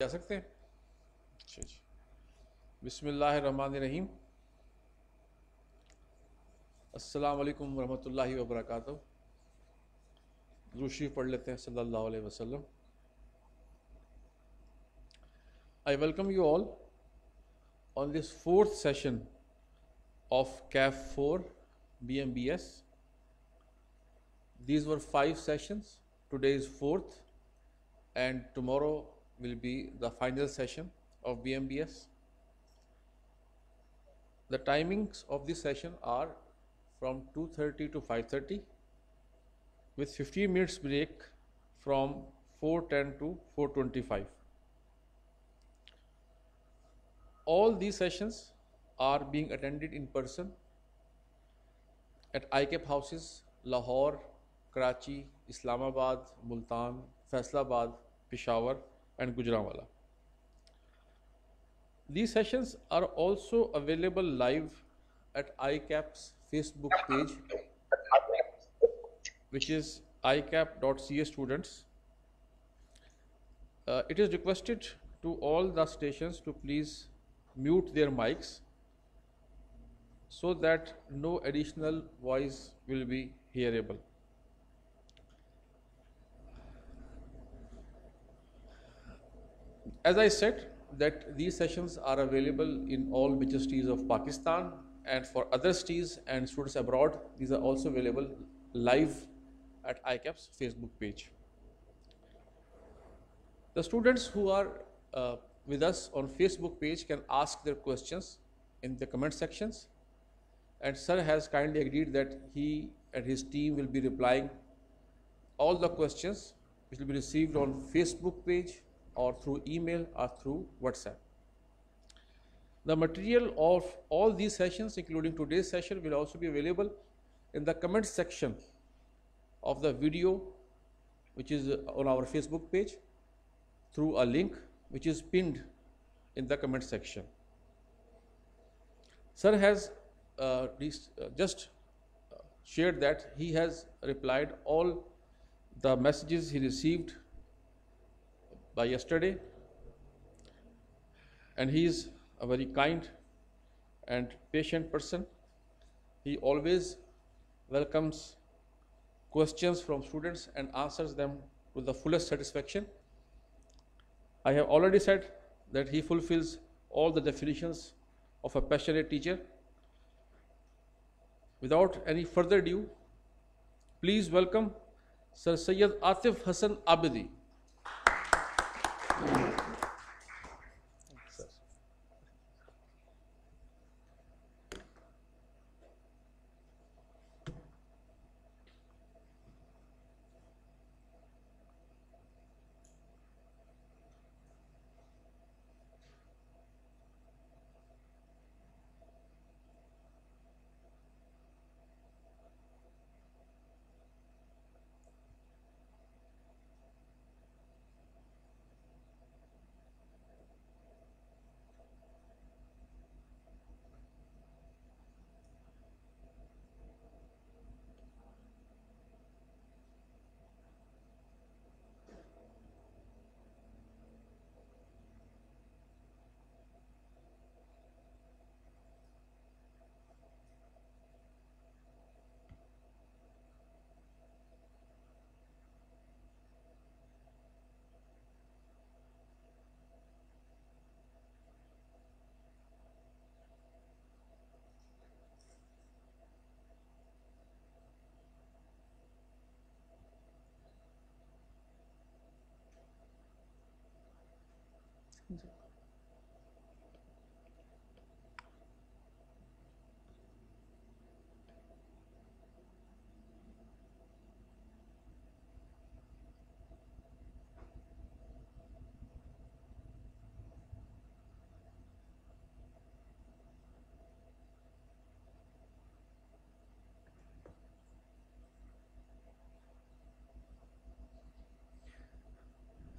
जा सकते हैं अच्छा जी अस्सलाम वालेकुम वरहमल वबरक रूशी पढ़ लेते हैं सल्लल्लाहु अलैहि वसल्लम I welcome you all on this fourth session of CAF four B M B S these were five sessions today is fourth and tomorrow will be the final session of BMBS. The timings of this session are from 2.30 to 5.30 with 15 minutes break from 4.10 to 4.25. All these sessions are being attended in person at ICAP houses Lahore, Karachi, Islamabad, Multan, Faisalabad, Peshawar, and Gujranwala. These sessions are also available live at ICAP's Facebook page, which is icap.ca students. Uh, it is requested to all the stations to please mute their mics so that no additional voice will be hearable. As I said, that these sessions are available in all majesties of Pakistan and for other cities and students abroad, these are also available live at ICAP's Facebook page. The students who are uh, with us on Facebook page can ask their questions in the comment sections and sir has kindly agreed that he and his team will be replying all the questions which will be received on Facebook page or through email or through WhatsApp. The material of all these sessions, including today's session, will also be available in the comment section of the video, which is on our Facebook page, through a link which is pinned in the comment section. Sir has uh, uh just uh, shared that he has replied all the messages he received by yesterday. And he is a very kind and patient person. He always welcomes questions from students and answers them with the fullest satisfaction. I have already said that he fulfills all the definitions of a passionate teacher. Without any further ado, please welcome Sir Sayyid Atif Hassan Abidi.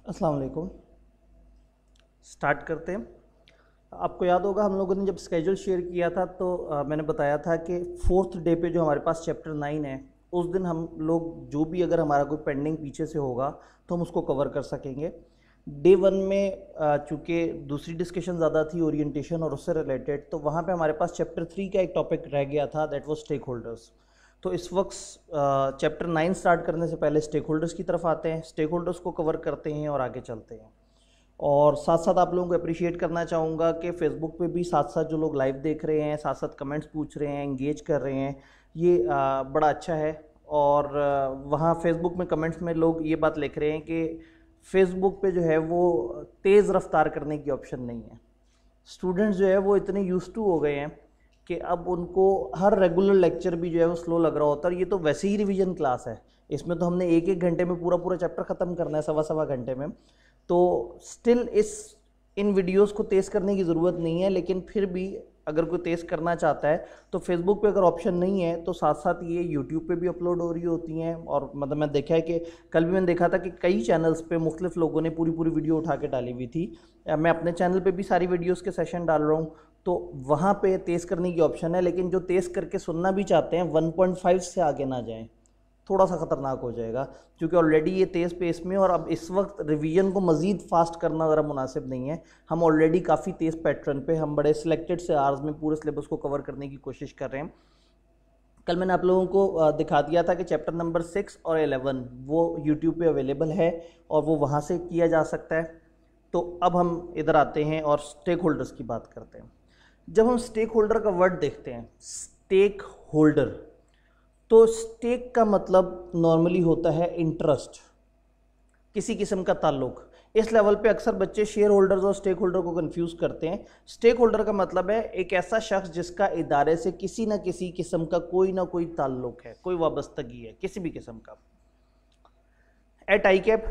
अस्सलाम वालेकुम start करते हैं आपको याद होगा हम लोगों ने जब स्केजूल शेयर किया था तो आ, मैंने बताया था कि फोर्थ डे पे जो हमारे पास चैप्टर नाइन है उस दिन हम लोग जो भी अगर हमारा कोई पेंडिंग पीछे से होगा तो हम उसको कवर कर सकेंगे डे वन में चूँकि दूसरी डिस्कशन ज़्यादा थी ओरिएंटेशन और उससे रिलेटेड तो वहाँ पे हमारे पास चैप्टर थ्री का एक टॉपिक रह गया था दैट वाज स्टेक होल्डर्स तो इस वक्त चैप्टर नाइन स्टार्ट करने से पहले स्टेक होल्डर्स की तरफ आते हैं स्टेक होल्डर्स को कवर करते हैं और आगे चलते हैं और साथ साथ आप लोगों को अप्रिशिएट करना चाहूँगा कि फेसबुक पे भी साथ साथ जो लोग लाइव देख रहे हैं साथ साथ कमेंट्स पूछ रहे हैं इंगेज कर रहे हैं ये आ, बड़ा अच्छा है और वहाँ फेसबुक में कमेंट्स में लोग ये बात लिख रहे हैं कि फेसबुक पे जो है वो तेज़ रफ्तार करने की ऑप्शन नहीं है स्टूडेंट्स जो है वो इतने यूज़ टू हो गए हैं कि अब उनको हर रेगुलर लेक्चर भी जो है वो स्लो लग रहा होता है ये तो वैसे ही रिविज़न क्लास है इसमें तो हमने एक एक घंटे में पूरा पूरा चैप्टर ख़त्म करना है सवा सवा घंटे में तो स्टिल इस इन वीडियोस को तेज़ करने की ज़रूरत नहीं है लेकिन फिर भी अगर कोई तेज़ करना चाहता है तो फेसबुक पे अगर ऑप्शन नहीं है तो साथ साथ ये यूट्यूब पे भी अपलोड हो रही होती हैं और मतलब मैं देखा है कि कल भी मैंने देखा था कि कई चैनल्स पे मुख्तलिफ लोगों ने पूरी पूरी वीडियो उठा के डाली हुई थी मैं अपने चैनल पे भी सारी वीडियोस के सेशन डाल रहा हूँ तो वहाँ पे तेज़ करने की ऑप्शन है लेकिन जो तेज़ करके सुनना भी चाहते हैं 1.5 से आगे ना जाएं थोड़ा सा ख़तरनाक हो जाएगा क्योंकि ऑलरेडी ये तेज़ पेस में और अब इस वक्त रिवीजन को मज़ीद फास्ट करना ज़रा मुनासिब नहीं है हम ऑलरेडी काफ़ी तेज़ पैटर्न पे हम बड़े सिलेक्टेड से आर्स में पूरे सिलेबस को कवर करने की कोशिश कर रहे हैं कल मैंने आप लोगों को दिखा दिया था कि चैप्टर नंबर सिक्स और एलेवन वो यूट्यूब पे अवेलेबल है और वो वहाँ से किया जा सकता है तो अब हम इधर आते हैं और स्टेक होल्डर्स की बात करते हैं जब हम स्टेक होल्डर का वर्ड देखते हैं स्टेक होल्डर तो स्टेक का मतलब नॉर्मली होता है इंटरेस्ट किसी किस्म का ताल्लुक इस लेवल पे अक्सर बच्चे शेयर होल्डर्स और स्टेक होल्डर को कंफ्यूज करते हैं स्टेक होल्डर का मतलब है एक ऐसा शख्स जिसका इदारे से किसी ना किसी किस्म का कोई ना कोई ताल्लुक है कोई वाबस्तगी है किसी भी किस्म का एट आई कैप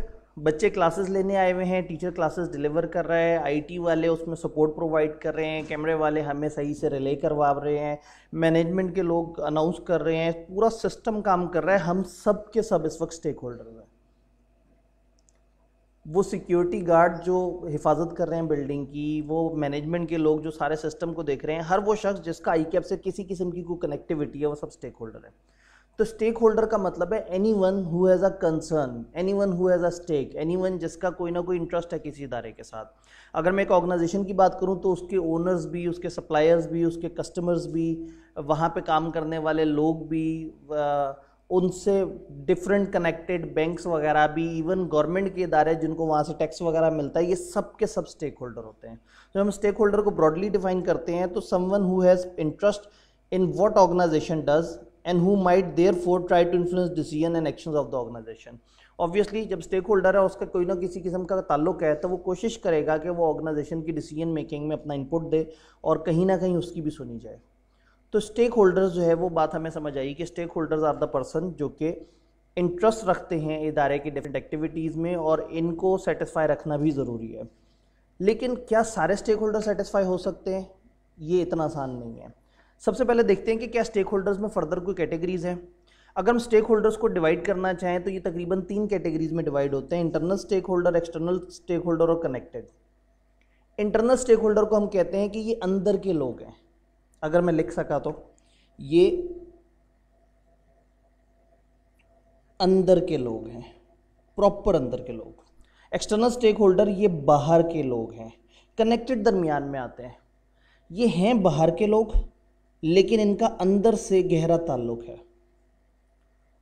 बच्चे क्लासेस लेने आए हुए हैं टीचर क्लासेस डिलीवर कर रहा है आईटी वाले उसमें सपोर्ट प्रोवाइड कर रहे हैं कैमरे वाले हमें सही से रिले करवा रहे हैं मैनेजमेंट के लोग अनाउंस कर रहे हैं पूरा सिस्टम काम कर रहा है हम सब के सब इस वक्त स्टेक होल्डर हैं वो सिक्योरिटी गार्ड जो हिफाजत कर रहे हैं बिल्डिंग की वो मैनेजमेंट के लोग जो सारे सिस्टम को देख रहे हैं हर वो शख्स जिसका आई से किसी किस्म की कोई कनेक्टिविटी है वो सब स्टेक होल्डर है तो स्टेक होल्डर का मतलब है anyone who has a concern anyone who has a stake anyone जिसका कोई ना कोई इंटरेस्ट है किसी इदारे के साथ अगर मैं एक ऑर्गेनाइजेशन की बात करूं तो उसके ओनर्स भी उसके सप्लायर्स भी उसके कस्टमर्स भी वहां पे काम करने वाले लोग भी उनसे डिफरेंट कनेक्टेड बैंक्स वगैरह भी इवन गवर्नमेंट के इदारे जिनको वहाँ से टैक्स वगैरह मिलता है ये सब के सब स्टेक होल्डर होते हैं जब तो हम स्टेक होल्डर को ब्रॉडली डिफाइन करते हैं तो someone who has interest in what organisation does and who might therefore try to influence decision and action of the organisation obviously जब स्टेक होल्डर है उसका कोई ना किसी किस्म का ताल्लुक है तो वो कोशिश करेगा कि वो ऑर्गेनाइजेशन की डिसीजन मेकिंग में अपना इनपुट दे और कहीं ना कहीं उसकी भी सुनी जाए तो स्टेक होल्डर्स जो है वो बात हमें समझ आई कि stakeholders are the person जो कि इंटरेस्ट रखते हैं इदारे की डिफरेंट एक्टिविटीज़ में और इनको सेटिस्फाई रखना भी ज़रूरी है लेकिन क्या सारे स्टेक होल्डर सेटिस्फाई हो सकते हैं ये इतना आसान नहीं है सबसे पहले देखते हैं कि क्या स्टेक होल्डर्स में फर्दर कोई कैटेगरीज हैं अगर हम स्टेक होल्डर्स को डिवाइड करना चाहें तो ये तकरीबन तीन कैटेगरीज में डिवाइड होते हैं internal stakeholder external stakeholder और कनेक्टेड इंटरनल स्टेक होल्डर को हम कहते हैं कि ये अंदर के लोग हैं अगर मैं लिख सका तो ये अंदर के लोग हैं प्रॉपर अंदर के लोग एक्सटर्नल स्टेक होल्डर ये बाहर के लोग हैं कनेक्टेड दरमियान में आते हैं ये हैं बाहर के लोग लेकिन इनका अंदर से गहरा ताल्लुक है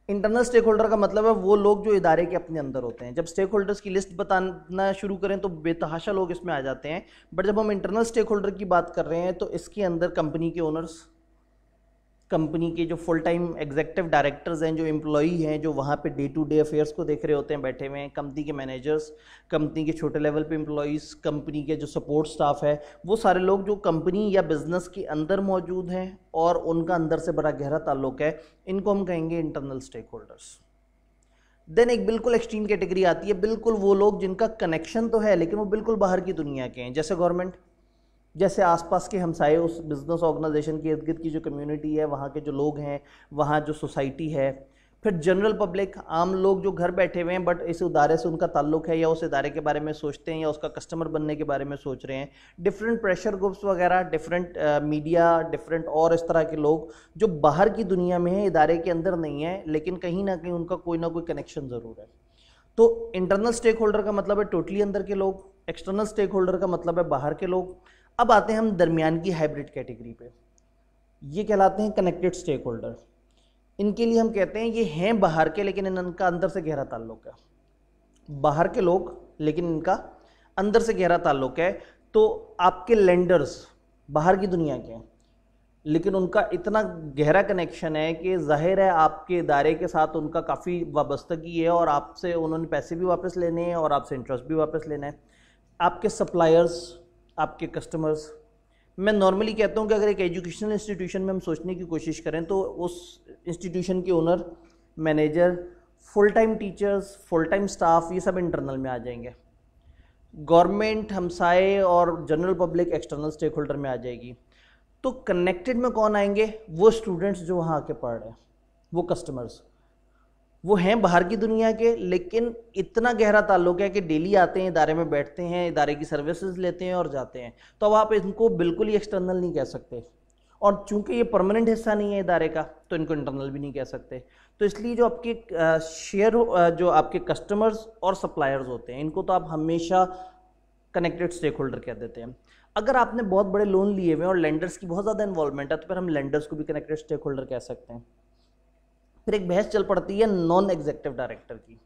इंटरनल स्टेक होल्डर का मतलब है वो लोग जो इदारे के अपने अंदर होते हैं जब स्टेक होल्डर्स की लिस्ट बताना शुरू करें तो बेतहाशा लोग इसमें आ जाते हैं बट जब हम इंटरनल स्टेक होल्डर की बात कर रहे हैं तो इसके अंदर कंपनी के ओनर्स कंपनी के जो फुल टाइम एग्जेक्टिव डायरेक्टर्स हैं जो एम्प्लॉई हैं जो वहाँ पे डे टू डे अफेयर्स को देख रहे होते हैं बैठे हुए हैं कंपनी के मैनेजर्स कंपनी के छोटे लेवल पे एम्प्लॉयज़ कंपनी के जो सपोर्ट स्टाफ है वो सारे लोग जो कंपनी या बिजनेस के अंदर मौजूद हैं और उनका अंदर से बड़ा गहरा ताल्लुक है इनको हम कहेंगे इंटरनल स्टेक होल्डर्स देन एक बिल्कुल एक्सट्रीम कैटेगरी आती है बिल्कुल वो लोग जिनका कनेक्शन तो है लेकिन वो बिल्कुल बाहर की दुनिया के हैं जैसे गवर्नमेंट जैसे आसपास के हमसाए उस बिज़नेस ऑर्गेनाइजेशन के इर्द गिर्द की जो कम्युनिटी है वहाँ के जो लोग हैं वहाँ जो सोसाइटी है फिर जनरल पब्लिक आम लोग जो घर बैठे हुए हैं बट इस उदारे से उनका ताल्लुक है या उस इदारे के बारे में सोचते हैं या उसका कस्टमर बनने के बारे में सोच रहे हैं डिफरेंट प्रेशर ग्रुप्स वगैरह डिफरेंट मीडिया डिफरेंट और इस तरह के लोग जो बाहर की दुनिया में है इदारे के अंदर नहीं है लेकिन कहीं ना कहीं उनका कोई ना कोई कनेक्शन ज़रूर है तो इंटरनल स्टेक होल्डर का मतलब है टोटली अंदर के लोग एक्सटर्नल स्टेक होल्डर का मतलब है बाहर के लोग अब आते हैं हम दरमियान की हाइब्रिड कैटेगरी पे ये कहलाते हैं कनेक्टेड स्टेक होल्डर इनके लिए हम कहते हैं ये हैं बाहर के लेकिन इनका अंदर से गहरा ताल्लुक है बाहर के लोग लेकिन इनका अंदर से गहरा ताल्लुक है तो आपके लेंडर्स बाहर की दुनिया के हैं लेकिन उनका इतना गहरा कनेक्शन है कि जाहिर है आपके इदारे के साथ उनका काफ़ी वाबस्तगी है और आपसे उन्होंने पैसे भी वापस लेने हैं और आपसे इंटरेस्ट भी वापस लेना है आपके सप्लायर्स आपके कस्टमर्स मैं नॉर्मली कहता हूँ कि अगर एक एजुकेशनल इंस्टीट्यूशन में हम सोचने की कोशिश करें तो उस इंस्टीट्यूशन के owner manager full time teachers full time staff ये सब इंटरनल में आ जाएंगे गवर्नमेंट हमसाए और general public external stakeholder में आ जाएगी तो कनेक्टेड में कौन आएंगे वो स्टूडेंट्स जो वहाँ आके पढ़ रहे हैं वो कस्टमर्स वो हैं बाहर की दुनिया के लेकिन इतना गहरा ताल्लुक है कि डेली आते हैं इदारे में बैठते हैं इदारे की सर्विसेज लेते हैं और जाते हैं तो अब आप इनको बिल्कुल ही एक्सटर्नल नहीं कह सकते और चूंकि ये परमानेंट हिस्सा नहीं है इदारे का तो इनको इंटरनल भी नहीं कह सकते तो इसलिए जो आपके शेयर जो आपके कस्टमर्स और सप्लायर्स होते हैं इनको तो आप हमेशा कनेक्टेड स्टेक होल्डर कह देते हैं अगर आपने बहुत बड़े लोन लिए हुए हैं और लेंडर्स की बहुत ज़्यादा इन्वॉल्वमेंट है तो फिर हम लेंडर्स को भी कनेक्टेड स्टेक होल्डर कह सकते हैं फिर एक बहस चल पड़ती है नॉन एग्जेक्टिव डायरेक्टर की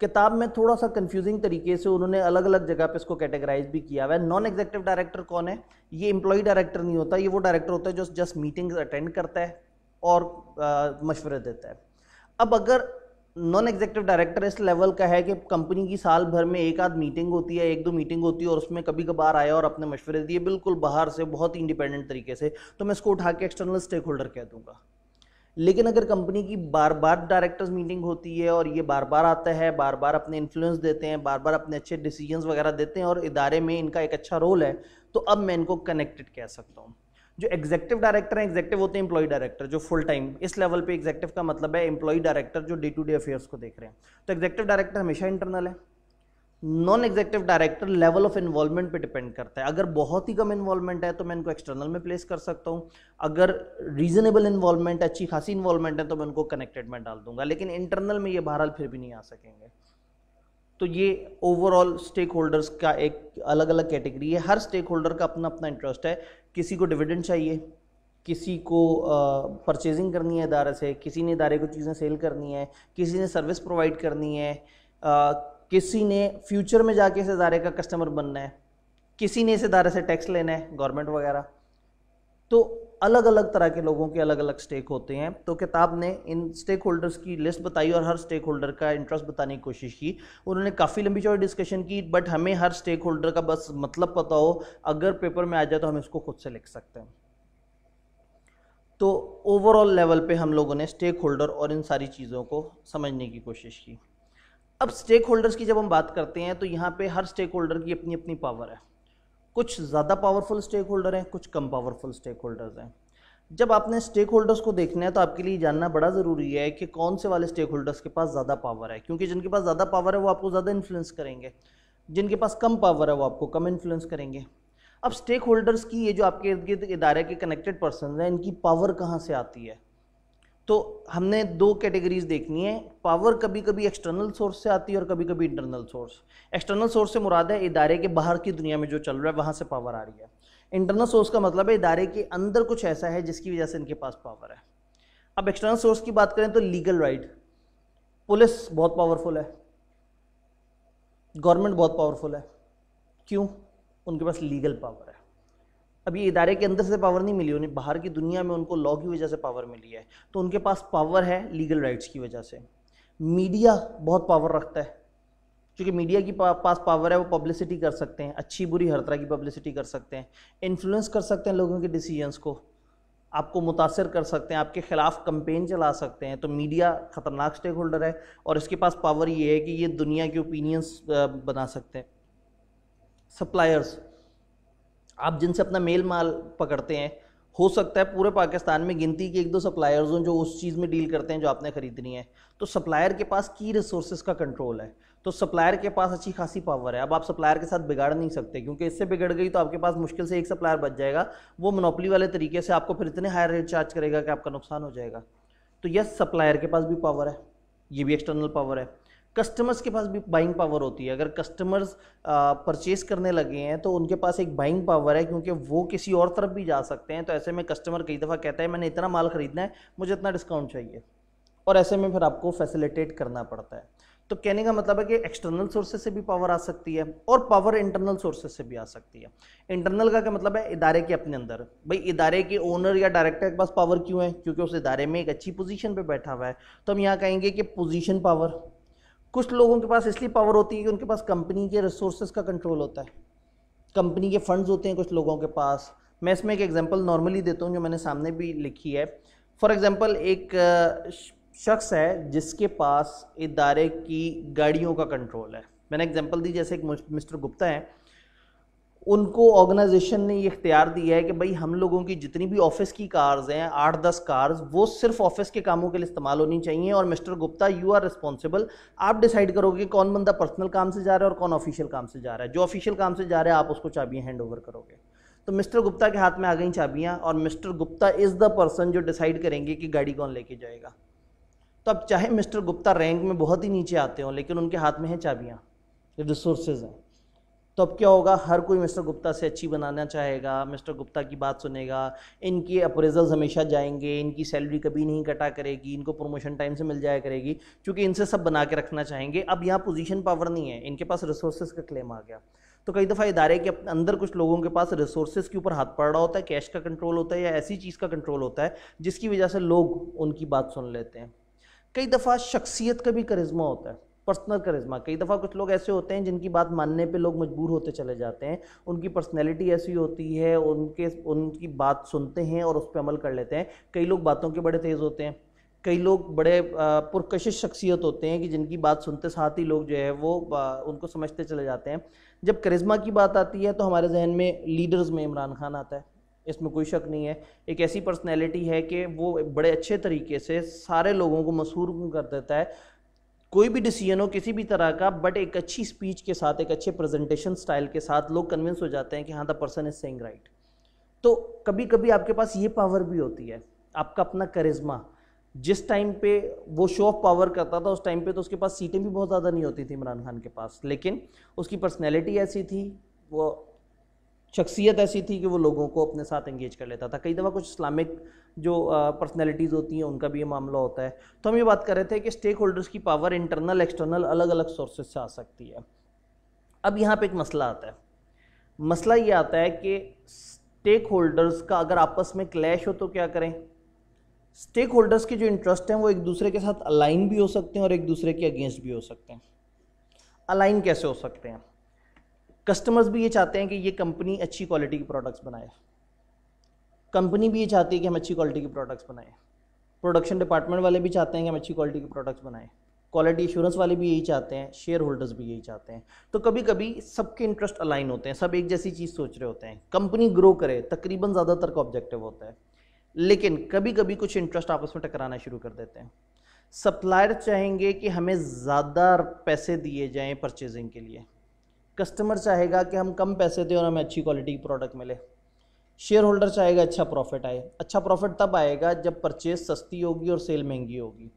किताब में थोड़ा सा कंफ्यूजिंग तरीके से उन्होंने अलग अलग जगह पे इसको कैटेगराइज भी किया हुआ है नॉन एग्जेक्टिव डायरेक्टर कौन है ये एम्प्लॉय डायरेक्टर नहीं होता ये वो डायरेक्टर होता है जो जस्ट मीटिंग अटेंड करता है और मशवरे देता है अब अगर नॉन एग्जेक्टिव डायरेक्टर इस लेवल का है कि कंपनी की साल भर में एक आध मीटिंग होती है एक दो मीटिंग होती है और उसमें कभी कभार आया और अपने मशवरे दिए बिल्कुल बाहर से बहुत ही इंडिपेंडेंट तरीके से तो मैं इसको उठा के एक्सटर्नल स्टेक होल्डर कह दूंगा लेकिन अगर कंपनी की बार बार डायरेक्टर्स मीटिंग होती है और ये बार बार आता है बार बार अपने इन्फ्लुएंस देते हैं बार बार अपने अच्छे डिसीजंस वगैरह देते हैं और इदारे में इनका एक अच्छा रोल है तो अब मैं इनको कनेक्टेड कह सकता हूँ जो एग्जेक्टिव डायरेक्टर हैं एग्जेक्टिव होते हैं इंप्लॉय डायरेक्टर जो फुल टाइम इस लेवल पे एग्जेक्टिव का मतलब है एम्प्लॉय डायरेक्टर जो डे टू डे अफेयर्स को देख रहे हैं तो एग्जेक्टिव डायरेक्टर हमेशा इंटरनल है non executive director level of involvement पे डिपेंड करता है अगर बहुत ही कम इन्वॉल्वमेंट है तो मैं इनको एक्सटर्नल में प्लेस कर सकता हूँ अगर रीजनेबल इन्वॉल्वमेंट अच्छी खासी इन्वॉल्वमेंट है तो मैं उनको कनेक्टेड में डाल दूंगा लेकिन इंटरनल में ये बहरहाल फिर भी नहीं आ सकेंगे तो ये ओवरऑल स्टेक होल्डर्स का एक अलग अलग कैटेगरी है हर स्टेक होल्डर का अपना अपना इंटरेस्ट है किसी को डिविडेंड चाहिए किसी को परचेजिंग करनी है इदारे से किसी ने इदारे को चीज़ें सेल करनी है किसी ने सर्विस प्रोवाइड करनी है किसी ने फ्यूचर में जाके इस इदारे का कस्टमर बनना है किसी ने इस इदारे से टैक्स लेना है गवर्नमेंट वगैरह तो अलग अलग तरह के लोगों के अलग अलग स्टेक होते हैं तो किताब ने इन स्टेक होल्डर्स की लिस्ट बताई और हर स्टेक होल्डर का इंटरेस्ट बताने की कोशिश की उन्होंने काफ़ी लंबी चौड़ी डिस्कशन की बट हमें हर स्टेक होल्डर का बस मतलब पता हो अगर पेपर में आ जाए तो हम इसको खुद से लिख सकते हैं तो ओवरऑल लेवल पे हम लोगों ने स्टेक होल्डर और इन सारी चीज़ों को समझने की कोशिश की अब स्टेक होल्डर्स की जब हम बात करते हैं तो यहाँ पे हर स्टेक होल्डर की अपनी अपनी पावर है कुछ ज़्यादा पावरफुल स्टेक होल्डर हैं कुछ कम पावरफुल स्टेक होल्डर्स हैं जब आपने स्टेक होल्डर्स को देखना है तो आपके लिए जानना बड़ा ज़रूरी है कि कौन से वाले स्टेक होल्डर्स के पास ज़्यादा पावर है क्योंकि जिनके पास ज़्यादा पावर है वो आपको ज़्यादा इन्फ्लुएंस करेंगे जिनके पास कम पावर है वो आपको कम इन्फ्लुएंस करेंगे अब स्टेक होल्डर्स की ये जो आपके इर्द गिर्द इदारे के कनेक्टेड पर्सन हैं इनकी पावर कहाँ से आती है तो हमने दो कैटेगरीज देखनी है पावर कभी कभी एक्सटर्नल सोर्स से आती है और कभी कभी इंटरनल सोर्स एक्सटर्नल सोर्स से मुराद है इदारे के बाहर की दुनिया में जो चल रहा है वहाँ से पावर आ रही है इंटरनल सोर्स का मतलब है इदारे के अंदर कुछ ऐसा है जिसकी वजह से इनके पास पावर है अब एक्सटर्नल सोर्स की बात करें तो लीगल राइट पुलिस बहुत पावरफुल है गवर्नमेंट बहुत पावरफुल है क्यों उनके पास लीगल पावर है अभी इदारे के अंदर से पावर नहीं मिली उन्हें बाहर की दुनिया में उनको लॉ की वजह से पावर मिली है तो उनके पास पावर है लीगल राइट्स की वजह से मीडिया बहुत पावर रखता है क्योंकि मीडिया की पा, पास पावर है वो पब्लिसिटी कर सकते हैं अच्छी बुरी हर तरह की पब्लिसिटी कर सकते हैं इन्फ्लुएंस कर सकते हैं लोगों के डिसीजंस को आपको मुतासर कर सकते हैं आपके ख़िलाफ़ कंपेन चला सकते हैं तो मीडिया ख़तरनाक स्टेक होल्डर है और इसके पास पावर ये है कि ये दुनिया के ओपिनियंस बना सकते हैं सप्लायर्स आप जिनसे अपना मेल माल पकड़ते हैं हो सकता है पूरे पाकिस्तान में गिनती के एक दो सप्लायर्स हों जो उस चीज़ में डील करते हैं जो आपने ख़रीदनी है तो सप्लायर के पास की रिसोर्सेज का कंट्रोल है तो सप्लायर के पास अच्छी खासी पावर है अब आप सप्लायर के साथ बिगाड़ नहीं सकते क्योंकि इससे बिगड़ गई तो आपके पास मुश्किल से एक सप्लायर बच जाएगा वो मोनोपली वाले तरीके से आपको फिर इतने हायर रेट चार्ज करेगा कि आपका नुकसान हो जाएगा तो यस सप्लायर के पास भी पावर है ये भी एक्सटर्नल पावर है कस्टमर्स के पास भी बाइंग पावर होती है अगर कस्टमर्स परचेस करने लगे हैं तो उनके पास एक बाइंग पावर है क्योंकि वो किसी और तरफ भी जा सकते हैं तो ऐसे में कस्टमर कई दफ़ा कहता है मैंने इतना माल ख़रीदना है मुझे इतना डिस्काउंट चाहिए और ऐसे में फिर आपको फैसिलिटेट करना पड़ता है तो कहने का मतलब है कि एक्सटर्नल सोर्सेज से भी पावर आ सकती है और पावर इंटरनल सोर्सेज से भी आ सकती है इंटरनल का क्या मतलब है इदारे के अपने अंदर भाई इदारे के ओनर या डायरेक्टर के पास पावर क्यों है क्योंकि उस इदारे में एक अच्छी पोजीशन पे बैठा हुआ है तो हम यहाँ कहेंगे कि पोजीशन पावर कुछ लोगों के पास इसलिए पावर होती है कि उनके पास कंपनी के रिसोर्सेज का कंट्रोल होता है कंपनी के फंड्स होते हैं कुछ लोगों के पास मैं इसमें एक एग्जांपल नॉर्मली देता हूँ जो मैंने सामने भी लिखी है फॉर एग्जांपल एक शख्स है जिसके पास इदारे की गाड़ियों का कंट्रोल है मैंने एग्जांपल दी जैसे एक मिस्टर गुप्ता है उनको ऑर्गेनाइजेशन ने ये इख्तियार दिया है कि भाई हम लोगों की जितनी भी ऑफिस की कार्स हैं आठ दस कार्स वो सिर्फ ऑफिस के कामों के लिए इस्तेमाल होनी चाहिए और mister Gupta you are responsible आप डिसाइड करोगे कौन बंदा पर्सनल काम से जा रहा है और कौन ऑफिशियल काम से जा रहा है जो ऑफिशियल काम से जा रहा है आप उसको चाबियाँ हैंड ओवर करोगे तो मिस्टर गुप्ता के हाथ में आ गई चाबियाँ और mister Gupta is the person जो डिसाइड करेंगे कि गाड़ी कौन लेके जाएगा तो अब चाहे मिस्टर गुप्ता रैंक में बहुत ही नीचे आते हों लेकिन उनके हाथ में हैं चाबियाँ रिसोर्सेज हैं तो अब क्या होगा हर कोई मिस्टर गुप्ता से अच्छी बनाना चाहेगा मिस्टर गुप्ता की बात सुनेगा इनके अप्रेजल्स हमेशा जाएंगे इनकी सैलरी कभी नहीं कटा करेगी इनको प्रमोशन टाइम से मिल जाया करेगी क्योंकि इनसे सब बना के रखना चाहेंगे अब यहाँ पोजीशन पावर नहीं है इनके पास रिसोर्सेज का क्लेम आ गया तो कई दफ़ा इदारे के अंदर कुछ लोगों के पास रिसोर्सेज के ऊपर हाथ पड़ रहा होता है कैश का कंट्रोल होता है या ऐसी चीज़ का कंट्रोल होता है जिसकी वजह से लोग उनकी बात सुन लेते हैं कई दफ़ा शख्सियत का भी करिज्मा होता है पर्सनल करिश्मा कई दफ़ा कुछ लोग ऐसे होते हैं जिनकी बात मानने पे लोग मजबूर होते चले जाते हैं उनकी पर्सनैलिटी ऐसी होती है उनके उनकी बात सुनते हैं और उस पर अमल कर लेते हैं कई लोग बातों के बड़े तेज़ होते हैं कई लोग बड़े पुरकशिश शख्सियत होते हैं कि जिनकी बात सुनते साथ ही लोग जो है वो उनको समझते चले जाते हैं जब करिश्मा की बात आती है तो हमारे जहन में लीडर्स में इमरान खान आता है इसमें कोई शक नहीं है एक ऐसी पर्सनैलिटी है कि वो बड़े अच्छे तरीके से सारे लोगों को मशहूर कर देता है कोई भी डिसीजन हो किसी भी तरह का बट एक अच्छी स्पीच के साथ एक अच्छे प्रेजेंटेशन स्टाइल के साथ लोग कन्विंस हो जाते हैं कि हाँ the person is saying right तो कभी कभी आपके पास ये पावर भी होती है आपका अपना करिश्मा जिस टाइम पे वो शो ऑफ पावर करता था उस टाइम पे तो उसके पास सीटें भी बहुत ज़्यादा नहीं होती थी इमरान खान के पास लेकिन उसकी पर्सनैलिटी ऐसी थी वो शख्सियत ऐसी थी कि वो लोगों को अपने साथ इंगेज कर लेता था कई दफ़ा कुछ इस्लामिक जो पर्सनैलिटीज़ होती हैं उनका भी ये मामला होता है तो हम ये बात कर रहे थे कि स्टेक होल्डर्स की पावर इंटरनल एक्सटर्नल अलग अलग सोर्सेज से आ सकती है अब यहाँ पे एक मसला आता है मसला ये आता है कि स्टेक होल्डर्स का अगर आपस में क्लैश हो तो क्या करें स्टेक होल्डर्स के जो इंटरेस्ट हैं वो एक दूसरे के साथ अलाइन भी हो सकते हैं और एक दूसरे के अगेंस्ट भी हो सकते हैं अलाइन कैसे हो सकते हैं कस्टमर्स भी ये चाहते हैं कि ये कंपनी अच्छी क्वालिटी के प्रोडक्ट्स बनाए कंपनी भी ये चाहती है कि हम अच्छी क्वालिटी के प्रोडक्ट्स बनाएं प्रोडक्शन डिपार्टमेंट वाले भी चाहते हैं कि हम अच्छी क्वालिटी के प्रोडक्ट्स बनाएं क्वालिटी इश्योरेंस वाले भी यही चाहते हैं शेयर होल्डर्स भी यही चाहते हैं तो कभी कभी सबके इंटरेस्ट अलाइन होते हैं सब एक जैसी चीज़ सोच रहे होते हैं कंपनी ग्रो करे तकरीबन ज़्यादातर का ऑब्जेक्टिव होता है लेकिन कभी कभी कुछ इंटरेस्ट आपस में टकराना शुरू कर देते हैं सप्लायर चाहेंगे कि हमें ज़्यादा पैसे दिए जाएँ परचेजिंग के लिए कस्टमर चाहेगा कि हम कम पैसे दें और हमें अच्छी क्वालिटी की प्रोडक्ट मिले शेयर होल्डर चाहेगा अच्छा प्रॉफिट आए अच्छा प्रॉफिट तब आएगा जब परचेज सस्ती होगी और सेल महंगी होगी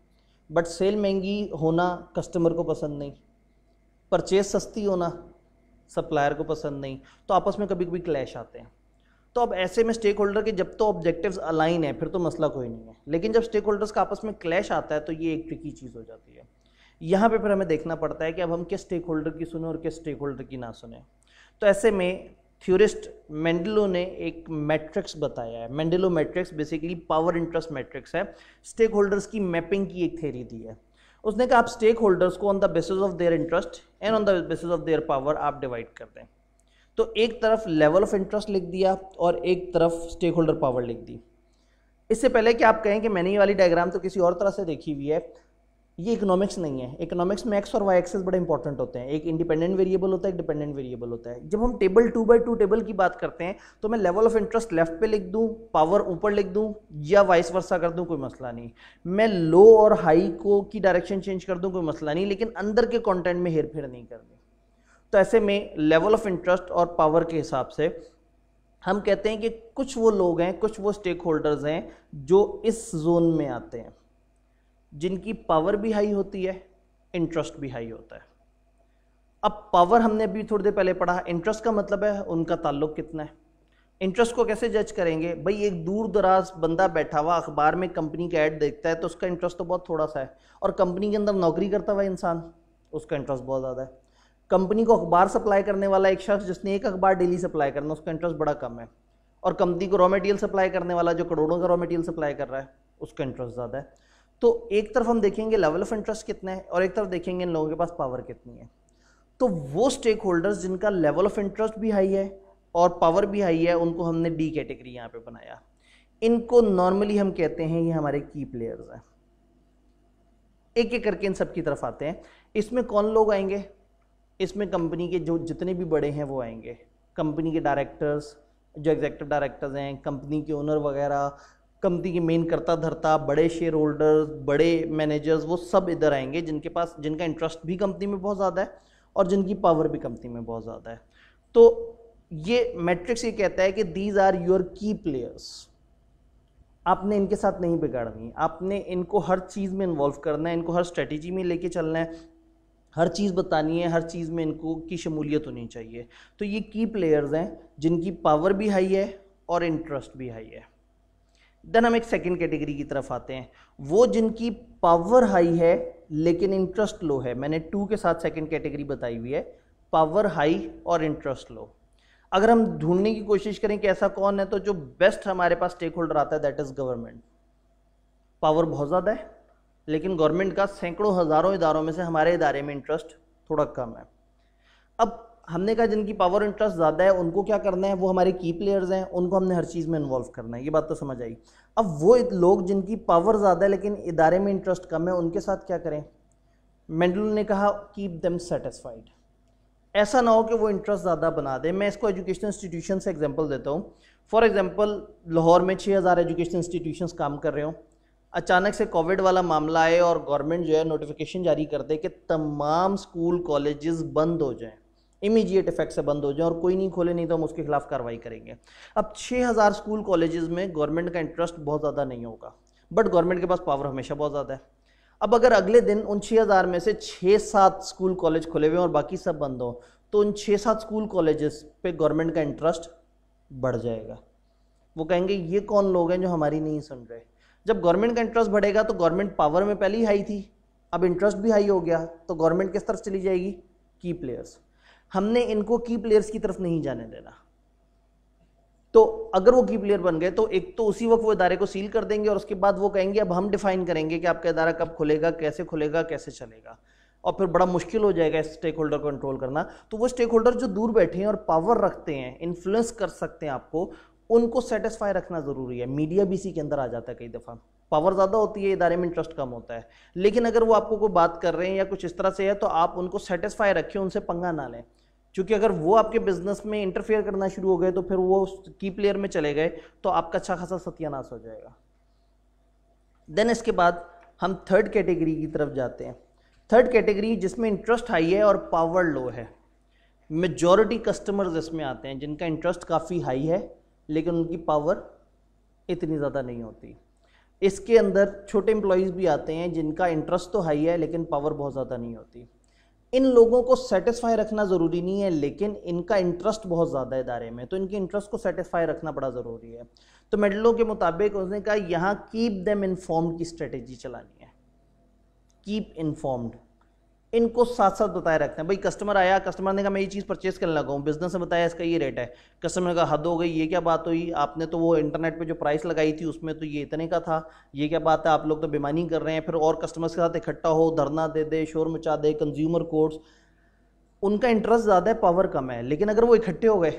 बट सेल महंगी होना कस्टमर को पसंद नहीं परचेज सस्ती होना सप्लायर को पसंद नहीं तो आपस में कभी कभी क्लैश आते हैं तो अब ऐसे में स्टेक होल्डर के जब तो ऑब्जेक्टिव्स अलाइन है फिर तो मसला कोई नहीं है लेकिन जब स्टेक होल्डर्स का आपस में क्लैश आता है तो ये एक ट्रिकी चीज़ हो जाती है यहाँ पे फिर हमें देखना पड़ता है कि अब हम किस स्टेक होल्डर की सुने और किस स्टेक होल्डर की ना सुने तो ऐसे में थ्योरिस्ट मेंडलो ने एक मैट्रिक्स बताया है Mendelow matrix basically power interest matrix है स्टेक होल्डर्स की मैपिंग की एक थेरी दी है उसने कहा आप स्टेक होल्डर्स को on the basis of their interest and on the basis of their power आप डिवाइड कर दें तो एक तरफ लेवल ऑफ इंटरेस्ट लिख दिया और एक तरफ स्टेक होल्डर पावर लिख दी इससे पहले कि आप कहें कि मैंने ये वाली डायग्राम तो किसी और तरह से देखी हुई है ये इकोनॉमिक्स नहीं है इकोनॉमिक्स में एक्स और वाई एक्सेस बड़े इंपॉर्टेंट होते हैं एक इंडिपेंडेंट वेरिएबल होता है एक डिपेंडेंट वेरिएबल होता है जब हम table two by two table की बात करते हैं तो मैं लेवल ऑफ इंटरेस्ट लेफ्ट पे लिख दूँ पावर ऊपर लिख दूँ या वाइस वर्षा कर दूँ कोई मसला नहीं मैं लो और हाई को की डायरेक्शन चेंज कर दूँ कोई मसला नहीं लेकिन अंदर के कॉन्टेंट में हेर फेर नहीं कर दूँ तो ऐसे में लेवल ऑफ इंटरेस्ट और पावर के हिसाब से हम कहते हैं कि कुछ वो लोग हैं कुछ वो स्टेक होल्डर्स हैं जो इस जोन में आते हैं जिनकी पावर भी हाई होती है इंटरेस्ट भी हाई होता है अब पावर हमने अभी थोड़ी देर पहले पढ़ा इंटरेस्ट का मतलब है उनका ताल्लुक कितना है इंटरेस्ट को कैसे जज करेंगे भाई एक दूर दराज बंदा बैठा हुआ अखबार में कंपनी का ऐड देखता है तो उसका इंटरेस्ट तो बहुत थोड़ा सा है और कंपनी के अंदर नौकरी करता हुआ इंसान उसका इंटरेस्ट बहुत ज़्यादा है कंपनी को अखबार सप्लाई करने वाला एक शख्स जिसने एक अखबार डेली सप्लाई करना उसका इंटरेस्ट बड़ा कम है और कंपनी को रॉ मटेरियल सप्लाई करने वाला जो करोड़ों का रॉ मटेरियल सप्लाई कर रहा है उसका इंटरेस्ट ज़्यादा है तो एक तरफ हम देखेंगे लेवल ऑफ इंटरेस्ट कितना है और एक तरफ देखेंगे इन लोगों के पास पावर कितनी है तो वो स्टेक होल्डर्स जिनका लेवल ऑफ इंटरेस्ट भी हाई है और पावर भी हाई है उनको हमने डी कैटेगरी यहाँ पे बनाया इनको नॉर्मली हम कहते हैं ये हमारे की प्लेयर्स हैं एक एक करके इन सब की तरफ आते हैं इसमें कौन लोग आएंगे इसमें कंपनी के जो जितने भी बड़े हैं वो आएंगे कंपनी के डायरेक्टर्स जो एग्जेक्टिव डायरेक्टर्स हैं कंपनी के ओनर वगैरह कंपनी के मेन करता धरता बड़े शेयर होल्डर्स बड़े मैनेजर्स वो सब इधर आएंगे जिनके पास जिनका इंटरेस्ट भी कंपनी में बहुत ज़्यादा है और जिनकी पावर भी कंपनी में बहुत ज़्यादा है तो ये मैट्रिक्स ये कहता है कि these are your key players आपने इनके साथ नहीं बिगाड़नी आपने इनको हर चीज़ में इन्वॉल्व करना है इनको हर स्ट्रेटेजी में लेके चलना है हर चीज़ बतानी है हर चीज़ में इनको की शमूलियत होनी चाहिए तो ये की प्लेयर्स हैं जिनकी पावर भी हाई है और इंटरेस्ट भी हाई है देन हम एक सेकेंड कैटेगरी की तरफ आते हैं वो जिनकी पावर हाई है लेकिन इंटरेस्ट लो है मैंने टू के साथ सेकेंड कैटेगरी बताई हुई है पावर हाई और इंटरेस्ट लो अगर हम ढूंढने की कोशिश करें कि ऐसा कौन है तो जो बेस्ट हमारे पास स्टेक होल्डर आता है दैट इज़ गवर्नमेंट पावर बहुत ज़्यादा है लेकिन गवर्नमेंट का सैकड़ों हज़ारों इदारों में से हमारे इदारे में इंटरेस्ट थोड़ा कम है अब हमने कहा जिनकी पावर इंटरेस्ट ज़्यादा है उनको क्या करना है वो हमारे की प्लेयर्स हैं उनको हमने हर चीज़ में इन्वॉल्व करना है ये बात तो समझ आई अब वो लोग जिनकी पावर ज़्यादा है लेकिन इदारे में इंटरेस्ट कम है उनके साथ क्या करें मेंडल ने कहा कीप देम सेटिस्फाइड ऐसा ना हो कि वो इंटरेस्ट ज़्यादा बना दे मैं इसको एजुकेशन इंस्टीट्यूशन से एग्जाम्पल देता हूँ फॉर एग्ज़ाम्पल लाहौर में 6000 एजुकेशन इंस्टीट्यूशन काम कर रहे हो अचानक से कोविड वाला मामला आए और गवर्नमेंट जो है नोटिफिकेशन जारी कर दे कि तमाम स्कूल कॉलेजेस बंद हो जाएं इमीजिएट इफेक्ट से बंद हो जाए और कोई नहीं खोले नहीं तो हम उसके खिलाफ कार्रवाई करेंगे अब 6000 स्कूल कॉलेजेस में गवर्नमेंट का इंटरेस्ट बहुत ज़्यादा नहीं होगा बट गवर्नमेंट के पास पावर हमेशा बहुत ज़्यादा है अब अगर अगले दिन उन 6000 में से छः सात स्कूल कॉलेज खुले हुए और बाकी सब बंद हो तो उन छः सात स्कूल कॉलेजेस पे गवर्नमेंट का इंटरेस्ट बढ़ जाएगा वो कहेंगे ये कौन लोग हैं जो हमारी नहीं सुन रहे जब गवर्नमेंट का इंटरेस्ट बढ़ेगा तो गवर्नमेंट पावर में पहले ही हाई थी अब इंटरेस्ट भी हाई हो गया तो गवर्नमेंट किस तरफ चली जाएगी की प्लेयर्स हमने इनको की प्लेयर्स की तरफ नहीं जाने देना तो अगर वो की प्लेयर बन गए तो एक तो उसी वक्त वो इदारे को सील कर देंगे और उसके बाद वो कहेंगे अब हम डिफाइन करेंगे कि आपका इदारा कब खुलेगा कैसे खुलेगा कैसे चलेगा और फिर बड़ा मुश्किल हो जाएगा स्टेक होल्डर को कंट्रोल करना तो वो स्टेक होल्डर जो दूर बैठे हैं और पावर रखते हैं इन्फ्लुएंस कर सकते हैं आपको उनको सेटिस्फाई रखना ज़रूरी है मीडिया भी इसी के अंदर आ जाता है कई दफ़ा पावर ज़्यादा होती है इदारे में इंटरेस्ट कम होता है लेकिन अगर वो आपको कोई बात कर रहे हैं या कुछ इस तरह से है तो आप उनको सेटिस्फाई रखें उनसे पंगा ना लें क्योंकि अगर वो आपके बिजनेस में इंटरफेयर करना शुरू हो गए तो फिर वो की प्लेयर में चले गए तो आपका अच्छा खासा सत्यानाश हो जाएगा देन इसके बाद हम थर्ड कैटेगरी की तरफ जाते हैं थर्ड कैटेगरी जिसमें इंटरेस्ट हाई है और पावर लो है मेजॉरिटी कस्टमर्स इसमें आते हैं जिनका इंटरेस्ट काफ़ी हाई है लेकिन उनकी पावर इतनी ज़्यादा नहीं होती इसके अंदर छोटे एम्प्लॉयज़ भी आते हैं जिनका इंटरेस्ट तो हाई है लेकिन पावर बहुत ज़्यादा नहीं होती इन लोगों को सेटिस्फाई रखना ज़रूरी नहीं है लेकिन इनका इंटरेस्ट बहुत ज़्यादा है इदारे में तो इनके इंटरेस्ट को सेटिस्फाई रखना बड़ा ज़रूरी है तो मेडलों के मुताबिक उसने कहा यहाँ कीप देम इन्फॉर्म्ड की स्ट्रेटेजी चलानी है कीप इन्फॉर्म्ड इनको साथ साथ बताए रखते हैं भाई कस्टमर आया कस्टमर ने कहा मैं ये चीज़ परचेस करने लगा हूँ बिजनेस ने बताया इसका ये रेट है कस्टमर ने कहा हद हो गई ये क्या बात हुई आपने तो वो इंटरनेट पे जो प्राइस लगाई थी उसमें तो ये इतने का था ये क्या बात है आप लोग तो बेमानी कर रहे हैं फिर और कस्टमर्स के साथ इकट्ठा हो धरना दे दे शोर मचा दे कंज्यूमर कोर्ट्स उनका इंटरेस्ट ज़्यादा है पावर कम है लेकिन अगर वो इकट्ठे हो गए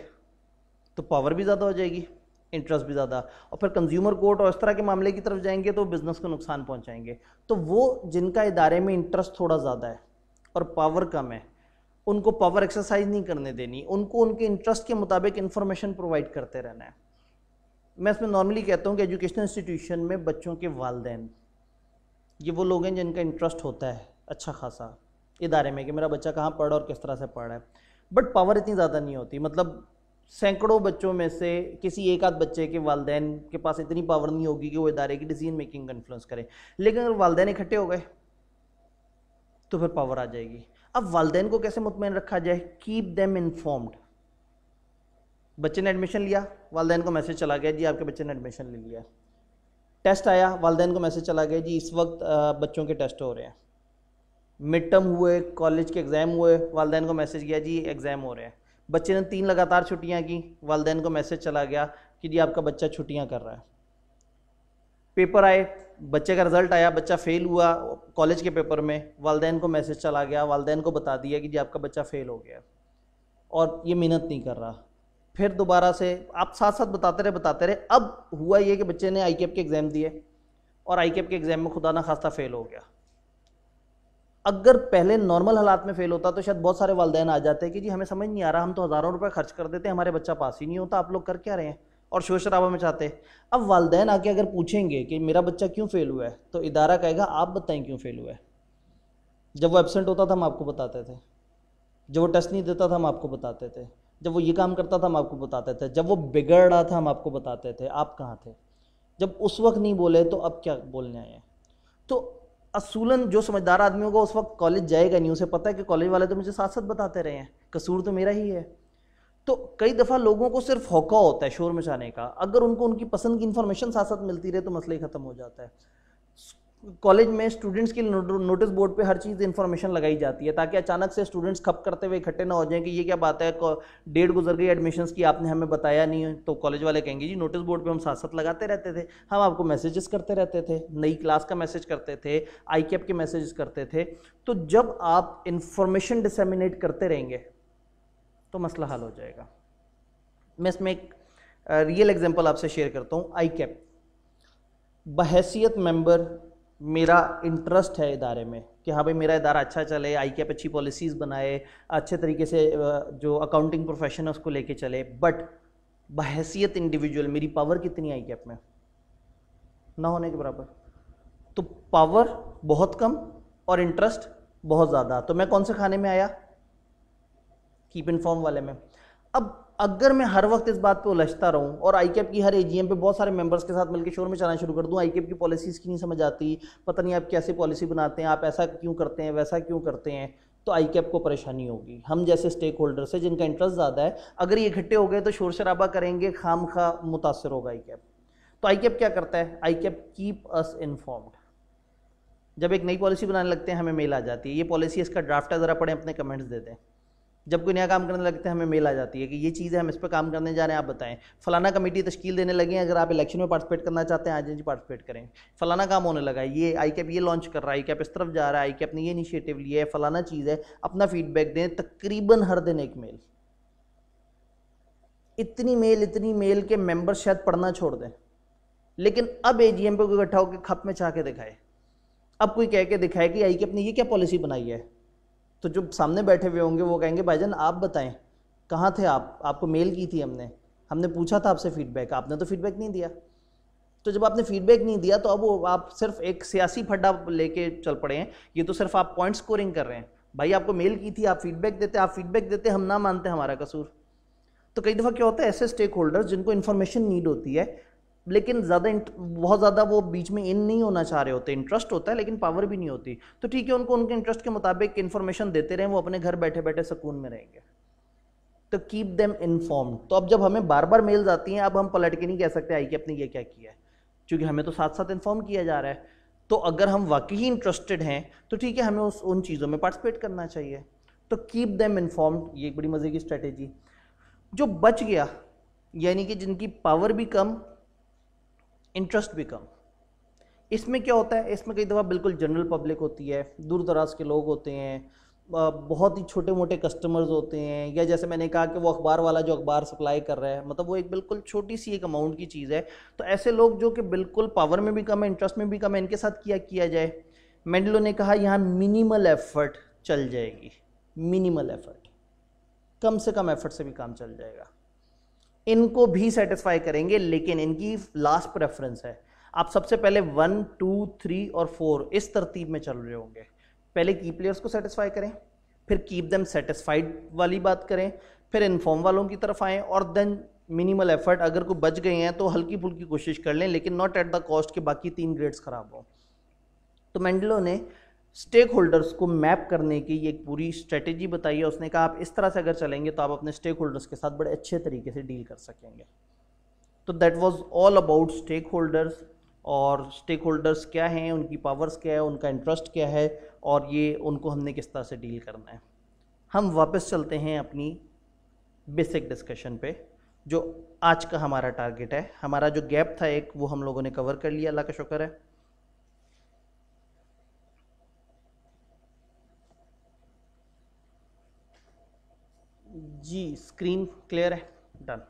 तो पावर भी ज़्यादा हो जाएगी इंटरेस्ट भी ज़्यादा और फिर कंज्यूमर कोर्ट और इस तरह के मामले की तरफ जाएंगे तो बिज़नेस को नुकसान पहुंचाएंगे तो वो जिनका इदारे में इंटरेस्ट थोड़ा ज़्यादा है और पावर कम है उनको पावर एक्सरसाइज नहीं करने देनी उनको उनके इंटरेस्ट के मुताबिक इन्फॉर्मेशन प्रोवाइड करते रहना है मैं इसमें नॉर्मली कहता हूँ कि एजुकेशनल इंस्टीट्यूशन में बच्चों के वालदेन ये वो लोग हैं जिनका इंटरेस्ट होता है अच्छा खासा इदारे में कि मेरा बच्चा कहाँ पढ़ा और किस तरह से पढ़ा है बट पावर इतनी ज़्यादा नहीं होती मतलब सैकड़ों बच्चों में से किसी एक आध बच्चे के वालदेन के पास इतनी पावर नहीं होगी कि वो इदारे की डिसीजन मेकिंग इन्फ्लुएंस करें लेकिन अगर वालदेन इकट्ठे हो गए तो फिर पावर आ जाएगी अब वालदेन को कैसे मुतमिन रखा जाए कीप देम इन्फॉर्म्ड बच्चे ने एडमिशन लिया वालदेन को मैसेज चला गया जी आपके बच्चे ने एडमिशन ले लिया टेस्ट आया वालदेन को मैसेज चला गया जी इस वक्त बच्चों के टेस्ट हो रहे हैं मिड टर्म हुए कॉलेज के एग्ज़ाम हुए वालदेन को मैसेज गया जी एग्ज़ाम हो रहे हैं बच्चे ने तीन लगातार छुट्टियाँ की वालदेन को मैसेज चला गया कि जी आपका बच्चा छुट्टियाँ कर रहा है पेपर आए बच्चे का रिजल्ट आया बच्चा फेल हुआ कॉलेज के पेपर में वालदेन को मैसेज चला गया वालदेन को बता दिया कि जी आपका बच्चा फेल हो गया और ये मेहनत नहीं कर रहा फिर दोबारा से आप साथ साथ बताते रहे बताते रहे अब हुआ ये कि बच्चे ने आई के एग्ज़ाम दिए और आई के एग्ज़ाम में खुदा ना खास्ता फेल हो गया अगर पहले नॉर्मल हालात में फेल होता तो शायद बहुत सारे वालदेन आ जाते कि जी हमें समझ नहीं आ रहा हम तो हज़ारों रुपये खर्च कर देते हमारे बच्चा पास ही नहीं होता आप लोग कर क्या रहे हैं और शोर शराबा में चाहते अब वालदेन आके अगर पूछेंगे कि मेरा बच्चा क्यों फेल हुआ है तो इदारा कहेगा आप बताएं क्यों फेल हुआ है जब वो एबसेंट होता था हम आपको बताते थे जब वो टेस्ट नहीं देता था हम आपको बताते थे जब वो ये काम करता था हम आपको बताते थे जब वो बिगड़ रहा था हम आपको बताते थे आप कहाँ थे जब उस वक्त नहीं बोले तो अब क्या बोलने आए हैं तो असूलन जो समझदार आदमी होगा उस वक्त कॉलेज जाएगा नहीं उसे पता है कि कॉलेज वाले तो मुझे साथ साथ बताते रहे हैं कसूर तो मेरा ही है तो कई दफ़ा लोगों को सिर्फ होका होता है शोर मचाने का अगर उनको उनकी पसंद की इन्फॉर्मेशन साथ साथ मिलती रहे तो मसले ख़त्म हो जाता है कॉलेज में स्टूडेंट्स की नोटिस बोर्ड पे हर चीज़ इन्फॉर्मेशन लगाई जाती है ताकि अचानक से स्टूडेंट्स खप करते हुए इकट्ठे ना हो जाएं कि ये क्या बात है डेट गुजर गई एडमिशन्स की आपने हमें बताया नहीं तो कॉलेज वाले कहेंगे जी नोटिस बोर्ड पे हम साथ साथ लगाते रहते थे हम आपको मैसेजेस करते रहते थे नई क्लास का मैसेज करते थे आई के मैसेज करते थे तो जब आप इन्फॉर्मेशन डिसमिनेट करते रहेंगे तो मसला हल हो जाएगा मैं इसमें एक रियल एग्जांपल आपसे शेयर करता हूँ आई कैप बहसीत मेंबर मेरा इंटरेस्ट है इदारे में कि हाँ भाई मेरा इदारा अच्छा चले आई कैप अच्छी पॉलिसीज़ बनाए अच्छे तरीके से जो अकाउंटिंग प्रोफेशन है उसको लेके चले बट बहसीत इंडिविजुअल मेरी पावर कितनी आई कैप में ना होने के बराबर तो पावर बहुत कम और इंटरेस्ट बहुत ज़्यादा तो मैं कौन से खाने में आया कीप इनफॉर्म वाले में अब अगर मैं हर वक्त इस बात पे उलझता रहूं और आई की हर एजीएम पे बहुत सारे मेंबर्स के साथ मिलकर शोर में चलाना शुरू कर दूं आई की पॉलिसीज़ की नहीं समझ आती पता नहीं आप कैसे पॉलिसी बनाते हैं आप ऐसा क्यों करते हैं वैसा क्यों करते हैं तो आई कैप को परेशानी होगी हम जैसे स्टेक होल्डर से जिनका इंटरेस्ट ज़्यादा है अगर ये इकट्ठे हो गए तो शोर शराबा करेंगे खाम खा मुतासर होगा आई तो आई कैप क्या करता है ICAP keep us informed जब एक नई पॉलिसी बनाने लगते हैं हमें मेल आ जाती है ये पॉलिसी इसका ड्राफ्ट है ज़रा पढ़ें अपने कमेंट्स दे दें जब कोई नया काम करने लगते हैं हमें मेल आ जाती है कि ये चीज़ है हम इस पर काम करने जा रहे हैं आप बताएं फलाना कमेटी तश्कील देने लगे हैं अगर आप इलेक्शन में पार्टिसिपेट करना चाहते हैं आज जी पार्टिसिपेट करें फलाना काम होने लगा है ये आई कैप ये लॉन्च कर रहा है आई कैप इस तरफ जा रहा है आई कैप ने ये इनिशिएटिव लिया है फलाना चीज़ है अपना फीडबैक दें तकरीबन हर दिन एक मेल इतनी मेल इतनी मेल के मेंबर शायद पढ़ना छोड़ दें लेकिन अब ए जी एम पर कोई इकट्ठा होकर खप में चाह के दिखाए अब कोई कह के दिखाए कि आई कैप ने ये क्या पॉलिसी बनाई है तो जो सामने बैठे हुए होंगे वो कहेंगे भाईजान आप बताएं कहाँ थे आप आपको मेल की थी हमने हमने पूछा था आपसे फीडबैक आपने तो फीडबैक नहीं दिया तो जब आपने फीडबैक नहीं दिया तो अब वो आप सिर्फ एक सियासी फड्डा लेके चल पड़े हैं ये तो सिर्फ आप पॉइंट स्कोरिंग कर रहे हैं भाई आपको मेल की थी आप फीडबैक देते आप फीडबैक देते हम ना मानते हमारा कसूर तो कई दफ़ा क्या होता है ऐसे स्टेक होल्डर्स जिनको इन्फॉर्मेशन नीड होती है लेकिन ज़्यादा बहुत ज़्यादा वो बीच में इन नहीं होना चाह रहे होते इंटरेस्ट होता है लेकिन पावर भी नहीं होती तो ठीक है उनको उनके इंटरेस्ट के मुताबिक इन्फॉर्मेशन देते रहें वो अपने घर बैठे बैठे सुकून में रहेंगे तो कीप देम इन्फॉर्म तो अब जब हमें बार बार मेल्स आती हैं अब हम पलट के नहीं कह सकते आई कि आपने ये क्या किया है क्योंकि हमें तो साथ साथ इन्फॉर्म किया जा रहा है तो अगर हम वाकई ही इंटरेस्टेड हैं तो ठीक है हमें उस उन चीज़ों में पार्टिसिपेट करना चाहिए तो कीप देम इन्फॉर्म ये एक बड़ी मज़े की स्ट्रेटेजी जो बच गया यानी कि जिनकी पावर भी कम इंटरेस्ट भी कम इसमें क्या होता है इसमें कई दफ़ा बिल्कुल जनरल पब्लिक होती है दूर दराज के लोग होते हैं बहुत ही छोटे मोटे कस्टमर्स होते हैं या जैसे मैंने कहा कि वो अखबार वाला जो अखबार सप्लाई कर रहा है मतलब वो एक बिल्कुल छोटी सी एक अमाउंट की चीज़ है तो ऐसे लोग जो कि बिल्कुल पावर में भी कम है इंटरेस्ट में भी कम है इनके साथ क्या किया जाए मैंडलो ने कहा यहाँ मिनिमल एफर्ट चल जाएगी मिनिमल एफर्ट कम से कम एफर्ट से भी काम चल जाएगा इनको भी सेटिस्फाई करेंगे लेकिन इनकी लास्ट प्रेफरेंस है आप सबसे पहले वन टू थ्री और फोर इस तरतीब में चल रहे होंगे पहले की प्लेयर्स को सेटिस्फाई करें फिर कीप देम सेटिस्फाइड वाली बात करें फिर इनफॉर्म वालों की तरफ आएँ और देन मिनिमल एफर्ट अगर कोई बच गए हैं तो हल्की फुल्की कोशिश कर लें लेकिन नॉट एट द कॉस्ट के बाकी तीन ग्रेड्स खराब हों तो मैंडलो ने स्टेक होल्डर्स को मैप करने की ये एक पूरी स्ट्रेटेजी बताई है उसने कहा आप इस तरह से अगर चलेंगे तो आप अपने स्टेक होल्डर्स के साथ बड़े अच्छे तरीके से डील कर सकेंगे तो that was all about stakeholders और स्टेक होल्डर्स क्या हैं उनकी पावर्स क्या है उनका इंटरेस्ट क्या है और ये उनको हमने किस तरह से डील करना है हम वापस चलते हैं अपनी बेसिक डिस्कशन पे जो आज का हमारा टारगेट है हमारा जो गैप था एक वो हम लोगों ने कवर कर लिया अल्लाह का शुक्र है जी स्क्रीन क्लियर है डन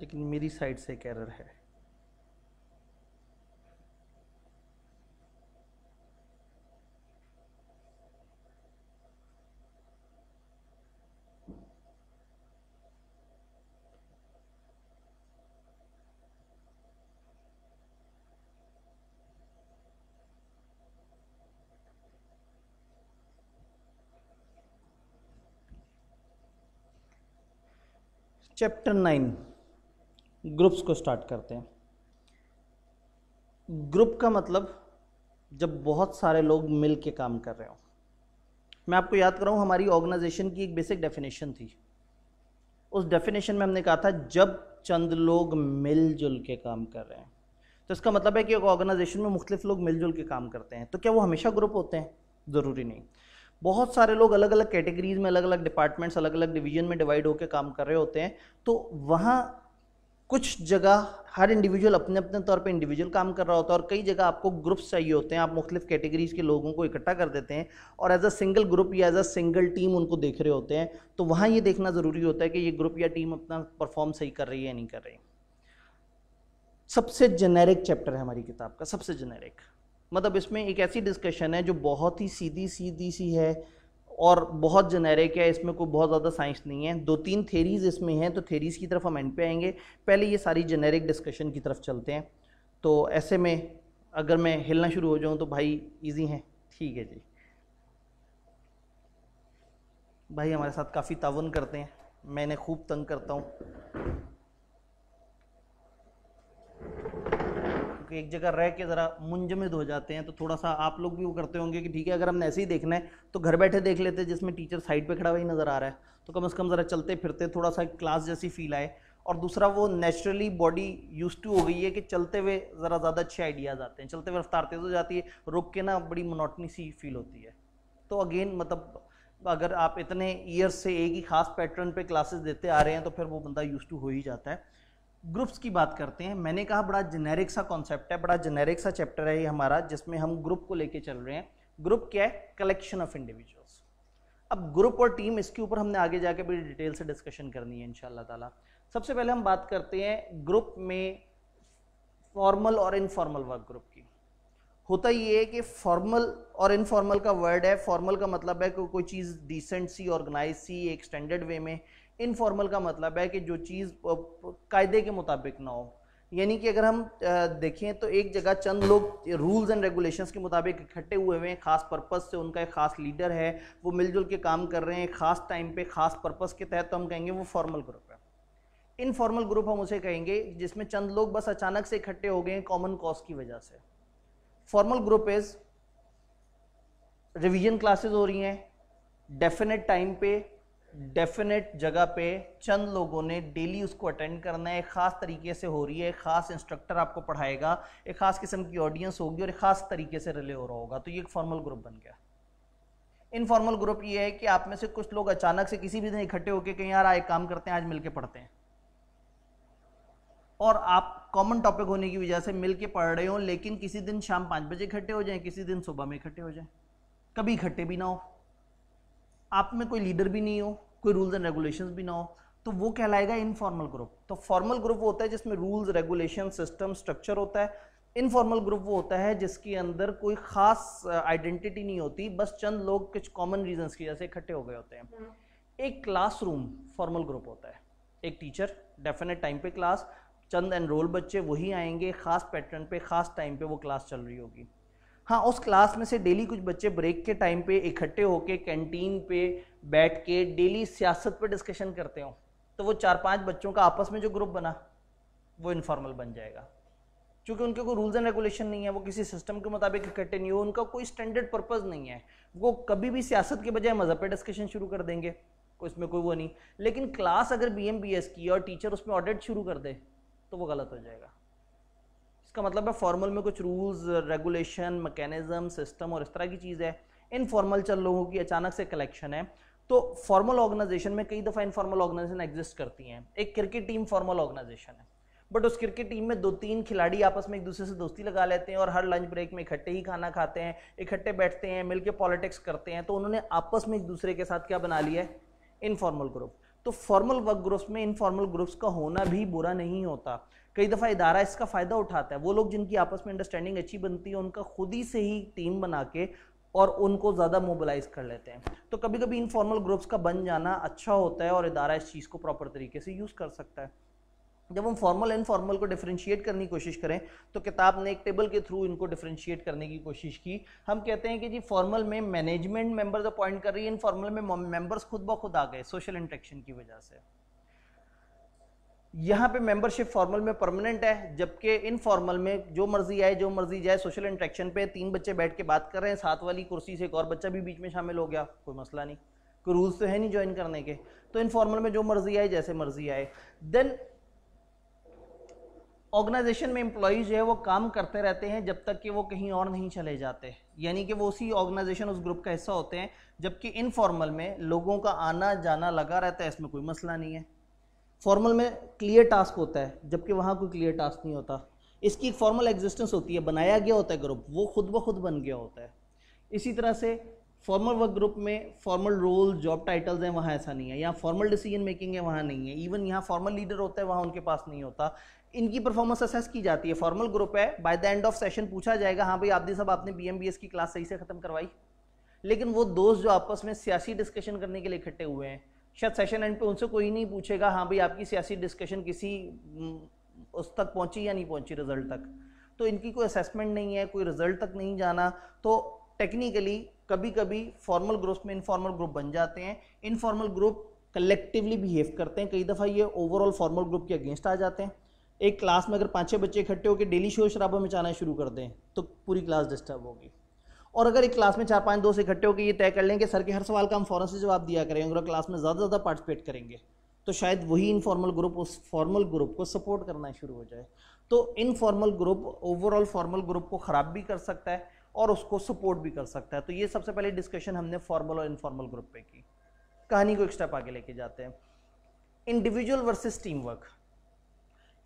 लेकिन मेरी साइड से एक एरर है चैप्टर नाइन ग्रुप्स को स्टार्ट करते हैं ग्रुप का मतलब जब बहुत सारे लोग मिल के काम कर रहे हो मैं आपको याद कराऊँ हमारी ऑर्गेनाइजेशन की एक बेसिक डेफिनेशन थी उस डेफिनेशन में हमने कहा था जब चंद लोग मिलजुल के काम कर रहे हैं तो इसका मतलब है कि एक ऑर्गेनाइजेशन में मुख्तलिफ लोग मिलजुल के काम करते हैं तो क्या वो हमेशा ग्रुप होते हैं ज़रूरी नहीं बहुत सारे लोग अलग अलग कैटेगरीज में अलग अलग डिपार्टमेंट्स अलग अलग डिवीजन में डिवाइड होकर काम कर रहे होते हैं तो वहाँ कुछ जगह हर इंडिविजुअल अपने अपने तौर पे इंडिविजुअल काम कर रहा होता है और कई जगह आपको ग्रुप्स चाहिए होते हैं आप मुख्तलिफ कैटेगरीज के लोगों को इकट्ठा कर देते हैं और एज अ सिंगल ग्रुप या एज अ सिंगल टीम उनको देख रहे होते हैं तो वहाँ ये देखना ज़रूरी होता है कि ये ग्रुप या टीम अपना परफॉर्म सही कर रही है या नहीं कर रही सबसे जेनेरिक चैप्टर है हमारी किताब का सबसे जेनेरिक मतलब इसमें एक ऐसी डिस्कशन है जो बहुत ही सीधी सीधी सी है और बहुत जेनेरिक है इसमें कोई बहुत ज़्यादा साइंस नहीं है दो तीन थेरीज इसमें हैं तो थेरीज की तरफ हम एंड पे आएंगे पहले ये सारी जेनेरिक डिस्कशन की तरफ चलते हैं तो ऐसे में अगर मैं हिलना शुरू हो जाऊँ तो भाई ईजी हैं ठीक है जी भाई हमारे साथ काफ़ी ताउन करते हैं मैंने खूब तंग करता हूँ एक जगह रह के ज़रा मुंजमद हो जाते हैं तो थोड़ा सा आप लोग भी वो करते होंगे कि ठीक है अगर हमने ऐसे ही देखना है तो घर बैठे देख लेते हैं जिसमें टीचर साइड पे खड़ा हुआ ही नज़र आ रहा है तो कम से कम ज़रा चलते फिरते थोड़ा सा क्लास जैसी फील आए और दूसरा वो नेचुरली बॉडी यूज टू हो गई है कि चलते हुए ज़रा ज़्यादा अच्छे आइडियाज़ आते हैं चलते हुए रफ्तार तेज़ हो जाती है रुक के ना बड़ी मोनोटनी सी फील होती है तो अगेन मतलब अगर आप इतने ईयर्स से एक ही खास पैटर्न पे क्लासेस देते आ रहे हैं तो फिर वो बंदा यूज टू हो ही जाता है ग्रुप्स की बात करते हैं मैंने कहा बड़ा जेनेरिक सा कॉन्सेप्ट है बड़ा जेनेरिक सा चैप्टर है ये हमारा जिसमें हम ग्रुप को लेके चल रहे हैं ग्रुप क्या है कलेक्शन ऑफ इंडिविजुअल्स अब ग्रुप और टीम इसके ऊपर हमने आगे जाके बड़ी डिटेल से डिस्कशन करनी है इन ताला सबसे पहले हम बात करते हैं ग्रुप में फॉर्मल और इनफॉर्मल वर्क ग्रुप की होता ये है कि फॉर्मल और इनफॉर्मल का वर्ड है फॉर्मल का मतलब है कि कोई चीज़ डिसेंट सी ऑर्गेनाइज सी एक स्टैंडर्ड वे में इनफॉर्मल का मतलब है कि जो चीज़ कायदे के मुताबिक ना हो यानी कि अगर हम देखें तो एक जगह चंद लोग रूल्स एंड रेगुलेशंस के मुताबिक इकट्ठे हुए हुए हैं खास पर्पस से उनका एक खास लीडर है वो मिलजुल के काम कर रहे हैं खास टाइम पे खास पर्पस के तहत तो हम कहेंगे वो फॉर्मल ग्रुप है इनफॉर्मल ग्रुप हम उसे कहेंगे जिसमें चंद लोग बस अचानक से इकट्ठे हो गए हैं कॉमन कॉज की वजह से formal group is revision classes हो रही हैं डेफिनेट टाइम पे डेफिनेट जगह पे चंद लोगों ने डेली उसको अटेंड करना है एक ख़ास तरीके से हो रही है एक ख़ास इंस्ट्रक्टर आपको पढ़ाएगा एक ख़ास किस्म की ऑडियंस होगी और एक ख़ास तरीके से रिले हो रहा होगा तो ये एक फॉर्मल ग्रुप बन गया इनफॉर्मल ग्रुप ये है कि आप में से कुछ लोग अचानक से किसी भी दिन इकट्ठे होकर कहीं यार आए काम करते हैं आज मिलके पढ़ते हैं और आप कॉमन टॉपिक होने की वजह से मिलके पढ़ रहे हो लेकिन किसी दिन शाम पाँच बजे इकट्ठे हो जाएं किसी दिन सुबह में इकट्ठे हो जाएं कभी इकट्ठे भी ना हो आप में कोई लीडर भी नहीं हो कोई रूल्स एंड रेगुलेशन भी ना हो तो वो कहलाएगा इनफॉर्मल ग्रुप तो फॉर्मल ग्रुप वो होता है जिसमें रूल्स रेगुलेशन सिस्टम स्ट्रक्चर होता है इनफॉर्मल ग्रुप वो होता है जिसके अंदर कोई खास आइडेंटिटी uh, नहीं होती बस चंद लोग कुछ कॉमन रीजंस की वजह से इकट्ठे हो गए होते हैं हम्म. एक क्लासरूम फॉर्मल ग्रुप होता है एक टीचर डेफिनेट टाइम पे क्लास चंद एनरोल बच्चे वही आएंगे खास पैटर्न पे खास टाइम पे वो क्लास चल रही होगी हाँ उस क्लास में से डेली कुछ बच्चे ब्रेक के टाइम पे इकट्ठे होके कैंटीन पे बैठ के डेली सियासत पे डिस्कशन करते हो तो वो चार पांच बच्चों का आपस में जो ग्रुप बना वो इनफॉर्मल बन जाएगा क्योंकि उनके कोई रूल्स एंड रेगुलेशन नहीं है वो किसी सिस्टम के मुताबिक इकट्ठे नहीं हो उनका कोई स्टैंडर्ड पर्पज़ नहीं है वो कभी भी सियासत के बजाय मज़हब पे डिस्कशन शुरू कर देंगे इसमें कोई वो नहीं लेकिन क्लास अगर बी की और टीचर उसमें ऑडिट शुरू कर दे तो वो गलत हो जाएगा इसका मतलब है फॉर्मल में कुछ रूल्स रेगुलेशन मैकेनिज्म सिस्टम और इस तरह की चीज़ है इनफॉर्मल चल लोगों की अचानक से कलेक्शन है तो फॉर्मल ऑर्गेनाइजेशन में कई दफ़ा इनफॉर्मल ऑर्गेनाइजेशन एग्जिस्ट करती हैं एक क्रिकेट टीम फॉर्मल ऑर्गेनाइजेशन है बट उस क्रिकेट टीम में दो तीन खिलाड़ी आपस में एक दूसरे से दोस्ती लगा लेते हैं और हर लंच ब्रेक में इकट्ठे ही खाना खाते हैं इकट्ठे बैठते हैं मिलके पॉलिटिक्स करते हैं तो उन्होंने आपस में एक दूसरे के साथ क्या बना लिया है इनफॉर्मल ग्रुप तो फॉर्मल वर्क ग्रुप्स में इनफॉर्मल ग्रुप्स का होना भी बुरा नहीं होता कई दफ़ा इदारा इसका फ़ायदा उठाता है वो लोग जिनकी आपस में अंडरस्टैंडिंग अच्छी बनती है उनका खुद ही से ही टीम बना के और उनको ज़्यादा मोबिलाइज कर लेते हैं तो कभी कभी इनफॉर्मल ग्रुप्स का बन जाना अच्छा होता है और इदारा इस चीज़ को प्रॉपर तरीके से यूज़ कर सकता है जब हम फॉर्मल एंड फॉर्मल को डिफ्रेंशिएट करने की कोशिश करें तो किताब ने एक टेबल के थ्रू इनको डिफ्रेंशिएट करने की कोशिश की हम कहते हैं कि जी फॉर्मल में मैनेजमेंट मेंबर्स अपॉइंट कर रही है इनफॉर्मल में मेंबर्स खुद ब खुद आ गए सोशल इंट्रेक्शन की वजह से यहाँ पे मेंबरशिप फॉर्मल में परमानेंट है जबकि इनफॉर्मल में जो मर्जी आए जो मर्जी जाए सोशल इंट्रैक्शन पे तीन बच्चे बैठ के बात कर रहे हैं साथ वाली कुर्सी से एक और बच्चा भी बीच में शामिल हो गया कोई मसला नहीं कोई रूल्स तो है नहीं ज्वाइन करने के तो इनफॉर्मल में जो मर्जी आए जैसे मर्जी आए देन ऑर्गेनाइजेशन में एम्प्लॉज जो है वो काम करते रहते हैं जब तक कि वो कहीं और नहीं चले जाते यानी कि वो उसी ऑर्गेनाइजेशन उस ग्रुप का हिस्सा होते हैं जबकि इनफॉर्मल में लोगों का आना जाना लगा रहता है इसमें कोई मसला नहीं है फॉर्मल में क्लियर टास्क होता है जबकि वहाँ कोई क्लियर टास्क नहीं होता इसकी एक फॉर्मल एग्जिस्टेंस होती है बनाया गया होता है ग्रुप वो खुद ब खुद बन गया होता है इसी तरह से फॉर्मल वर्क ग्रुप में फॉर्मल रोल जॉब टाइटल्स हैं वहाँ ऐसा नहीं है यहाँ फॉर्मल डिसीजन मेकिंग है वहाँ नहीं है इवन यहाँ फॉर्मल लीडर होता है वहाँ उनके पास नहीं होता इनकी परफॉर्मेंस असेस की जाती है फॉर्मल ग्रुप है by the end of session पूछा जाएगा हाँ भाई आपदी साहब आपने बी की क्लास सही से ख़त्म करवाई लेकिन वो दोस्त जो आपस में सियासी डिस्कशन करने के लिए इकट्ठे हुए हैं शायद सेशन एंड पे उनसे कोई नहीं पूछेगा हाँ भाई आपकी सियासी डिस्कशन किसी उस तक पहुंची या नहीं पहुंची रिजल्ट तक तो इनकी कोई असेसमेंट नहीं है कोई रिजल्ट तक नहीं जाना तो टेक्निकली कभी कभी फॉर्मल ग्रुप्स में इनफॉर्मल ग्रुप बन जाते हैं इनफॉर्मल ग्रुप कलेक्टिवली बिहेव करते हैं कई दफ़ा ये ओवरऑल फॉर्मल ग्रुप के अगेंस्ट आ जाते हैं एक क्लास में अगर पाँच छः बच्चे इकट्ठे होकर डेली शोर शराबा चाना शुरू कर दें तो पूरी क्लास डिस्टर्ब होगी और अगर एक क्लास में चार पाँच दोस्त इकट्ठे होकर ये तय कर लेंगे सर के हर सवाल का हम फ़ौरन से जवाब दिया करेंगे अगर क्लास में ज़्यादा ज़्यादा पार्टिसिपेट करेंगे तो शायद वही इनफॉर्मल ग्रुप उस फॉर्मल ग्रुप को सपोर्ट करना शुरू हो जाए तो informal group overall formal group को ख़राब भी कर सकता है और उसको सपोर्ट भी कर सकता है तो ये सबसे पहले डिस्कशन हमने फॉर्मल और इनफॉर्मल ग्रुप पे की कहानी को एक स्टेप आगे लेके जाते हैं इंडिविजुअल वर्सेस टीम वर्क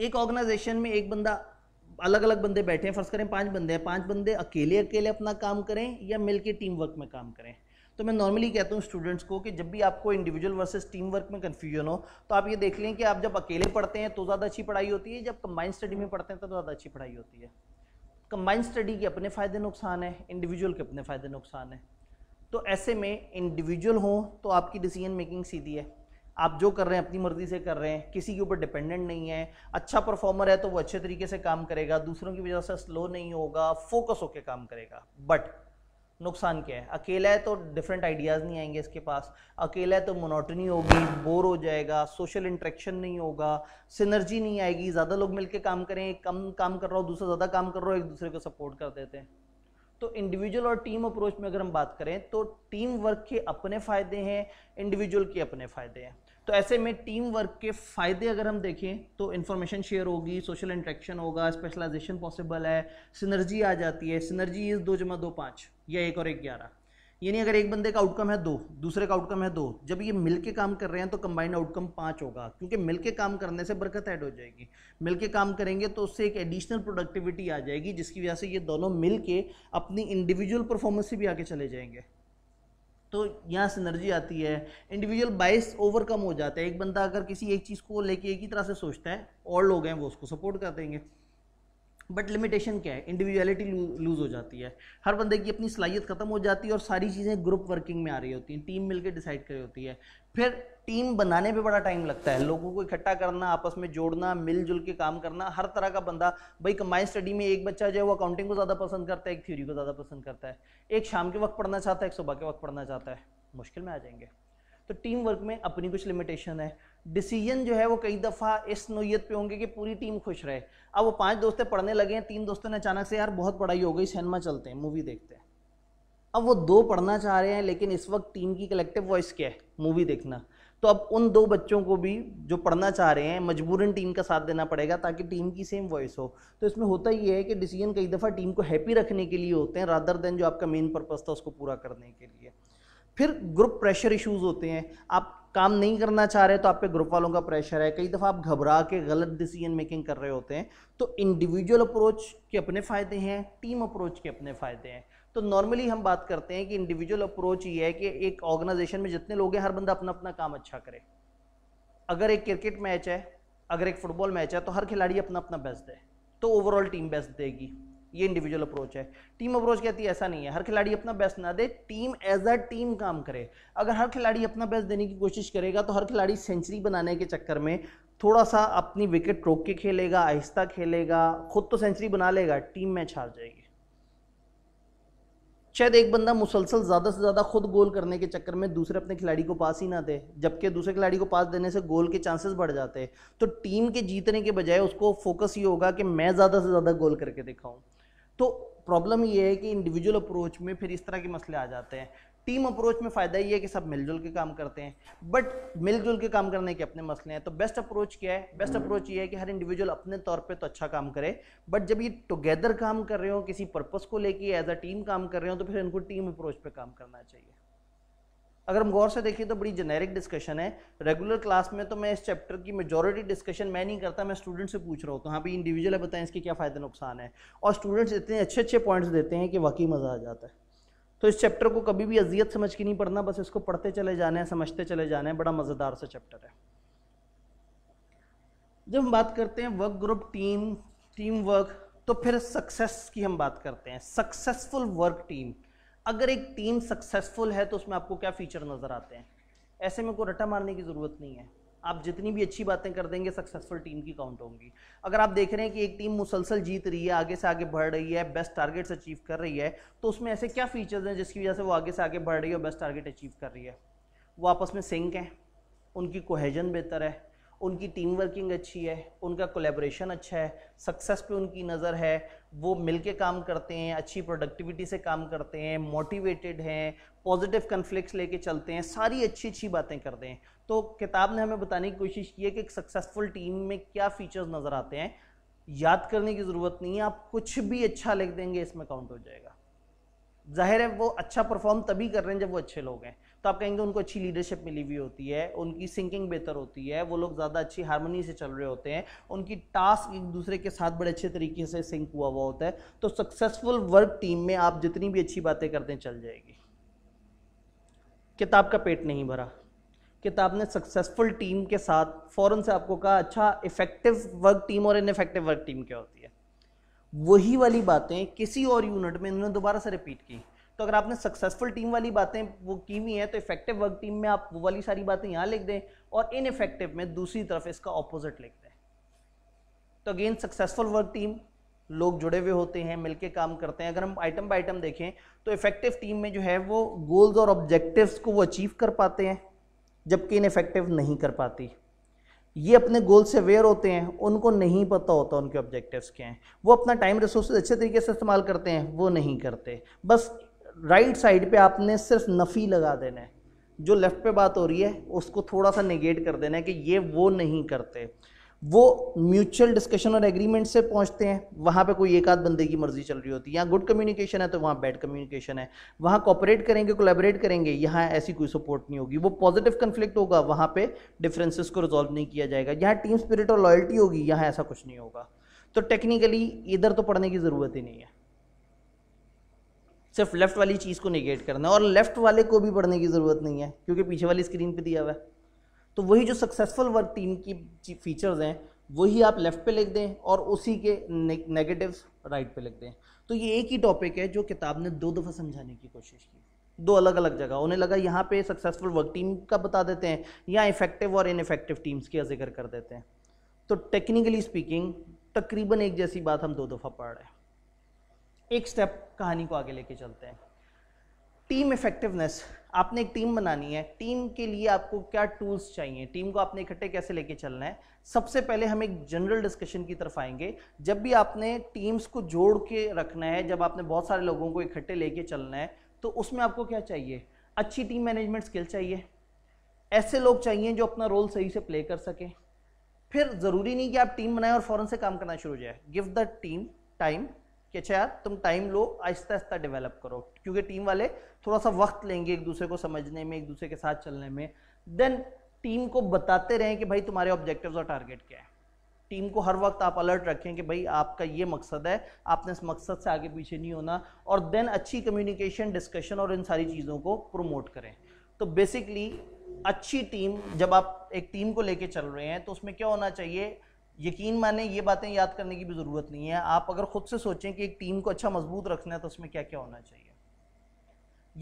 एक ऑर्गेनाइजेशन में एक बंदा अलग अलग बंदे बैठे हैं फर्ज करें पांच बंदे हैं पांच बंदे अकेले अकेले अपना काम करें या मिल के टीम वर्क में काम करें तो मैं नॉर्मली कहता हूँ स्टूडेंट्स को कि जब भी आपको इंडिविजुअल वर्सेस टीम वर्क में कन्फ्यूजन हो तो आप ये देख लें कि आप जब अकेले पढ़ते हैं तो ज़्यादा अच्छी पढ़ाई होती है जब कंबाइंड स्टडी में पढ़ते हैं तो ज़्यादा अच्छी पढ़ाई होती है कंबाइंड स्टडी के अपने फ़ायदे नुकसान है इंडिविजुअल के अपने फ़ायदे नुकसान है तो ऐसे में इंडिविजुअल हों तो आपकी डिसीजन मेकिंग सीधी है आप जो कर रहे हैं अपनी मर्जी से कर रहे हैं किसी के ऊपर डिपेंडेंट नहीं है अच्छा परफॉर्मर है तो वो अच्छे तरीके से काम करेगा दूसरों की वजह से स्लो नहीं होगा फोकस होकर काम करेगा बट नुकसान क्या है अकेला है तो डिफरेंट आइडियाज़ नहीं आएंगे इसके पास अकेला है तो मोनोटनी होगी बोर हो जाएगा सोशल इंट्रैक्शन नहीं होगा सिनर्जी नहीं आएगी ज़्यादा लोग मिलकर काम करें एक कम काम कर रहा हो दूसरा ज़्यादा काम कर रहा हो एक दूसरे को सपोर्ट कर देते हैं तो इंडिविजुअल और टीम अप्रोच में अगर हम बात करें तो टीम वर्क के अपने फ़ायदे हैं इंडिविजुअल के अपने फ़ायदे हैं तो ऐसे में टीम वर्क के फ़ायदे अगर हम देखें तो इन्फॉर्मेशन शेयर होगी सोशल इंट्रैक्शन होगा स्पेशलाइजेशन पॉसिबल है सिनर्जी आ जाती है सिनर्जी इज़ दो जमा दो पाँच या एक और एक ग्यारह यानी अगर एक बंदे का आउटकम है दो दूसरे का आउटकम है दो जब ये मिलके काम कर रहे हैं तो कंबाइंड आउटकम पाँच होगा क्योंकि मिलके काम करने से बरकत ऐड हो जाएगी मिलके काम करेंगे तो उससे एक एडिशनल प्रोडक्टिविटी आ जाएगी जिसकी वजह से ये दोनों मिलके अपनी इंडिविजुअल परफॉर्मेंस से भी आके चले जाएंगे तो यहाँ सिनर्जी आती है इंडिविजुअल बाइस ओवरकम हो जाता है एक बंदा अगर किसी एक चीज़ को लेके एक ही तरह से सोचता है और लोग हैं वो उसको सपोर्ट कर देंगे बट लिमिटेशन क्या है इंडिविजुअलिटी लूज हो जाती है हर बंदे की अपनी सलाहियत खत्म हो जाती है और सारी चीज़ें ग्रुप वर्किंग में आ रही होती हैं टीम मिलकर डिसाइड कर रही होती है फिर टीम बनाने पे बड़ा टाइम लगता है लोगों को इकट्ठा करना आपस में जोड़ना मिलजुल के काम करना हर तरह का बंदा भाई कमाई स्टडी में एक बच्चा जो है वो अकाउंटिंग को ज़्यादा पसंद करता है एक थ्योरी को ज़्यादा पसंद करता है एक शाम के वक्त पढ़ना चाहता है एक सुबह के वक्त पढ़ना चाहता है मुश्किल में आ जाएंगे तो टीम वर्क में अपनी कुछ लिमिटेशन है डिसीजन जो है वो कई दफ़ा इस नोयत पे होंगे कि पूरी टीम खुश रहे अब वो पांच दोस्तें पढ़ने लगे हैं तीन दोस्तों ने अचानक से यार बहुत पढ़ाई हो गई सिनेमा चलते हैं मूवी देखते हैं अब वो दो पढ़ना चाह रहे हैं लेकिन इस वक्त टीम की कलेक्टिव वॉइस क्या है मूवी देखना तो अब उन दो बच्चों को भी जो पढ़ना चाह रहे हैं मजबूरन टीम का साथ देना पड़ेगा ताकि टीम की सेम वॉइस हो तो इसमें होता ये है कि डिसीजन कई दफ़ा टीम को हैप्पी रखने के लिए होते हैं रादर देन जो आपका मेन पर्पज़ था उसको पूरा करने के लिए फिर ग्रुप प्रेशर इश्यूज होते हैं आप काम नहीं करना चाह रहे तो आप पे ग्रुप वालों का प्रेशर है कई दफ़ा आप घबरा के गलत डिसीजन मेकिंग कर रहे होते हैं तो इंडिविजुअल अप्रोच के अपने फ़ायदे हैं टीम अप्रोच के अपने फ़ायदे हैं तो नॉर्मली हम बात करते हैं कि इंडिविजुअल अप्रोच ये है कि एक ऑर्गेनाइजेशन में जितने लोग हैं हर बंदा अपना अपना काम अच्छा करे अगर एक क्रिकेट मैच है अगर एक फुटबॉल मैच है तो हर खिलाड़ी अपना अपना बेस्ट दे तो ओवरऑल टीम बेस्ट देगी ये इंडिविजुअल अप्रोच है टीम अप्रोच कहती है ऐसा नहीं है हर खिलाड़ी अपना बेस्ट ना दे टीम एज अ टीम काम करे अगर हर खिलाड़ी अपना बेस्ट देने की कोशिश करेगा तो हर खिलाड़ी सेंचुरी बनाने के चक्कर में थोड़ा सा अपनी विकेट रोक के खेलेगा आहिस्ता खेलेगा खुद तो सेंचुरी बना लेगा टीम मैच हार जाएगी शायद एक बंदा मुसलसल ज़्यादा से ज़्यादा खुद गोल करने के चक्कर में दूसरे अपने खिलाड़ी को पास ही ना दे जबकि दूसरे खिलाड़ी को पास देने से गोल के चांसेस बढ़ जाते हैं तो टीम के जीतने के बजाय उसको फोकस ये होगा कि मैं ज़्यादा से ज़्यादा गोल करके दिखाऊँ तो प्रॉब्लम ये है कि इंडिविजुअल अप्रोच में फिर इस तरह के मसले आ जाते हैं टीम अप्रोच में फ़ायदा ये है कि सब मिलजुल के काम करते हैं बट मिलजुल के काम करने के अपने मसले हैं तो बेस्ट अप्रोच क्या है बेस्ट अप्रोच ये है कि हर इंडिविजुअल अपने तौर पे तो अच्छा काम करे बट जब ये टुगेदर काम कर रहे हो किसी पर्पज़ को लेके एज अ टीम काम कर रहे हो तो फिर इनको टीम अप्रोच पर काम करना चाहिए अगर हम गौर से देखें तो बड़ी जेनेरिक डिस्कशन है रेगुलर क्लास में तो मैं इस चैप्टर की मेजोरिटी डिस्कशन मैं नहीं करता मैं स्टूडेंट से पूछ रहा हूँ तो हाँ भी इंडिविजुअल है बताएं इसके क्या फ़ायदे नुकसान है और स्टूडेंट्स इतने अच्छे अच्छे पॉइंट्स देते हैं कि वाकई मज़ा आ जाता है तो इस चैप्टर को कभी भी अजियत समझ के नहीं पढ़ना बस इसको पढ़ते चले जाना है समझते चले जाना है बड़ा मज़ेदार सा चैप्टर है जब हम बात करते हैं work group team team work तो फिर सक्सेस की हम बात करते हैं सक्सेसफुल वर्क टीम अगर एक टीम सक्सेसफुल है तो उसमें आपको क्या फीचर नज़र आते हैं ऐसे में कोई रटा मारने की ज़रूरत नहीं है आप जितनी भी अच्छी बातें कर देंगे सक्सेसफुल टीम की काउंट होंगी अगर आप देख रहे हैं कि एक टीम मुसलसल जीत रही है आगे से आगे बढ़ रही है बेस्ट टारगेट्स अचीव कर रही है तो उसमें ऐसे क्या फीचर्स हैं जिसकी वजह से वो आगे से आगे बढ़ रही है और बेस्ट टारगेट अचीव कर रही है वो आपस में सिंक हैं उनकी कोहेजन बेहतर है उनकी टीम वर्किंग अच्छी है उनका कोलेब्रेशन अच्छा है सक्सेस पे उनकी नज़र है वो मिल काम करते हैं अच्छी प्रोडक्टिविटी से काम करते हैं मोटिवेटेड हैं पॉजिटिव कन्फ्लिक्ट लेके चलते हैं सारी अच्छी अच्छी बातें करते हैं तो किताब ने हमें बताने की कोशिश की है कि एक सक्सेसफुल टीम में क्या फीचर्स नज़र आते हैं याद करने की ज़रूरत नहीं है आप कुछ भी अच्छा लिख देंगे इसमें काउंट हो जाएगा जाहिर है वो अच्छा परफॉर्म तभी कर रहे हैं जब वो अच्छे लोग हैं तो आप कहेंगे उनको अच्छी लीडरशिप मिली हुई होती है उनकी सिंकिंग बेहतर होती है वो लोग ज़्यादा अच्छी हारमोनी से चल रहे होते हैं उनकी टास्क एक दूसरे के साथ बड़े अच्छे तरीके से सिंक हुआ हुआ होता है तो सक्सेसफुल वर्क टीम में आप जितनी भी अच्छी बातें करते हैं चल जाएगी किताब का पेट नहीं भरा किताब ने सक्सेसफुल टीम के साथ फ़ौरन से आपको कहा अच्छा इफेक्टिव वर्क टीम और इनफेक्टिव वर्क टीम क्या होती है वही वाली बातें किसी और यूनिट में इन्होंने दोबारा से रिपीट की तो अगर आपने सक्सेसफुल टीम वाली बातें वो की हुई हैं तो इफेक्टिव वर्क टीम में आप वो वाली सारी बातें यहाँ लिख दें और इन इफेक्टिव में दूसरी तरफ इसका ऑपोजिट लिख दें तो अगेन सक्सेसफुल वर्क टीम लोग जुड़े हुए होते हैं मिलके काम करते हैं अगर हम आइटम बाय आइटम देखें तो इफेक्टिव टीम में जो है वो गोल्स और ऑब्जेक्टिव्स को वो अचीव कर पाते हैं जबकि इन इफेक्टिव नहीं कर पाती ये अपने गोल से अवेयर होते हैं उनको नहीं पता होता उनके ऑब्जेक्टिव्स क्या हैं वो अपना टाइम रिसोर्स अच्छे तरीके से इस्तेमाल करते हैं वो नहीं करते बस राइट साइड पे आपने सिर्फ नफ़ी लगा देना है जो लेफ़्ट पे बात हो रही है उसको थोड़ा सा निगेट कर देना है कि ये वो नहीं करते वो म्यूचुअल डिस्कशन और एग्रीमेंट से पहुंचते हैं वहाँ पे कोई एक आध बंदे की मर्जी चल रही होती है यहाँ गुड कम्युनिकेशन है तो वहाँ बैड कम्युनिकेशन है वहाँ कॉपरेट करेंगे कोलेबरेट करेंगे यहाँ ऐसी कोई सपोर्ट नहीं होगी वो पॉजिटिव कन्फ्लिक्ट होगा वहाँ पे डिफरेंसेस को रिजॉल्व नहीं किया जाएगा यहाँ टीम स्पिरिट और लॉयल्टी होगी यहाँ ऐसा कुछ नहीं होगा तो टेक्निकली इधर तो पढ़ने की ज़रूरत ही नहीं है सिर्फ लेफ्ट वाली चीज़ को निगेट करना है और लेफ्ट वाले को भी पढ़ने की ज़रूरत नहीं है क्योंकि पीछे वाली स्क्रीन पे दिया हुआ है तो वही जो सक्सेसफुल वर्क टीम की फीचर्स हैं वही आप लेफ़्ट पे लिख दें और उसी के नेगेटिव्स राइट पे लिख दें तो ये एक ही टॉपिक है जो किताब ने दो दफ़ा समझाने की कोशिश की दो अलग अलग जगह उन्हें लगा यहाँ पे सक्सेसफुल वर्क टीम का बता देते हैं या इफेक्टिव और इनफेक्टिव टीम्स का जिक्र कर देते हैं तो टेक्निकली स्पीकिंग तकरीबन एक जैसी बात हम दो दफ़ा पढ़ रहे हैं एक स्टेप कहानी को आगे लेके चलते हैं टीम इफेक्टिवनेस आपने एक टीम बनानी है टीम के लिए आपको क्या टूल्स चाहिए टीम को आपने इकट्ठे कैसे लेके चलना है सबसे पहले हम एक जनरल डिस्कशन की तरफ आएंगे जब भी आपने टीम्स को जोड़ के रखना है जब आपने बहुत सारे लोगों को इकट्ठे लेके चलना है तो उसमें आपको क्या चाहिए अच्छी टीम मैनेजमेंट स्किल चाहिए ऐसे लोग चाहिए जो अपना रोल सही से प्ले कर सकें फिर ज़रूरी नहीं कि आप टीम बनाएं और फ़ौरन से काम करना शुरू हो जाए गिव द टीम टाइम कि अच्छा यार तुम टाइम लो आहिस्ता आहिस्ता डेवलप करो क्योंकि टीम वाले थोड़ा सा वक्त लेंगे एक दूसरे को समझने में एक दूसरे के साथ चलने में देन टीम को बताते रहें कि भाई तुम्हारे ऑब्जेक्टिव्स और टारगेट क्या है टीम को हर वक्त आप अलर्ट रखें कि भाई आपका ये मकसद है आपने इस मकसद से आगे पीछे नहीं होना और देन अच्छी कम्युनिकेशन डिस्कशन और इन सारी चीज़ों को प्रमोट करें तो बेसिकली अच्छी टीम जब आप एक टीम को लेके चल रहे हैं तो उसमें क्या होना चाहिए यकीन माने ये बातें याद करने की भी ज़रूरत नहीं है आप अगर ख़ुद से सोचें कि एक टीम को अच्छा मजबूत रखना है तो उसमें क्या क्या होना चाहिए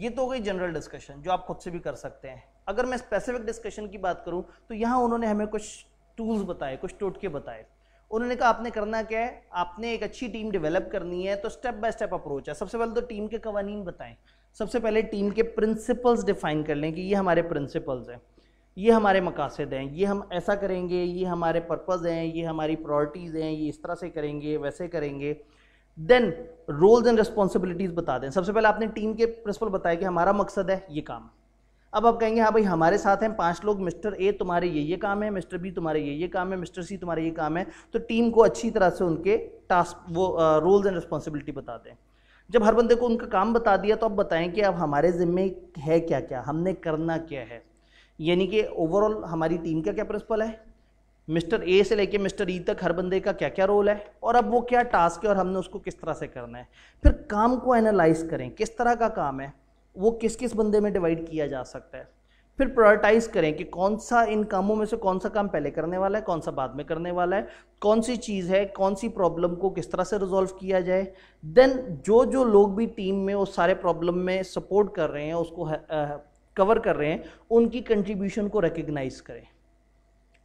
ये तो हो गई जनरल डिस्कशन जो आप खुद से भी कर सकते हैं अगर मैं स्पेसिफिक डिस्कशन की बात करूं तो यहाँ उन्होंने हमें कुछ टूल्स बताए कुछ टोटके बताए उन्होंने कहा आपने करना क्या है आपने एक अच्छी टीम डेवलप करनी है तो स्टेप बाय स्टेप अप्रोच है सबसे पहले तो टीम के कवानीन बताएं सबसे पहले टीम के प्रिंसिपल्स डिफाइन कर लें कि ये हमारे प्रिंसिपल्स हैं ये हमारे मकासद हैं ये हम ऐसा करेंगे ये हमारे पर्पज़ हैं ये हमारी प्रायोरिटीज़ हैं ये इस तरह से करेंगे वैसे करेंगे देन रोल्स एंड रिस्पॉन्सिबिलिटीज़ बता दें सबसे पहले आपने टीम के प्रिंसिपल बताया कि हमारा मकसद है ये काम अब आप कहेंगे हाँ भाई हमारे साथ हैं पांच लोग मिस्टर ए तुम्हारे ये ये काम है मिस्टर बी तुम्हारे ये ये काम है मिस्टर सी तुम्हारे ये काम है तो टीम को अच्छी तरह से उनके टास्क वो रोल्स एंड रिस्पॉन्सिबिलिटी बता दें जब हर बंदे को उनका काम बता दिया तो अब बताएं कि अब हमारे ज़िम्मे है क्या क्या हमने करना क्या है यानी कि ओवरऑल हमारी टीम का क्या प्रिंसिपल है मिस्टर ए से लेके मिस्टर ई e तक हर बंदे का क्या क्या रोल है और अब वो क्या टास्क है और हमने उसको किस तरह से करना है फिर काम को एनालाइज करें किस तरह का काम है वो किस किस बंदे में डिवाइड किया जा सकता है फिर प्रायोरिटाइज करें कि कौन सा इन कामों में से कौन सा काम पहले करने वाला है कौन सा बाद में करने वाला है कौन सी चीज़ है कौन सी प्रॉब्लम को किस तरह से रिजॉल्व किया जाए देन जो जो लोग भी टीम में उस सारे प्रॉब्लम में सपोर्ट कर रहे हैं उसको कवर कर रहे हैं उनकी कंट्रीब्यूशन को रिकग्नाइज करें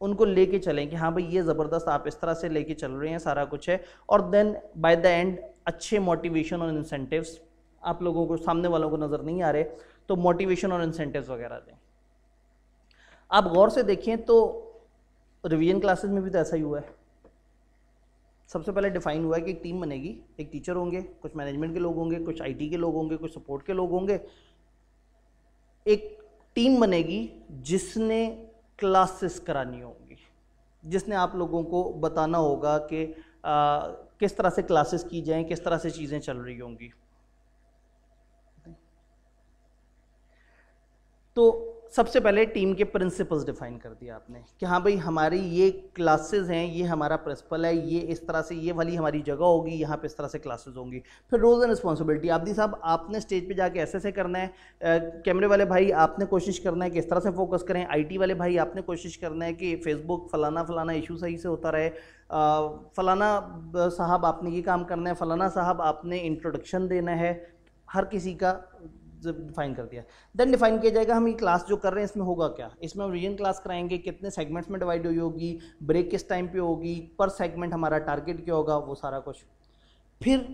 उनको लेके चलें कि हाँ भाई ये ज़बरदस्त आप इस तरह से लेके चल रहे हैं सारा कुछ है और देन बाय द एंड अच्छे मोटिवेशन और इंसेंटिव्स आप लोगों को सामने वालों को नज़र नहीं आ रहे तो मोटिवेशन और इंसेंटिव्स वगैरह दें आप गौर से देखें तो रिवीजन क्लासेस में भी तो ऐसा ही हुआ है सबसे पहले डिफाइन हुआ है कि एक टीम बनेगी एक टीचर होंगे कुछ मैनेजमेंट के लोग होंगे कुछ आईटी के लोग होंगे कुछ सपोर्ट के लोग होंगे एक टीम बनेगी जिसने क्लासेस करानी होगी जिसने आप लोगों को बताना होगा कि किस तरह से क्लासेस की जाएं किस तरह से चीज़ें चल रही होंगी तो सबसे पहले टीम के प्रिंसिपल्स डिफाइन कर दिया आपने कि हाँ भाई हमारी ये क्लासेस हैं ये हमारा प्रिंसिपल है ये इस तरह से ये वाली हमारी जगह होगी यहाँ पे इस तरह से क्लासेस होंगी फिर रोल्स एंड रिस्पॉन्सिबिलिटी दी साहब आपने स्टेज पे जाके ऐसे ऐसे करना है कैमरे वाले भाई आपने कोशिश करना है कि इस तरह से फोकस करें आई वाले भाई आपने कोशिश करना है कि फेसबुक फ़लाना फ़लाना इशू सही से होता रहे फ़लाना साहब आपने ये काम करना है फ़लाना साहब आपने इंट्रोडक्शन देना है हर किसी का डिफाइन कर दिया देन डिफाइन किया जाएगा हम ये क्लास जो कर रहे हैं इसमें होगा क्या इसमें हम रीजन क्लास कराएंगे कितने सेगमेंट्स में डिवाइड हुई होगी ब्रेक किस टाइम पे होगी पर सेगमेंट हमारा टारगेट क्या होगा वो सारा कुछ फिर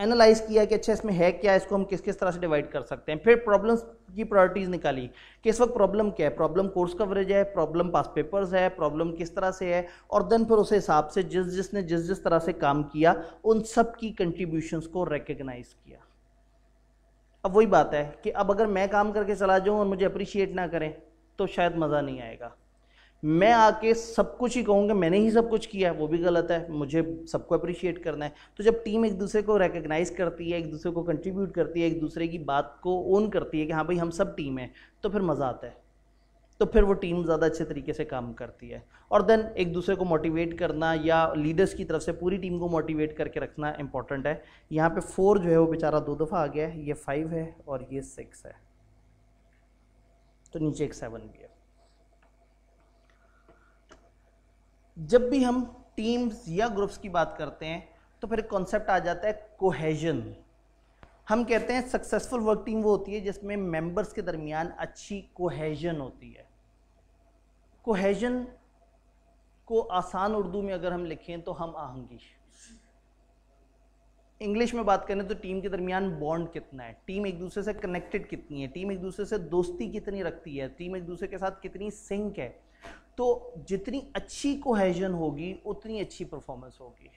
एनालाइज किया कि अच्छा इसमें है क्या इसको हम किस किस तरह से डिवाइड कर सकते हैं फिर प्रॉब्लम्स की प्रायोरिटीज़ निकाली कि इस वक्त प्रॉब्लम क्या है प्रॉब्लम कोर्स कवरेज है प्रॉब्लम पास पेपर्स है प्रॉब्लम किस तरह से है और देन फिर उस हिसाब से जिस जिसने जिस जिस तरह से काम किया उन सब की कंट्रीब्यूशंस को रिकग्नाइज किया अब वही बात है कि अब अगर मैं काम करके चला जाऊँ और मुझे अप्रिशिएट ना करें तो शायद मज़ा नहीं आएगा मैं आके सब कुछ ही कहूँगा मैंने ही सब कुछ किया है वो भी गलत है मुझे सबको अप्रिशिएट करना है तो जब टीम एक दूसरे को रिकग्नाइज करती है एक दूसरे को कंट्रीब्यूट करती है एक दूसरे की बात को ओन करती है कि हाँ भाई हम सब टीम हैं तो फिर मज़ा आता है तो फिर वो टीम ज़्यादा अच्छे तरीके से काम करती है और देन एक दूसरे को मोटिवेट करना या लीडर्स की तरफ से पूरी टीम को मोटिवेट करके रखना इंपॉर्टेंट है यहाँ पे फोर जो है वो बेचारा दो दफ़ा आ गया है ये फाइव है और ये सिक्स है तो नीचे एक सेवन भी है जब भी हम टीम्स या ग्रुप्स की बात करते हैं तो फिर कॉन्सेप्ट आ जाता है कोहेजन हम कहते हैं सक्सेसफुल वर्क टीम वो होती है जिसमें मेंबर्स के दरमियान अच्छी कोहेजन होती है कोहेजन को आसान उर्दू में अगर हम लिखें तो हम आहंगी इंग्लिश में बात करें तो टीम के दरमियान बॉन्ड कितना है टीम एक दूसरे से कनेक्टेड कितनी है टीम एक दूसरे से दोस्ती कितनी रखती है टीम एक दूसरे के साथ कितनी सिंक है तो जितनी अच्छी कोहेजन होगी उतनी अच्छी परफॉर्मेंस होगी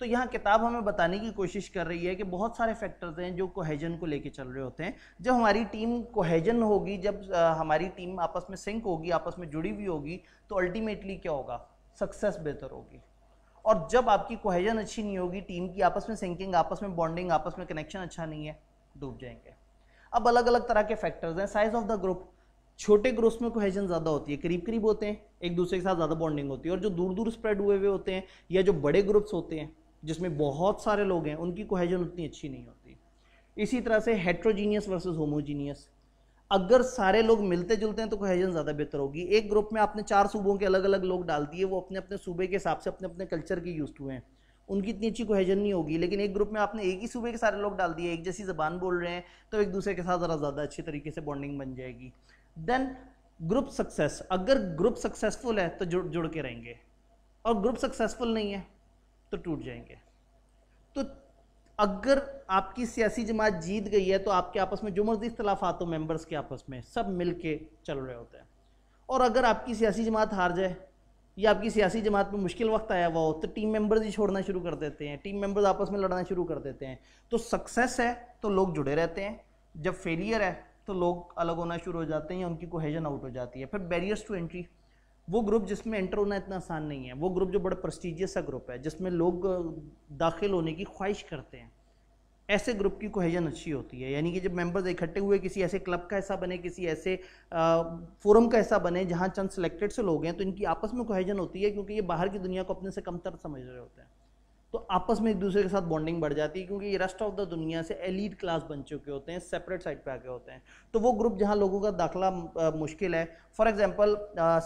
तो यहाँ किताब हमें बताने की कोशिश कर रही है कि बहुत सारे फैक्टर्स हैं जो कोहेजन को लेके चल रहे होते हैं जब हमारी टीम कोहेजन होगी जब हमारी टीम आपस में सिंक होगी आपस में जुड़ी हुई होगी तो अल्टीमेटली क्या होगा सक्सेस बेहतर होगी और जब आपकी कोहेजन अच्छी नहीं होगी टीम की आपस में सिंकिंग आपस में बॉन्डिंग आपस में कनेक्शन अच्छा नहीं है डूब जाएंगे अब अलग अलग तरह के फैक्टर्स हैं साइज ऑफ द ग्रुप छोटे ग्रुप्स में कोहेजन ज़्यादा होती है करीब करीब होते हैं एक दूसरे के साथ ज़्यादा बॉन्डिंग होती है और जो दूर दूर स्प्रेड हुए हुए होते हैं या जो बड़े ग्रुप्स होते हैं जिसमें बहुत सारे लोग हैं उनकी कोहेजन उतनी अच्छी नहीं होती इसी तरह से हेट्रोजीनियस वर्सेस होमोजीनियस अगर सारे लोग मिलते जुलते हैं तो कोहेजन ज़्यादा बेहतर होगी एक ग्रुप में आपने चार सूबों के अलग अलग लोग डाल दिए वो अपने अपने सूबे के हिसाब से अपने अपने कल्चर के यूज हुए हैं उनकी इतनी अच्छी कोहेजन नहीं होगी लेकिन एक ग्रुप में आपने एक ही सूबे के सारे लोग डाल दिए एक जैसी जबान बोल रहे हैं तो एक दूसरे के साथ ज़रा ज़्यादा अच्छे तरीके से बॉन्डिंग बन जाएगी देन ग्रुप सक्सेस अगर ग्रुप सक्सेसफुल है तो जुड़ जुड़ के रहेंगे और ग्रुप सक्सेसफुल नहीं है तो टूट जाएंगे तो अगर आपकी सियासी जमात जीत गई है तो आपके आपस में जो मर्जी इख्तलाफा हो मेम्बर्स के आपस में सब मिल के चल रहे होते हैं और अगर आपकी सियासी जमात हार जाए या आपकी सियासी जमात में मुश्किल वक्त आया हुआ हो तो टीम मेंबर्स ही छोड़ना शुरू कर देते हैं टीम मेंबर्स आपस में लड़ना शुरू कर देते हैं तो सक्सेस है तो लोग जुड़े रहते हैं जब फेलियर है तो लोग अलग होना शुरू हो जाते हैं या उनकी कोहेजन आउट हो जाती है फिर बैरियर्स टू एंट्री वो ग्रुप जिसमें एंटर होना इतना आसान नहीं है वो ग्रुप जो बड़ा प्रस्टिजियस सा ग्रुप है जिसमें लोग दाखिल होने की ख्वाहिश करते हैं ऐसे ग्रुप की कोहेजन अच्छी होती है यानी कि जब मेंबर्स इकट्ठे हुए किसी ऐसे क्लब का हिस्सा बने किसी ऐसे फोरम का हिस्सा बने जहाँ चंद सेलेक्टेड से लोग हैं तो इनकी आपस में कोहेजन होती है क्योंकि ये बाहर की दुनिया को अपने से कमतर समझ रहे होते हैं तो आपस में एक दूसरे के साथ बॉन्डिंग बढ़ जाती है क्योंकि ये रेस्ट ऑफ द दुनिया से एलिट क्लास बन चुके होते हैं सेपरेट साइड पे आके होते हैं तो वो ग्रुप जहाँ लोगों का दाखला मुश्किल है for example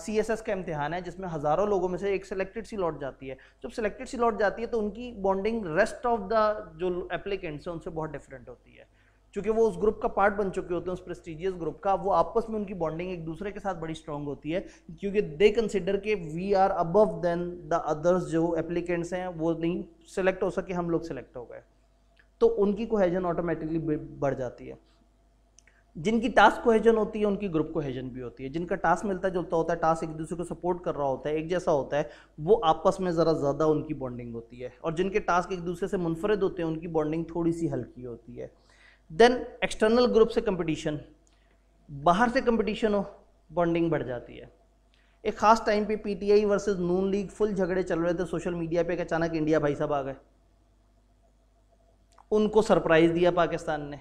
C S S का इम्तिहान है जिसमें हज़ारों लोगों में से एक सिलेक्टेड सी लौट जाती है जब सिलेक्टेड सी लौट जाती है तो उनकी बॉन्डिंग रेस्ट ऑफ द जो एप्लीकेंट्स हैं उनसे बहुत डिफरेंट होती है चूंकि वो उस ग्रुप का पार्ट बन चुके होते हैं उस प्रेस्टिजियस ग्रुप का वो आपस में उनकी बॉन्डिंग एक दूसरे के साथ बड़ी स्ट्रांग होती है क्योंकि दे कंसिडर के we are above than the others जो एप्लीकेंट्स हैं वो नहीं सिलेक्ट हो सके हम लोग सिलेक्ट हो गए तो उनकी कोहेजन ऑटोमेटिकली बढ़ जाती है जिनकी टास्क कोहेजन होती है उनकी ग्रुप कोहेजन भी होती है जिनका टास्क मिलता जुलता होता है टास्क एक दूसरे को सपोर्ट कर रहा होता है एक जैसा होता है वो आपस में ज़रा ज़्यादा उनकी बॉन्डिंग होती है और जिनके टास्क एक दूसरे से मुनफरद होते हैं उनकी बॉन्डिंग थोड़ी सी हल्की होती है देन एक्सटर्नल ग्रुप से कंपटीशन बाहर से कंपटीशन हो बॉन्डिंग बढ़ जाती है एक खास टाइम पे PTI versus Noon league full झगड़े चल रहे थे सोशल मीडिया पे कि अचानक इंडिया भाई साहब आ गए उनको सरप्राइज़ दिया पाकिस्तान ने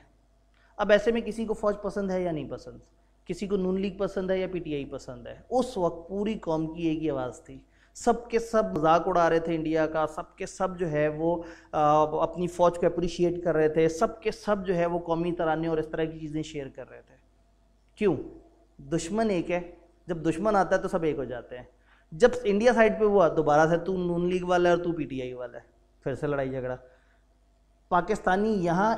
अब ऐसे में किसी को फौज पसंद है या नहीं पसंद किसी को नून लीग पसंद है या पीटीआई पसंद है उस वक्त पूरी कौम की एक ही आवाज़ थी सब के सब मजाक उड़ा रहे थे इंडिया का सब के सब जो है वो आ, अपनी फ़ौज को अप्रिशिएट कर रहे थे सब के सब जो है वो कौमी तराने और इस तरह की चीज़ें शेयर कर रहे थे क्यों दुश्मन एक है जब दुश्मन आता है तो सब एक हो जाते हैं जब इंडिया साइड पे हुआ दोबारा से तू नून लीग वाला है और तू पीटीआई वाला है फिर से लड़ाई झगड़ा पाकिस्तानी यहाँ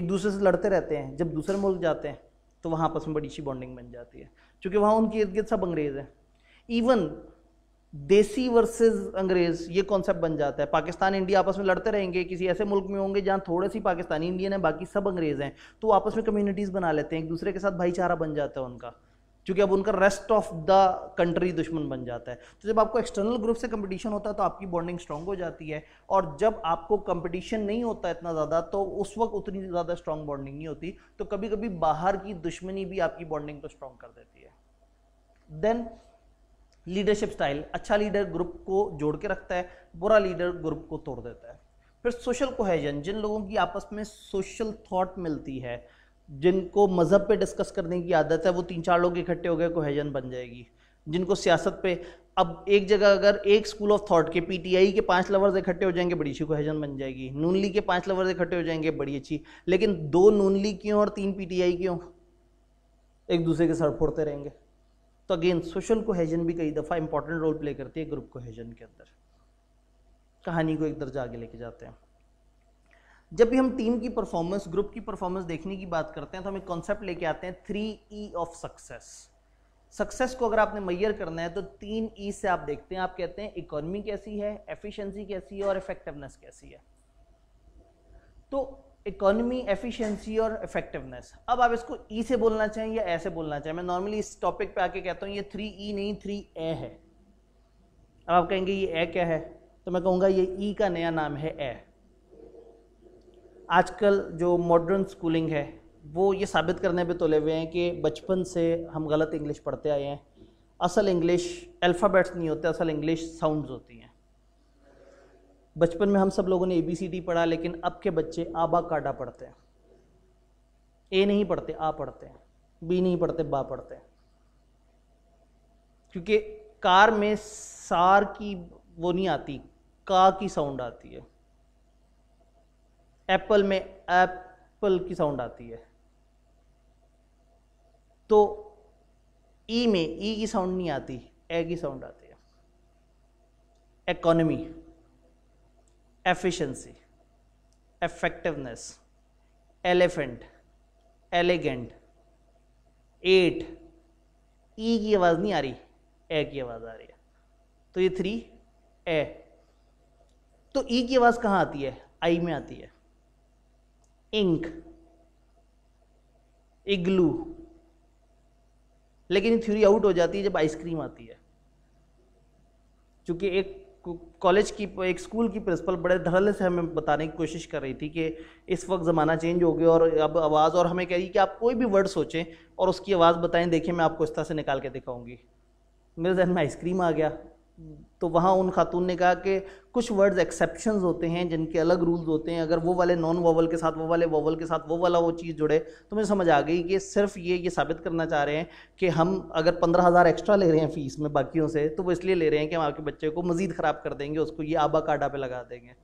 एक दूसरे से लड़ते रहते हैं जब दूसरे मुल्क जाते हैं तो वहाँ आपस में बड़ी सी बॉन्डिंग बन जाती है क्योंकि वहाँ उनकी इर्द गिर्द सब अंग्रेज़ हैं इवन देसी वर्सेस अंग्रेज ये कॉन्सेप्ट बन जाता है पाकिस्तान इंडिया आपस में लड़ते रहेंगे किसी ऐसे मुल्क में होंगे जहाँ थोड़े सी पाकिस्तानी इंडियन है बाकी सब अंग्रेज हैं तो आपस में कम्युनिटीज़ बना लेते हैं एक दूसरे के साथ भाईचारा बन जाता है उनका क्योंकि अब उनका रेस्ट ऑफ द कंट्री दुश्मन बन जाता है तो जब आपको एक्सटर्नल ग्रुप से कंपटीशन होता है तो आपकी बॉन्डिंग स्ट्रांग हो जाती है और जब आपको कंपटीशन नहीं होता इतना ज़्यादा तो उस वक्त उतनी ज़्यादा स्ट्रांग बॉन्डिंग नहीं होती तो कभी कभी बाहर की दुश्मनी भी आपकी बॉन्डिंग को स्ट्रांग कर देती है देन लीडरशिप स्टाइल अच्छा लीडर ग्रुप को जोड़ के रखता है बुरा लीडर ग्रुप को तोड़ देता है फिर सोशल कोहेजन जिन लोगों की आपस में सोशल थॉट मिलती है जिनको मज़हब पे डिस्कस करने की आदत है वो तीन चार लोग इकट्ठे हो गए कोहेजन बन जाएगी जिनको सियासत पे अब एक जगह अगर एक स्कूल ऑफ थॉट के पीटीआई के पांच लवर्स इकट्ठे हो जाएंगे बड़ी अच्छी कोहेजन बन जाएगी नून लीग के पांच लवर्स इकट्ठे हो जाएंगे बड़ी अच्छी लेकिन दो नून लीग क्यों और तीन पीटीआई क्यों एक दूसरे के सर फोड़ते रहेंगे तो अगेन सोशल कोहेजन भी कई दफ़ा इंपॉर्टेंट रोल प्ले करती है ग्रुप कोहेजन के अंदर कहानी को एक दर्जा आगे लेके जाते हैं जब भी हम टीम की परफॉर्मेंस ग्रुप की परफॉर्मेंस देखने की बात करते हैं तो हम एक कॉन्सेप्ट लेके आते हैं three E of success success को अगर आपने मैयर करना है तो तीन ई e से आप देखते हैं आप कहते हैं इकोनॉमी कैसी है एफिशिएंसी कैसी है और इफेक्टिवनेस कैसी है तो इकोनॉमी एफिशिएंसी और इफेक्टिवनेस अब आप इसको ई e से बोलना चाहें या ऐसे बोलना चाहें मैं नॉर्मली इस टॉपिक पे आके कहता हूँ ये थ्री ई e नहीं थ्री ए है अब आप कहेंगे ये ए क्या है तो मैं कहूँगा ये ई e का नया नाम है ए आजकल जो मॉडर्न स्कूलिंग है वो ये साबित करने पे तुले हुए हैं कि बचपन से हम गलत इंग्लिश पढ़ते आए हैं असल इंग्लिश अल्फ़ाबेट्स नहीं होते असल इंग्लिश साउंड्स होती हैं बचपन में हम सब लोगों ने ए बी सी डी पढ़ा लेकिन अब के बच्चे आबा काडा पढ़ते हैं ए नहीं पढ़ते आ पढ़ते हैं बी नहीं पढ़ते बा पढ़ते हैं क्योंकि कार में सार की वो नहीं आती का की साउंड आती है एप्पल में एप्पल की साउंड आती है तो ई e में ई e की साउंड नहीं आती ए की साउंड आती है economy efficiency effectiveness elephant elegant eight E की आवाज़ नहीं आ रही ए की आवाज़ आ रही है तो ये थ्री ए तो ई e की आवाज़ कहाँ आती है आई में आती है इंक इग्लू लेकिन थ्योरी आउट हो जाती है जब आइसक्रीम आती है क्योंकि एक कॉलेज की एक स्कूल की प्रिंसिपल बड़े धड़ल्ले से हमें बताने की कोशिश कर रही थी कि इस वक्त ज़माना चेंज हो गया और अब आवाज़ और हमें कह रही कि आप कोई भी वर्ड सोचें और उसकी आवाज़ बताएं देखें मैं आपको इस तरह से निकाल के दिखाऊंगी मेरे जहन में आइसक्रीम आ गया तो वहाँ उन खातून ने कहा कि कुछ वर्ड्स एक्सेप्शन होते हैं जिनके अलग रूल्स होते हैं अगर वो वाले नॉन वोवल के साथ वो वाले वोवल के साथ वो वाला वो चीज़ जुड़े तो मुझे समझ आ गई कि सिर्फ ये ये साबित करना चाह रहे हैं कि हम अगर पंद्रह हज़ार एक्स्ट्रा ले रहे हैं फ़ीस में बाकियों से तो वो इसलिए ले रहे हैं कि हम आपके बच्चे को मज़ीद ख़राब कर देंगे उसको ये आबा काडा पर लगा देंगे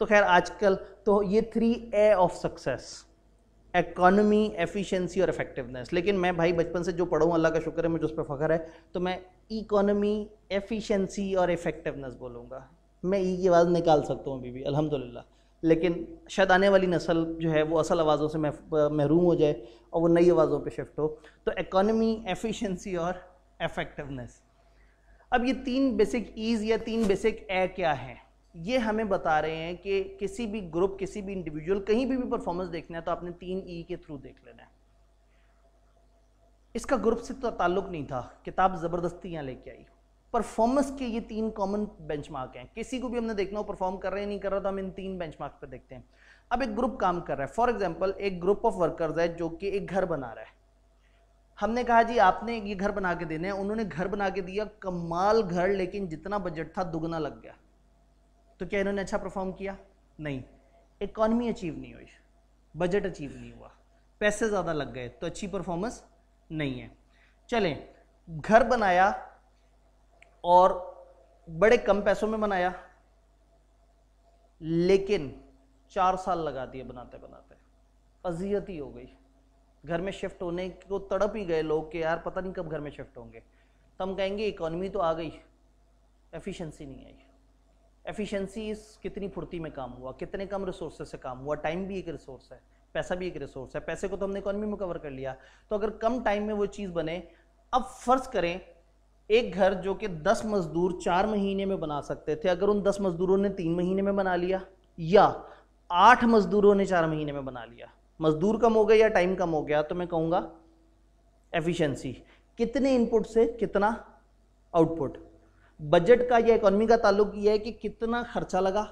तो खैर आजकल तो ये three A of success economy efficiency और इफेक्टिवनेस लेकिन मैं भाई बचपन से जो पढ़ूँ अल्लाह का शुक्र है मुझे उस पर फ़ख्र है तो मैं इकोनॉमी एफिशिएंसी और इफेक्टिवनेस बोलूँगा मैं ई की आवाज़ निकाल सकता हूँ अभी भी अलहमदिल्ला लेकिन शायद आने वाली नस्ल जो है वो असल आवाज़ों से महरूम हो जाए और वो नई आवाज़ों पर शिफ्ट हो तो इकोनॉमी एफिशिएंसी और इफेक्टिवनेस अब ये तीन बेसिक ईज़ या तीन बेसिक ए क्या है ये हमें बता रहे हैं कि किसी भी ग्रुप किसी भी इंडिविजुअल कहीं भी भी परफॉर्मेंस देखना है तो आपने तीन ई e के थ्रू देख लेना है इसका ग्रुप से तो ताल्लुक नहीं था किताब ज़बरदस्ती यहां लेके आई परफॉर्मेंस के ये तीन कॉमन बेंचमार्क हैं किसी को भी हमने देखना हो परफॉर्म कर रहे हैं नहीं कर रहा तो हम इन तीन बेंचमार्क पर देखते हैं अब एक ग्रुप काम कर रहा है फॉर एग्जाम्पल एक ग्रुप ऑफ वर्कर्स है जो कि एक घर बना रहा है हमने कहा जी आपने ये घर बना के देने उन्होंने घर बना के दिया कमाल घर लेकिन जितना बजट था दुगना लग गया तो क्या इन्होंने अच्छा परफॉर्म किया नहीं इकॉनमी अचीव नहीं हुई बजट अचीव नहीं हुआ पैसे ज़्यादा लग गए तो अच्छी परफॉर्मेंस नहीं है चलें घर बनाया और बड़े कम पैसों में बनाया लेकिन चार साल लगा दिए बनाते बनाते अजियत ही हो गई घर में शिफ्ट होने को तड़प ही गए लोग कि यार पता नहीं कब घर में शिफ्ट होंगे तो हम कहेंगे इकोनॉमी तो आ गई एफिशिएंसी नहीं आई एफिशिएंसी कितनी फुर्ती में काम हुआ कितने कम रिसोर्सेज से काम हुआ टाइम भी एक रिसोर्स है पैसा भी एक रिसोर्स है पैसे को तो हमने इकोनॉमी में कवर कर लिया तो अगर कम टाइम में वो चीज़ बने अब फर्ज करें एक घर जो कि दस मजदूर चार महीने में बना सकते थे अगर उन दस मजदूरों ने तीन महीने में बना लिया या आठ मजदूरों ने चार महीने में बना लिया मजदूर कम हो गया या टाइम कम हो गया तो मैं कहूँगा एफिशिएंसी कितने इनपुट से कितना आउटपुट बजट का या इकोनॉमी का ताल्लुक यह है कि कितना खर्चा लगा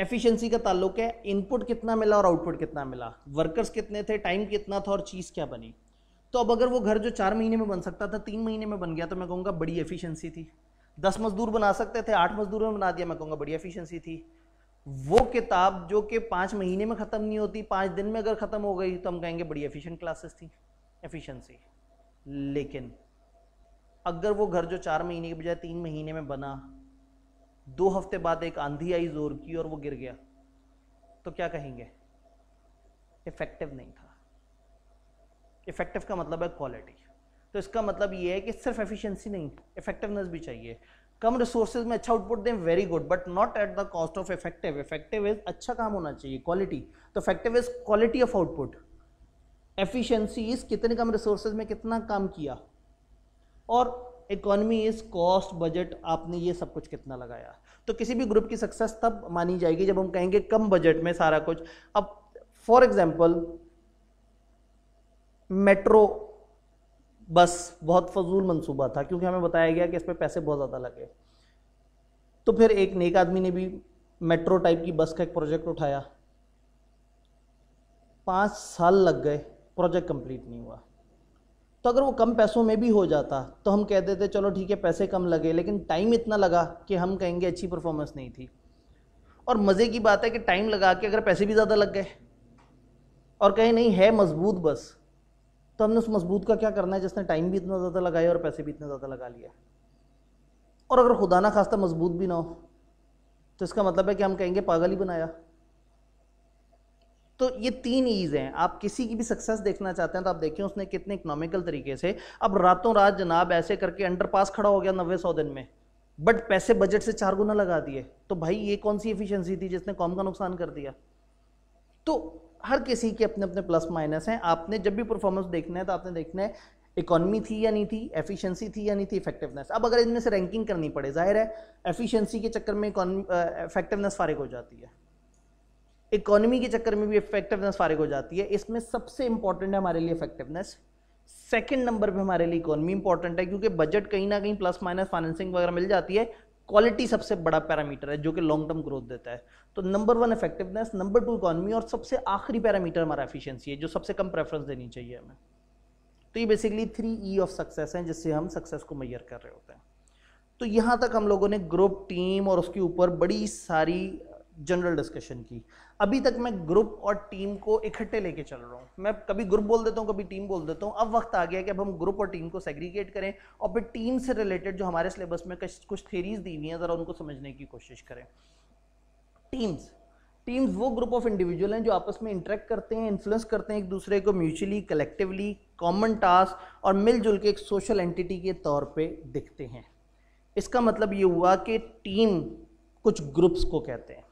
एफिशिएंसी का ताल्लुक है इनपुट कितना मिला और आउटपुट कितना मिला वर्कर्स कितने थे टाइम कितना था और चीज़ क्या बनी तो अब अगर वो घर जो चार महीने में बन सकता था तीन महीने में बन गया तो मैं कहूँगा बड़ी एफिशिएंसी थी दस मजदूर बना सकते थे आठ मजदूर में बना दिया मैं कहूंगा बड़ी एफिशिएंसी थी वो किताब जो कि पांच महीने में ख़त्म नहीं होती पांच दिन में अगर ख़त्म हो गई तो हम कहेंगे बड़ी एफिशिएंट क्लासेस थी एफिशिएंसी लेकिन अगर वो घर जो चार महीने के बजाय तीन महीने में बना दो हफ्ते बाद एक आंधी आई जोर की और वो गिर गया तो क्या कहेंगे इफेक्टिव नहीं था इफेक्टिव का मतलब है क्वालिटी तो इसका मतलब ये है कि सिर्फ एफिशिएंसी नहीं इफेक्टिवनेस भी चाहिए कम रिसोर्सेज में अच्छा आउटपुट दें very good but not at the cost of effective effective is अच्छा काम होना चाहिए क्वालिटी तो effective is quality of output efficiency is कितने कम रिसोर्सेज में कितना काम किया और इकोनॉमी इज कॉस्ट बजट आपने ये सब कुछ कितना लगाया तो किसी भी ग्रुप की सक्सेस तब मानी जाएगी जब हम कहेंगे कम बजट में सारा कुछ अब फॉर एग्जाम्पल मेट्रो बस बहुत फजूल मंसूबा था क्योंकि हमें बताया गया कि इस पर पैसे बहुत ज़्यादा लगे तो फिर एक नेक आदमी ने भी मेट्रो टाइप की बस का एक प्रोजेक्ट उठाया पाँच साल लग गए प्रोजेक्ट कंप्लीट नहीं हुआ तो अगर वो कम पैसों में भी हो जाता तो हम कह देते चलो ठीक है पैसे कम लगे लेकिन टाइम इतना लगा कि हम कहेंगे अच्छी परफॉर्मेंस नहीं थी और मज़े की बात है कि टाइम लगा के अगर पैसे भी ज़्यादा लग गए और कहें नहीं है मजबूत बस तो हमने उस मजबूत का क्या करना है जिसने टाइम भी इतना ज़्यादा लगाया और पैसे भी इतना ज़्यादा लगा लिया और अगर खुदा ना खास्ता मजबूत भी ना हो तो इसका मतलब है कि हम कहेंगे पागल ही बनाया तो ये तीन ईज हैं आप किसी की भी सक्सेस देखना चाहते हैं तो आप देखिए उसने कितने इकोनॉमिकल तरीके से अब रातों रात जनाब ऐसे करके अंडर पास खड़ा हो गया नब्बे सौ दिन में बट पैसे बजट से चार गुना लगा दिए तो भाई ये कौन सी एफिशिएंसी थी जिसने कॉम का नुकसान कर दिया तो हर किसी के अपने अपने प्लस माइनस हैं आपने जब भी परफॉर्मेंस देखना है तो आपने देखना है इकोनॉमी थी या नहीं थी एफिशिएंसी थी या नहीं थी इफेक्टिवनेस अब अगर इनमें से रैंकिंग करनी पड़े जाहिर है एफिशिएंसी के चक्कर में इफेक्टिवनेस फारिग हो जाती है इकोनॉमी के चक्कर में भी इफेक्टिवनेस फारिग हो जाती है इसमें सबसे इंपॉर्टेंट है हमारे लिए इफेक्टिवनेस सेकेंड नंबर पर हमारे लिए इकोनॉमी इंपॉर्टेंट है क्योंकि बजट कहीं ना कहीं प्लस माइनस फाइनेंसिंग वगैरह मिल जाती है क्वालिटी सबसे बड़ा पैरामीटर है जो कि लॉन्ग टर्म ग्रोथ देता है तो number one effectiveness number two economy और सबसे आखिरी पैरामीटर हमारा एफिशिएंसी है जो सबसे कम प्रेफरेंस देनी चाहिए हमें तो ये basically three E of success हैं जिससे हम सक्सेस को मैयर कर रहे होते हैं तो यहाँ तक हम लोगों ने ग्रुप टीम और उसके ऊपर बड़ी सारी जनरल डिस्कशन की अभी तक मैं ग्रुप और टीम को इकट्ठे लेके चल रहा हूँ मैं कभी ग्रुप बोल देता हूँ कभी टीम बोल देता हूँ अब वक्त आ गया कि अब हम ग्रुप और टीम को सेग्रीगेट करें और फिर टीम से रिलेटेड जो हमारे सिलेबस में कुछ थेरीज दी हुई हैं ज़रा उनको समझने की कोशिश करें टीम्स टीम्स वो ग्रुप ऑफ इंडिविजुअल हैं जो आपस में इंटरेक्ट करते हैं इन्फ्लुएंस करते हैं एक दूसरे को म्यूचुअली कलेक्टिवली कॉमन टास्क और मिलजुल के एक सोशल एंटिटी के तौर पे दिखते हैं इसका मतलब ये हुआ कि टीम कुछ ग्रुप्स को कहते हैं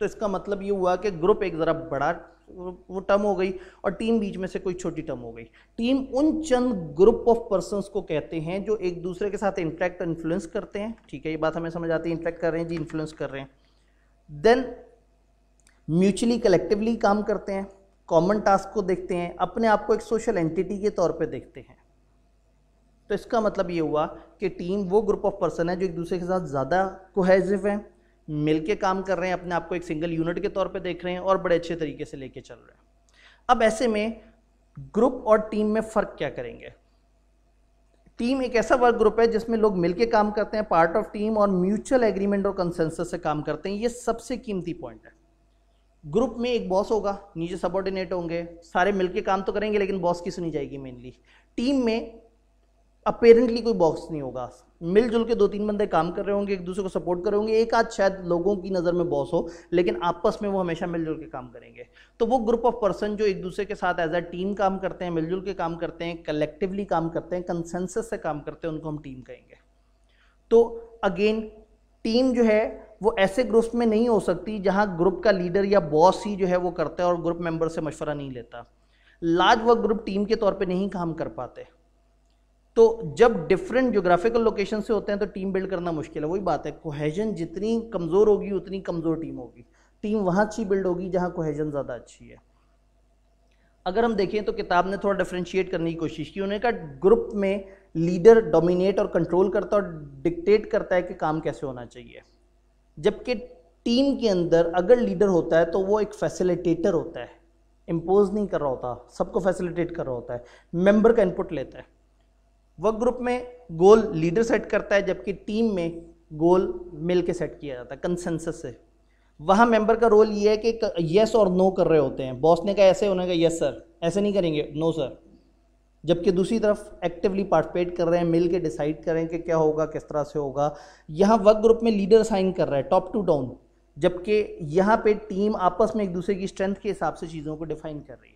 तो इसका मतलब ये हुआ कि ग्रुप एक ज़रा बड़ा वो टर्म हो गई और टीम बीच में से कोई छोटी टर्म हो गई टीम उन चंद ग्रुप ऑफ पर्सन को कहते हैं जो एक दूसरे के साथ इंट्रैक्ट और इन्फ्लुएंस करते हैं ठीक है ये बात हमें समझ आती है इंट्रैक्ट कर रहे हैं जी इन्फ्लुएंस कर रहे हैं देन म्यूचुअली कलेक्टिवली काम करते हैं कॉमन टास्क को देखते हैं अपने आप को एक सोशल एंटिटी के तौर पर देखते हैं तो इसका मतलब ये हुआ कि टीम वो ग्रुप ऑफ पर्सन है जो एक दूसरे के साथ ज़्यादा कोहेजिव हैं मिलके काम कर रहे हैं अपने आप को एक सिंगल यूनिट के तौर पे देख रहे हैं और बड़े अच्छे तरीके से लेके चल रहे हैं अब ऐसे में ग्रुप और टीम में फ़र्क क्या करेंगे टीम एक ऐसा वर्क ग्रुप है जिसमें लोग मिलके काम करते हैं पार्ट ऑफ टीम और म्यूचुअल एग्रीमेंट और कंसेंसस से काम करते हैं ये सबसे कीमती पॉइंट है ग्रुप में एक बॉस होगा नीचे सबॉर्डिनेट होंगे सारे मिलके काम तो करेंगे लेकिन बॉस की सुनी जाएगी मेनली टीम में अपेरेंटली कोई बॉक्स नहीं होगा मिलजुल के दो तीन बंदे काम कर रहे होंगे एक दूसरे को सपोर्ट कर रहे होंगे एक आध शायद लोगों की नज़र में बॉस हो लेकिन आपस में वो हमेशा मिलजुल के काम करेंगे तो वो ग्रुप ऑफ पर्सन जो एक दूसरे के साथ एज अ टीम काम करते हैं मिलजुल के काम करते हैं कलेक्टिवली काम करते हैं कंसेंसस से काम करते हैं उनको हम टीम कहेंगे तो अगेन टीम जो है वो ऐसे ग्रुप्स में नहीं हो सकती जहाँ ग्रुप का लीडर या बॉस ही जो है वो करता है और ग्रुप मेंबर से मशवरा नहीं लेता लार्ज वर्क ग्रुप टीम के तौर पर नहीं काम कर पाते तो जब डिफरेंट जोग्राफिकल लोकेशन से होते हैं तो टीम बिल्ड करना मुश्किल है वही बात है कोहेजन जितनी कमज़ोर होगी उतनी कमज़ोर टीम होगी टीम वहाँ अच्छी बिल्ड होगी जहाँ कोहेजन ज़्यादा अच्छी है अगर हम देखें तो किताब ने थोड़ा डिफ्रेंशिएट करने की कोशिश की उन्होंने कहा ग्रुप में लीडर डोमिनेट और कंट्रोल करता और डिक्टेट करता है कि काम कैसे होना चाहिए जबकि टीम के अंदर अगर लीडर होता है तो वो एक फैसिलिटेटर होता है इम्पोज नहीं कर रहा होता सबको फैसिलिटेट कर रहा होता है मेंबर का इनपुट लेता है वर्क ग्रुप में गोल लीडर सेट करता है जबकि टीम में गोल मिल के सेट किया जाता है कंसेंसस से वहाँ मेंबर का रोल ये है कि यस और नो कर रहे होते हैं बॉस ने कहा ऐसे उन्होंने कहा यस सर ऐसे नहीं करेंगे नो सर जबकि दूसरी तरफ एक्टिवली पार्टिसिपेट कर रहे हैं मिल के डिसाइड करें कि क्या होगा किस तरह से होगा यहाँ वर्क ग्रुप में लीडर साइन कर रहा है टॉप टू डाउन जबकि यहाँ पे टीम आपस में एक दूसरे की स्ट्रेंथ के हिसाब से चीज़ों को डिफाइन कर रही है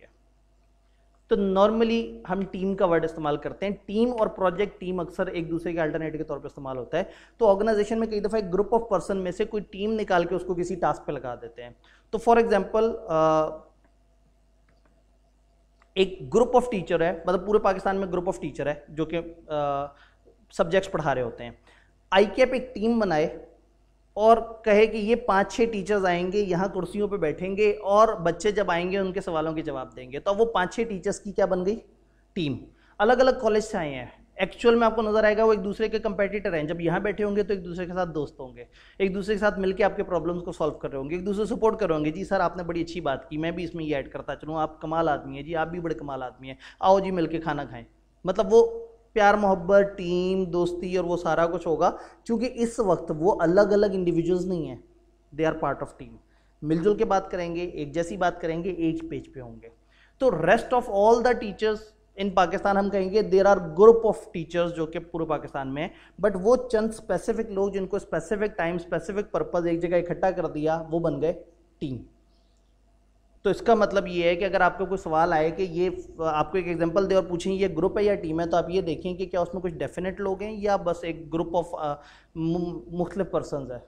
तो नॉर्मली हम टीम का वर्ड इस्तेमाल करते हैं टीम और प्रोजेक्ट टीम अक्सर एक दूसरे के अल्टरनेट के तौर पर इस्तेमाल होता है तो ऑर्गेनाइजेशन में कई दफ़ा एक ग्रुप ऑफ पर्सन में से कोई टीम निकाल के उसको किसी टास्क पर लगा देते हैं तो फॉर एग्जाम्पल एक ग्रुप ऑफ टीचर है मतलब पूरे पाकिस्तान में ग्रुप ऑफ टीचर है जो कि सब्जेक्ट्स पढ़ा रहे होते हैं आई एक टीम बनाए और कहे कि ये पाँच छः टीचर्स आएंगे यहाँ कुर्सियों पे बैठेंगे और बच्चे जब आएंगे उनके सवालों के जवाब देंगे तो वो पाँच छः टीचर्स की क्या बन गई टीम अलग अलग कॉलेज से आए हैं एक्चुअल में आपको नजर आएगा वो एक दूसरे के कंपेटिटर हैं जब यहाँ बैठे होंगे तो एक दूसरे के साथ दोस्त होंगे एक दूसरे के साथ मिलकर आपके प्रॉब्लम्स को सॉल्व कर रहे होंगे एक दूसरे सपोर्ट कर रहे होंगे जी सर आपने बड़ी अच्छी बात की मैं भी इसमें ये ऐड करता चलूँ आप कमाल आदमी है जी आप भी बड़े कमाल आदमी है आओ जी मिलकर खाना खाएं मतलब वो प्यार मोहब्बत टीम दोस्ती और वो सारा कुछ होगा क्योंकि इस वक्त वो अलग अलग इंडिविजुअल्स नहीं हैं they are part of team मिलजुल के बात करेंगे एक जैसी बात करेंगे एक पेज पे होंगे तो rest of all the teachers in Pakistan हम कहेंगे there are group of teachers जो कि पूरे पाकिस्तान में है बट वो चंद स्पेसिफिक लोग जिनको स्पेसिफिक टाइम स्पेसिफिक पर्पज एक जगह इकट्ठा कर दिया वो बन गए टीम तो इसका मतलब ये है कि अगर आपको कोई सवाल आए कि ये आपको एक एग्जांपल दे और पूछें ये ग्रुप है या टीम है तो आप ये देखें कि क्या उसमें कुछ डेफिनेट लोग हैं या बस एक ग्रुप ऑफ मुख्तलिफ पर्सन है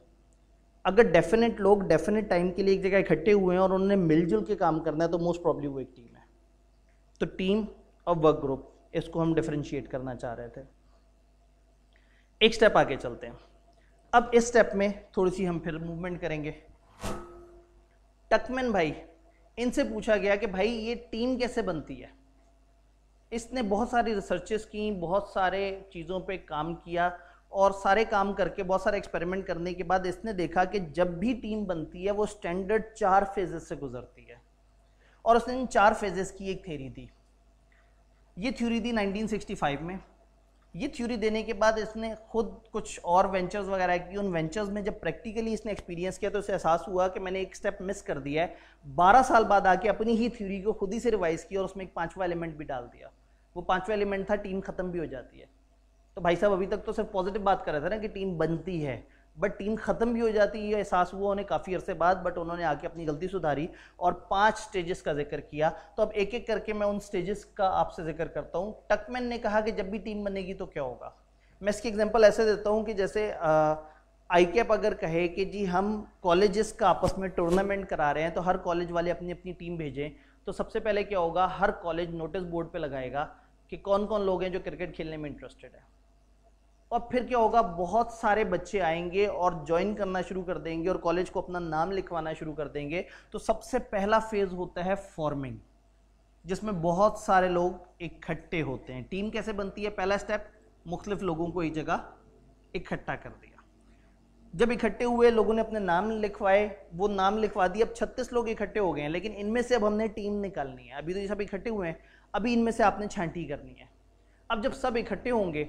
अगर डेफिनेट लोग डेफिनेट टाइम के लिए एक जगह इकट्ठे हुए हैं और उन्होंने मिलजुल के काम करना है तो मोस्ट प्रॉब्ली वो एक टीम है तो टीम और वर्क ग्रुप इसको हम डिफ्रेंशिएट करना चाह रहे थे एक स्टेप आगे चलते हैं अब इस स्टेप में थोड़ी सी हम फिर मूवमेंट करेंगे टकमेन भाई इनसे पूछा गया कि भाई ये टीम कैसे बनती है इसने बहुत सारी रिसर्चेस की बहुत सारे चीज़ों पे काम किया और सारे काम करके बहुत सारे एक्सपेरिमेंट करने के बाद इसने देखा कि जब भी टीम बनती है वो स्टैंडर्ड चार फेजेस से गुजरती है और उसने इन चार फेजेस की एक थ्योरी दी ये थ्योरी दी 1965 में ये थ्योरी देने के बाद इसने खुद कुछ और वेंचर्स वगैरह की उन वेंचर्स में जब प्रैक्टिकली इसने एक्सपीरियंस किया तो इसे एहसास हुआ कि मैंने एक स्टेप मिस कर दिया है बारह साल बाद आके अपनी ही थ्योरी को खुद ही से रिवाइज किया और उसमें एक पांचवा एलिमेंट भी डाल दिया वो पांचवा एलिमेंट था टीम खत्म भी हो जाती है तो भाई साहब अभी तक तो सिर्फ पॉजिटिव बात कर रहे थे ना कि टीम बनती है बट टीम ख़त्म भी हो जाती ये एहसास हुआ उन्हें काफ़ी अरसे बाद बट उन्होंने आके अपनी गलती सुधारी और पांच स्टेजेस का जिक्र किया तो अब एक एक करके मैं उन स्टेजेस का आपसे जिक्र करता हूँ टकमैन ने कहा कि जब भी टीम बनेगी तो क्या होगा मैं इसकी एग्जाम्पल ऐसे देता हूँ कि जैसे आई कैप अगर कहे कि जी हम कॉलेजेस का आपस में टूर्नामेंट करा रहे हैं तो हर कॉलेज वाले अपनी अपनी टीम भेजें तो सबसे पहले क्या होगा हर कॉलेज नोटिस बोर्ड पर लगाएगा कि कौन कौन लोग हैं जो क्रिकेट खेलने में इंटरेस्टेड है और फिर क्या होगा बहुत सारे बच्चे आएंगे और ज्वाइन करना शुरू कर देंगे और कॉलेज को अपना नाम लिखवाना शुरू कर देंगे तो सबसे पहला फेज होता है फॉर्मिंग जिसमें बहुत सारे लोग इकट्ठे होते हैं टीम कैसे बनती है पहला स्टेप मुख्तलिफ लोगों को एक जगह इकट्ठा कर दिया जब इकट्ठे हुए लोगों ने अपने नाम लिखवाए वो नाम लिखवा दिए अब 36 लोग इकट्ठे हो गए हैं लेकिन इनमें से अब हमने टीम निकालनी है अभी तो ये सब इकट्ठे हुए हैं अभी इनमें से आपने छांटी करनी है अब जब सब इकट्ठे होंगे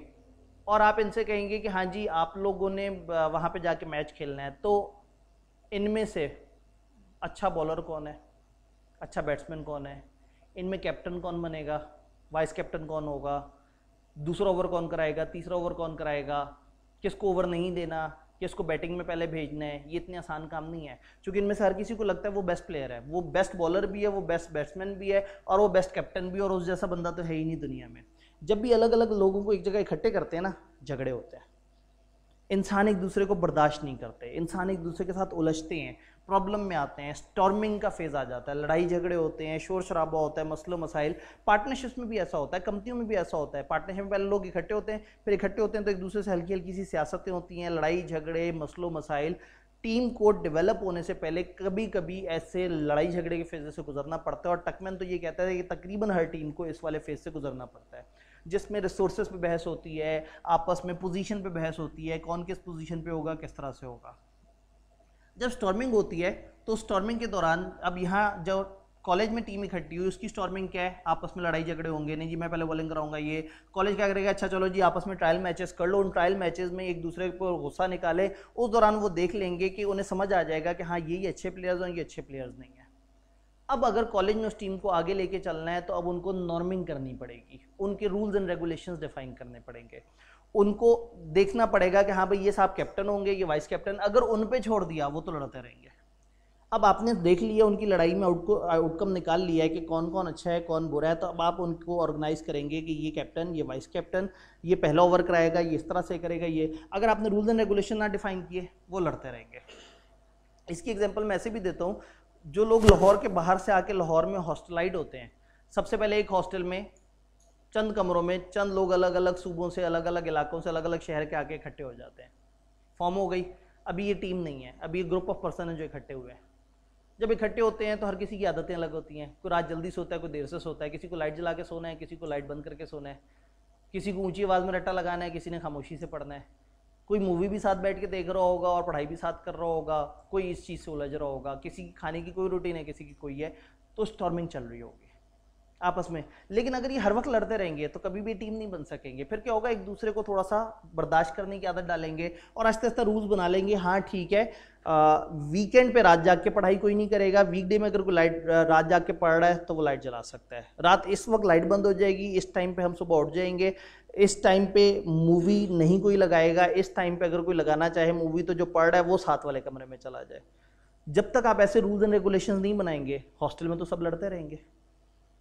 और आप इनसे कहेंगे कि हाँ जी आप लोगों ने वहाँ पे जाके मैच खेलना है तो इनमें से अच्छा बॉलर कौन है अच्छा बैट्समैन कौन है इनमें कैप्टन कौन बनेगा वाइस कैप्टन कौन होगा दूसरा ओवर कौन कराएगा तीसरा ओवर कौन कराएगा किसको ओवर नहीं देना किसको बैटिंग में पहले भेजना है ये इतने आसान काम नहीं है क्योंकि इनमें से हर किसी को लगता है वो बेस्ट प्लेयर है वो बेस्ट बॉलर भी है वो बेस्ट बैट्समैन भी है और वो बेस्ट कैप्टन भी और उस जैसा बंदा तो है ही नहीं दुनिया में जब भी अलग अलग लोगों को एक जगह इकट्ठे करते हैं ना झगड़े होते हैं इंसान एक दूसरे को बर्दाश्त नहीं करते इंसान एक दूसरे के साथ उलझते हैं प्रॉब्लम में आते हैं स्टॉर्मिंग का फेज़ आ जाता है लड़ाई झगड़े होते हैं शोर शराबा होता है मसलों मसाइल पार्टनरशिप्स में भी ऐसा होता है कंपनियों में भी ऐसा होता है पार्टनरशिप में पहले लोग इकट्ठे होते हैं फिर इकट्ठे होते हैं तो एक दूसरे से हल्की हल्की सी सियासतें होती हैं लड़ाई झगड़े मसलों मसाइल टीम को डेवलप होने से पहले कभी कभी ऐसे लड़ाई झगड़े के फेज से गुजरना पड़ता है और टकमैन तो ये कहता है कि तकरीबन हर टीम को इस वाले फेज से गुजरना पड़ता है जिसमें रिसोर्स पे बहस होती है आपस में पोजीशन पे बहस होती है कौन किस पोजीशन पे होगा किस तरह से होगा जब स्टॉर्मिंग होती है तो स्टॉर्मिंग के दौरान अब यहाँ जो कॉलेज में टीम इकट्ठी हुई उसकी स्टॉर्मिंग क्या है आपस में लड़ाई झगड़े होंगे नहीं जी मैं पहले बॉलिंग कराऊंगा ये कॉलेज क्या करेगा अच्छा चलो जी आपस में ट्रायल मैचेस कर लो उन ट्रायल मैचेस में एक दूसरे को गुस्सा निकाले उस दौरान वो देख लेंगे कि उन्हें समझ आ जाएगा कि हाँ ये अच्छे प्लेयर्स हैं ये अच्छे प्लेयर्स नहीं हैं अब अगर कॉलेज में उस टीम को आगे लेके चलना है तो अब उनको नॉर्मिंग करनी पड़ेगी उनके रूल्स एंड रेगुलेशंस डिफाइन करने पड़ेंगे उनको देखना पड़ेगा कि हाँ भाई ये साहब कैप्टन होंगे ये वाइस कैप्टन अगर उन पर छोड़ दिया वो तो लड़ते रहेंगे अब आपने देख लिया उनकी लड़ाई में आउटको आउटकम निकाल लिया है कि कौन कौन अच्छा है कौन बुरा है तो अब आप उनको ऑर्गेनाइज करेंगे कि ये कैप्टन ये वाइस कैप्टन ये पहला ओवर कराएगा ये इस तरह से करेगा ये अगर आपने रूल्स एंड रेगुलेशन ना डिफाइन किए वो लड़ते रहेंगे इसकी एग्जाम्पल मैं ऐसे भी देता हूँ जो लोग लाहौर के बाहर से आके लाहौर में हॉस्टलाइट होते हैं सबसे पहले एक हॉस्टल में चंद कमरों में चंद लोग अलग अलग सूबों से अलग अलग इलाकों से अलग अलग शहर के आके इकट्ठे हो जाते हैं फॉर्म हो गई अभी ये टीम नहीं है अभी ये ग्रुप ऑफ पर्सन है जो इकट्ठे हुए हैं जब इकट्ठे होते हैं तो हर किसी की आदतें अलग होती हैं कोई रात जल्दी सोता है कोई देर से सोता है किसी को लाइट जला के सोना है किसी को लाइट बंद करके सोना है किसी को ऊंची आवाज़ में रट्टा लगाना है किसी ने खामोशी से पढ़ना है कोई मूवी भी साथ बैठ के देख रहा होगा और पढ़ाई भी साथ कर रहा होगा कोई इस चीज़ से उलझ रहा होगा किसी की खाने की कोई रूटीन है किसी की कोई है तो स्टॉर्मिंग चल रही होगी आपस में लेकिन अगर ये हर वक्त लड़ते रहेंगे तो कभी भी टीम नहीं बन सकेंगे फिर क्या होगा एक दूसरे को थोड़ा सा बर्दाश्त करने की आदत डालेंगे और आस्ते आस्ते रूल्स बना लेंगे हाँ ठीक है वीकेंड पे रात जाग के पढ़ाई कोई नहीं करेगा वीकडे में अगर कोई लाइट रात जाग के पढ़ रहा है तो वो लाइट जला सकता है रात इस वक्त लाइट बंद हो जाएगी इस टाइम पे हम सुबह उठ जाएंगे इस टाइम पे मूवी नहीं कोई लगाएगा इस टाइम पे अगर कोई लगाना चाहे मूवी तो जो पढ़ रहा है वो साथ वाले कमरे में चला जाए जब तक आप ऐसे रूल्स एंड रेगुलेशन नहीं बनाएंगे हॉस्टल में तो सब लड़ते रहेंगे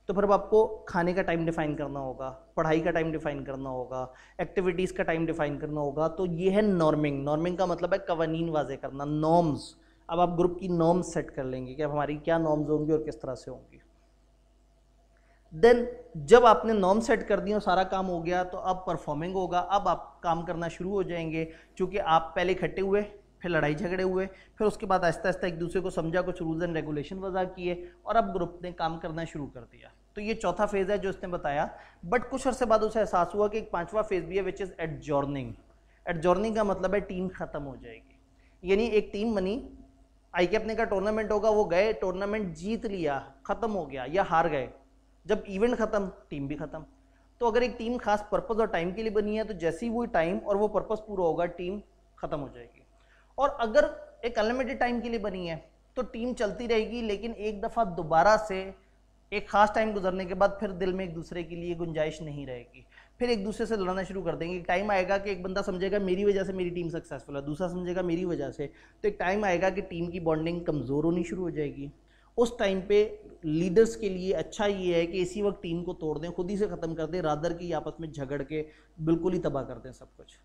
तो फिर अब आपको खाने का टाइम डिफाइन करना होगा पढ़ाई का टाइम डिफाइन करना होगा एक्टिविटीज़ का टाइम डिफाइन करना होगा तो ये है नॉर्मिंग नॉर्मिंग का मतलब है कवानीन वाजे करना नॉर्म्स अब आप ग्रुप की नॉर्म्स सेट कर लेंगे कि अब हमारी क्या नॉर्म्स होंगी और किस तरह से होंगी देन जब आपने नॉर्म सेट कर दिया सारा काम हो गया तो अब परफॉर्मिंग होगा अब आप काम करना शुरू हो जाएंगे क्योंकि आप पहले इकट्ठे हुए फिर लड़ाई झगड़े हुए फिर उसके बाद आहिस्ता आहिस्ता एक दूसरे को समझा कुछ रूल्स एंड रेगुलेशन वजह किए और अब ग्रुप ने काम करना शुरू कर दिया तो ये चौथा फेज़ है जो इसने बताया बट कुछ अरसे बाद उसे एहसास हुआ कि एक पाँचवा फेज़ भी है विच इज़ एडजॉर्निंग एडजॉर्निंग का मतलब है टीम ख़त्म हो जाएगी यानी एक टीम बनी आई के अपने का टूर्नामेंट होगा वो गए टूर्नामेंट जीत लिया ख़त्म हो गया या हार गए जब इवेंट ख़त्म टीम भी ख़त्म तो अगर एक टीम खास पर्पज़ और टाइम के लिए बनी है तो जैसे ही वो टाइम और वो पर्पज़ पूरा होगा टीम ख़त्म हो जाएगी और अगर एक अनलिमिटेड टाइम के लिए बनी है तो टीम चलती रहेगी लेकिन एक दफ़ा दोबारा से एक खास टाइम गुजरने के बाद फिर दिल में एक दूसरे के लिए गुंजाइश नहीं रहेगी फिर एक दूसरे से लड़ना शुरू कर देंगे एक टाइम आएगा कि एक बंदा समझेगा मेरी वजह से मेरी टीम सक्सेसफुल है दूसरा समझेगा मेरी वजह से तो एक टाइम आएगा कि टीम की बॉन्डिंग कमज़ोर होनी शुरू हो जाएगी उस टाइम पे लीडर्स के लिए अच्छा ये है कि इसी वक्त टीम को तोड़ दें खुद ही से ख़त्म कर दें रादर की आपस में झगड़ के बिल्कुल ही तबाह कर दें सब कुछ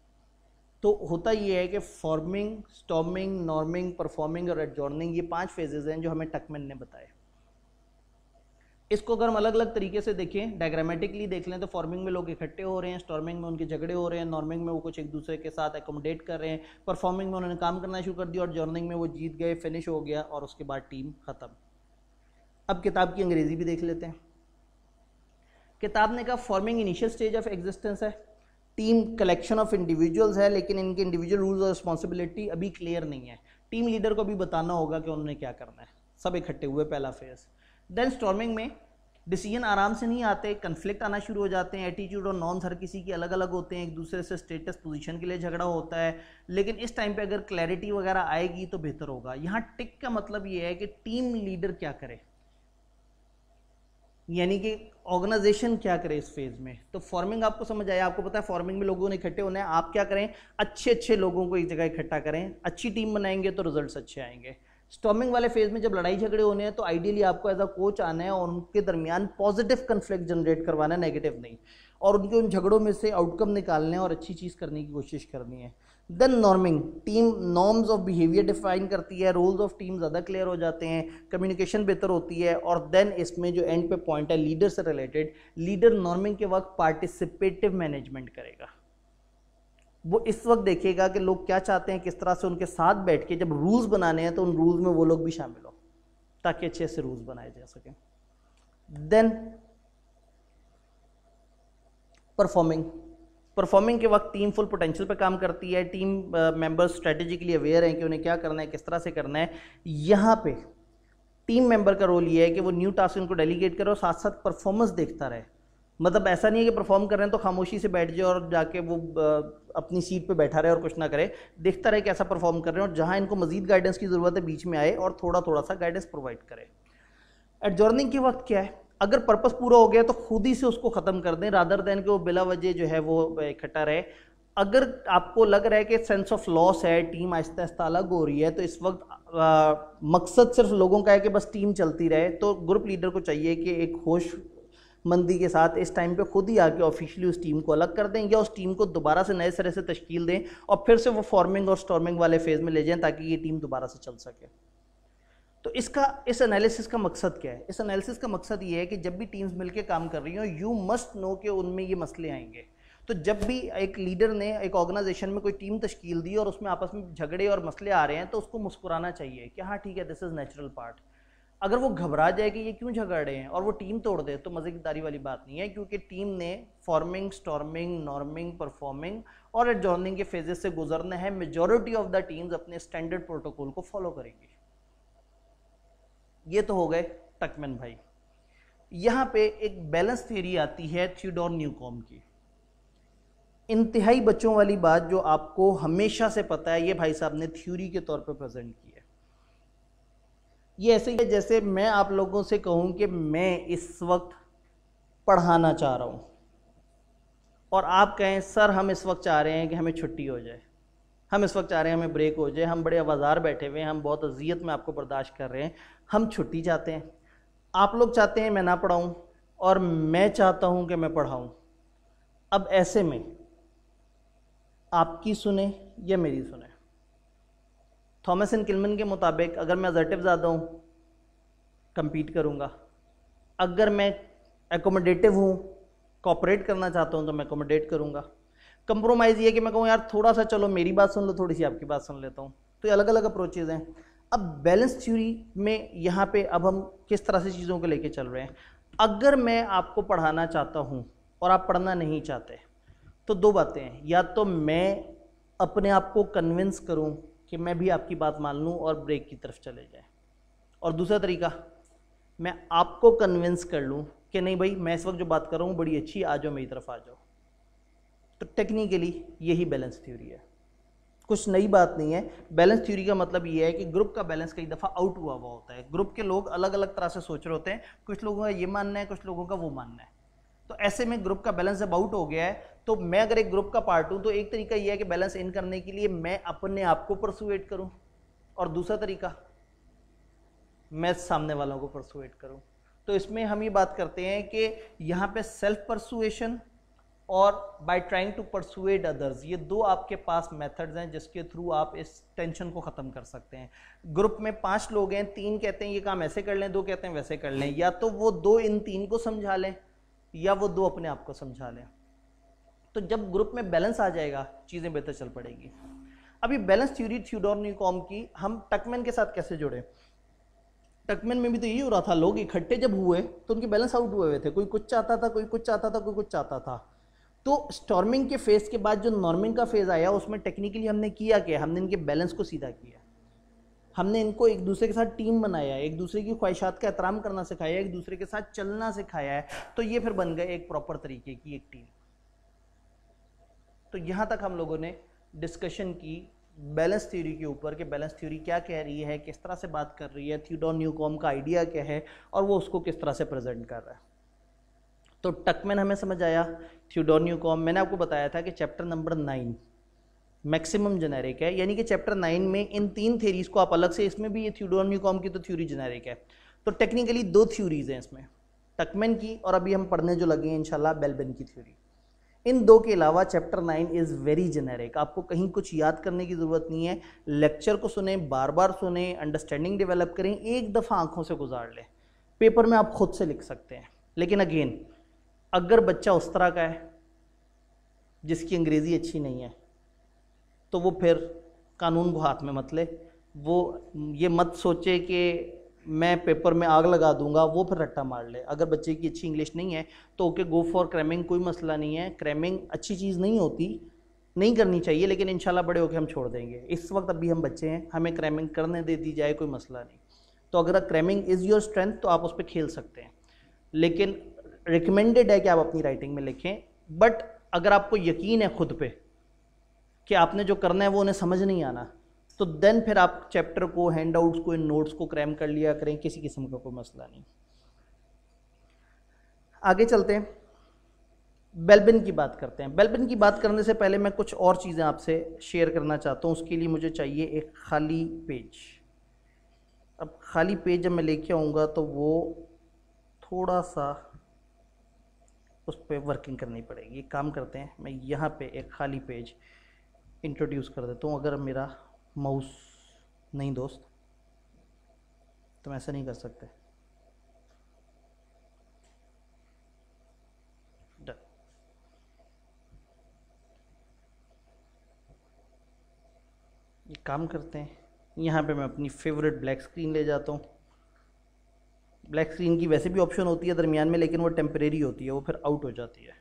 तो होता ये है कि फॉर्मिंग स्टॉमिंग नॉर्मिंग परफॉर्मिंग और एडजॉर्निंग ये पांच फेजेज हैं जो हमें टकमेन ने बताए इसको अगर हम अलग अलग तरीके से देखें डायग्रामेटिकली देख लें तो फॉर्मिंग में लोग इकट्ठे हो रहे हैं स्टॉर्मिंग में उनके झगड़े हो रहे हैं नॉर्मिंग में वो कुछ एक दूसरे के साथ एकोमोडेट कर रहे हैं परफॉर्मिंग में उन्होंने काम करना शुरू कर दिया और जॉर्निंग में वो जीत गए फिनिश हो गया और उसके बाद टीम ख़त्म अब किताब की अंग्रेज़ी भी देख लेते हैं किताब ने कहा forming initial stage of existence है टीम कलेक्शन ऑफ इंडिविजुअल्स है लेकिन इनके इंडिविजुअल रूल्स और रिस्पॉन्सिबिलिटी अभी क्लियर नहीं है टीम लीडर को भी बताना होगा कि उन्होंने क्या करना है सब इकट्ठे हुए पहला फेज देन स्टॉर्मिंग में डिसीजन आराम से नहीं आते कन्फ्लिक्ट आना शुरू हो जाते हैं एटीट्यूड और नॉर्म्स हर किसी के अलग अलग होते हैं एक दूसरे से स्टेटस पोजीशन के लिए झगड़ा होता है लेकिन इस टाइम पे अगर क्लैरिटी वगैरह आएगी तो बेहतर होगा यहाँ टिक का मतलब ये है कि टीम लीडर क्या करे यानी कि ऑर्गेनाइजेशन क्या करे इस फेज में तो फॉर्मिंग आपको समझ आया आपको पता है फॉर्मिंग में लोगों ने इकट्ठे होने आप क्या करें अच्छे अच्छे लोगों को एक जगह इकट्ठा करें अच्छी टीम बनाएंगे तो रिजल्ट्स अच्छे आएंगे स्टॉमिंग वाले फेज में जब लड़ाई झगड़े होने हैं तो आइडियली आपको एज अ कोच आना है और उनके दरमियान पॉजिटिव कन्फ्लिक्ट जनरेट करवाना है नेगेटिव नहीं और उनके उन झगड़ों में से आउटकम निकालने और अच्छी चीज़ करने की कोशिश करनी है then norming team norms of behaviour define करती है रोल्स ऑफ टीम ज़्यादा क्लियर हो जाते हैं कम्युनिकेशन बेहतर होती है और देन इसमें जो एंड पे पॉइंट है लीडर से रिलेटेड लीडर नॉर्मिंग के वक्त पार्टिसिपेटिव मैनेजमेंट करेगा वो इस वक्त देखेगा कि लोग क्या चाहते हैं किस तरह से उनके साथ बैठ के जब रूल्स बनाने हैं तो उन रूल्स में वो लोग भी शामिल हो ताकि अच्छे से रूल्स बनाए जा सकें देन परफॉर्मिंग परफॉर्मिंग के वक्त टीम फुल पोटेंशियल पर काम करती है टीम मेंबर्स स्ट्रेटेजिकली अवेयर हैं कि उन्हें क्या करना है किस तरह से करना है यहाँ पे टीम मेंबर का रोल ये है कि वो न्यू टास्क उनको डेलीगेट करे और साथ साथ परफॉर्मेंस देखता रहे मतलब ऐसा नहीं है कि परफॉर्म कर रहे हैं तो खामोशी से बैठ जाए और जाके वो uh, अपनी सीट पे बैठा रहे और कुछ ना करे देखता रहे कैसा परफॉर्म कर रहे हैं और जहाँ इनको मजीद गाइडेंस की ज़रूरत है बीच में आए और थोड़ा थोड़ा सा गाइडेंस प्रोवाइड करे एडजॉर्निंग के वक्त क्या है अगर पर्पस पूरा हो गया तो खुद ही से उसको ख़त्म कर दें रादर देन के वो बिला वजह जो है वो इकट्ठा रहे अगर आपको लग रहा है कि सेंस ऑफ लॉस है टीम आहिस्ता आहिस्ता अलग हो रही है तो इस वक्त आ, मकसद सिर्फ लोगों का है कि बस टीम चलती रहे तो ग्रुप लीडर को चाहिए कि एक होश मंदी के साथ इस टाइम पे खुद ही आके ऑफिशियली उस टीम को अलग कर दें या उस टीम को दोबारा से नए सिरे से तश्कील दें और फिर से वो फॉर्मिंग और स्टॉर्मिंग वाले फेज़ में ले जाएं ताकि ये टीम दोबारा से चल सके तो इसका इस एनालिसिस का मकसद क्या है इस एनालिसिस का मकसद ये है कि जब भी टीम्स मिलकर काम कर रही हो यू मस्ट नो कि उनमें ये मसले आएंगे तो जब भी एक लीडर ने एक ऑर्गेनाइजेशन में कोई टीम तश्कील दी और उसमें आपस में झगड़े और मसले आ रहे हैं तो उसको मुस्कुराना चाहिए कि हाँ ठीक है दिस इज़ नेचुरल पार्ट अगर वो घबरा जाए कि ये क्यों झगड़ रहे हैं और वो टीम तोड़ दे तो मज़े की वाली बात नहीं है क्योंकि टीम ने फॉर्मिंग स्टॉर्मिंग नॉर्मिंग परफॉर्मिंग और एडजॉर्निंग के फेजेस से गुजरना है मेजोरिटी ऑफ द टीम्स अपने स्टैंडर्ड प्रोटोकॉल को फॉलो करेंगी ये तो हो गए टकमैन भाई यहां पे एक बैलेंस थ्योरी आती है थियोडोर न्यूकॉम की इंतहाई बच्चों वाली बात जो आपको हमेशा से पता है ये भाई साहब ने थ्योरी के तौर पर प्रेजेंट की है ये ऐसे ही है जैसे मैं आप लोगों से कहूँ कि मैं इस वक्त पढ़ाना चाह रहा हूं और आप कहें सर हम इस वक्त चाह रहे हैं कि हमें छुट्टी हो जाए हम इस वक्त चाह रहे हैं हमें ब्रेक हो जाए हम बड़े आवाज़ार बैठे हुए हैं हम बहुत अजियत में आपको बर्दाश्त कर रहे हैं हम छुट्टी चाहते हैं आप लोग चाहते हैं मैं ना पढ़ाऊँ और मैं चाहता हूँ कि मैं पढ़ाऊँ अब ऐसे में आपकी सुने या मेरी सुने थॉमस एंड किलमन के मुताबिक अगर मैं अजर्टिव ज़्यादा हूँ कम्पीट करूँगा अगर मैं एकोमोडेटिव हूँ कॉपरेट करना चाहता हूँ तो मैं एकोमोडेट करूँगा कंप्रोमाइज़ ये कि मैं कहूँ यार थोड़ा सा चलो मेरी बात सुन लो थोड़ी सी आपकी बात सुन लेता हूँ तो ये अलग अलग अप्रोचेज़ हैं अब बैलेंस थ्योरी में यहाँ पे अब हम किस तरह से चीज़ों को लेके चल रहे हैं अगर मैं आपको पढ़ाना चाहता हूँ और आप पढ़ना नहीं चाहते तो दो बातें हैं या तो मैं अपने आप को कन्विंस करूँ कि मैं भी आपकी बात मान लूँ और ब्रेक की तरफ चले जाए और दूसरा तरीका मैं आपको कन्विंस कर लूँ कि नहीं भाई मैं इस वक्त जो बात कर रहा हूँ बड़ी अच्छी आ जाओ मेरी तरफ आ जाओ तो टेक्निकली यही बैलेंस थ्योरी है कुछ नई बात नहीं है बैलेंस थ्योरी का मतलब ये है कि ग्रुप का बैलेंस कई दफ़ा आउट हुआ हुआ होता है ग्रुप के लोग अलग अलग तरह से सोच रहे होते हैं कुछ लोगों का ये मानना है कुछ लोगों का वो मानना है तो ऐसे में ग्रुप का बैलेंस जब आउट हो गया है तो मैं अगर एक ग्रुप का पार्ट हूँ तो एक तरीका यह है कि बैलेंस इन करने के लिए मैं अपने आप को परसुएट करूँ और दूसरा तरीका मैं सामने वालों को परसुएट करूँ तो इसमें हम ये बात करते हैं कि यहाँ पे सेल्फ परसुएशन और by trying to persuade others ये दो आपके पास मेथड्स हैं जिसके थ्रू आप इस टेंशन को ख़त्म कर सकते हैं ग्रुप में पांच लोग हैं तीन कहते हैं ये काम ऐसे कर लें दो कहते हैं वैसे कर लें या तो वो दो इन तीन को समझा लें या वो दो अपने आप को समझा लें तो जब ग्रुप में बैलेंस आ जाएगा चीज़ें बेहतर चल पड़ेगी अभी बैलेंस थ्यूरी थ्यूडोर न्यूकॉम की हम टकमैन के साथ कैसे जुड़े टकमैन में भी तो यही हो रहा था लोग इकट्ठे जब हुए तो उनके बैलेंस आउट हुए हुए थे कोई कुछ चाहता था कोई कुछ चाहता था कोई कुछ चाहता था तो स्टॉर्मिंग के फेज के बाद जो नॉर्मिंग का फेज आया उसमें टेक्निकली हमने किया क्या हमने इनके बैलेंस को सीधा किया हमने इनको एक दूसरे के साथ टीम बनाया एक दूसरे की ख्वाहिशात का एहतराम करना सिखाया एक दूसरे के साथ चलना सिखाया है तो ये फिर बन गए एक प्रॉपर तरीके की एक टीम तो यहाँ तक हम लोगों ने डिस्कशन की बैलेंस थ्योरी के ऊपर कि बैलेंस थ्योरी क्या कह रही है किस तरह से बात कर रही है थ्यूडॉन न्यूकॉम का आइडिया क्या है और वो उसको किस तरह से प्रेजेंट कर रहा है तो टकमैन हमें समझ आया थ्यूडोर मैंने आपको बताया था कि chapter number nine maximum generic है यानी कि चैप्टर नाइन में इन तीन थ्योरीज को आप अलग से इसमें भी ये थ्यूडोनियोकॉम की तो थ्योरी जेनेरिक है तो टेक्निकली दो थ्योरीज हैं इसमें टकमैन की और अभी हम पढ़ने जो लगे हैं इनशाला बेलबेन की थ्योरी इन दो के अलावा chapter nine is very generic आपको कहीं कुछ याद करने की ज़रूरत नहीं है लेक्चर को सुने बार बार सुने अंडरस्टैंडिंग डेवलप करें एक दफ़ा आंखों से गुजार लें पेपर में आप खुद से लिख सकते हैं लेकिन अगेन अगर बच्चा उस तरह का है जिसकी अंग्रेज़ी अच्छी नहीं है तो वो फिर कानून को हाथ में मत ले वो ये मत सोचे कि मैं पेपर में आग लगा दूंगा वो फिर रट्टा मार ले अगर बच्चे की अच्छी इंग्लिश नहीं है तो ओके गो फॉर क्रैमिंग कोई मसला नहीं है क्रैमिंग अच्छी चीज़ नहीं होती नहीं करनी चाहिए लेकिन इन बड़े होकर हम छोड़ देंगे इस वक्त अभी हम बच्चे हैं हमें क्रैमिंग करने दे दी जाए कोई मसला नहीं तो अगर क्रैमिंग इज़ योर स्ट्रेंथ तो आप उस पर खेल सकते हैं लेकिन रिकमेंडेड है कि आप अपनी राइटिंग में लिखें बट अगर आपको यकीन है खुद पे कि आपने जो करना है वो उन्हें समझ नहीं आना तो देन फिर आप चैप्टर को हैंड आउट्स को इन नोट्स को क्रैम कर लिया करें किसी किस्म का कोई मसला नहीं आगे चलते हैं बेलबिन की बात करते हैं बेलबिन की बात करने से पहले मैं कुछ और चीज़ें आपसे शेयर करना चाहता हूँ उसके लिए मुझे चाहिए एक खाली पेज अब खाली पेज जब मैं लेके आऊँगा तो वो थोड़ा सा उस पर वर्किंग करनी पड़ेगी काम करते हैं मैं यहाँ पे एक खाली पेज इंट्रोड्यूस कर देता हूँ अगर मेरा माउस नहीं दोस्त तो मैं ऐसा नहीं कर सकते ये काम करते हैं यहाँ पे मैं अपनी फेवरेट ब्लैक स्क्रीन ले जाता हूँ ब्लैक स्क्रीन की वैसे भी ऑप्शन होती है दरमियान में लेकिन वो टेम्परेरी होती है वो फिर आउट हो जाती है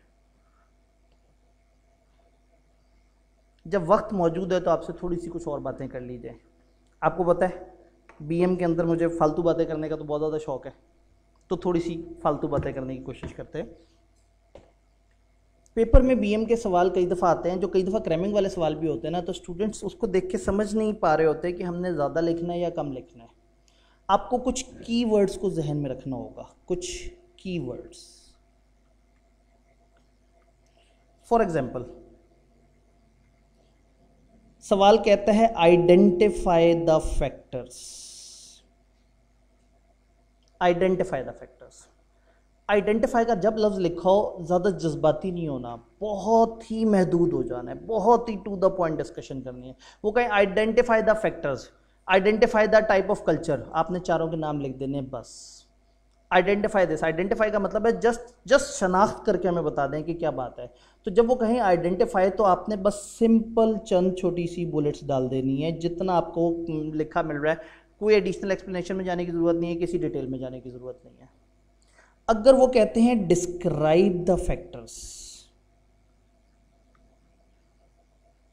जब वक्त मौजूद है तो आपसे थोड़ी सी कुछ और बातें कर लीजिए आपको पता है बी के अंदर मुझे फालतू बातें करने का तो बहुत ज़्यादा शौक है तो थोड़ी सी फालतू बातें करने की कोशिश करते हैं पेपर में बीएम के सवाल कई दफ़ा आते हैं जो कई दफ़ा क्रैमिंग वाले सवाल भी होते हैं ना तो स्टूडेंट्स उसको देख के समझ नहीं पा रहे होते कि हमने ज़्यादा लिखना है या कम लिखना है आपको कुछ कीवर्ड्स को जहन में रखना होगा कुछ कीवर्ड्स फॉर एग्जाम्पल सवाल कहता है identify the factors identify the factors identify का जब लफ्ज़ लिखो ज़्यादा जज्बाती नहीं होना बहुत ही महदूद हो जाना है बहुत ही टू द पॉइंट डिस्कशन करनी है वो कहें identify the factors identify the type of culture आपने चारों के नाम लिख देने बस आइडेंटिफाई दिस आइडेंटिफाई का मतलब है जस्ट जस्ट शनाख्त करके हमें बता दें कि क्या बात है तो जब वो कहें आइडेंटिफाई तो आपने बस सिंपल चंद छोटी सी बुलेट्स डाल देनी है जितना आपको लिखा मिल रहा है कोई एडिशनल एक्सप्लेनेशन में जाने की ज़रूरत नहीं है किसी डिटेल में जाने की ज़रूरत नहीं है अगर वो कहते हैं डिस्क्राइब द फैक्टर्स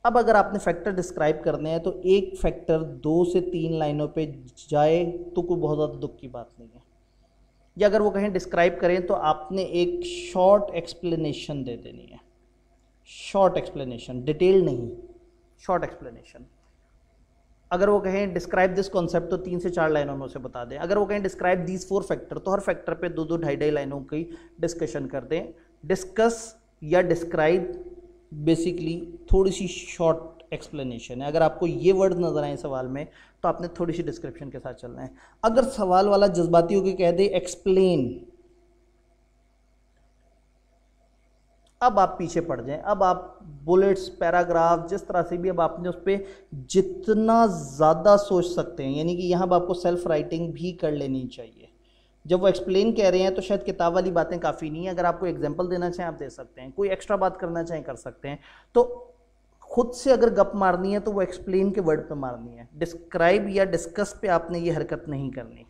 अब अगर आपने फैक्टर डिस्क्राइब करने हैं तो एक फैक्टर दो से तीन लाइनों पे जाए तो कोई बहुत ज़्यादा दुख की बात नहीं है या अगर वो कहीं डिस्क्राइब करें तो आपने एक शॉर्ट एक्सप्लेनेशन दे देनी है शॉर्ट एक्सप्लेनेशन डिटेल नहीं शॉर्ट एक्सप्लेनेशन अगर वो कहें डिस्क्राइब दिस कॉन्सेप्ट तो तीन से चार लाइनों में उसे बता दें अगर वो कहें डिस्क्राइब दीज फोर फैक्टर तो हर फैक्टर पे दो दो ढाई ढाई लाइनों की डिस्कशन कर दें डिस्कस या डिस्क्राइब बेसिकली थोड़ी सी शॉर्ट एक्सप्लेनेशन है अगर आपको ये वर्ड नजर आए सवाल में तो आपने थोड़ी सी डिस्क्रिप्शन के साथ चलना है अगर सवाल वाला जज्बाती होकर कह दे एक्सप्लेन अब आप पीछे पड़ जाएं अब आप बुलेट्स पैराग्राफ जिस तरह से भी अब आपने उस पर जितना ज़्यादा सोच सकते हैं यानी कि यहां पर आपको सेल्फ राइटिंग भी कर लेनी चाहिए जब वो एक्सप्लेन कह रहे हैं तो शायद किताब वाली बातें काफ़ी नहीं है अगर आपको एग्जाम्पल देना चाहें आप दे सकते हैं कोई एक्स्ट्रा बात करना चाहें कर सकते हैं तो खुद से अगर गप मारनी है तो वो एक्सप्लेन के वर्ड पे मारनी है डिस्क्राइब या डिस्कस पे आपने ये हरकत नहीं करनी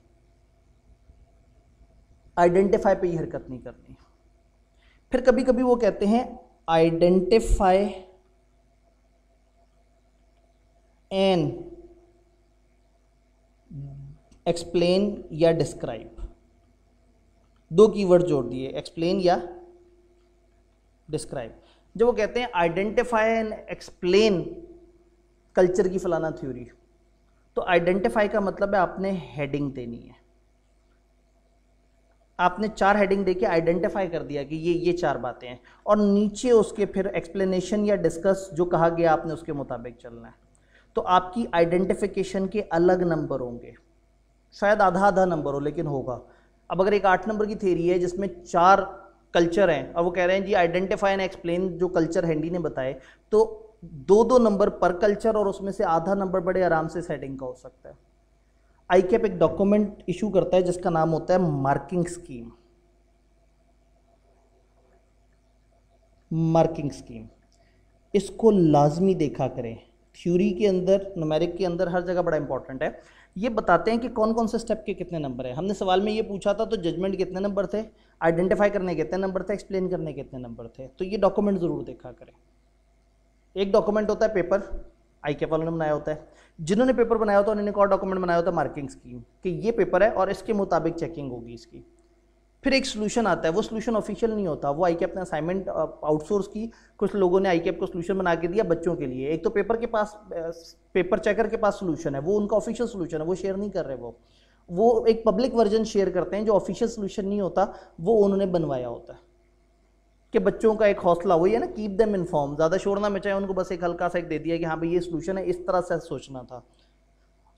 आइडेंटिफाई पे ये हरकत नहीं करनी फिर कभी कभी वो कहते हैं आइडेंटिफाई एन एक्सप्लेन या डिस्क्राइब दो कीवर्ड जोड़ दिए एक्सप्लेन या डिस्क्राइब जब वो कहते हैं आइडेंटिफाई एंड एक्सप्लेन कल्चर की फलाना थ्योरी तो आइडेंटिफाई का मतलब है आपने हेडिंग देनी है आपने चार हेडिंग देके आइडेंटिफाई कर दिया कि ये ये चार बातें हैं और नीचे उसके फिर एक्सप्लेनेशन या डिस्कस जो कहा गया आपने उसके मुताबिक चलना है तो आपकी आइडेंटिफिकेशन के अलग नंबर होंगे शायद आधा आधा नंबर हो लेकिन होगा अब अगर एक आठ नंबर की थेरी है जिसमें चार कल्चर हैं और वो कह रहे हैं जी आइडेंटिफाई एंड एक्सप्लेन जो कल्चर हैंडी ने बताए तो दो दो नंबर पर कल्चर और उसमें से आधा नंबर बड़े आराम से सेटिंग का हो सकता है आई कैप एक डॉक्यूमेंट इशू करता है जिसका नाम होता है मार्किंग स्कीम मार्किंग स्कीम इसको लाजमी देखा करें थ्योरी के अंदर नुमेरिक के अंदर हर जगह बड़ा इंपॉर्टेंट है ये बताते हैं कि कौन कौन से स्टेप के कितने नंबर हैं हमने सवाल में ये पूछा था तो जजमेंट कितने नंबर थे आइडेंटिफाई करने कितने नंबर थे एक्सप्लेन करने कितने नंबर थे तो ये डॉक्यूमेंट ज़रूर देखा करें एक डॉक्यूमेंट होता है पेपर आई के वालों ने बनाया होता है जिन्होंने पेपर बनाया होता है उन्होंने एक और डॉक्यूमेंट बनाया होता है मार्किंग स्कीम कि ये पेपर है और इसके मुताबिक चेकिंग होगी इसकी फिर एक सोल्यूशन आता है वो सोल्यूशन ऑफिशियल नहीं होता वो आई कैप ने असाइनमेंट आउटसोर्स की कुछ लोगों ने आई कैप को सोल्यूशन बना के दिया बच्चों के लिए एक तो पेपर के पास पेपर चेकर के पास सोल्यूशन है वो उनका ऑफिशियल सोल्यूशन है वो शेयर नहीं कर रहे वो वो एक पब्लिक वर्जन शेयर करते हैं जो ऑफिशियल सोल्यूशन नहीं होता वो उन्होंने बनवाया होता है कि बच्चों का एक हौसला वही है ना कीप देम इन्फॉर्म ज़्यादा शोर ना मचाए उनको बस एक हल्का सा एक दे दिया कि हाँ भाई ये सोल्यूशन है इस तरह से सोचना था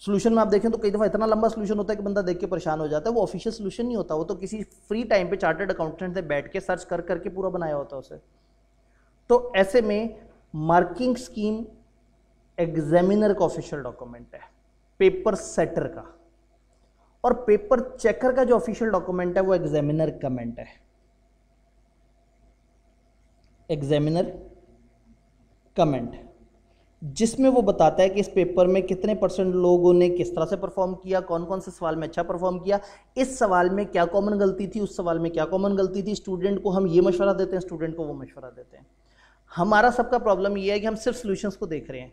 सोल्यूशन में आप देखें तो कई दफ़ा इतना लंबा सोल्यूशन होता है कि बंदा देख के परेशान हो जाता है वो ऑफिशियल सोल्यूशन नहीं होता वो तो किसी फ्री टाइम पे चार्टर्ड अकाउंटेंट से बैठ के सर्च कर करके पूरा बनाया होता है उसे तो ऐसे में मार्किंग स्कीम एग्जामिनर का ऑफिशियल डॉक्यूमेंट है पेपर सेटर का और पेपर चेकर का जो ऑफिशियल डॉक्यूमेंट है वो एग्जामिनर कमेंट है एग्जामिनर कमेंट जिसमें वो बताता है कि इस पेपर में कितने परसेंट लोगों ने किस तरह से परफॉर्म किया कौन कौन से सवाल में अच्छा परफॉर्म किया इस सवाल में क्या कॉमन गलती थी उस सवाल में क्या कॉमन गलती थी स्टूडेंट को हम ये मशवरा देते हैं स्टूडेंट को वो मशवरा देते हैं हमारा सबका प्रॉब्लम ये है कि हम सिर्फ सोल्यूशंस को देख रहे हैं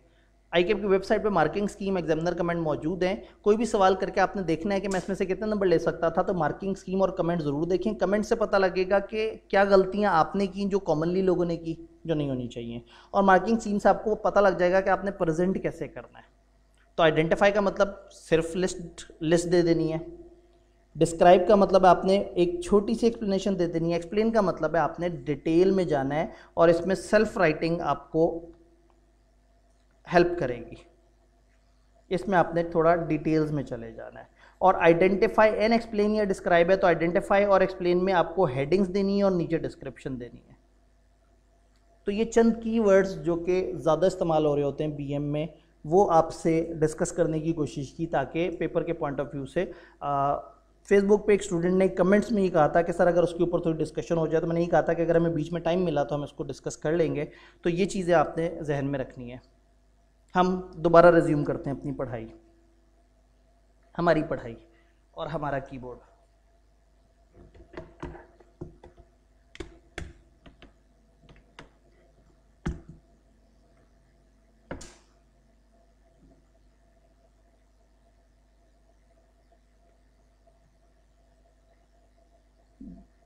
आई की वेबसाइट पे मार्किंग स्कीम एग्जामिनर कमेंट मौजूद हैं कोई भी सवाल करके आपने देखना है कि मैं इसमें से कितने नंबर ले सकता था तो मार्किंग स्कीम और कमेंट ज़रूर देखें कमेंट से पता लगेगा कि क्या गलतियाँ आपने की जो कॉमनली लोगों ने की जो नहीं होनी चाहिए और मार्किंग स्कीम से आपको पता लग जाएगा कि आपने प्रजेंट कैसे करना है तो आइडेंटिफाई का मतलब सिर्फ लिस्ट लिस्ट दे देनी है डिस्क्राइब का मतलब आपने एक छोटी सी एक्सप्लेनेशन दे देनी है एक्सप्लेन का मतलब है आपने डिटेल में जाना है और इसमें सेल्फ राइटिंग आपको हेल्प करेगी इसमें आपने थोड़ा डिटेल्स में चले जाना है और आइडेंटिफाई एंड एक्सप्लेन या डिस्क्राइब है तो आइडेंटिफाई और एक्सप्लेन में आपको हेडिंग्स देनी है और नीचे डिस्क्रिप्शन देनी है तो ये चंद की वर्ड्स जो कि ज़्यादा इस्तेमाल हो रहे होते हैं बी में वो आपसे डिस्कस करने की कोशिश की ताकि पेपर के पॉइंट ऑफ व्यू से फेसबुक पे एक स्टूडेंट ने कमेंट्स में ही कहा था कि सर अगर उसके ऊपर थोड़ी डिस्कशन हो जाए तो मैंने यही कहा था कि अगर हमें बीच में टाइम मिला तो हम इसको डिस्कस कर लेंगे तो ये चीज़ें आपने जहन में रखनी है हम दोबारा रिज्यूम करते हैं अपनी पढ़ाई हमारी पढ़ाई और हमारा कीबोर्ड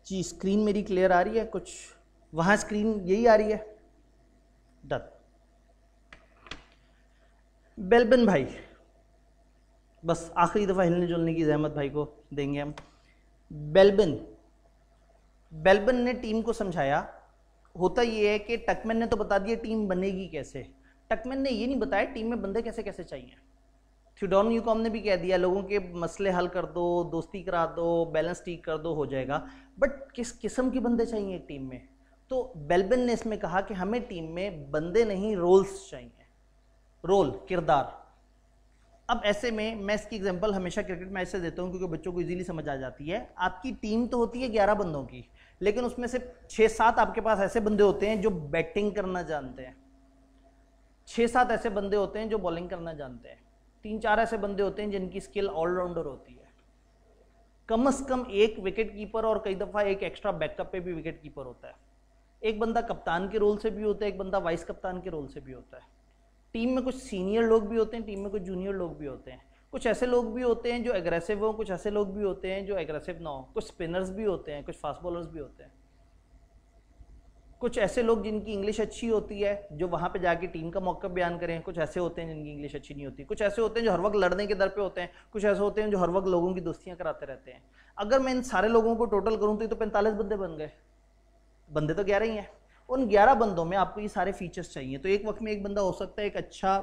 जी स्क्रीन मेरी क्लियर आ रही है कुछ वहाँ स्क्रीन यही आ रही है डन बेलबन भाई बस आखिरी दफ़ा हिलने जुलने की जहमत भाई को देंगे हम बेलबन बेलबन ने टीम को समझाया होता ये है कि टकमैन ने तो बता दिया टीम बनेगी कैसे टकमैन ने ये नहीं बताया टीम में बंदे कैसे कैसे चाहिए थ्यूडॉन यूकॉम ने भी कह दिया लोगों के मसले हल कर दो दोस्ती करा दो बैलेंस ठीक कर दो हो जाएगा बट किस किस्म के बंदे चाहिए टीम में तो बेलबन ने इसमें कहा कि हमें टीम में बंदे नहीं रोल्स चाहिए रोल किरदार अब ऐसे में मैं इसकी एग्जांपल हमेशा क्रिकेट मैच से देता हूँ क्योंकि बच्चों को इजीली समझ आ जाती है आपकी टीम तो होती है ग्यारह बंदों की लेकिन उसमें से छः सात आपके पास ऐसे बंदे होते हैं जो बैटिंग करना जानते हैं छः सात ऐसे बंदे होते हैं जो बॉलिंग करना जानते हैं तीन चार ऐसे बंदे होते हैं जिनकी स्किल ऑलराउंडर होती है कम अज कम एक विकेट कीपर और कई दफ़ा एक एक्स्ट्रा बैकअप पे भी विकेट कीपर होता है एक बंदा कप्तान के रोल से भी होता है एक बंदा वाइस कप्तान के रोल से भी होता है टीम में कुछ सीनियर लोग भी होते हैं टीम में कुछ जूनियर लोग भी होते हैं कुछ ऐसे लोग भी होते हैं जो एग्रेसिव हों कुछ ऐसे लोग भी होते हैं जो एग्रेसिव ना हो कुछ स्पिनर्स भी होते हैं कुछ फास्ट बॉलर्स भी होते हैं कुछ ऐसे लोग जिनकी इंग्लिश अच्छी होती है जो वहाँ पे जाके टीम का मौका बयान करें कुछ ऐसे होते हैं जिनकी इंग्लिश अच्छी नहीं होती कुछ ऐसे होते हैं जो हर वक्त लड़ने के दर पे होते हैं कुछ ऐसे होते हैं जो हर वक्त लोगों की दोस्तियाँ कराते रहते हैं अगर मैं इन सारे लोगों को टोटल करूँ तो ये तो पैंतालीस बंदे बन गए बंदे तो ग्यारह ही हैं उन ग्यारह बंदों में आपको ये सारे फीचर्स चाहिए तो एक वक्त में एक बंदा हो सकता है एक अच्छा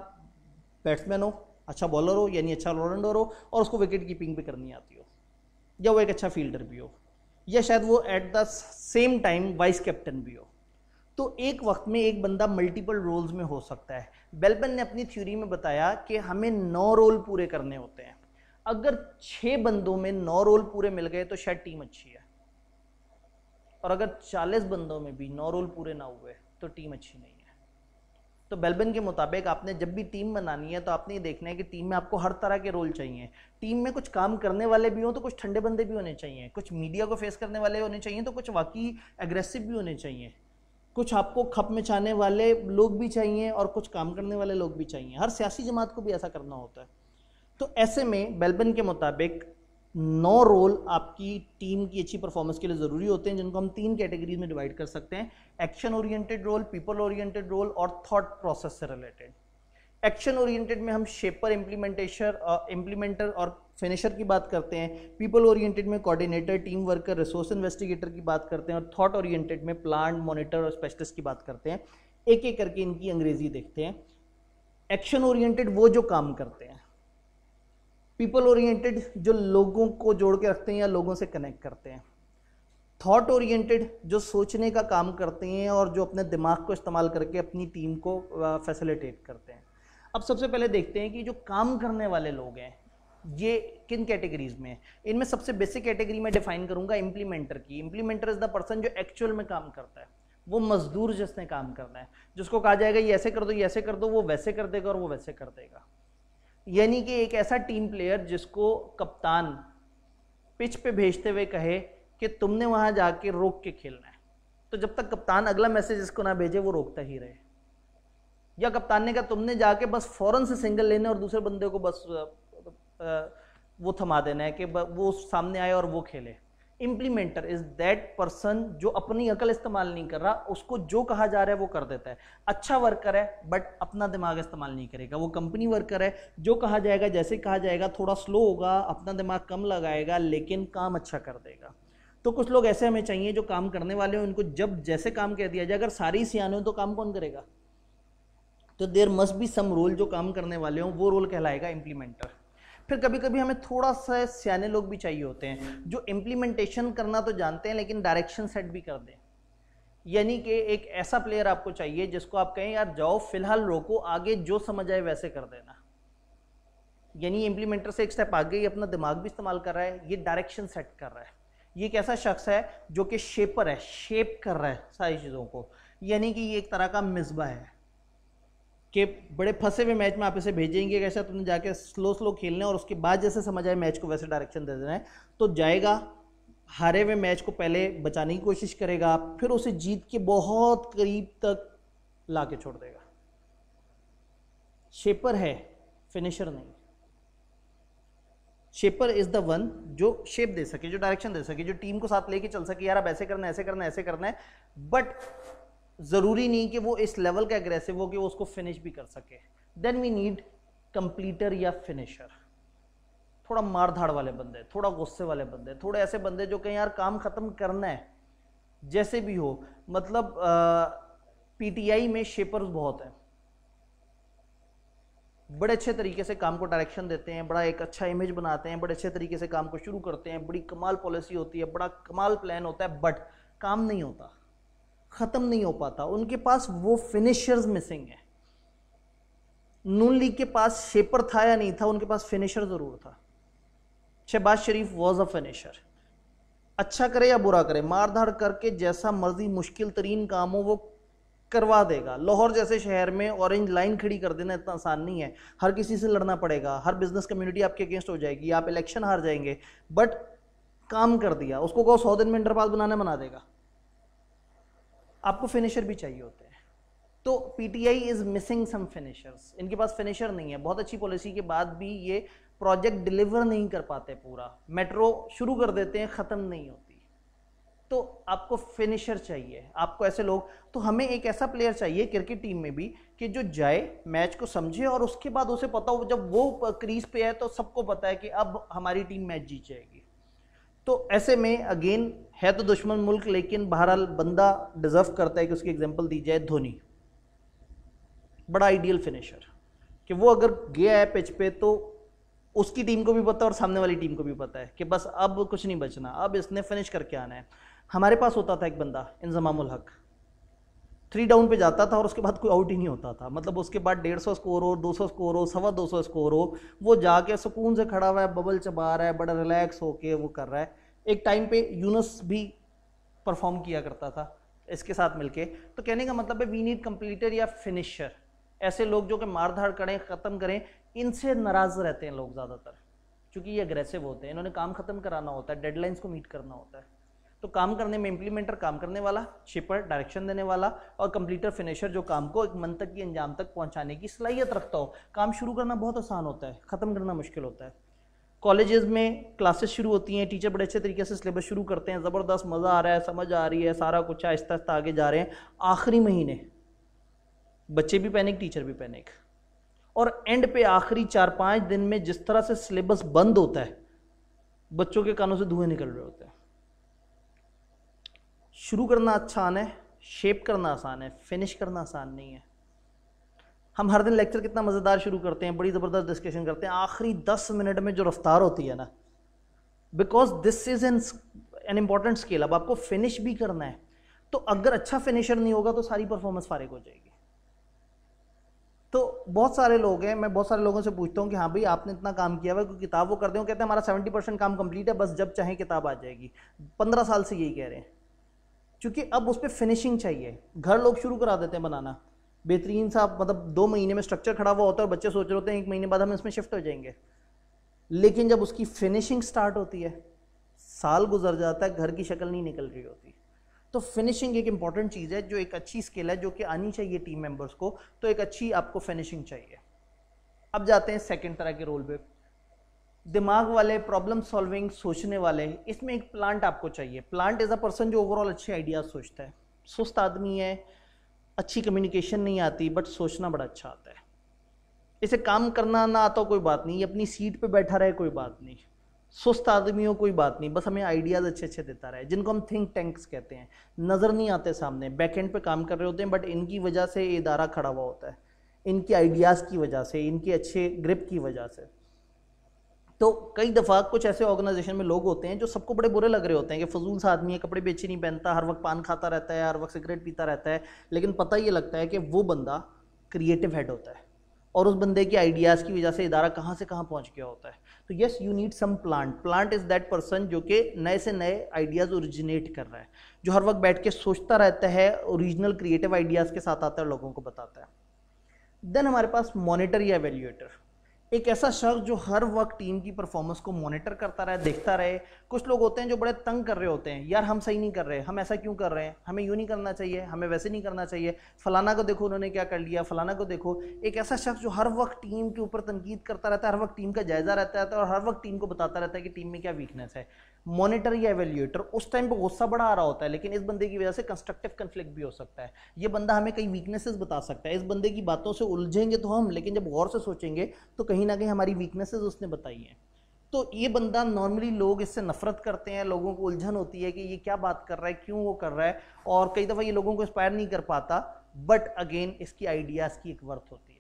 बैट्समैन हो अच्छा बॉलर हो यानी अच्छा ऑलराउंडर हो और उसको विकेट कीपिंग भी करनी आती हो या वो एक अच्छा फील्डर भी हो या शायद वो at the same time vice captain भी हो तो एक वक्त में एक बंदा मल्टीपल रोल्स में हो सकता है बेलबन ने अपनी थ्योरी में बताया कि हमें नौ रोल पूरे करने होते हैं अगर छः बंदों में नौ रोल पूरे मिल गए तो शायद टीम अच्छी है और अगर 40 बंदों में भी नौ रोल पूरे ना हुए तो टीम अच्छी नहीं है तो बेलबन के मुताबिक आपने जब भी टीम बनानी है तो आपने ये देखना है कि टीम में आपको हर तरह के रोल चाहिए टीम में कुछ काम करने वाले भी हों तो कुछ ठंडे बंदे भी होने चाहिए कुछ मीडिया को फेस करने वाले होने चाहिए तो कुछ वाकई एग्रेसिव भी होने चाहिए कुछ आपको खप में चाहने वाले लोग भी चाहिए और कुछ काम करने वाले लोग भी चाहिए हर सियासी जमात को भी ऐसा करना होता है तो ऐसे में बेलबन के मुताबिक नौ रोल आपकी टीम की अच्छी परफॉर्मेंस के लिए ज़रूरी होते हैं जिनको हम तीन कैटेगरीज में डिवाइड कर सकते हैं action oriented role people oriented role और थॉट प्रोसेस से रिलेटेड एक्शन ओरिएंटेड में हम शेपर इम्प्लीमेंटेशन इम्प्लीमेंटर और फिनिशर की बात करते हैं पीपल ओरिएंटेड में coordinator team worker resource investigator की बात करते हैं और थॉट ओरिएंटेड में प्लांट मॉनिटर और स्पेशलिस्ट की बात करते हैं एक एक करके इनकी अंग्रेजी देखते हैं एक्शन ओरिएंटेड वो जो काम करते हैं पीपल ओरिएंटेड जो लोगों को जोड़ के रखते हैं या लोगों से कनेक्ट करते हैं थॉट ओरिएंटेड जो सोचने का काम करते हैं और जो अपने दिमाग को इस्तेमाल करके अपनी टीम को फैसिलिटेट करते हैं अब सबसे पहले देखते हैं कि जो काम करने वाले लोग हैं ये किन कैटेगरीज में है इनमें सबसे बेसिक कैटेगरी में डिफाइन करूंगा इम्प्लीमेंटर की इम्प्लीमेंटर इज द पर्सन जो एक्चुअल में काम करता है वो मजदूर जिसने काम करना है जिसको कहा जाएगा ये ऐसे कर दो ये ऐसे कर दो वो वैसे कर देगा और वो वैसे कर देगा यानी कि एक ऐसा टीम प्लेयर जिसको कप्तान पिच पे भेजते हुए कहे कि तुमने वहाँ जाके रोक के खेलना है तो जब तक कप्तान अगला मैसेज इसको ना भेजे वो रोकता ही रहे या कप्तान ने कहा तुमने जाके बस फ़ौरन से सिंगल लेना और दूसरे बंदे को बस वो थमा देना है कि वो सामने आए और वो खेले इम्प्लीमेंटर इज दैट पर्सन जो अपनी अकल इस्तेमाल नहीं कर रहा उसको जो कहा जा रहा है वो कर देता है अच्छा वर्कर है बट अपना दिमाग इस्तेमाल नहीं करेगा वो कंपनी वर्कर है जो कहा जाएगा जैसे कहा जाएगा थोड़ा स्लो होगा अपना दिमाग कम लगाएगा लेकिन काम अच्छा कर देगा तो कुछ लोग ऐसे हमें चाहिए जो काम करने वाले हैं उनको जब जैसे काम कह दिया जाए अगर सारी सियाने हो तो काम कौन करेगा तो there must be some role जो काम करने वाले हों वो रोल कहलाएगा इम्प्लीमेंटर फिर कभी कभी हमें थोड़ा सा सियाने लोग भी चाहिए होते हैं जो इम्प्लीमेंटेशन करना तो जानते हैं लेकिन डायरेक्शन सेट भी कर दें यानी कि एक ऐसा प्लेयर आपको चाहिए जिसको आप कहें यार जाओ फिलहाल रोको आगे जो समझ आए वैसे कर देना यानी इम्प्लीमेंटर से एक स्टेप आगे ये अपना दिमाग भी इस्तेमाल कर रहा है ये डायरेक्शन सेट कर रहा है ये एक ऐसा शख्स है जो कि शेपर है शेप कर रहा है सारी चीज़ों को यानी कि ये एक तरह का मिसबा है के बड़े फंसे हुए मैच में आप इसे भेजेंगे कैसे तुमने जाके स्लो स्लो खेलना है और उसके बाद जैसे समझ आए मैच को वैसे डायरेक्शन दे देना है तो जाएगा हारे हुए मैच को पहले बचाने की कोशिश करेगा फिर उसे जीत के बहुत करीब तक ला के छोड़ देगा शेपर है फिनिशर नहीं शेपर इज द वन जो शेप दे सके जो डायरेक्शन दे सके जो टीम को साथ लेके चल सके यार अब ऐसे करना ऐसे करना ऐसे करना है बट ज़रूरी नहीं कि वो इस लेवल का एग्रेसिव हो कि वो उसको फिनिश भी कर सके देन वी नीड कंप्लीटर या फिनिशर थोड़ा मार धाड़ वाले बंदे थोड़ा गुस्से वाले बंदे थोड़े ऐसे बंदे जो कहीं यार काम ख़त्म करना है जैसे भी हो मतलब पीटीआई में शेपर्स बहुत हैं बड़े अच्छे तरीके से काम को डायरेक्शन देते हैं बड़ा एक अच्छा इमेज बनाते हैं बड़े अच्छे तरीके से काम को शुरू करते हैं बड़ी कमाल पॉलिसी होती है बड़ा कमाल प्लान होता है बट काम नहीं होता ख़त्म नहीं हो पाता उनके पास वो फिनिशर्स मिसिंग है नून लीग के पास शेपर था या नहीं था उनके पास फिनिशर ज़रूर था Shehbaz Sharif was a finisher अच्छा करे या बुरा करे मार धाड़ करके जैसा मर्जी मुश्किल तरीन काम हो वो करवा देगा लाहौर जैसे शहर में ऑरेंज लाइन खड़ी कर देना इतना आसान नहीं है हर किसी से लड़ना पड़ेगा हर बिजनेस कम्युनिटी आपके अगेंस्ट हो जाएगी आप इलेक्शन हार जाएंगे बट काम कर दिया उसको कहो सौ दिन में इंटरपास बनाने बना देगा आपको फिनिशर भी चाहिए होते हैं तो PTI is missing some finishers इनके पास फिनिशर नहीं है बहुत अच्छी पॉलिसी के बाद भी ये प्रोजेक्ट डिलीवर नहीं कर पाते पूरा मेट्रो शुरू कर देते हैं ख़त्म नहीं होती तो आपको फिनिशर चाहिए आपको ऐसे लोग तो हमें एक ऐसा प्लेयर चाहिए क्रिकेट टीम में भी कि जो जाए मैच को समझे और उसके बाद उसे पता हो जब वो क्रीज पे है तो सबको पता है कि अब हमारी टीम मैच जीत जाएगी तो ऐसे में अगेन है तो दुश्मन मुल्क लेकिन बहरहाल बंदा डिजर्व करता है कि उसकी एग्जाम्पल दी जाए धोनी बड़ा आइडियल फिनिशर कि वो अगर गया है पिच पे तो उसकी टीम को भी पता है और सामने वाली टीम को भी पता है कि बस अब कुछ नहीं बचना अब इसने फिनिश करके आना है हमारे पास होता था एक बंदा इंजमाम हक़ थ्री डाउन पे जाता था और उसके बाद कोई आउट ही नहीं होता था मतलब उसके बाद डेढ़ सौ स्कोर हो दो सौ स्कोर हो सवा दो सौ स्कोर हो वो जाके सुकून से खड़ा हुआ है बबल चबा रहा है बड़ा रिलैक्स होके वो कर रहा है एक टाइम पे यूनस भी परफॉर्म किया करता था इसके साथ मिलके तो कहने का मतलब है वी नीड कंप्लीटर या फिनिशर ऐसे लोग जो कि मार धाड़ करें ख़त्म करें इनसे नाराज़ रहते हैं लोग ज़्यादातर क्योंकि ये अग्रेसिव होते हैं इन्होंने काम ख़त्म कराना होता है डेडलाइंस को मीट करना होता है तो काम करने में इम्प्लीमेंटर काम करने वाला शिपर डायरेक्शन देने वाला और कंप्लीटर फिनिशर जो काम को एक मंतक की अंजाम तक पहुंचाने की सलाहियत रखता हो काम शुरू करना बहुत आसान होता है ख़त्म करना मुश्किल होता है कॉलेजेस में क्लासेस शुरू होती हैं टीचर बड़े अच्छे तरीके से सिलेबस शुरू करते हैं ज़बरदस्त मज़ा आ रहा है समझ आ रही है सारा कुछ आहिस्ता आहिस्ता आगे जा रहे हैं आखिरी महीने बच्चे भी पैनिक टीचर भी पैनिक और एंड पे आखिरी चार पाँच दिन में जिस तरह से सिलेबस बंद होता है बच्चों के कानों से धुएं निकल रहे होते हैं शुरू करना आसान है शेप करना आसान है फिनिश करना आसान नहीं है हम हर दिन लेक्चर कितना मज़ेदार शुरू करते हैं बड़ी ज़बरदस्त डिस्कशन करते हैं आखिरी दस मिनट में जो रफ्तार होती है ना because this is an an important scale अब आपको फिनिश भी करना है तो अगर अच्छा फिनिशर नहीं होगा तो सारी परफॉर्मेंस फारिग हो जाएगी तो बहुत सारे लोग हैं मैं बहुत सारे लोगों से पूछता हूँ कि हाँ भाई आपने इतना काम किया हुआ कोई किताब वो करते हो कहते हैं हमारा सेवेंटी परसेंट काम कंप्लीट है बस जब चाहे किताब आ जाएगी पंद्रह साल से यही कह रहे हैं क्योंकि अब उस पर फिनिशिंग चाहिए घर लोग शुरू करा देते हैं बनाना बेहतरीन सा मतलब दो महीने में स्ट्रक्चर खड़ा हुआ होता है और बच्चे सोच रहे होते हैं एक महीने बाद हम इसमें शिफ्ट हो जाएंगे लेकिन जब उसकी फिनिशिंग स्टार्ट होती है साल गुजर जाता है घर की शक्ल नहीं निकल रही होती तो फिनिशिंग एक इंपॉर्टेंट चीज़ है जो एक अच्छी स्किल है जो कि आनी चाहिए टीम मेंबर्स को तो एक अच्छी आपको फिनिशिंग चाहिए अब जाते हैं सेकंड तरह के रोल पे दिमाग वाले प्रॉब्लम सॉल्विंग सोचने वाले इसमें एक प्लांट आपको चाहिए प्लांट इज़ अ पर्सन जो ओवरऑल अच्छे आइडियाज सोचता है सुस्त आदमी है अच्छी कम्युनिकेशन नहीं आती बट सोचना बड़ा अच्छा आता है इसे काम करना ना आता कोई बात नहीं अपनी सीट पे बैठा रहे कोई बात नहीं सुस्त आदमी हो कोई बात नहीं बस हमें आइडियाज़ अच्छे अच्छे देता रहे जिनको हम थिंक टैंक्स कहते हैं नज़र नहीं आते सामने बैक एंड पे काम कर रहे होते हैं बट इनकी वजह से ये इदारा खड़ा हुआ होता है इनके आइडियाज़ की वजह से इनके अच्छे ग्रिप की वजह से तो कई दफ़ा कुछ ऐसे ऑर्गेनाइजेशन में लोग होते हैं जो सबको बड़े बुरे लग रहे होते हैं कि फजूल सा आदमी है कपड़े बेचे नहीं पहनता हर वक्त पान खाता रहता है हर वक्त सिगरेट पीता रहता है लेकिन पता ये लगता है कि वो बंदा क्रिएटिव हेड होता है और उस बंदे की आइडियाज़ की वजह से इदारा कहाँ से कहाँ पहुँच गया होता है तो yes you need some plant plant is that person जो कि नए से नए आइडियाज़ ओरिजिनेट कर रहा है जो हर वक्त बैठ के सोचता रहता है ओरिजिनल क्रिएटिव आइडियाज़ के साथ आता है लोगों को बताता है देन हमारे पास मॉनिटर या एवेल्यूएटर एक ऐसा शख्स जो हर वक्त टीम की परफॉर्मेंस को मॉनिटर करता रहे देखता रहे कुछ लोग होते हैं जो बड़े तंग कर रहे होते हैं यार हम सही नहीं कर रहे हम ऐसा क्यों कर रहे हैं हमें यूँ नहीं करना चाहिए हमें वैसे नहीं करना चाहिए फलाना को देखो उन्होंने क्या कर लिया फलाना को देखो एक ऐसा शख्स जो हर वक्त टीम के ऊपर तनकीद करता रहता है हर वक्त टीम का जायज़ा रहता है और हर वक्त टीम को बताता रहता है कि टीम में क्या वीकनेस है मॉनिटर या एवेल्यूएटर उस टाइम पे गुस्सा बड़ा आ रहा होता है लेकिन इस बंदे की वजह से कंस्ट्रक्टिव कन्फ्लिक्ट भी हो सकता है ये बंदा हमें कई वीकनेसेस बता सकता है इस बंदे की बातों से उलझेंगे तो हम लेकिन जब गौर से सोचेंगे तो कहीं ना कहीं हमारी वीकनेसेस उसने बताई हैं तो ये बंदा नॉर्मली लोग इससे नफरत करते हैं लोगों को उलझन होती है कि ये क्या बात कर रहा है क्यों वो कर रहा है और कई दफ़ा ये लोगों को इंस्पायर नहीं कर पाता बट अगेन इसकी आइडियाज़ की एक वर्थ होती है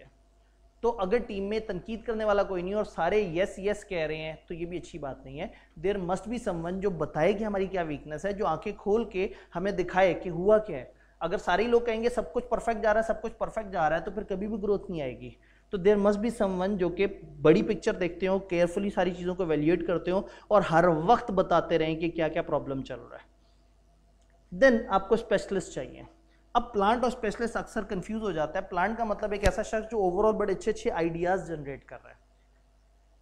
तो अगर टीम में तनकीद करने वाला कोई नहीं और सारे यस यस कह रहे हैं तो ये भी अच्छी बात नहीं है देर मस्ट भी समवन जो बताए कि हमारी क्या वीकनेस है जो आंखें खोल के हमें दिखाए कि हुआ क्या है अगर सारे लोग कहेंगे सब कुछ परफेक्ट जा रहा है सब कुछ परफेक्ट जा रहा है तो फिर कभी भी ग्रोथ नहीं आएगी तो देर मस्ट भी समवन जो कि बड़ी पिक्चर देखते हो केयरफुली सारी चीज़ों को वैल्यूएट करते हो और हर वक्त बताते रहें कि क्या क्या प्रॉब्लम चल रहा है देन आपको स्पेशलिस्ट चाहिए अब प्लांट और स्पेशलिस्ट अक्सर कंफ्यूज हो जाता है प्लांट का मतलब एक ऐसा शख्स जो ओवरऑल बड़े अच्छे अच्छे आइडियाज़ जनरेट कर रहा है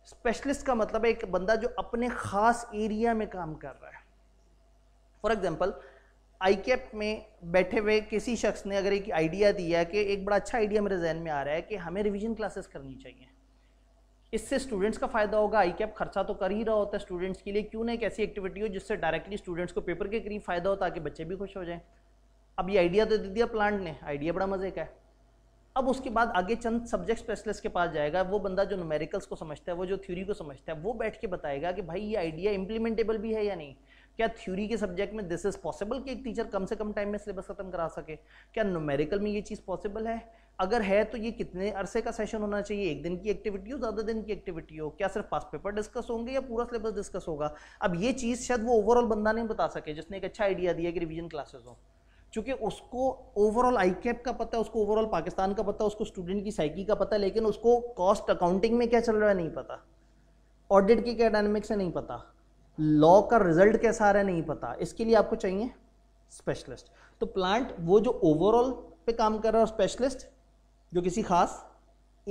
स्पेशलिस्ट का मतलब एक बंदा जो अपने ख़ास एरिया में काम कर रहा है फॉर एग्जाम्पल आई कैप में बैठे हुए किसी शख्स ने अगर एक आइडिया दिया कि एक बड़ा अच्छा आइडिया मेरे जहन में आ रहा है कि हमें रिविजन क्लासेस करनी चाहिए इससे स्टूडेंट्स का फ़ायदा होगा आई कैप खर्चा तो कर ही रहा होता है स्टूडेंट्स के लिए क्यों ना एक ऐसी एक्टिविटी हो जिससे डायरेक्टली स्टूडेंट्स को पेपर के करीब फ़ायदा हो ताकि बच्चे भी खुश हो जाए अब ये आइडिया तो दे दिया प्लांट ने आइडिया बड़ा मजे का है अब उसके बाद आगे चंद सब्जेक्ट स्पेशलिस्ट के पास जाएगा वो बंदा जो नोमेरिकल्स को समझता है वो जो थ्योरी को समझता है वो बैठ के बताएगा कि भाई ये आइडिया इंप्लीमेंटेबल भी है या नहीं क्या थ्योरी के सब्जेक्ट में दिस इज पॉसिबल कि एक टीचर कम से कम टाइम में सिलेबस खत्म करा सके क्या नोमेरिकल में ये चीज़ पॉसिबल है अगर है तो ये कितने अरसे का सेशन होना चाहिए एक दिन की एक्टिविटी हो ज़्यादा दिन की एक्टिविटी हो क्या सिर्फ पास पेपर डिस्कस होंगे या पूरा सिलेबस डिस्कस होगा अब ये चीज़ शायद वो ओवरऑल बंदा नहीं बता सके जिसने एक अच्छा आइडिया दिया कि रिविजन क्लासेस हो चूंकि उसको ओवरऑल आई कैप का पता है उसको ओवरऑल पाकिस्तान का पता है उसको स्टूडेंट की साइकी का पता है लेकिन उसको कॉस्ट अकाउंटिंग में क्या चल रहा है नहीं पता ऑडिट की क्या डायनेमिक्स है नहीं पता लॉ का रिजल्ट कैसा आ रहा है नहीं पता इसके लिए आपको चाहिए स्पेशलिस्ट तो प्लांट वो जो ओवरऑल पे काम कर रहा है स्पेशलिस्ट जो किसी खास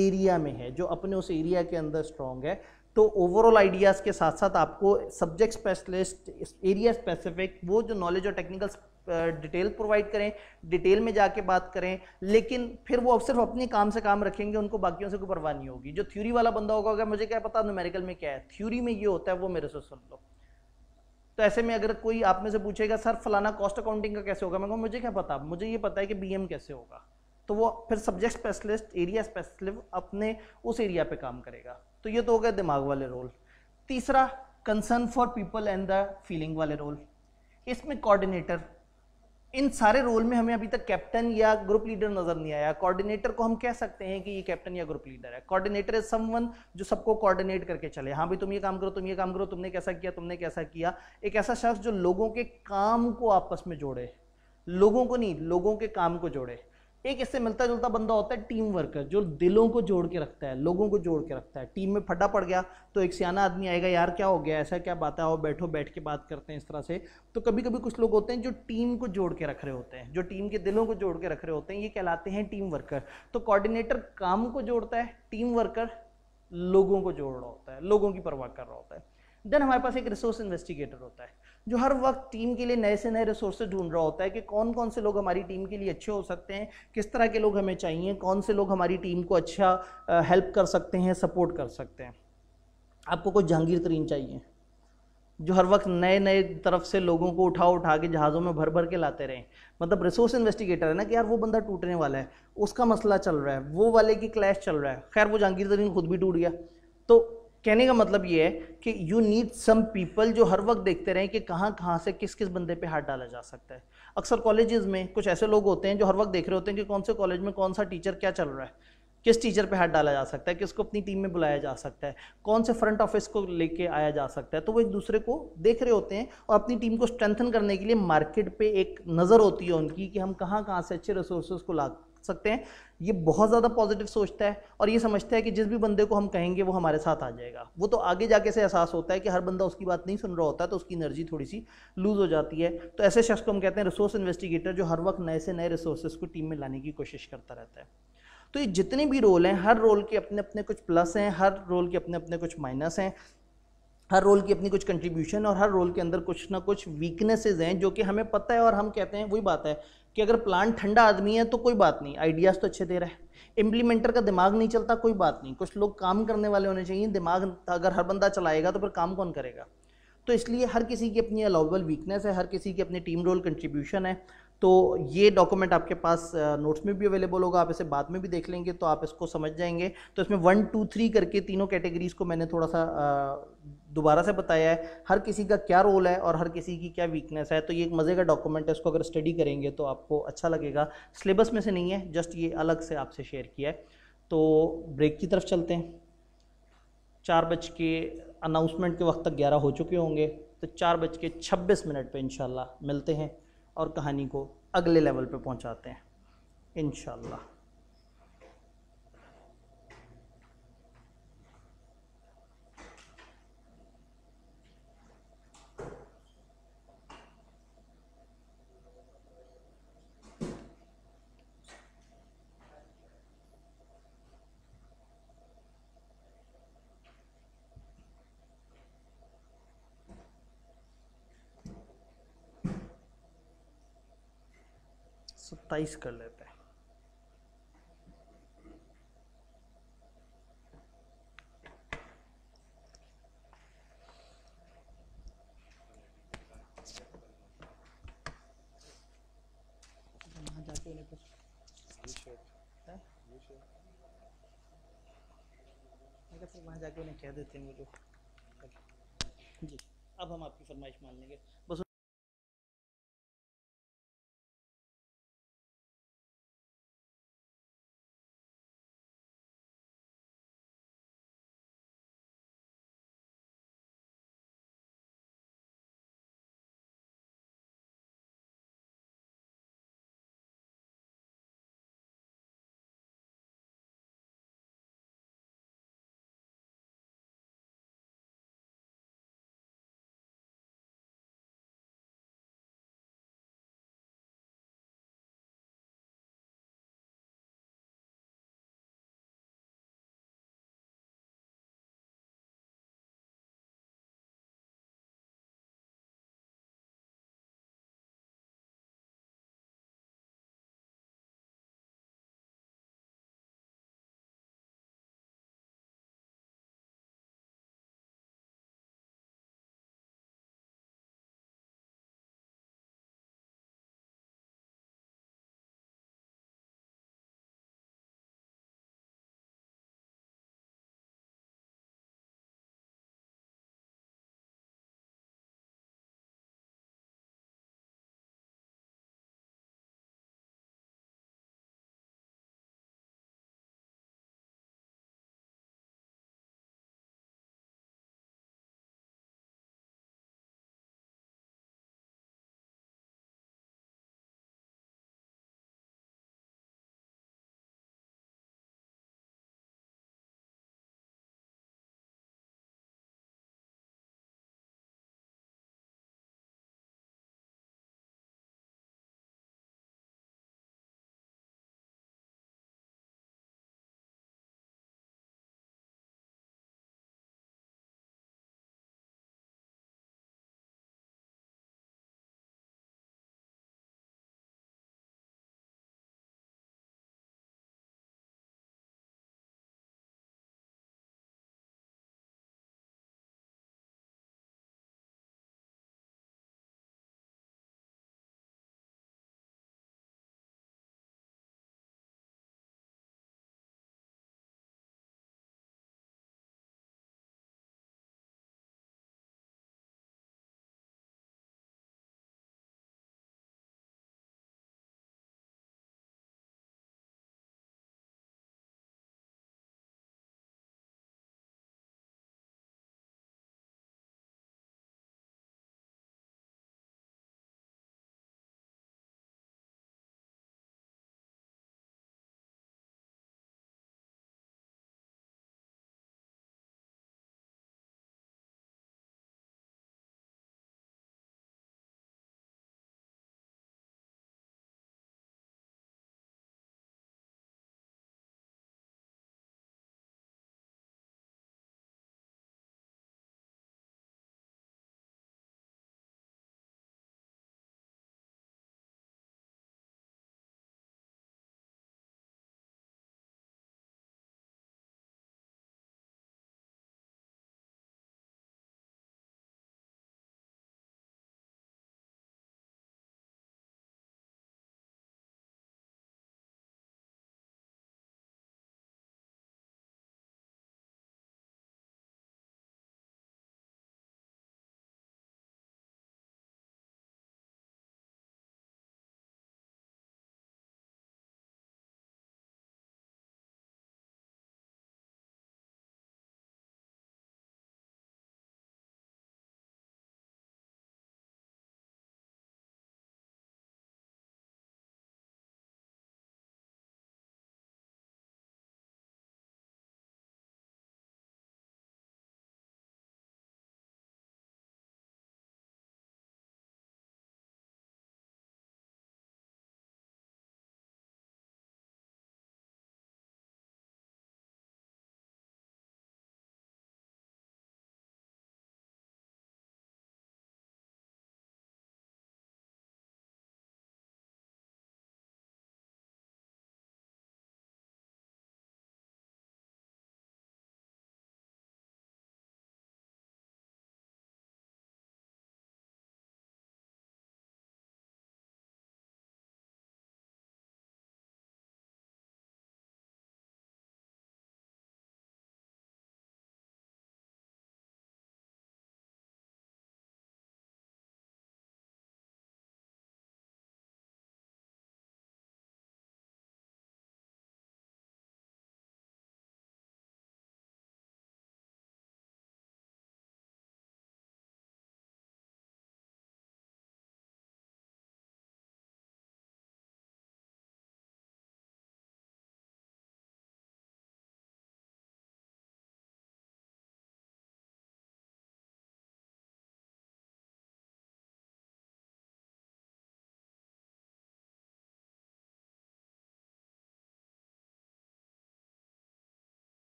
एरिया में है जो अपने उस एरिया के अंदर स्ट्रांग है तो ओवरऑल आइडियाज़ के साथ साथ आपको सब्जेक्ट स्पेशलिस्ट एरिया स्पेसिफिक वो जो नॉलेज और टेक्निकल डिटेल प्रोवाइड करें डिटेल में जाके बात करें लेकिन फिर वो सिर्फ अपने काम से काम रखेंगे उनको बाकियों से कोई परवाह नहीं होगी जो थ्योरी वाला बंदा होगा अगर मुझे क्या पता न्यूमेरिकल में क्या है थ्योरी में ये होता है वो मेरे से सुन लो तो ऐसे में अगर कोई आप में से पूछेगा सर फलाना कॉस्ट अकाउंटिंग का कैसे होगा मैं मुझे क्या पता मुझे ये पता है कि बी कैसे होगा तो वो फिर सब्जेक्ट स्पेशलिस्ट एरिया स्पेशलिस्ट अपने उस एरिया पे काम करेगा तो ये तो हो गया दिमाग वाले रोल तीसरा concern for people and the feeling वाले रोल इसमें कोऑर्डिनेटर इन सारे रोल में हमें अभी तक कैप्टन या ग्रुप लीडर नजर नहीं आया कोऑर्डिनेटर को हम कह सकते हैं कि ये कैप्टन या ग्रुप लीडर है कोऑर्डिनेटर इज समवन जो सबको कोऑर्डिनेट करके चले हाँ भाई तुम ये काम करो तुम ये काम करो तुमने कैसा किया तुमने कैसा किया एक ऐसा शख्स जो लोगों के काम को आपस में जोड़े लोगों को नहीं लोगों के काम को जोड़े एक इससे मिलता जुलता बंदा होता है टीम वर्कर जो दिलों को जोड़ के रखता है लोगों को जोड़ के रखता है टीम में फटा पड़ गया तो एक सियाना आदमी आएगा यार क्या हो गया ऐसा क्या बात है आओ बैठो बैठ के बात करते हैं इस तरह से तो कभी कभी कुछ लोग होते हैं जो टीम को जोड़ के रख रहे होते हैं जो टीम के दिलों को जोड़ के रख रहे होते हैं ये कहलाते हैं टीम वर्कर तो कोऑर्डिनेटर काम को जोड़ता है टीम वर्कर लोगों को जोड़ रहा होता है लोगों की परवाह कर रहा होता है देन हमारे पास एक रिसोर्स इन्वेस्टिगेटर होता है जो हर वक्त टीम के लिए नए से नए रिसोर्स ढूंढ रहा होता है कि कौन कौन से लोग हमारी टीम के लिए अच्छे हो सकते हैं किस तरह के लोग हमें चाहिए कौन से लोग हमारी टीम को अच्छा हेल्प कर सकते हैं सपोर्ट कर सकते हैं आपको कोई जहांगीर तरीन चाहिए जो हर वक्त नए नए तरफ से लोगों को उठा उठा के जहाज़ों में भर भर के लाते रहें मतलब रिसोर्स इन्वेस्टिगेटर है ना कि यार वो बंदा टूटने वाला है उसका मसला चल रहा है वो वाले की क्लैश चल रहा है खैर वो जहांगीर तरीन खुद भी टूट गया तो कहने का मतलब ये है कि यू नीड सम पीपल जो हर वक्त देखते रहें कि कहाँ कहाँ से किस किस बंदे पे हाथ डाला जा सकता है अक्सर कॉलेजेस में कुछ ऐसे लोग होते हैं जो हर वक्त देख रहे होते हैं कि कौन से कॉलेज में कौन सा टीचर क्या चल रहा है किस टीचर पे हाथ डाला जा सकता है किसको अपनी टीम में बुलाया जा सकता है कौन से फ्रंट ऑफिस को लेके आया जा सकता है तो वो एक दूसरे को देख रहे होते हैं और अपनी टीम को स्ट्रेंथन करने के लिए मार्केट पे एक नज़र होती है उनकी कि हम कहाँ कहाँ से अच्छे रिसोर्सेज को ला सकते हैं ये बहुत ज़्यादा पॉजिटिव सोचता है और ये समझता है कि जिस भी बंदे को हम कहेंगे वो हमारे साथ आ जाएगा वो तो आगे जाके से एहसास होता है कि हर बंदा उसकी बात नहीं सुन रहा होता तो उसकी एनर्जी थोड़ी सी लूज़ हो जाती है तो ऐसे शख्स को हम कहते हैं रिसोर्स इन्वेस्टिगेटर जो हर वक्त नए से नए रिसोर्सेज को टीम में लाने की कोशिश करता रहता है तो ये जितने भी रोल हैं हर रोल के अपने अपने कुछ प्लस हैं हर रोल के अपने अपने कुछ माइनस हैं हर रोल की अपनी कुछ कंट्रीब्यूशन और हर रोल के अंदर कुछ ना कुछ वीकनेसेस हैं जो कि हमें पता है और हम कहते हैं वही बात है कि अगर प्लान ठंडा आदमी है तो कोई बात नहीं आइडियाज़ तो अच्छे दे रहा है इम्प्लीमेंटर का दिमाग नहीं चलता कोई बात नहीं कुछ लोग काम करने वाले होने चाहिए दिमाग अगर हर बंदा चलाएगा तो फिर काम कौन करेगा तो इसलिए हर किसी की अपनी अलाउबल वीकनेस है हर किसी की अपनी टीम रोल कंट्रीब्यूशन है तो ये डॉक्यूमेंट आपके पास नोट्स में भी अवेलेबल होगा आप इसे बाद में भी देख लेंगे तो आप इसको समझ जाएंगे तो इसमें वन टू थ्री करके तीनों कैटेगरीज़ को मैंने थोड़ा सा दोबारा से बताया है हर किसी का क्या रोल है और हर किसी की क्या वीकनेस है तो ये एक मज़े का डॉक्यूमेंट है इसको अगर स्टडी करेंगे तो आपको अच्छा लगेगा सिलेबस में से नहीं है जस्ट ये अलग से आपसे शेयर किया है तो ब्रेक की तरफ चलते हैं चार बज के अनाउंसमेंट के वक्त तक ग्यारह हो चुके होंगे तो चार बज के छब्बीस मिनट पर इन मिलते हैं और कहानी को अगले लेवल पर पहुँचाते हैं इन सत्ताईस कर लेते हैं जाके उन्हें कह देते हैं वो जी अब हम आपकी फरमाइश मान लेंगे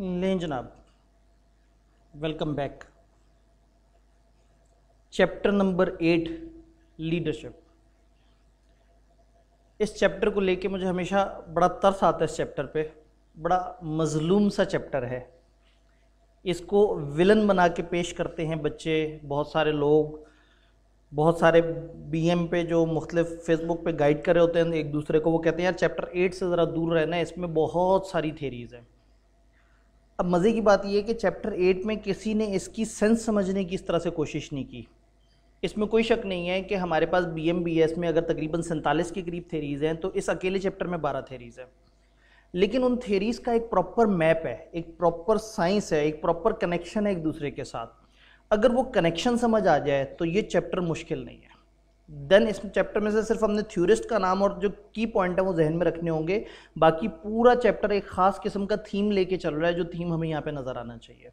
लें जनाब welcome back chapter number eight leadership इस चैप्टर को लेके मुझे हमेशा बड़ा तरस आता है इस चैप्टर पे बड़ा मज़लूम सा चैप्टर है इसको विलन बना के पेश करते हैं बच्चे बहुत सारे लोग बहुत सारे बीएम पे जो मुख्तलिफ फेसबुक पे गाइड कर रहे होते हैं एक दूसरे को वो कहते हैं यार चैप्टर एट से ज़रा दूर रहना है इसमें बहुत सारी थेरीज़ हैं अब मज़े की बात यह है कि चैप्टर एट में किसी ने इसकी सेंस समझने की इस तरह से कोशिश नहीं की इसमें कोई शक नहीं है कि हमारे पास बी एम बी एस में अगर तकरीबन सैंतालीस के करीब थेरीज़ हैं तो इस अकेले चैप्टर में बारह थेरीज़ हैं लेकिन उन थेरीज़ का एक प्रॉपर मैप है एक प्रॉपर साइंस है एक प्रॉपर कनेक्शन है एक दूसरे के साथ अगर वो कनेक्शन समझ आ जाए तो ये चैप्टर मुश्किल नहीं है देन इस चैप्टर में से सिर्फ हमने थ्योरिस्ट का नाम और जो की पॉइंट है वो जहन में रखने होंगे बाकी पूरा चैप्टर एक खास किस्म का थीम लेके चल रहा है जो थीम हमें यहाँ पे नज़र आना चाहिए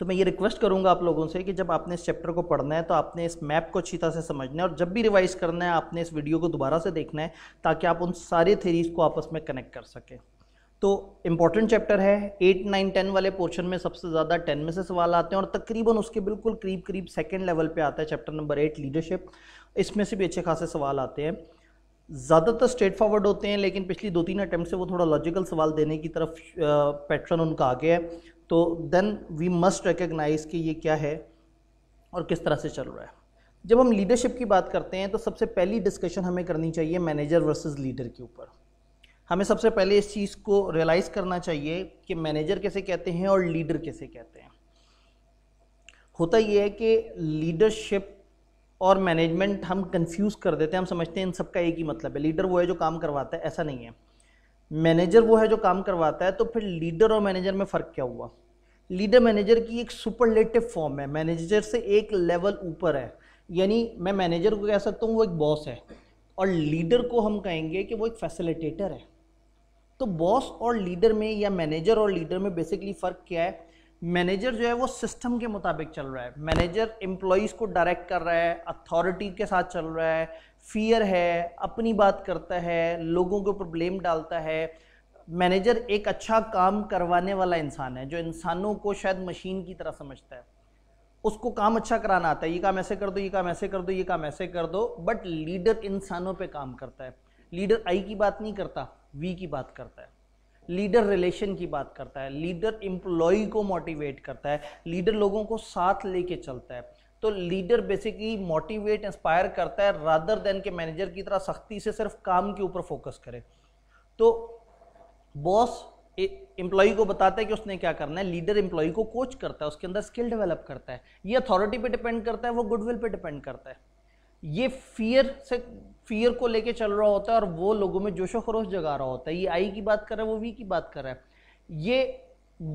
तो मैं ये रिक्वेस्ट करूँगा आप लोगों से कि जब आपने इस चैप्टर को पढ़ना है तो आपने इस मैप को अच्छी तरह से समझना है और जब भी रिवाइज करना है आपने इस वीडियो को दोबारा से देखना है ताकि आप उन सारे थेरीज को आपस में कनेक्ट कर सकें तो इंपॉर्टेंट चैप्टर है एट नाइन टेन वाले पोर्शन में सबसे ज़्यादा टेन में से सवाल आते हैं और तकरीबन उसके बिल्कुल करीब करीब सेकेंड लेवल पर आता है चैप्टर नंबर एट लीडरशिप इसमें से भी अच्छे खासे सवाल आते हैं ज़्यादातर स्ट्रेट फॉरवर्ड होते हैं लेकिन पिछली दो तीन अटैम्प्ट से वो थोड़ा लॉजिकल सवाल देने की तरफ पैटर्न उनका आ गया है तो देन वी मस्ट रिकग्नाइज कि ये क्या है और किस तरह से चल रहा है जब हम लीडरशिप की बात करते हैं तो सबसे पहली डिस्कशन हमें करनी चाहिए मैनेजर वर्सेस लीडर के ऊपर हमें सबसे पहले इस चीज़ को रियलाइज़ करना चाहिए कि मैनेजर कैसे कहते हैं और लीडर कैसे कहते हैं होता यह है कि लीडरशिप और मैनेजमेंट हम कंफ्यूज कर देते हैं हम समझते हैं इन सबका एक ही मतलब है लीडर वो है जो काम करवाता है ऐसा नहीं है मैनेजर वो है जो काम करवाता है तो फिर लीडर और मैनेजर में फ़र्क क्या हुआ लीडर मैनेजर की एक सुपरलेटिव फॉर्म है मैनेजर से एक लेवल ऊपर है यानी मैं मैनेजर को कह सकता हूँ वो एक बॉस है और लीडर को हम कहेंगे कि वो एक फैसिलिटेटर है तो बॉस और लीडर में या मैनेजर और लीडर में बेसिकली फ़र्क क्या है मैनेजर जो है वो सिस्टम के मुताबिक चल रहा है मैनेजर एम्प्लॉयज़ को डायरेक्ट कर रहा है अथॉरिटी के साथ चल रहा है फियर है अपनी बात करता है लोगों के ऊपर ब्लेम डालता है मैनेजर एक अच्छा काम करवाने वाला इंसान है जो इंसानों को शायद मशीन की तरह समझता है उसको काम अच्छा कराना आता है ये काम ऐसे कर दो ये काम ऐसे कर दो ये काम ऐसे कर दो बट लीडर इंसानों पे काम करता है लीडर आई की बात नहीं करता वी की बात करता है लीडर रिलेशन की बात करता है लीडर एम्प्लॉय को मोटिवेट करता है लीडर लोगों को साथ लेके चलता है तो लीडर बेसिकली मोटिवेट इंस्पायर करता है रादर देन के मैनेजर की तरह सख्ती से सिर्फ काम के ऊपर फोकस करे तो बॉस एम्प्लॉय को बताता है कि उसने क्या करना है लीडर एम्प्लॉय को कोच करता है उसके अंदर स्किल डेवलप करता है ये अथॉरिटी पे डिपेंड करता है वो गुडविल पे डिपेंड करता है ये फियर से फियर को लेके चल रहा होता है और वो लोगों में जोशो खरोश जगा रहा होता है ये आई की बात कर रहा है वो वी की बात कर रहा है ये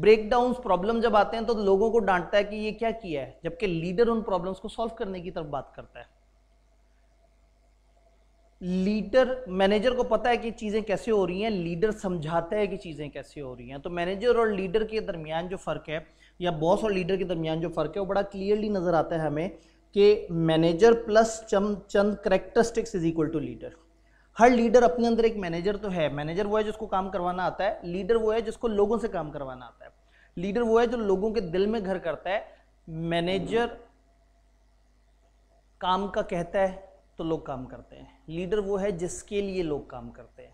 ब्रेकडाउन प्रॉब्लम जब आते हैं तो लोगों को डांटता है कि ये क्या किया है जबकि लीडर उन प्रॉब्लम्स को सॉल्व करने की तरफ बात करता है लीडर मैनेजर को पता है कि चीज़ें कैसे हो रही हैं लीडर समझाता है कि चीज़ें कैसे हो रही हैं तो मैनेजर और लीडर के दरमियान जो फ़र्क है या बॉस और लीडर के दरमियान जो फ़र्क है वो बड़ा क्लियरली नज़र आता है हमें कि मैनेजर प्लस चम चंद characteristics is equal to leader हर लीडर अपने अंदर एक मैनेजर तो है मैनेजर वो है जिसको काम करवाना आता है लीडर वो है जिसको लोगों से काम करवाना आता है लीडर वो है जो लोगों के दिल में घर करता है मैनेजर काम का कहता है तो लोग काम करते हैं लीडर वो है जिसके लिए लोग काम करते हैं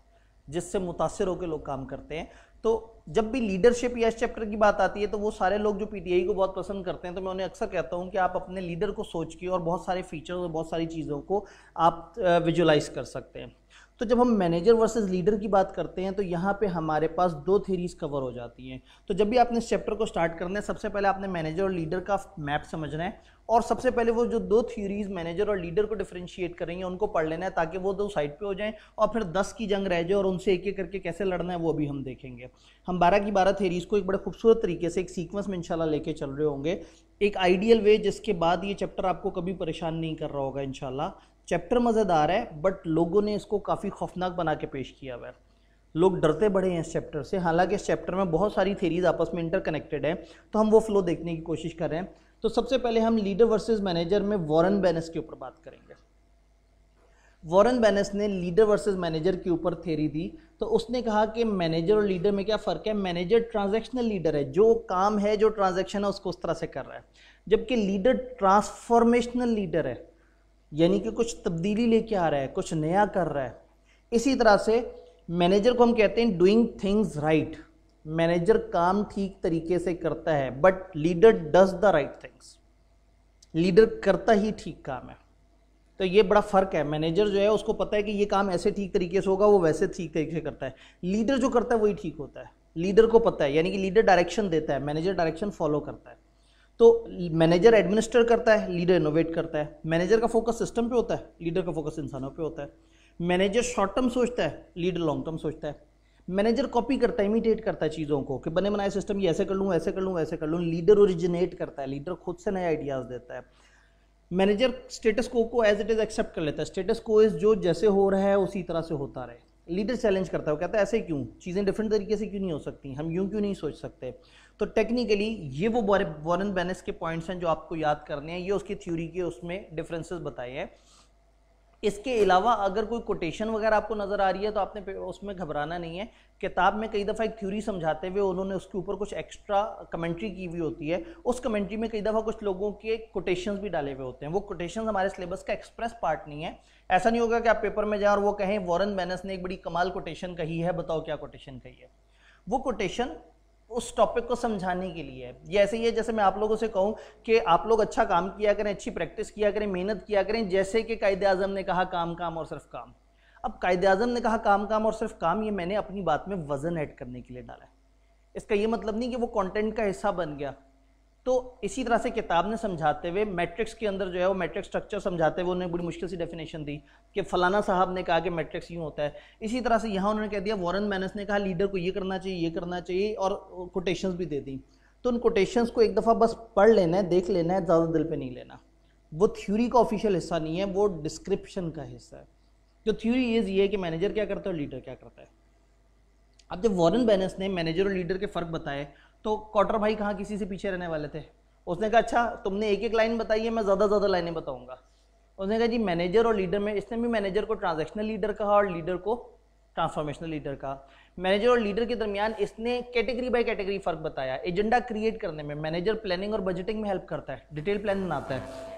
जिससे मुतासर होकर लोग काम करते हैं तो जब भी लीडरशिप या इस चैप्टर की बात आती है तो वो सारे लोग जो पीटीआई को बहुत पसंद करते हैं तो मैं उन्हें अक्सर कहता हूँ कि आप अपने लीडर को सोच के और बहुत सारे फीचर्स और बहुत सारी चीज़ों को आप विजुलाइज कर सकते हैं तो जब हम मैनेजर वर्सेस लीडर की बात करते हैं तो यहाँ पे हमारे पास दो थेरीज कवर हो जाती हैं तो जब भी आपने इस चैप्टर को स्टार्ट करना है सबसे पहले आपने मैनेजर और लीडर का मैप समझना है और सबसे पहले वो जो दो थ्योरीज मैनेजर और लीडर को डिफ्रेंशिएट करेंगे उनको पढ़ लेना है ताकि वो दो साइड पे हो जाएं और फिर दस की जंग रह जाए और उनसे एक एक करके कैसे लड़ना है वो भी हम देखेंगे हम बारह की बारह थेरीज को एक बड़े खूबसूरत तरीके से एक सीक्वेंस में इंशाल्लाह लेके चल रहे होंगे एक आइडियल वे जिसके बाद ये चैप्टर आपको कभी परेशान नहीं कर रहा होगा इंशाल्लाह चैप्टर मज़ेदार है बट लोगों ने इसको काफ़ी खौफनाक बना के पेश किया हुआ है लोग डरते बड़े हैं इस चैप्टर से हालांकि इस चैप्टर में बहुत सारी थेरीज आपस में इंटरकनेक्टेड हैं तो हम वो फ्लो देखने की कोशिश कर रहे हैं तो सबसे पहले हम लीडर वर्सेस मैनेजर में वॉरेन बेनेस के ऊपर बात करेंगे वॉरेन बेनेस ने लीडर वर्सेस मैनेजर के ऊपर थेरी दी तो उसने कहा कि मैनेजर और लीडर में क्या फ़र्क है मैनेजर ट्रांजेक्शनल लीडर है जो काम है जो ट्रांजेक्शन है उसको उस तरह से कर रहा है जबकि लीडर ट्रांसफॉर्मेशनल लीडर है यानी कि कुछ तब्दीली लेके आ रहा है कुछ नया कर रहा है इसी तरह से मैनेजर को हम कहते हैं डूइंग थिंग्स राइट मैनेजर काम ठीक तरीके से करता है but leader does the right things leader करता ही ठीक काम है तो ये बड़ा फ़र्क है मैनेजर जो है उसको पता है कि ये काम ऐसे ठीक तरीके से होगा वो वैसे ठीक तरीके से करता है लीडर जो करता है वही ठीक होता है लीडर को पता है यानी कि लीडर डायरेक्शन देता है मैनेजर डायरेक्शन फॉलो करता है तो मैनेजर एडमिनिस्टर करता है लीडर इनोवेट करता है मैनेजर का फोकस सिस्टम पे होता है लीडर का फोकस इंसानों पे होता है मैनेजर शॉर्ट टर्म सोचता है लीडर लॉन्ग टर्म सोचता है मैनेजर कॉपी करता है इमिटेट करता है चीज़ों को कि बने बनाए सिस्टम ये ऐसे कर लूँ ऐसे कर लूँ ऐसे कर लूँ लीडर ओरिजिनेट करता है लीडर खुद से नए आइडियाज़ देता है मैनेजर स्टेटस को को एज इट इज़ एक्सेप्ट कर लेता है स्टेटस को इज जो जैसे हो रहा है उसी तरह से होता रहे लीडर चैलेंज करता है वो कहता है ऐसे क्यों चीज़ें डिफरेंट तरीके से क्यों नहीं हो सकती हम यूँ क्यों नहीं सोच सकते तो टेक्निकली ये वो वॉरन बेनेस के पॉइंट्स हैं जो आपको याद करने हैं ये उसकी थ्योरी के उसमें डिफरेंसेस बताए हैं इसके अलावा अगर कोई कोटेशन वगैरह आपको नज़र आ रही है तो आपने उसमें घबराना नहीं है किताब में कई दफ़ा एक थ्योरी समझाते हुए उन्होंने उसके ऊपर कुछ एक्स्ट्रा कमेंट्री की हुई होती है उस कमेंट्री में कई दफ़ा कुछ लोगों के कोटेशंस भी डाले हुए होते हैं वो कोटेशंस हमारे सिलेबस का एक्सप्रेस पार्ट नहीं है ऐसा नहीं होगा कि आप पेपर में जाएं और वो कहें वॉरन बैनस ने एक बड़ी कमाल कोटेशन कही है बताओ क्या कोटेशन कही है वो कोटेशन उस टॉपिक को समझाने के लिए ये ऐसे ही है जैसे मैं आप लोगों से कहूँ कि आप लोग अच्छा काम किया करें अच्छी प्रैक्टिस किया करें मेहनत किया करें जैसे कि कायद अजम ने कहा काम काम और सिर्फ काम अब कायद अजम ने कहा काम काम और सिर्फ काम ये मैंने अपनी बात में वजन ऐड करने के लिए डाला है इसका ये मतलब नहीं कि वो कंटेंट का हिस्सा बन गया तो इसी तरह से किताब ने समझाते हुए मैट्रिक्स के अंदर जो है वो मैट्रिक्स स्ट्रक्चर समझाते हुए उन्होंने बड़ी मुश्किल से डेफिनेशन दी कि फलाना साहब ने कहा कि मैट्रिक्स यूँ होता है इसी तरह से यहाँ उन्होंने कह दिया वॉरन मैनस ने कहा लीडर को ये करना चाहिए ये करना चाहिए और कोटेशंस भी दे दी तो उन कोटेशंस को एक दफ़ा बस पढ़ लेना है देख लेना है ज़्यादा दिल पर नहीं लेना वो थ्यूरी का ऑफिशियल हिस्सा नहीं है वो डिस्क्रिप्शन का हिस्सा है जो थ्योरी ये ये है कि मैनेजर क्या करता है और लीडर क्या करता है अब जब वॉरन बैनस ने मैनेजर और लीडर के फ़र्क बताए तो क्वार्टर भाई कहाँ किसी से पीछे रहने वाले थे उसने कहा अच्छा तुमने एक एक लाइन बताई है मैं ज़्यादा ज़्यादा लाइनें बताऊंगा उसने कहा जी मैनेजर और लीडर में इसने भी मैनेजर को ट्रांजेक्शनल लीडर कहा और लीडर को ट्रांसफॉर्मेशनल लीडर कहा मैनेजर और लीडर के दरमियान इसने कैटेगरी बाय कैटेगरी फर्क बताया एजेंडा क्रिएट करने में मैनेजर प्लानिंग और बजटिंग में हेल्प करता है डिटेल प्लान बनाता है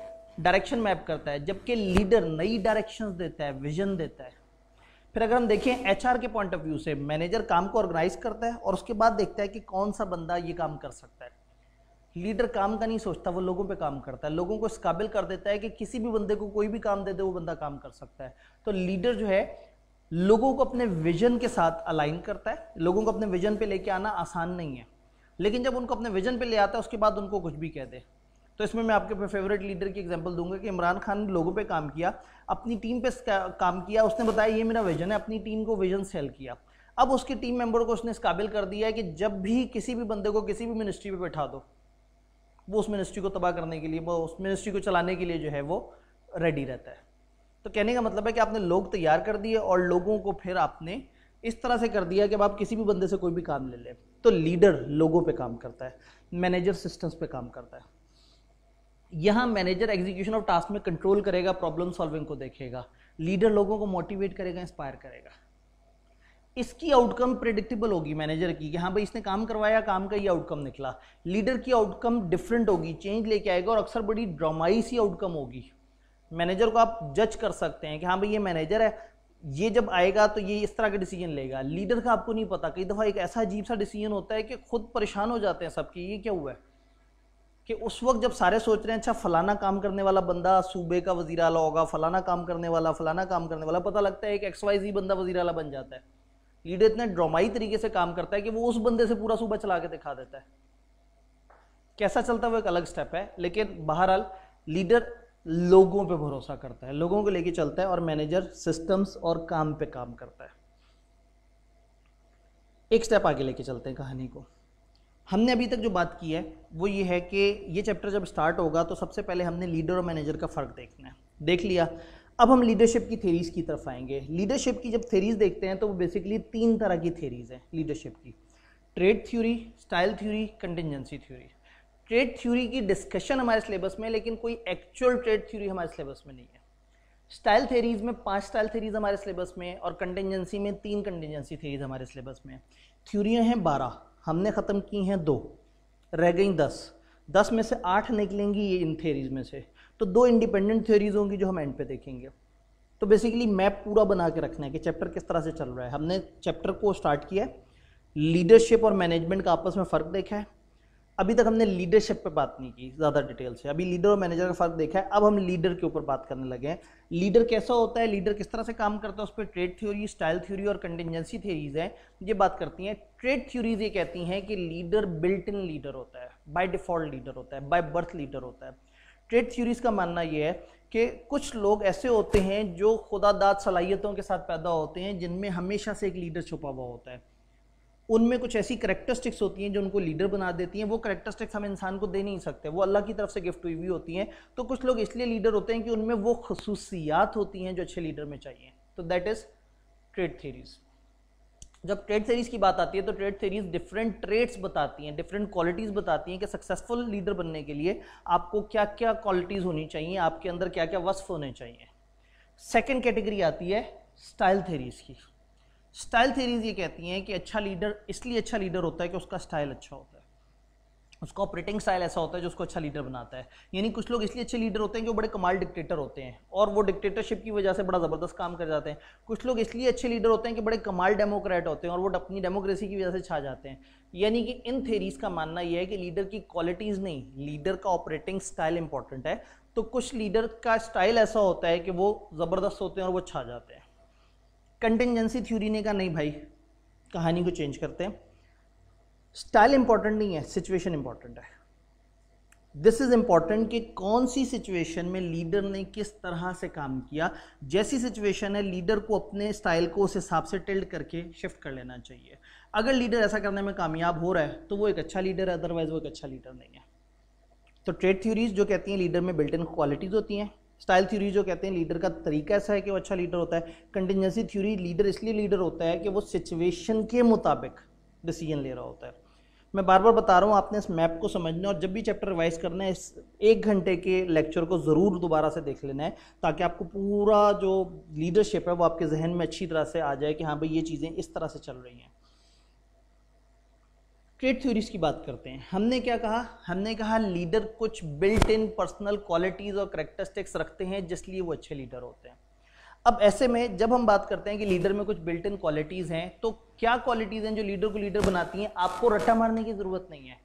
डायरेक्शन मैप करता है जबकि लीडर नई डायरेक्शंस देता है विजन देता है फिर अगर हम देखें एच के पॉइंट ऑफ व्यू से मैनेजर काम को ऑर्गेनाइज करता है और उसके बाद देखता है कि कौन सा बंदा ये काम कर सकता है लीडर काम का नहीं सोचता वो लोगों पे काम करता है लोगों को इस काबिल कर देता है कि किसी भी बंदे को कोई भी काम दे दे वो बंदा काम कर सकता है तो लीडर जो है लोगों को अपने विजन के साथ अलाइन करता है लोगों को अपने विजन पे लेके आना आसान नहीं है लेकिन जब उनको अपने विजन पे ले आता है उसके बाद उनको कुछ भी कह दे तो इसमें मैं आपके फेवरेट लीडर की एग्जांपल दूंगा कि इमरान खान ने लोगों पे काम किया अपनी टीम पे काम किया उसने बताया ये मेरा विजन है अपनी टीम को विजन सेल किया अब उसके टीम मेंबर को उसने इस काबिल कर दिया है कि जब भी किसी भी बंदे को किसी भी मिनिस्ट्री पे बैठा दो वो उस मिनिस्ट्री को तबाह करने के लिए वो उस मिनिस्ट्री को चलाने के लिए जो है वो रेडी रहता है तो कहने का मतलब है कि आपने लोग तैयार कर दिए और लोगों को फिर आपने इस तरह से कर दिया कि अब आप किसी भी बंदे से कोई भी काम ले लें तो लीडर लोगों पे काम करता है मैनेजर सिस्टम्स पे काम करता है यहाँ मैनेजर एग्जीक्यूशन ऑफ टास्क में कंट्रोल करेगा प्रॉब्लम सॉल्विंग को देखेगा लीडर लोगों को मोटिवेट करेगा इंस्पायर करेगा इसकी आउटकम प्रिडिक्टेबल होगी मैनेजर की कि हाँ भाई इसने काम करवाया काम का ये आउटकम निकला लीडर की आउटकम डिफरेंट होगी चेंज लेके आएगा और अक्सर बड़ी ड्रामाई सी आउटकम होगी मैनेजर को आप जज कर सकते हैं कि हाँ भाई ये मैनेजर है ये जब आएगा तो ये इस तरह का डिसीजन लेगा लीडर का आपको नहीं पता कई दफ़ा एक ऐसा अजीब सा डिसीजन होता है कि खुद परेशान हो जाते हैं सबके ये क्या हुआ है कि उस वक्त जब सारे सोच रहे हैं अच्छा फलाना काम करने वाला बंदा सूबे का वजीर अला होगा फलाना काम करने वाला फलाना काम करने वाला पता लगता है एक एक्स वाई जी बंदा वजीर अला बन जाता है लीडर इतने ड्रामाई तरीके से काम करता है कि वो उस बंदे से पूरा सूबा चला के दिखा देता है कैसा चलता है वो एक अलग स्टेप है लेकिन बहरहाल लीडर लोगों पे भरोसा करता है लोगों को लेके चलता है और मैनेजर सिस्टम्स और काम पे काम करता है एक स्टेप आगे लेके चलते हैं कहानी को हमने अभी तक जो बात की है वो ये है कि ये चैप्टर जब स्टार्ट होगा तो सबसे पहले हमने लीडर और मैनेजर का फ़र्क देखना है देख लिया अब हम लीडरशिप की थेरीज़ की तरफ आएंगे लीडरशिप की जब थेरीज़ देखते हैं तो वो बेसिकली तीन तरह की थेरीज़ हैं लीडरशिप की trait theory style theory contingency theory trait theory की डिस्कशन हमारे सिलेबस में लेकिन कोई एक्चुअल ट्रेड थ्योरी हमारे सिलेबस में नहीं है स्टाइल थेरीज में पांच स्टाइल थेरीज हमारे सिलेबस में और कंटिजेंसी में तीन कंटिजेंसी थेरीज हमारे सिलेबस में थ्योरियाँ हैं बारह हमने ख़त्म की हैं दो रह गई दस दस में से आठ निकलेंगी ये इन थ्योरीज में से तो दो इंडिपेंडेंट थ्योरीज होंगी जो हम एंड पे देखेंगे तो बेसिकली मैप पूरा बना के रखना है कि चैप्टर किस तरह से चल रहा है हमने चैप्टर को स्टार्ट किया है लीडरशिप और मैनेजमेंट का आपस में फ़र्क देखा है अभी तक हमने लीडरशिप पे बात नहीं की ज़्यादा डिटेल से अभी लीडर और मैनेजर का फर्क देखा है अब हम लीडर के ऊपर बात करने लगे हैं लीडर कैसा होता है लीडर किस तरह से काम करता है उस पर ट्रेड थ्योरी स्टाइल थ्योरी और कंटिजेंसी थ्योरीज हैं ये बात करती हैं ट्रेड थ्योरीज ये कहती हैं कि लीडर बिल्ट इन लीडर होता है बाय डिफॉल्ट लीडर होता है बाय बर्थ लीडर होता है ट्रेड थ्योरीज का मानना यह है कि कुछ लोग ऐसे होते हैं जो खुदादाद सलाहियतों के साथ पैदा होते हैं जिनमें हमेशा से एक लीडर छुपा हुआ होता है उनमें कुछ ऐसी करेक्टरिस्टिक्स होती हैं जो उनको लीडर बना देती हैं वो करेक्टरिस्टिक्स हम इंसान को दे नहीं सकते वो अल्लाह की तरफ से गिफ्ट हुई हुई होती हैं तो कुछ लोग इसलिए लीडर होते हैं कि उनमें वो खसूसियात होती हैं जो अच्छे लीडर में चाहिए तो दैट इज़ ट्रेड थेरीज जब ट्रेड थेरीज की बात आती है तो ट्रेड थेरीज डिफरेंट ट्रेड्स बताती हैं डिफरेंट क्वालिटीज़ बताती हैं कि सक्सेसफुल लीडर बनने के लिए आपको क्या क्या क्वालिटीज़ होनी चाहिए आपके अंदर क्या क्या वस्फ होने चाहिए सेकेंड कैटेगरी आती है स्टाइल थेरीज की स्टाइल थेरीज ये कहती हैं कि अच्छा लीडर इसलिए अच्छा लीडर होता है कि उसका स्टाइल अच्छा होता है उसका ऑपरेटिंग स्टाइल ऐसा होता है जो उसको अच्छा लीडर बनाता है यानी कुछ लोग इसलिए अच्छे लीडर होते हैं कि वो बड़े कमाल डिक्टेटर होते हैं और वो डिक्टेटरशिप की वजह से बड़ा ज़बरदस्त काम कर जाते हैं कुछ लोग इसलिए अच्छे लीडर होते हैं कि बड़े कमाल डेमोक्रेट होते हैं और वो अपनी डेमोक्रेसी की वजह से छा जाते हैं यानी कि इन थेरीज़ का मानना यह है कि लीडर की क्वालिटीज़ नहीं लीडर का ऑपरेटिंग स्टाइल इंपॉर्टेंट है तो कुछ लीडर का स्टाइल ऐसा होता है कि वो ज़बरदस्त होते हैं और वो छा जाते हैं कंटेंजेंसी थ्योरी ने कहा नहीं भाई कहानी को चेंज करते हैं स्टाइल इंपॉर्टेंट नहीं है सिचुएशन इंपॉर्टेंट है दिस इज इंपॉर्टेंट कि कौन सी सिचुएशन में लीडर ने किस तरह से काम किया जैसी सिचुएशन है लीडर को अपने स्टाइल को उस हिसाब से टिल्ड करके शिफ्ट कर लेना चाहिए अगर लीडर ऐसा करने में कामयाब हो रहा है तो वो एक अच्छा लीडर है अदरवाइज वो एक अच्छा लीडर नहीं है तो ट्रेड थ्योरीज जो कहती हैं लीडर में बिल्ट इन क्वालिटीज़ होती हैं स्टाइल थ्योरी जो कहते हैं लीडर का तरीका ऐसा है कि वो अच्छा लीडर होता है कंटिजेंसी थ्योरी लीडर इसलिए लीडर होता है कि वो सिचुएशन के मुताबिक डिसीजन ले रहा होता है मैं बार बार बता रहा हूँ आपने इस मैप को समझना और जब भी चैप्टर रिवाइज करना है इस एक घंटे के लेक्चर को ज़रूर दोबारा से देख लेना है ताकि आपको पूरा जो लीडरशिप है वो आपके जहन में अच्छी तरह से आ जाए कि हाँ भाई ये चीज़ें इस तरह से चल रही हैं ट्रेड थ्योरीज की बात करते हैं हमने क्या कहा हमने कहा लीडर कुछ बिल्ट इन पर्सनल क्वालिटीज़ और करेक्टरिस्टिक्स रखते हैं जिसलिए वो अच्छे लीडर होते हैं अब ऐसे में जब हम बात करते हैं कि लीडर में कुछ बिल्ट इन क्वालिटीज़ हैं तो क्या क्वालिटीज़ हैं जो लीडर को लीडर बनाती हैं आपको रट्टा मारने की ज़रूरत नहीं है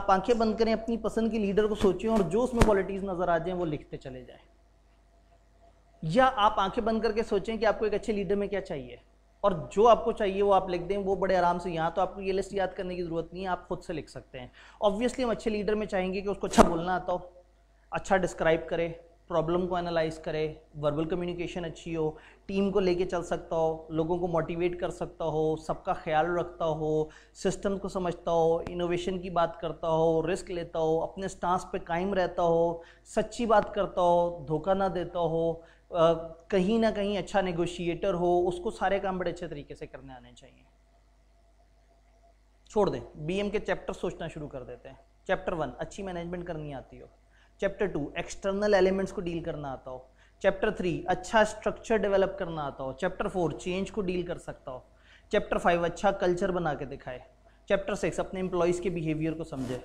आप आंखें बंद करें अपनी पसंद के लीडर को सोचें और जो उसमें क्वालिटीज़ नज़र आ जाएँ वो लिखते चले जाएँ या आप आंखें बंद करके सोचें कि आपको एक अच्छे लीडर में क्या चाहिए और जो आपको चाहिए वो आप लिख दें वो बड़े आराम से यहाँ तो आपको ये लिस्ट याद करने की ज़रूरत नहीं है आप खुद से लिख सकते हैं ऑब्वियसली हम अच्छे लीडर में चाहेंगे कि उसको अच्छा बोलना आता हो अच्छा डिस्क्राइब करे प्रॉब्लम को एनालाइज करे वर्बल कम्युनिकेशन अच्छी हो टीम को लेके चल सकता हो लोगों को मोटिवेट कर सकता हो सबका ख्याल रखता हो सिस्टम को समझता हो इनोवेशन की बात करता हो रिस्क लेता हो अपने स्टांस पे कायम रहता हो सच्ची बात करता हो धोखा ना देता हो कहीं ना कहीं अच्छा नेगोशिएटर हो उसको सारे काम बड़े अच्छे तरीके से करने आने चाहिए छोड़ दें बी के चैप्टर सोचना शुरू कर देते हैं चैप्टर वन अच्छी मैनेजमेंट करनी आती हो चैप्टर टू एक्सटर्नल एलिमेंट्स को डील करना आता हो चैप्टर थ्री अच्छा स्ट्रक्चर डेवलप करना आता हो चैप्टर फोर चेंज को डील कर सकता हो चैप्टर फाइव अच्छा कल्चर बना के दिखाए चैप्टर सिक्स अपने एम्प्लॉयज़ के बिहेवियर को समझे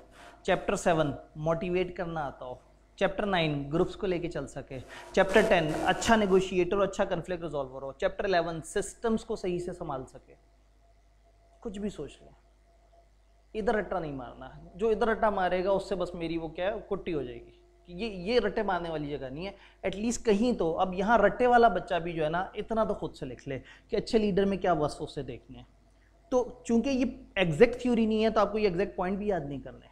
चैप्टर सेवन मोटिवेट करना आता हो चैप्टर नाइन ग्रुप्स को लेके चल सके चैप्टर टेन अच्छा नेगोशिएटर अच्छा कन्फ्लिक्ट रिजॉल्वर हो चैप्टर इलेवन सिस्टम्स को सही से संभाल सके कुछ भी सोच लें इधर रट्टा नहीं मारना जो इधर रट्टा मारेगा उससे बस मेरी वो क्या है कुट्टी हो जाएगी कि ये ये रट्टे मारने वाली जगह नहीं है एटलीस्ट कहीं तो अब यहाँ रट्टे वाला बच्चा भी जो है ना इतना तो खुद से लिख ले कि अच्छे लीडर में क्या वस्तु उससे देखने तो चूंकि ये एग्जैक्ट थ्योरी नहीं है तो आपको ये एग्जैक्ट पॉइंट भी याद नहीं करने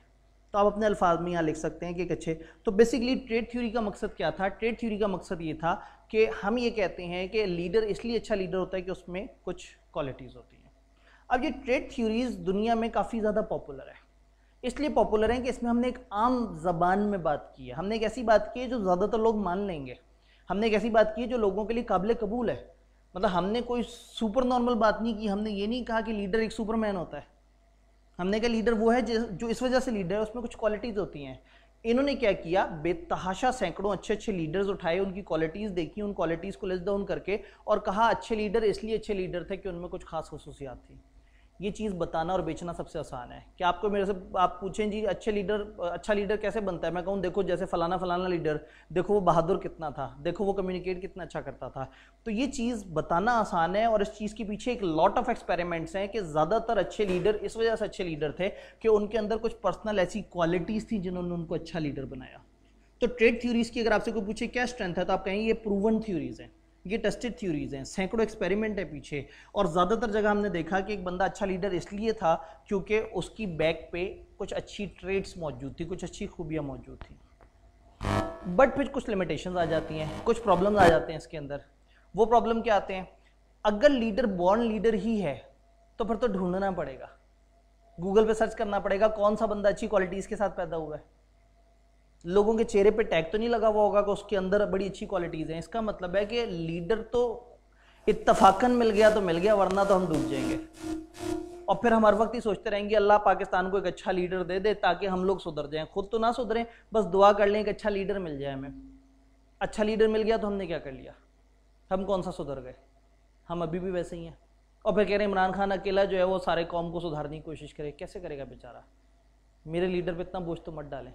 तो आप अपने अल्फाज में यहाँ लिख सकते हैं कि एक अच्छे तो बेसिकली ट्रेड थ्योरी का मकसद क्या था ट्रेड थ्योरी का मकसद ये था कि हम ये कहते हैं कि लीडर इसलिए अच्छा लीडर होता है कि उसमें कुछ क्वालिटीज़ होती हैं अब ये ट्रेड थ्योरीज दुनिया में काफ़ी ज़्यादा पॉपुलर है इसलिए पॉपुलर हैं कि इसमें हमने एक आम जबान में बात की है हमने एक ऐसी बात की है जो ज़्यादातर लोग मान लेंगे हमने एक ऐसी बात की है जो लोगों के लिए काबिल कबूल है मतलब हमने कोई सुपर नॉर्मल बात नहीं की हमने ये नहीं कहा कि लीडर एक सुपरमैन होता है हमने कहा लीडर वो है जो इस वजह से लीडर है उसमें कुछ क्वालिटीज़ होती हैं इन्होंने क्या किया बेतहाशा सैकड़ों अच्छे अच्छे लीडर्स उठाए उनकी क्वालिटीज़ देखी उन क्वालिटीज़ को लिस्ट डाउन करके और कहा अच्छे लीडर इसलिए अच्छे लीडर थे कि उनमें कुछ खास खसूसियात थी ये चीज़ बताना और बेचना सबसे आसान है कि आपको मेरे से आप पूछें जी अच्छे लीडर अच्छा लीडर कैसे बनता है मैं कहूँ देखो जैसे फलाना फलाना लीडर देखो वो बहादुर कितना था देखो वो कम्युनिकेट कितना अच्छा करता था तो ये चीज़ बताना आसान है और इस चीज़ के पीछे एक लॉट ऑफ एक्सपेरिमेंट्स हैं कि ज़्यादातर अच्छे लीडर इस वजह से अच्छे लीडर थे कि उनके अंदर कुछ पर्सनल ऐसी क्वालिटीज़ थी जिन्होंने उनको अच्छा लीडर बनाया तो ट्रेड थ्योरीज़ की अगर आपसे कोई पूछे क्या स्ट्रेंथ है तो आप कहें ये प्रूवन थ्योरीज़ हैं ये टेस्टेड थ्योरीज हैं सैकड़ों एक्सपेरिमेंट है पीछे और ज़्यादातर जगह हमने देखा कि एक बंदा अच्छा लीडर इसलिए था क्योंकि उसकी बैक पे कुछ अच्छी ट्रेड्स मौजूद थी कुछ अच्छी खूबियाँ मौजूद थी बट फिर कुछ लिमिटेशन आ जाती हैं कुछ प्रॉब्लम्स आ जाते हैं इसके अंदर वो प्रॉब्लम क्या आते हैं अगर लीडर बॉर्न लीडर ही है तो फिर तो ढूंढना पड़ेगा गूगल पे सर्च करना पड़ेगा कौन सा बंदा अच्छी क्वालिटीज़ के साथ पैदा हुआ है लोगों के चेहरे पे टैग तो नहीं लगा हुआ होगा कि उसके अंदर बड़ी अच्छी क्वालिटीज़ हैं इसका मतलब है कि लीडर तो इतफाकन मिल गया तो मिल गया वरना तो हम डूब जाएंगे और फिर हम हर वक्त ही सोचते रहेंगे अल्लाह पाकिस्तान को एक अच्छा लीडर दे दे ताकि हम लोग सुधर जाएं खुद तो ना सुधरें बस दुआ कर लें एक अच्छा लीडर मिल जाए हमें अच्छा लीडर मिल गया तो हमने क्या कर लिया हम कौन सा सुधर गए हम अभी भी वैसे ही हैं और फिर कह रहे हैं इमरान खान अकेला जो है वो सारे कौम को सुधारने की कोशिश करे कैसे करेगा बेचारा मेरे लीडर पर इतना बोझ तो मत डालें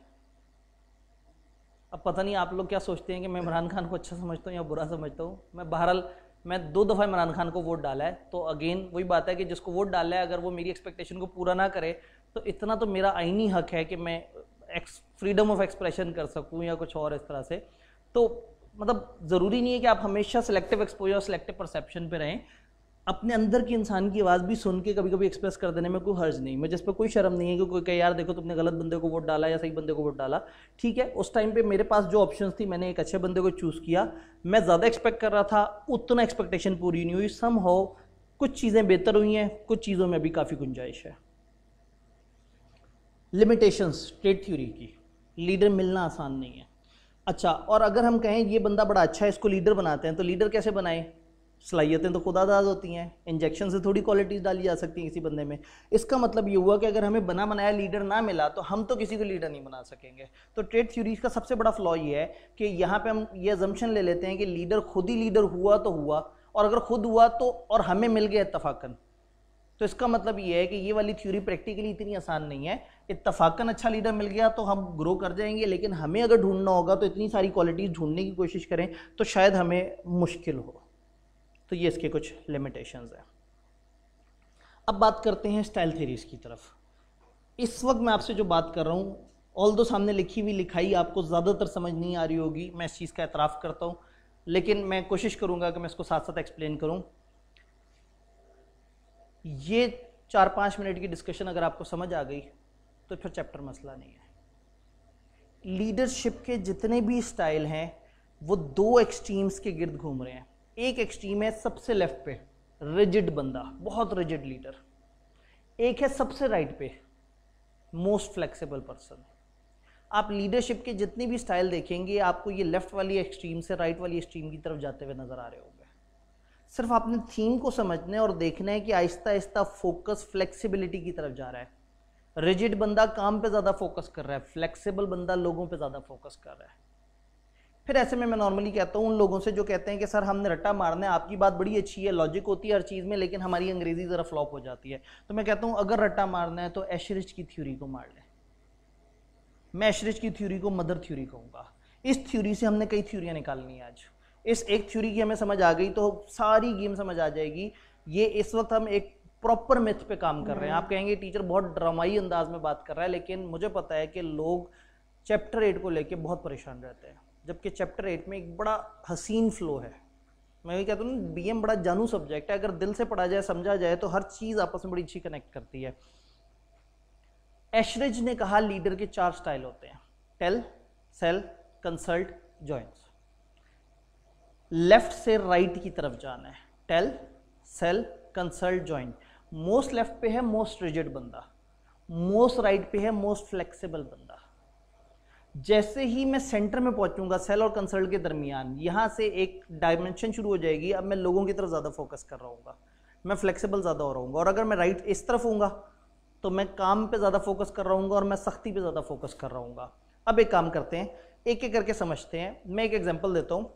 अब पता नहीं आप लोग क्या सोचते हैं कि मैं इमरान खान को अच्छा समझता हूँ या बुरा समझता हूँ मैं बहरहाल मैं दो दफ़ा इमरान खान को वोट डाला है तो अगेन वही बात है कि जिसको वोट डाला है अगर वो मेरी एक्सपेक्टेशन को पूरा ना करे तो इतना तो मेरा आइनी हक है कि मैं एक्स फ्रीडम ऑफ एक्सप्रेशन कर सकूँ या कुछ और इस तरह से तो मतलब ज़रूरी नहीं है कि आप हमेशा सिलेक्टिव एक्सपोजर सेलेक्टिव परसेप्शन पर रहें अपने अंदर की इंसान की आवाज़ भी सुन के कभी कभी एक्सप्रेस कर देने में कोई हर्ज नहीं मैं जिस पर कोई शर्म नहीं है कि कोई कहे यार देखो तुमने गलत बंदे को वोट डाला या सही बंदे को वोट डाला ठीक है उस टाइम पे मेरे पास जो ऑप्शन थी मैंने एक अच्छे बंदे को चूज़ किया मैं ज़्यादा एक्सपेक्ट कर रहा था उतना एक्सपेक्टेशन पूरी नहीं हुई सम हो कुछ चीज़ें बेहतर हुई हैं कुछ चीज़ों में अभी काफ़ी गुंजाइश है लिमिटेशंस स्टेट थ्योरी की लीडर मिलना आसान नहीं है अच्छा और अगर हम कहें ये बंदा बड़ा अच्छा है इसको लीडर बनाते हैं तो लीडर कैसे बनाएं सलाहियतें तो खुदादाज होती हैं इंजेक्शन से थोड़ी क्वालिटीज़ डाली जा सकती हैं किसी बंदे में इसका मतलब ये हुआ कि अगर हमें बना बनाया लीडर ना मिला तो हम तो किसी को लीडर नहीं बना सकेंगे तो ट्रेड थ्यूरीज का सबसे बड़ा फ्लॉ ये है कि यहाँ पे हम ये जम्शन ले लेते हैं कि लीडर खुद ही लीडर हुआ तो हुआ और अगर खुद हुआ तो और हमें मिल गया इतफाक़न तो इसका मतलब ये है कि ये वाली थ्योरी प्रैक्टिकली इतनी आसान नहीं है इतफाक़न अच्छा लीडर मिल गया तो हम ग्रो कर जाएंगे लेकिन हमें अगर ढूंढना होगा तो इतनी सारी क्वालिटीज़ ढूंढने की कोशिश करें तो शायद हमें मुश्किल हो तो ये इसके कुछ लिमिटेशंस हैं अब बात करते हैं स्टाइल थेरीज की तरफ इस वक्त मैं आपसे जो बात कर रहा हूँ ऑल दो सामने लिखी हुई लिखाई आपको ज़्यादातर समझ नहीं आ रही होगी मैं इस चीज़ का एतराफ़ करता हूँ लेकिन मैं कोशिश करूँगा कि मैं इसको साथ साथ एक्सप्लेन करूँ ये चार पाँच मिनट की डिस्कशन अगर आपको समझ आ गई तो फिर चैप्टर मसला नहीं है लीडरशिप के जितने भी स्टाइल हैं वो दो एक्सट्रीम्स के गिर्द घूम रहे हैं एक एक्सट्रीम है सबसे लेफ्ट पे रिजिड बंदा बहुत रिजिड लीडर एक है सबसे राइट पे मोस्ट फ्लेक्सिबल पर्सन आप लीडरशिप के जितनी भी स्टाइल देखेंगे आपको ये लेफ्ट वाली एक्सट्रीम से राइट वाली एक्सट्रीम की तरफ जाते हुए नज़र आ रहे होंगे सिर्फ आपने थीम को समझना है और देखना है कि आहिस्ता आहिस्ता फोकस फ्लेक्सिबिलिटी की तरफ जा रहा है रिजिड बंदा काम पे ज़्यादा फोकस कर रहा है फ्लेक्सिबल बंदा लोगों पे ज़्यादा फोकस कर रहा है फिर ऐसे में मैं नॉर्मली कहता हूँ उन लोगों से जो कहते हैं कि सर हमने रट्टा मारना है आपकी बात बड़ी अच्छी है लॉजिक होती है हर चीज़ में लेकिन हमारी अंग्रेज़ी ज़रा फ्लॉप हो जाती है तो मैं कहता हूँ अगर रट्टा मारना है तो एशरिज की थ्योरी को मार लें मैं एशरिज की थ्योरी को मदर थ्योरी कहूँगा इस थ्योरी से हमने कई थ्योरियाँ निकालनी है आज इस एक थ्योरी की हमें समझ आ गई तो सारी गेम समझ आ जाएगी ये इस वक्त हम एक प्रॉपर मिथ पे काम कर रहे हैं आप हम्म। कहेंगे टीचर बहुत ड्रामाई अंदाज में बात कर रहा है लेकिन मुझे पता है कि लोग चैप्टर एट को लेके बहुत परेशान रहते हैं जबकि चैप्टर एट में एक बड़ा हसीन फ्लो है मैं भी कहता हूँ बी एम बड़ा जानू सब्जेक्ट है अगर दिल से पढ़ा जाए समझा जाए तो हर चीज़ आपस में बड़ी अच्छी कनेक्ट करती है एशरेज ने कहा लीडर के चार स्टाइल होते हैं tell sell consult joins left से राइट right की तरफ जाना है tell sell consult joint most left पे है मोस्ट रिजिड बंदा मोस्ट राइट पे है मोस्ट फ्लेक्सिबल बंदा जैसे ही मैं सेंटर में पहुंचूंगा सेल और कंसल्ट के दरमियान यहाँ से एक डायमेंशन शुरू हो जाएगी अब मैं लोगों की तरफ ज़्यादा फोकस कर रहा हूँ मैं फ्लेक्सिबल ज़्यादा हो रहा हूँ और अगर मैं राइट इस तरफ हूँ तो मैं काम पे ज़्यादा फोकस कर रहा हूँ और मैं सख्ती पे ज़्यादा फोकस कर रहा हूँ अब एक काम करते हैं एक एक करके समझते हैं मैं एक एग्जाम्पल देता हूँ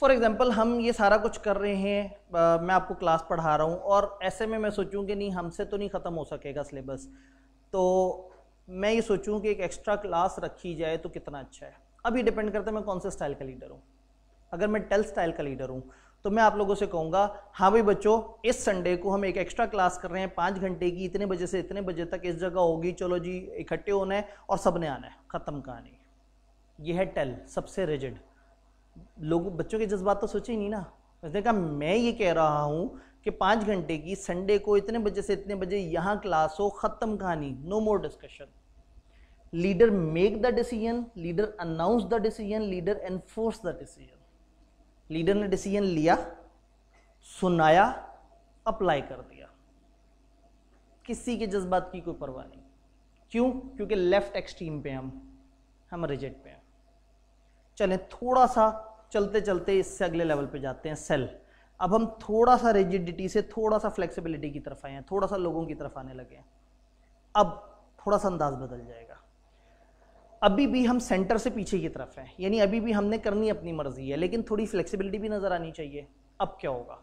फॉर एग्ज़ाम्पल हम ये सारा कुछ कर रहे हैं आ, मैं आपको क्लास पढ़ा रहा हूँ और ऐसे में मैं सोचूँ कि नहीं हमसे तो नहीं ख़त्म हो सकेगा सिलेबस तो मैं ये सोचूं कि एक एक्स्ट्रा क्लास रखी जाए तो कितना अच्छा है अब ये डिपेंड करता है मैं कौन से स्टाइल का लीडर हूँ अगर मैं टेल स्टाइल का लीडर हूँ तो मैं आप लोगों से कहूँगा हाँ भाई बच्चों इस संडे को हम एक एक्स्ट्रा क्लास कर रहे हैं पाँच घंटे की इतने बजे से इतने बजे तक इस जगह होगी चलो जी इकट्ठे होना है और सब ने आना है ख़त्म कहानी यह है टेल सबसे रिजिड लोग बच्चों के जज्बात तो सोचे ही नहीं ना उसने कहा मैं ये कह रहा हूँ कि पाँच घंटे की संडे को इतने बजे से इतने बजे यहाँ क्लास हो ख़त्म कहानी no more discussion leader make the decision leader announce the decision leader enforce the decision leader ने डिसीजन लिया सुनाया अप्लाई कर दिया किसी के जज्बात की कोई परवाह नहीं क्यों क्योंकि लेफ्ट एक्सट्रीम पे हम हम रिजेक्ट पे हैं चलें थोड़ा सा चलते चलते इससे अगले लेवल पे जाते हैं सेल अब हम थोड़ा सा रिजिडिटी से थोड़ा सा फ्लेक्सिबिलिटी की तरफ आए हैं थोड़ा सा लोगों की तरफ आने लगे हैं अब थोड़ा सा अंदाज बदल जाएगा अभी भी हम सेंटर से पीछे की तरफ हैं यानी अभी भी हमने करनी अपनी मर्जी है लेकिन थोड़ी फ्लेक्सिबिलिटी भी नज़र आनी चाहिए अब क्या होगा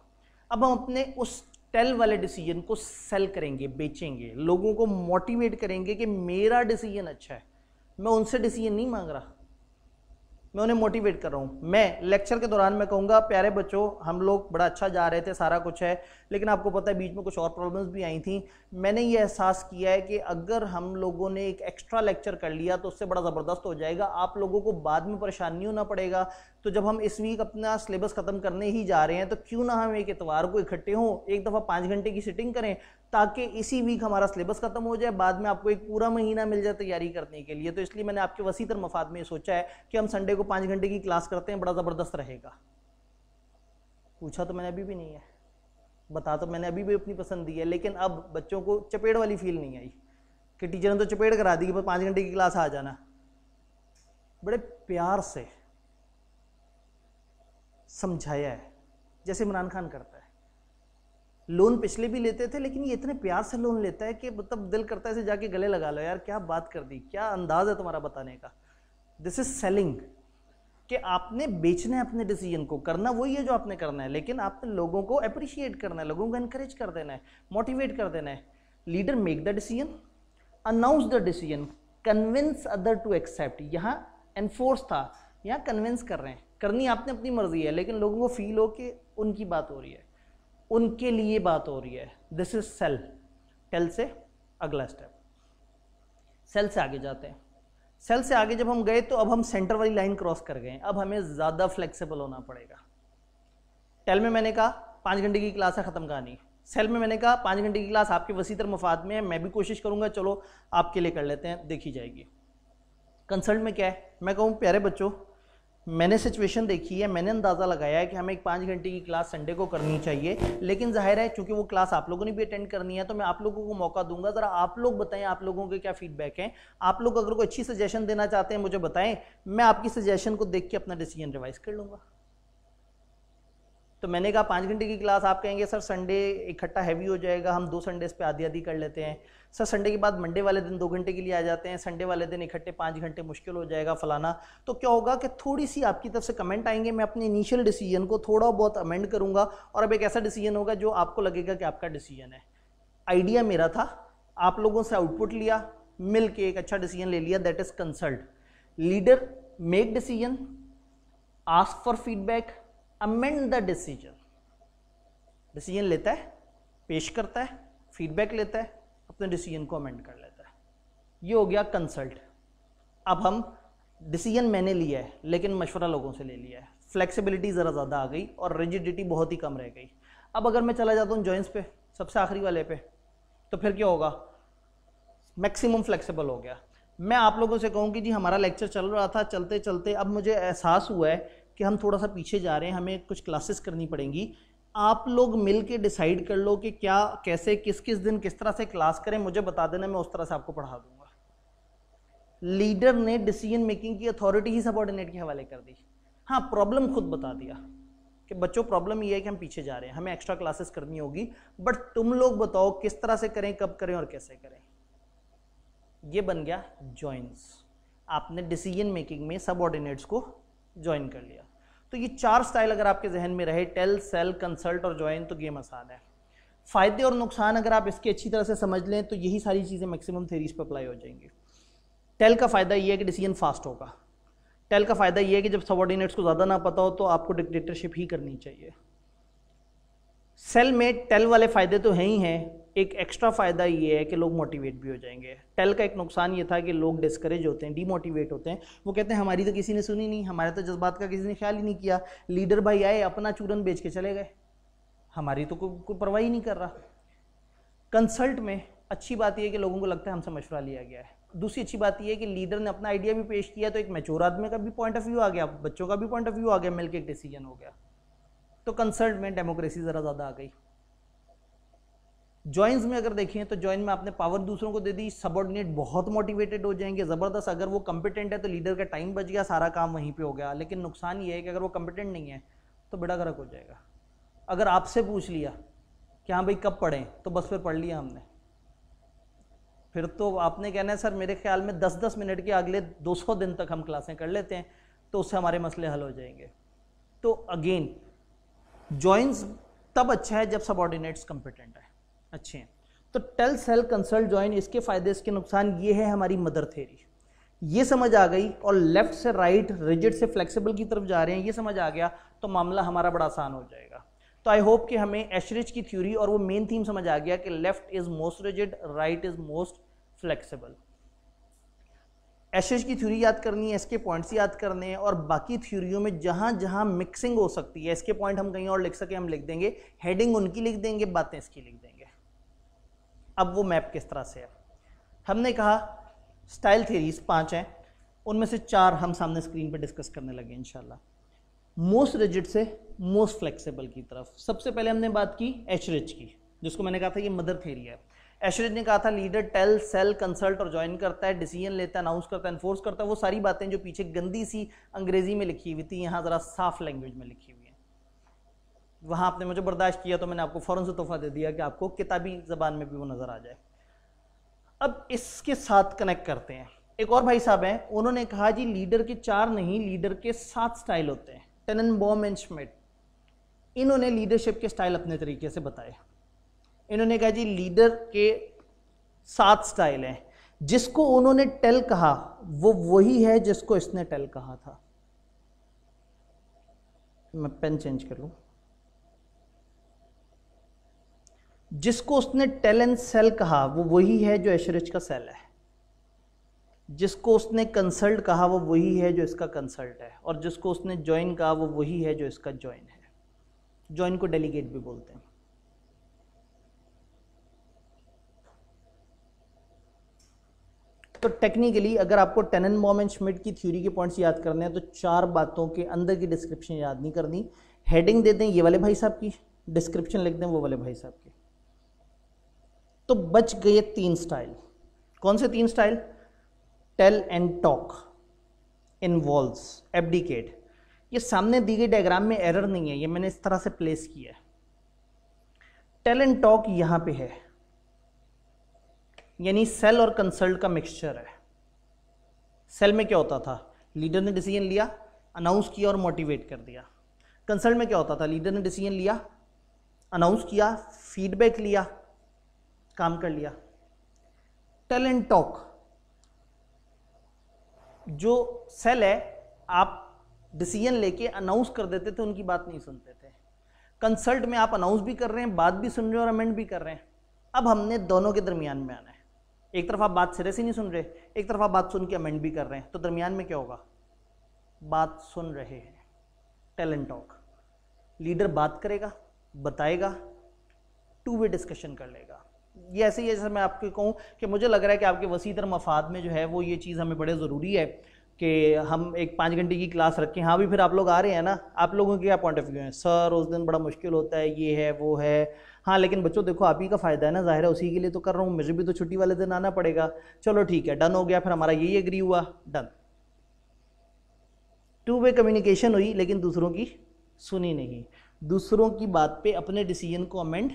अब हम अपने उस टेल वाले डिसीजन को सेल करेंगे बेचेंगे लोगों को मोटिवेट करेंगे कि मेरा डिसीजन अच्छा है मैं उनसे डिसीजन नहीं मांग रहा मैं उन्हें मोटिवेट कर रहा हूँ मैं लेक्चर के दौरान मैं कहूँगा प्यारे बच्चों हम लोग बड़ा अच्छा जा रहे थे सारा कुछ है लेकिन आपको पता है बीच में कुछ और प्रॉब्लम्स भी आई थी मैंने ये एहसास किया है कि अगर हम लोगों ने एक एक्स्ट्रा लेक्चर कर लिया तो उससे बड़ा ज़बरदस्त हो जाएगा आप लोगों को बाद में परेशान नहीं होना पड़ेगा तो जब हम इस वीक अपना सिलेबस ख़त्म करने ही जा रहे हैं तो क्यों ना हम एक इतवार को इकट्ठे हों एक दफ़ा पाँच घंटे की सिटिंग करें ताकि इसी वीक हमारा सिलेबस खत्म हो जाए बाद में आपको एक पूरा महीना मिल जाए तैयारी करने के लिए तो इसलिए मैंने आपके वसी तर मफाद में सोचा है कि हम संडे को पाँच घंटे की क्लास करते हैं बड़ा ज़बरदस्त रहेगा पूछा तो मैंने अभी भी नहीं है बता तो मैंने अभी भी अपनी पसंद दी है लेकिन अब बच्चों को चपेड़ वाली फील नहीं आई कि टीचर ने तो चपेट करा दी कि पाँच घंटे की क्लास आ जाना बड़े प्यार से समझाया है जैसे इमरान खान करता है लोन पिछले भी लेते थे लेकिन ये इतने प्यार से लोन लेता है कि मतलब दिल करता है इसे जाके गले लगा लो यार क्या बात कर दी क्या अंदाज है तुम्हारा बताने का दिस इज सेलिंग कि आपने बेचना है अपने डिसीजन को करना वही है जो आपने करना है लेकिन आपने लोगों को अप्रिशिएट करना है लोगों को इनक्रेज कर देना है मोटिवेट कर देना है leader make the decision announce the decision convince other to accept यहाँ एनफोर्स था यहाँ कन्विंस कर रहे हैं करनी आपने अपनी मर्जी है लेकिन लोगों को फील हो कि उनकी बात हो रही है उनके लिए बात हो रही है दिस इज सेल टेल से अगला स्टेप सेल से आगे जाते हैं सेल से आगे जब हम गए तो अब हम सेंटर वाली लाइन क्रॉस कर गए अब हमें ज़्यादा फ्लेक्सिबल होना पड़ेगा टेल में मैंने कहा पांच घंटे की क्लास है ख़त्म कहानी सेल में मैंने कहा पांच घंटे की क्लास आपके वसीतर मफाद में है मैं भी कोशिश करूंगा चलो आपके लिए कर लेते हैं देखी जाएगी कंसल्ट में क्या है मैं कहूँ प्यारे बच्चों मैंने सिचुएशन देखी है मैंने अंदाज़ा लगाया है कि हमें एक पाँच घंटे की क्लास संडे को करनी चाहिए लेकिन जाहिर है चूंकि वो क्लास आप लोगों ने भी अटेंड करनी है तो मैं आप लोगों को मौका दूंगा ज़रा आप लोग बताएं आप लोगों के क्या फीडबैक हैं आप लोग अगर कोई अच्छी सजेशन देना चाहते हैं मुझे बताएं मैं आपकी सजेशन को देख के अपना डिसीजन रिवाइज कर लूँगा तो मैंने कहा पाँच घंटे की क्लास आप कहेंगे सर संडे इकट्ठा हैवी हो जाएगा हम दो संडेज पे आधी आधी कर लेते हैं सर संडे के बाद मंडे वाले दिन दो घंटे के लिए आ जाते हैं संडे वाले दिन इकट्ठे पाँच घंटे मुश्किल हो जाएगा फलाना तो क्या होगा कि थोड़ी सी आपकी तरफ से कमेंट आएंगे मैं अपने इनिशियल डिसीजन को थोड़ा बहुत अमेंड करूँगा और अब एक ऐसा डिसीजन होगा जो आपको लगेगा कि आपका डिसीजन है आइडिया मेरा था आप लोगों से आउटपुट लिया मिल के एक अच्छा डिसीजन ले लिया that is consult leader make decision ask for feedback amend the decision decision लेता है पेश करता है फीडबैक लेता है अपने डिसीजन को अमेंड कर लेता है ये हो गया कंसल्ट अब हम डिसीजन मैंने लिया है लेकिन मशवरा लोगों से ले लिया है फ्लेक्सिबिलिटी ज़रा ज़्यादा आ गई और रिजिडिटी बहुत ही कम रह गई अब अगर मैं चला जाता हूँ जॉइंट्स पे सबसे आखिरी वाले पे तो फिर क्या होगा मैक्सिमम फ्लेक्सिबल हो गया मैं आप लोगों से कहूँ कि जी हमारा लेक्चर चल रहा था चलते चलते अब मुझे एहसास हुआ है कि हम थोड़ा सा पीछे जा रहे हैं हमें कुछ क्लासेस करनी पड़ेंगी आप लोग मिल के डिसाइड कर लो कि क्या कैसे किस किस दिन किस तरह से क्लास करें मुझे बता देना मैं उस तरह से आपको पढ़ा दूंगा लीडर ने डिसीजन मेकिंग की अथॉरिटी ही सबॉर्डिनेट के हवाले कर दी हाँ प्रॉब्लम खुद बता दिया कि बच्चों प्रॉब्लम ये है कि हम पीछे जा रहे हैं हमें एक्स्ट्रा क्लासेस करनी होगी बट तुम लोग बताओ किस तरह से करें कब करें और कैसे करें ये बन गया ज्वाइंस आपने डिसीजन मेकिंग में सबऑर्डिनेट्स को ज्वाइन कर लिया तो ये चार स्टाइल अगर आपके जहन में रहे टेल सेल कंसल्ट और ज्वाइन तो गेम आसान है फ़ायदे और नुकसान अगर आप इसके अच्छी तरह से समझ लें तो यही सारी चीज़ें मैक्सिमम थेरीज पर अप्लाई हो जाएंगी टेल का फ़ायदा ये है कि डिसीजन फास्ट होगा टेल का फ़ायदा ये है कि जब सबॉर्डिनेट्स को ज़्यादा ना पता हो तो आपको डिक्टेटरशिप ही करनी चाहिए सेल में टेल वाले फ़ायदे तो हैं ही हैं एक एक्स्ट्रा फ़ायदा ये है कि लोग मोटिवेट भी हो जाएंगे टेल का एक नुकसान ये था कि लोग डिस्करेज होते हैं डीमोटिवेट होते हैं वो कहते हैं हमारी तो किसी ने सुनी नहीं हमारे तो जज्बात का किसी ने ख्याल ही नहीं किया लीडर भाई आए अपना चूरन बेच के चले गए हमारी तो कोई को परवाह ही नहीं कर रहा कंसल्ट में अच्छी बात यह है कि लोगों को लगता है हमसे मशवरा लिया गया है दूसरी अच्छी बात यह है कि लीडर ने अपना आइडिया भी पेश किया तो एक मेचोर आदमी का भी पॉइंट ऑफ व्यू आ गया बच्चों का भी पॉइंट ऑफ व्यू आ गया मिलकर एक डिसीजन हो गया तो कंसल्ट में डेमोक्रेसी ज़रा ज़्यादा आ गई ज्वाइंस में अगर देखें तो ज्वाइन में आपने पावर दूसरों को दे दी सबॉर्डिनेट बहुत मोटिवेटेड हो जाएंगे ज़बरदस्त अगर वो कंपिटेंट है तो लीडर का टाइम बच गया सारा काम वहीं पे हो गया लेकिन नुकसान ये है कि अगर वो कंपिटेंट नहीं है तो बेड़ा गर्क हो जाएगा अगर आपसे पूछ लिया कि हाँ भाई कब पढ़ें तो बस फिर पढ़ लिया हमने फिर तो आपने कहना है सर मेरे ख्याल में दस दस मिनट के अगले दो सौ दिन तक हम क्लासें कर लेते हैं तो उससे हमारे मसले हल हो जाएंगे तो अगेन जॉइंस तब अच्छा है जब सबॉर्डिनेट्स कंपिटेंट है अच्छे हैं तो टेल सेल कंसल्ट ज्वाइन इसके फायदे इसके नुकसान ये है हमारी मदर थेरी ये समझ आ गई और लेफ्ट से राइट रिजिड से फ्लेक्सिबल की तरफ जा रहे हैं ये समझ आ गया तो मामला हमारा बड़ा आसान हो जाएगा तो आई होप कि हमें एशरिज की थ्योरी और वो मेन थीम समझ आ गया कि left is most rigid right is most flexible Ashridge की थ्योरी याद करनी है इसके पॉइंट्स याद करने हैं और बाकी थ्योरियों में जहां जहां मिक्सिंग हो सकती है इसके पॉइंट हम कहीं और लिख सके हम लिख देंगे हेडिंग उनकी लिख देंगे बातें इसकी लिख देंगे अब वो मैप किस तरह से है हमने कहा स्टाइल थेरीज पांच हैं उनमें से चार हम सामने स्क्रीन पर डिस्कस करने लगे इनशाला मोस्ट रिजिड से मोस्ट फ्लेक्सिबल की तरफ सबसे पहले हमने बात की एचरिज की जिसको मैंने कहा था ये मदर थेरी है एशरिज ने कहा था लीडर टेल सेल कंसल्ट और ज्वाइन करता है डिसीजन लेता है अनाउंस करता है इन्फोर्स करता है वो सारी बातें जो पीछे गंदी सी अंग्रेजी में लिखी हुई थी यहाँ ज़रा साफ लैंग्वेज में लिखी हुई वहाँ आपने मुझे बर्दाश्त किया तो मैंने आपको फ़ौरन से तोहफा दे दिया कि आपको किताबी ज़बान में भी वो नज़र आ जाए अब इसके साथ कनेक्ट करते हैं एक और भाई साहब हैं उन्होंने कहा जी लीडर के चार नहीं लीडर के सात स्टाइल होते हैं टेनन बॉम एंड श्मिट इन्होंने लीडरशिप के स्टाइल अपने तरीके से बताए इन्होंने कहा जी लीडर के सात स्टाइल हैं जिसको उन्होंने टेल कहा वो वही है जिसको इसने टेल कहा था मैं पेन चेंज कर लूँ जिसको उसने टेलेंट सेल कहा वो वही है जो एशरिज का सेल है जिसको उसने कंसल्ट कहा वो वही है जो इसका कंसल्ट है और जिसको उसने ज्वाइन कहा वो वही है जो इसका ज्वाइन है ज्वाइन को डेलीगेट भी बोलते हैं तो टेक्निकली अगर आपको टेनन बॉम एंड की थ्योरी के पॉइंट्स याद करने हैं तो चार बातों के अंदर की डिस्क्रिप्शन याद नहीं करनी हेडिंग दे दें ये वाले भाई साहब की डिस्क्रिप्शन लिख दें वो वाले भाई साहब की तो बच गए तीन स्टाइल कौन से तीन style tell and talk involves abdicate ये सामने दी गई डायग्राम में एरर नहीं है ये मैंने इस तरह से प्लेस किया है टेल एंड टॉक यहां पे है यानी सेल और कंसल्ट का मिक्सचर है सेल में क्या होता था लीडर ने डिसीजन लिया अनाउंस किया और मोटिवेट कर दिया कंसल्ट में क्या होता था लीडर ने डिसीजन लिया अनाउंस किया फीडबैक लिया काम कर लिया टैलेंट टॉक जो सेल है आप डिसीजन लेके अनाउंस कर देते थे उनकी बात नहीं सुनते थे कंसल्ट में आप अनाउंस भी कर रहे हैं बात भी सुन रहे हैं और अमेंड भी कर रहे हैं अब हमने दोनों के दरमियान में आना है एक तरफ आप बात सिरे से नहीं सुन रहे एक तरफ आप बात सुन के अमेंड भी कर रहे हैं तो दरमियान में क्या होगा बात सुन रहे हैं टैलेंट टॉक लीडर बात करेगा बताएगा टू वे डिस्कशन कर लेगा ये ऐसे ही जैसे मैं आपको कहूँ कि मुझे लग रहा है कि आपके वसी तर मफाद में जो है वो ये चीज़ हमें बड़े ज़रूरी है कि हम एक पाँच घंटे की क्लास रखें हाँ भी फिर आप लोग आ रहे हैं ना आप लोगों के क्या पॉइंट ऑफ व्यू है सर उस दिन बड़ा मुश्किल होता है ये है वो है हाँ लेकिन बच्चों देखो आप ही का फ़ायदा है ना ज़ाहिर है उसी के लिए तो कर रहा हूँ मुझे भी तो छुट्टी वाले दिन आना पड़ेगा चलो ठीक है डन हो गया फिर हमारा यही एग्री हुआ डन टू वे कम्युनिकेशन हुई लेकिन दूसरों की सुनी नहीं दूसरों की बात पे अपने डिसीजन को अमेंड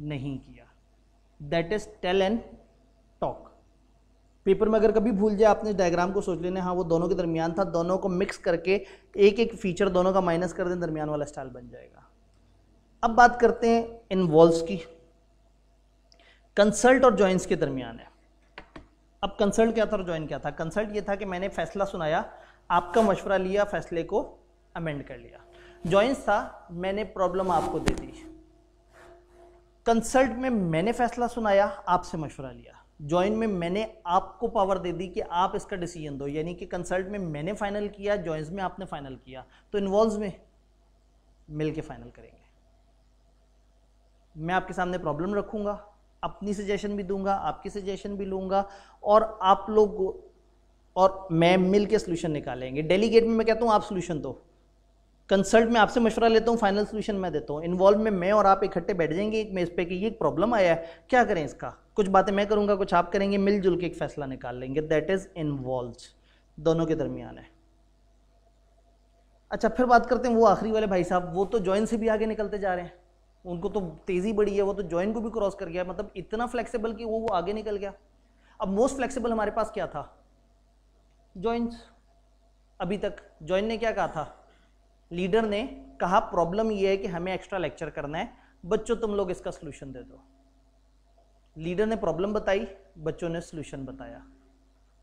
नहीं किया that is tell and talk paper में अगर कभी भूल जाए आपने डायग्राम को सोच लेना हाँ वो दोनों के दरमियान था दोनों को मिक्स करके एक एक फीचर दोनों का माइनस कर दें दरमियान वाला स्टाइल बन जाएगा अब बात करते हैं इन वॉल्स की कंसल्ट और ज्वाइंस के दरमियान है अब कंसल्ट क्या था और ज्वाइन क्या था कंसल्ट ये था कि मैंने फैसला सुनाया आपका मशवरा लिया फैसले को अमेंड कर लिया ज्वाइंस था मैंने प्रॉब्लम आपको दे दी कंसल्ट में मैंने फैसला सुनाया आपसे मशवरा लिया ज्वाइन में मैंने आपको पावर दे दी कि आप इसका डिसीजन दो यानी कि कंसल्ट में मैंने फाइनल किया ज्वाइंस में आपने फाइनल किया तो इन्वॉल्व में मिल के फाइनल करेंगे मैं आपके सामने प्रॉब्लम रखूंगा अपनी सजेशन भी दूंगा आपकी सजेशन भी लूंगा और आप लोग और मैं मिल के सोल्यूशन निकालेंगे डेलीगेट में मैं कहता हूँ आप सोल्यूशन दो कंसल्ट में आपसे मशवरा लेता हूँ फाइनल सोल्यूशन मैं देता हूँ इन्वॉल्व में मैं और आप इकट्ठे बैठ जाएंगे एक मेज पे कि ये एक प्रॉब्लम आया है क्या करें इसका कुछ बातें मैं करूँगा कुछ आप करेंगे मिलजुल के एक फैसला निकाल लेंगे दैट इज इन्वॉल्व दोनों के दरमियान है अच्छा फिर बात करते हैं वो आखिरी वाले भाई साहब वो तो ज्वाइन से भी आगे निकलते जा रहे हैं उनको तो तेज़ी बढ़ी है वो तो ज्वाइन को भी क्रॉस कर गया मतलब इतना फ्लेक्सिबल कि वो वो आगे निकल गया अब मोस्ट फ्लेक्सिबल हमारे पास क्या था ज्वाइंट अभी तक ज्वाइन ने क्या कहा था लीडर ने कहा प्रॉब्लम ये है कि हमें एक्स्ट्रा लेक्चर करना है बच्चों तुम लोग इसका सोल्यूशन दे दो लीडर ने प्रॉब्लम बताई बच्चों ने सोल्यूशन बताया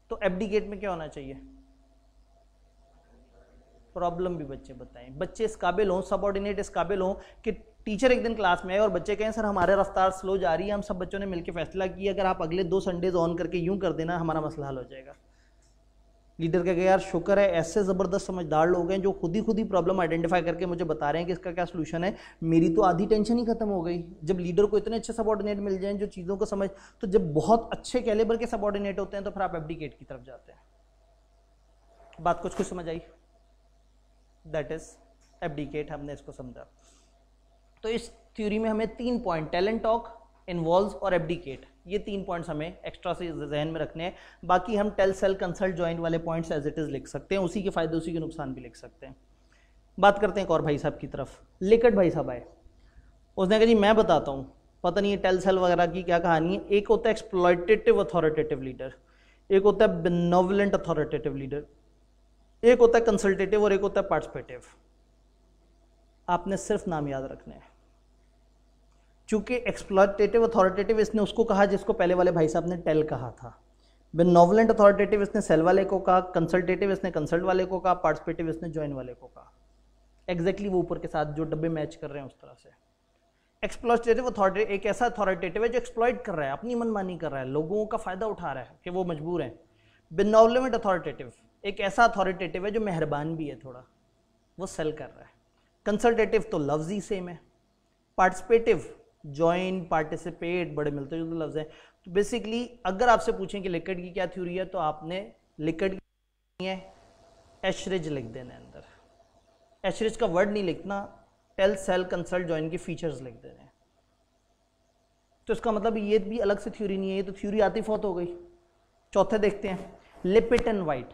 तो एबडिकेट में क्या होना चाहिए प्रॉब्लम भी बच्चे बताएं बच्चे इस काबिल हों सबॉर्डिनेट इस काबिल हों कि टीचर एक दिन क्लास में आए और बच्चे कहें सर हमारे रफ्तार स्लो जा रही है हम सब बच्चों ने मिलकर फैसला किया अगर आप अगले दो संडेज ऑन करके यूं कर देना हमारा मसला हल हो जाएगा लीडर कह गया यार शुक्र है ऐसे ज़बरदस्त समझदार लोग हैं जो खुद ही खुद ही प्रॉब्लम आइडेंटिफाई करके मुझे बता रहे हैं कि इसका क्या सलूशन है मेरी तो आधी टेंशन ही खत्म हो गई जब लीडर को इतने अच्छे सबॉर्डिनेट मिल जाएं जो चीज़ों को समझ तो जब बहुत अच्छे कैलेबर के सबॉर्डिनेट होते हैं तो फिर आप एबडिकेट की तरफ जाते हैं बात कुछ कुछ समझ आई दैट इज़ एबडिकेट हमने इसको समझा तो इस थ्योरी में हमें तीन पॉइंट टैलेंट टॉक इन्वॉल्व और एबडिकेट ये तीन पॉइंट्स हमें एक्स्ट्रा से जहन में रखने हैं बाकी हम टेल सेल कंसल्ट ज्वाइन वाले पॉइंट्स एज इट इज़ लिख सकते हैं उसी के फायदे उसी के नुकसान भी लिख सकते हैं बात करते हैं एक और भाई साहब की तरफ लेकट भाई साहब आए उसने कहा जी मैं बताता हूँ पता नहीं है टेल सेल वगैरह की क्या कहानी है एक होता है एक्सप्लॉयटेटिव अथॉरिटेटिव लीडर एक होता है बिनोवलेंट अथॉरिटेटिव लीडर एक होता है कंसल्टेटिव और एक होता है पार्टिसिपेटिव आपने सिर्फ नाम याद रखने हैं चूंकि एक्सप्लॉटेटिव अथॉरिटेटिव इसने उसको कहा जिसको पहले वाले भाई साहब ने टेल कहा था बिन नॉवलेंट अथॉरिटेटिव इसने सेल वाले को कहा कंसल्टेटिव इसने कंसल्ट वाले को कहा पार्टिसिपेटिव इसने ज्वाइन वाले को कहा एग्जैक्टली वो ऊपर के साथ जो डब्बे मैच कर रहे हैं उस तरह से एक्सप्लॉटेटिव अथॉरिटी एक ऐसा अथॉरिटेटिव है जो एक्सप्लॉइट कर रहा है अपनी मनमानी कर रहा है लोगों का फायदा उठा रहा है कि वो मजबूर हैं बिन नॉवलेंट अथॉरिटेटिव एक ऐसा अथॉरिटेटिव है जो मेहरबान भी है थोड़ा वो सेल कर रहा है कंसल्टेटिव तो लफ्ज ही सेम है पार्टिसिपेटिव ज्वाइन पार्टिसिपेट बड़े मिलते जुलते लफ्ज़ हैं तो बेसिकली अगर आपसे पूछें कि लिकट की क्या थ्योरी है तो आपने लिकट की है एशरेज लिख देना अंदर एशरेज का वर्ड नहीं लिखना टेल सेल कंसल्ट ज्वाइन के फीचर्स लिख देने तो इसका मतलब ये भी अलग से थ्योरी नहीं है ये तो थ्योरी आती फौत हो गई चौथे देखते हैं Lippitt and White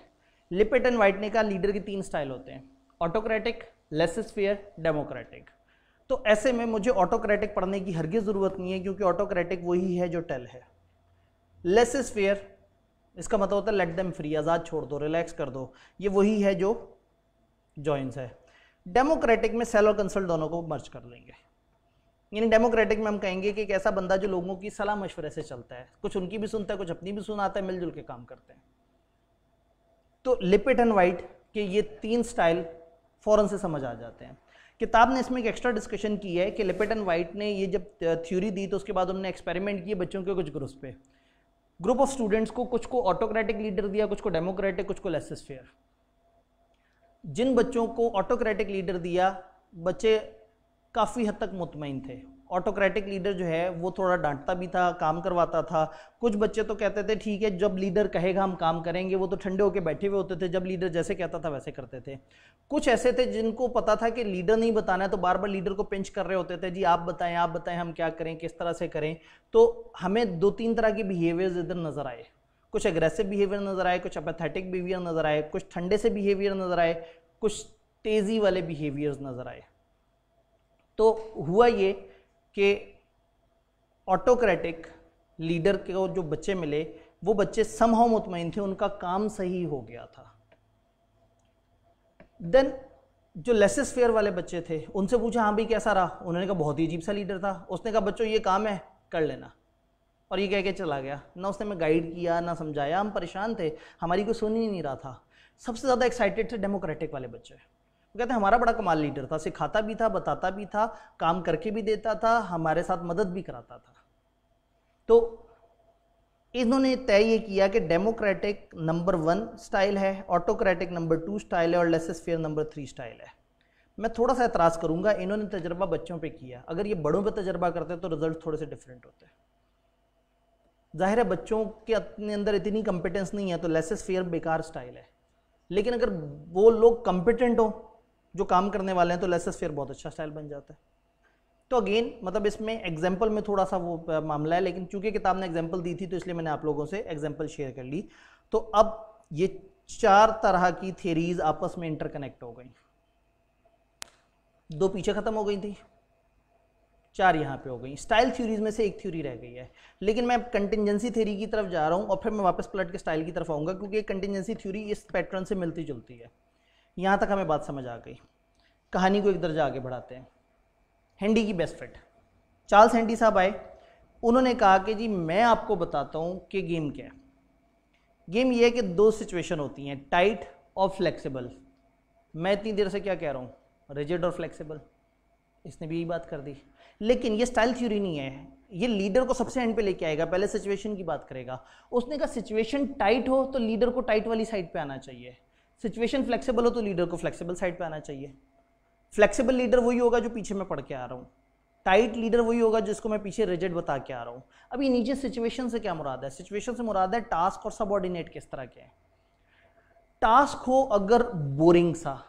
Lippitt and White ने कहा लीडर के तीन स्टाइल होते हैं ऑटोक्रेटिक लेसिस फेयर डेमोक्रेटिक तो ऐसे में मुझे ऑटोक्रेटिक पढ़ने की हरगिज ज़रूरत नहीं है क्योंकि ऑटोक्रेटिक वही है जो टेल है लेस इज फेयर इसका मतलब होता है लेट देम फ्री आज़ाद छोड़ दो रिलैक्स कर दो ये वही है जो जॉइंस है डेमोक्रेटिक में सेल और कंसल्ट दोनों को मर्ज कर लेंगे यानी डेमोक्रेटिक में हम कहेंगे कि एक ऐसा बंदा जो लोगों की सलाह मशवरे से चलता है कुछ उनकी भी सुनता है कुछ अपनी भी सुनाता है मिलजुल के काम करते हैं तो लिपिट एंड वाइट के ये तीन स्टाइल फ़ौरन से समझ आ जाते हैं किताब ने इसमें एक एक्स्ट्रा डिस्कशन की है कि लिपिट एंड वाइट ने ये जब थ्योरी दी तो उसके बाद उन्होंने एक्सपेरिमेंट किए बच्चों के कुछ ग्रुप्स पे ग्रुप ऑफ स्टूडेंट्स को कुछ को ऑटोक्रेटिक लीडर दिया कुछ को डेमोक्रेटिक कुछ को लेसेस फेयर जिन बच्चों को ऑटोक्रेटिक लीडर दिया बच्चे काफ़ी हद तक मुतमिन थे ऑटोक्रेटिक लीडर जो है वो थोड़ा डांटता भी था काम करवाता था कुछ बच्चे तो कहते थे ठीक है जब लीडर कहेगा हम काम करेंगे वो तो ठंडे होकर बैठे हुए होते थे जब लीडर जैसे कहता था वैसे करते थे कुछ ऐसे थे जिनको पता था कि लीडर नहीं बताना है तो बार बार लीडर को पिंच कर रहे होते थे जी आप बताएं आप बताएं हम क्या करें किस तरह से करें तो हमें दो तीन तरह के बिहेवियर्स इधर नज़र आए कुछ एग्रेसिव बिहेवियर नज़र आए कुछ अपैथेटिक बिहेवियर नज़र आए कुछ ठंडे से बिहेवियर नज़र आए कुछ तेज़ी वाले बिहेवियर्स नज़र आए तो हुआ ये कि ऑटोक्रेटिक लीडर को जो बच्चे मिले वो बच्चे समहाउ मुतमिन थे उनका काम सही हो गया था देन जो लेसेस फेयर वाले बच्चे थे उनसे पूछा हाँ भाई कैसा रहा उन्होंने कहा बहुत ही अजीब सा लीडर था उसने कहा बच्चों ये काम है कर लेना और ये कह के चला गया ना उसने मैं गाइड किया ना समझाया हम परेशान थे हमारी कोई सुन ही नहीं रहा था सबसे ज़्यादा एक्साइटेड थे डेमोक्रेटिक वाले बच्चे कहते हैं हमारा बड़ा कमाल लीडर था सिखाता भी था बताता भी था काम करके भी देता था हमारे साथ मदद भी कराता था तो इन्होंने तय ये किया कि डेमोक्रेटिक नंबर वन स्टाइल है ऑटोक्रेटिक नंबर टू स्टाइल है और laissez faire number three style है मैं थोड़ा सा एतराज़ करूंगा इन्होंने तजर्बा बच्चों पे किया अगर ये बड़ों पे तजर्बा करते तो रिजल्ट थोड़े से डिफरेंट होते हैं जाहिर है बच्चों के अपने अंदर इतनी कॉम्पिटेंस नहीं है तो लेसेस फेयर बेकार स्टाइल है लेकिन अगर वो लोग कॉम्पिटेंट हों जो काम करने वाले हैं तो लेसेस फेयर बहुत अच्छा स्टाइल बन जाता है तो अगेन मतलब इसमें एग्जाम्पल में थोड़ा सा वो मामला है लेकिन चूंकि किताब ने एग्जाम्पल दी थी तो इसलिए मैंने आप लोगों से एग्जाम्पल शेयर कर ली तो अब ये चार तरह की थेरीज आपस में इंटरकनेक्ट हो गई दो पीछे ख़त्म हो गई थी चार यहाँ पे हो गई स्टाइल थ्योरीज में से एक थ्योरी रह गई है लेकिन मैं कंटिजेंसी थ्योरी की तरफ जा रहा हूँ और फिर मैं वापस पलट के स्टाइल की तरफ आऊँगा क्योंकि कंटिजेंसी थ्योरी इस पैटर्न से मिलती जुलती है यहाँ तक हमें बात समझ आ गई कहानी को एक दर्जा आगे बढ़ाते हैं हैंडी की बेस्ट फ्रेंड चार्ल्स हैंडी साहब आए उन्होंने कहा कि जी मैं आपको बताता हूँ कि गेम क्या है गेम ये है कि दो सिचुएशन होती हैं टाइट और फ्लेक्सिबल मैं इतनी देर से क्या कह रहा हूँ रिजिड और फ्लेक्सिबल इसने भी यही बात कर दी लेकिन ये स्टाइल थ्योरी नहीं है ये लीडर को सबसे एंड पे लेके आएगा पहले सिचुएशन की बात करेगा उसने कहा सिचुएशन टाइट हो तो लीडर को टाइट वाली साइड पे आना चाहिए सिचुएशन फ्लेक्सिबल हो तो लीडर को फ्लेक्सिबल साइड पे आना चाहिए फ्लेक्सिबल लीडर वही होगा जो पीछे मैं पढ़ के आ रहा हूँ टाइट लीडर वही होगा जिसको मैं पीछे रिजेट बता के आ रहा हूँ अब ये नीचे सिचुएशन से क्या मुराद है सिचुएशन से मुराद है टास्क और ऑर्डिनेट किस तरह के हैं टास्क हो अगर बोरिंग सा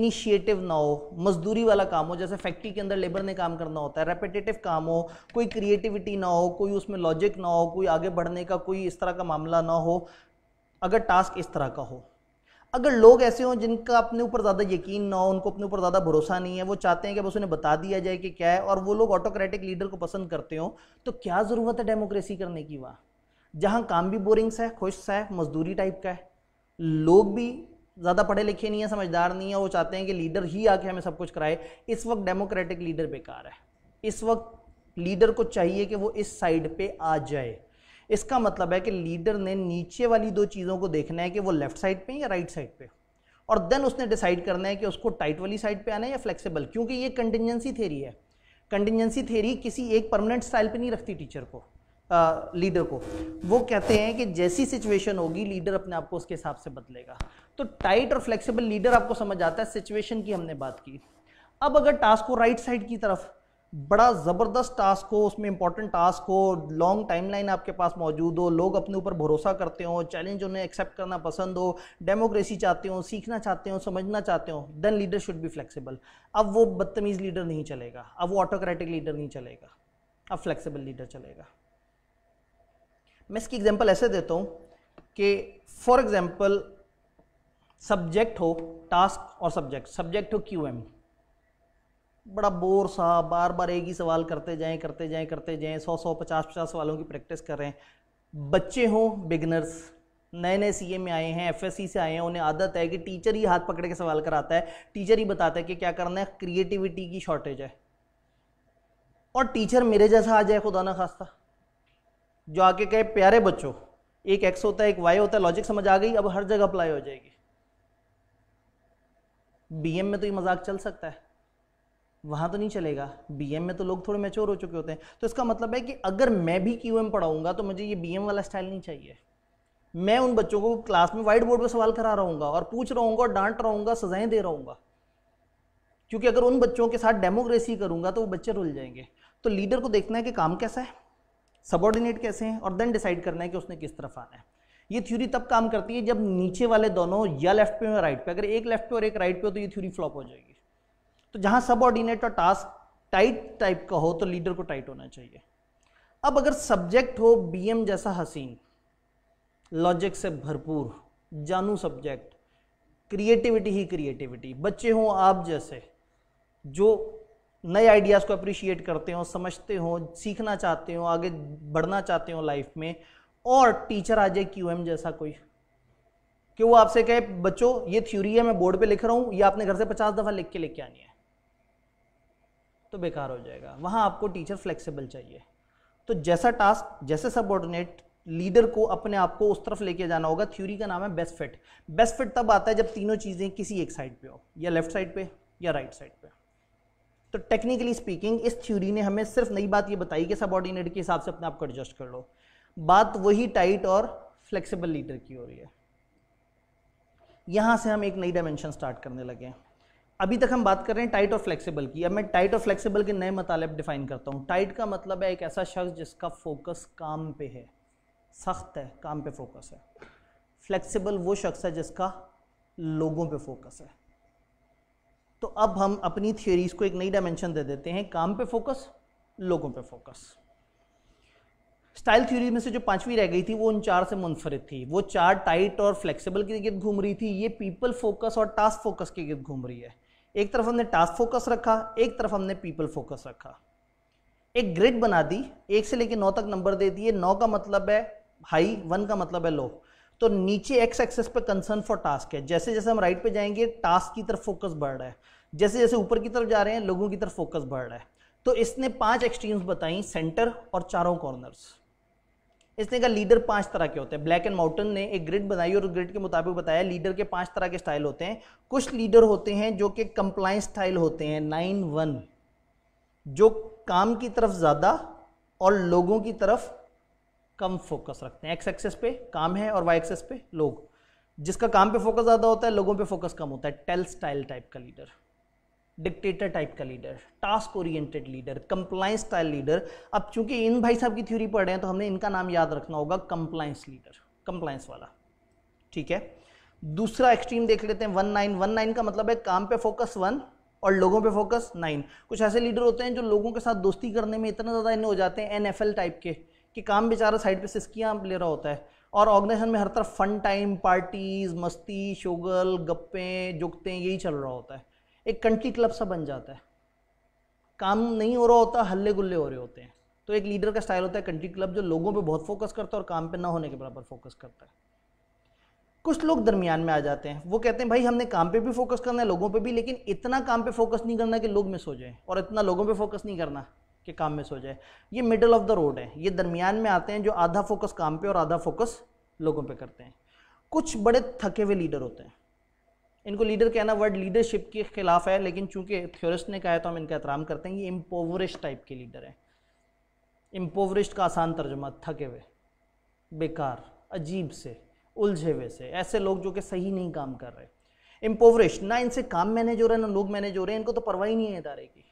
इनिशिएटिव ना हो मजदूरी वाला काम हो जैसे फैक्ट्री के अंदर लेबर ने काम करना होता है रेपिटेटिव काम हो कोई क्रिएटिविटी ना हो कोई उसमें लॉजिक ना हो कोई आगे बढ़ने का कोई इस तरह का मामला ना हो अगर टास्क इस तरह का हो अगर लोग ऐसे हों जिनका अपने ऊपर ज़्यादा यकीन ना हो उनको अपने ऊपर ज़्यादा भरोसा नहीं है वो चाहते हैं कि बस उन्हें बता दिया जाए कि क्या है और वो लोग ऑटोक्रेटिक लीडर को पसंद करते हो तो क्या ज़रूरत है डेमोक्रेसी करने की वहाँ जहाँ काम भी बोरिंग सा है खुश सा है मजदूरी टाइप का है लोग भी ज़्यादा पढ़े लिखे नहीं है समझदार नहीं है वो चाहते हैं कि लीडर ही आके हमें सब कुछ कराए इस वक्त डेमोक्रेटिक लीडर बेकार है इस वक्त लीडर को चाहिए कि वो इस साइड पे आ जाए इसका मतलब है कि लीडर ने नीचे वाली दो चीज़ों को देखना है कि वो लेफ्ट साइड पे या राइट साइड पे और देन उसने डिसाइड करना है कि उसको टाइट वाली साइड पे आना है या फ्लेक्सिबल क्योंकि ये कंटिजेंसी थेरी है कंटिजेंसी थेरी किसी एक परमानेंट स्टाइल पे नहीं रखती टीचर को लीडर को वो कहते हैं कि जैसी सिचुएशन होगी लीडर अपने आप को उसके हिसाब से बदलेगा तो टाइट और फ्लेक्सिबल लीडर आपको समझ आता है सिचुएशन की हमने बात की अब अगर टास्क को राइट साइड की तरफ बड़ा ज़बरदस्त टास्क हो उसमें इंपॉर्टेंट टास्क हो लॉन्ग टाइमलाइन आपके पास मौजूद हो लोग अपने ऊपर भरोसा करते हो चैलेंज उन्हें एक्सेप्ट करना पसंद हो डेमोक्रेसी चाहते हो सीखना चाहते हो समझना चाहते हो then leader should be flexible अब वो बदतमीज़ लीडर नहीं चलेगा अब वो ऑटोक्रेटिक लीडर नहीं चलेगा अब फ्लेक्सिबल लीडर चलेगा मैं इसकी एग्जाम्पल ऐसे देता हूँ कि फॉर एग्जाम्पल सब्जेक्ट हो टास्क और सब्जेक्ट सब्जेक्ट हो क्यू एम बड़ा बोर सा बार बार एक ही सवाल करते जाएं करते जाएं करते जाएं सौ सौ पचास पचास सवालों की प्रैक्टिस कर रहे हैं बच्चे हों बिगनर्स नए नए सीए में आए हैं एफएससी से आए हैं उन्हें आदत है कि टीचर ही हाथ पकड़ के सवाल कराता है टीचर ही बताता है कि क्या करना है क्रिएटिविटी की शॉर्टेज है और टीचर मेरे जैसा आ जाए खुदा ना खास्ता जो आके कहे प्यारे बच्चों एक एक्स होता है एक वाई होता है लॉजिक समझ आ गई अब हर जगह अप्लाई हो जाएगी बीएम में तो ये मजाक चल सकता है वहाँ तो नहीं चलेगा बीएम में तो लोग थोड़े मेच्योर हो चुके होते हैं तो इसका मतलब है कि अगर मैं भी क्यू एम पढ़ाऊँगा तो मुझे ये बीएम वाला स्टाइल नहीं चाहिए मैं उन बच्चों को क्लास में व्हाइट बोर्ड पर सवाल करा रहूँगा और पूछ रहा और डांट रहूँगा सजाएं दे रहूँगा क्योंकि अगर उन बच्चों के साथ डेमोक्रेसी करूँगा तो वो बच्चे रुल जाएंगे तो लीडर को देखना है कि काम कैसा है सबॉर्डिनेट कैसे हैं और देन डिसाइड करना है कि उसने किस तरफ आना है ये थ्योरी तब काम करती है जब नीचे वाले दोनों या लेफ्ट पे और राइट पे अगर एक लेफ्ट पे और एक राइट पे हो तो ये थ्योरी फ्लॉप हो जाएगी तो जहां सबऑर्डिनेट और टास्क टाइट टाइप का हो तो लीडर को टाइट होना चाहिए अब अगर सब्जेक्ट हो बीएम जैसा हसीन लॉजिक से भरपूर जानू सब्जेक्ट क्रिएटिविटी ही क्रिएटिविटी बच्चे हों आप जैसे जो नए आइडियाज़ को अप्रिशिएट करते हो समझते हो सीखना चाहते हो आगे बढ़ना चाहते हो लाइफ में और टीचर आ जाए क्यू जैसा कोई कि वो आपसे कहे बच्चों ये थ्योरी है मैं बोर्ड पे लिख रहा हूँ ये आपने घर से पचास दफ़ा लिख के लेके आनी है तो बेकार हो जाएगा वहाँ आपको टीचर फ्लेक्सिबल चाहिए तो जैसा टास्क जैसे सबॉर्डिनेट लीडर को अपने आप को उस तरफ लेके जाना होगा थ्योरी का नाम है बेस्ट फिट बेस्ट फिट तब आता है जब तीनों चीज़ें किसी एक साइड पे हो या लेफ्ट साइड पे या राइट साइड पे तो टेक्निकली स्पीकिंग इस थ्योरी ने हमें सिर्फ नई बात ये बताई कि सब ऑर्डिनेट के हिसाब से अपने आप को एडजस्ट कर लो बात वही टाइट और फ्लेक्सिबल लीडर की हो रही है यहाँ से हम एक नई डायमेंशन स्टार्ट करने लगे हैं अभी तक हम बात कर रहे हैं टाइट और फ्लेक्सिबल की अब मैं टाइट और फ्लेक्सिबल के नए मतलब डिफाइन करता हूँ टाइट का मतलब है एक ऐसा शख्स जिसका फोकस काम पे है सख्त है काम पे फोकस है फ्लेक्सिबल वो शख्स है जिसका लोगों पे फोकस है तो अब हम अपनी थियोरीज को एक नई डायमेंशन दे देते हैं काम पे फोकस लोगों पे फोकस स्टाइल थ्योरी में से जो पांचवी रह गई थी वो उन चार से मुनफरद थी वो चार टाइट और फ्लेक्सिबल के गिर्द घूम रही थी ये पीपल फोकस और टास्क फोकस के गिर्द घूम रही है एक तरफ हमने टास्क फोकस रखा एक तरफ हमने पीपल फोकस रखा एक ग्रिड बना दी एक से लेकर नौ तक नंबर दे दिए नौ का मतलब है हाई वन का मतलब है लो तो नीचे एक्स एक्सेस पे कंसर्न फॉर टास्क है जैसे जैसे हम राइट पे जाएंगे टास्क की तरफ फोकस बढ़ रहा है जैसे जैसे ऊपर की तरफ जा रहे हैं लोगों की तरफ फोकस बढ़ रहा है तो इसने पांच एक्सट्रीम्स बताई सेंटर और चारों कॉर्नर्स इसने कहा लीडर पांच तरह के होते हैं ब्लैक एंड माउंटन ने एक ग्रिड बनाई और ग्रिड के मुताबिक बताया लीडर के पांच तरह के स्टाइल होते हैं कुछ लीडर होते हैं जो कि कंप्लाइंस स्टाइल होते हैं नाइन वन जो काम की तरफ ज़्यादा और लोगों की तरफ कम फोकस रखते हैं एक्स एक्सेस पे काम है और वाई एक्सेस पे लोग जिसका काम पे फोकस ज़्यादा होता है लोगों पे फोकस कम होता है टेल स्टाइल टाइप का लीडर डिक्टेटर टाइप का leader task oriented leader compliance style leader अब चूंकि इन भाई साहब की थ्योरी पढ़ रहे हैं तो हमने इनका नाम याद रखना होगा कंप्लायंस लीडर कंप्लायंस वाला ठीक है दूसरा एक्सट्रीम देख लेते हैं वन नाइन वन नाइन का मतलब है काम पे फोकस वन और लोगों पे फोकस नाइन कुछ ऐसे लीडर होते हैं जो लोगों के साथ दोस्ती करने में इतना ज़्यादा इन हो जाते हैं एन टाइप के कि काम बेचारा साइड पे सिस्कियाँ ले रहा होता है और ऑर्गेनाइजेशन में हर तरफ फन टाइम पार्टीज मस्ती शोगल गप्पें जुगतें यही चल रहा होता है एक कंट्री क्लब सा बन जाता है काम नहीं हो रहा होता हल्ले गुल्ले हो रहे होते हैं तो एक लीडर का स्टाइल होता है कंट्री क्लब जो लोगों पे बहुत फोकस करता है और काम पे ना होने के बराबर फोकस करता है कुछ लोग दरमियान में आ जाते हैं वो कहते हैं भाई हमने काम पे भी फोकस करना है लोगों पे भी लेकिन इतना काम पे फोकस नहीं करना कि लोग मिस हो जाए और इतना लोगों पे फोकस नहीं करना कि काम मिस हो जाए ये मिडल ऑफ द रोड है ये दरमियान में आते हैं जो आधा फोकस काम पे और आधा फोकस लोगों पे करते हैं कुछ बड़े थके हुए लीडर होते हैं इनको लीडर कहना वर्ड लीडरशिप के खिलाफ है लेकिन चूंकि थ्योरिस्ट ने कहा है तो हम इनका एहतराम करते हैं ये इम्पोवरिश टाइप के लीडर हैं इम्पोवरिश का आसान तर्जमा थके हुए बेकार अजीब से उलझे हुए से ऐसे लोग जो कि सही नहीं काम कर रहे इम्पोवरिश ना इनसे काम मैनेज हो रहे हैं ना लोग मैनेज हो रहे हैं इनको तो परवाह ही नहीं है इदारे की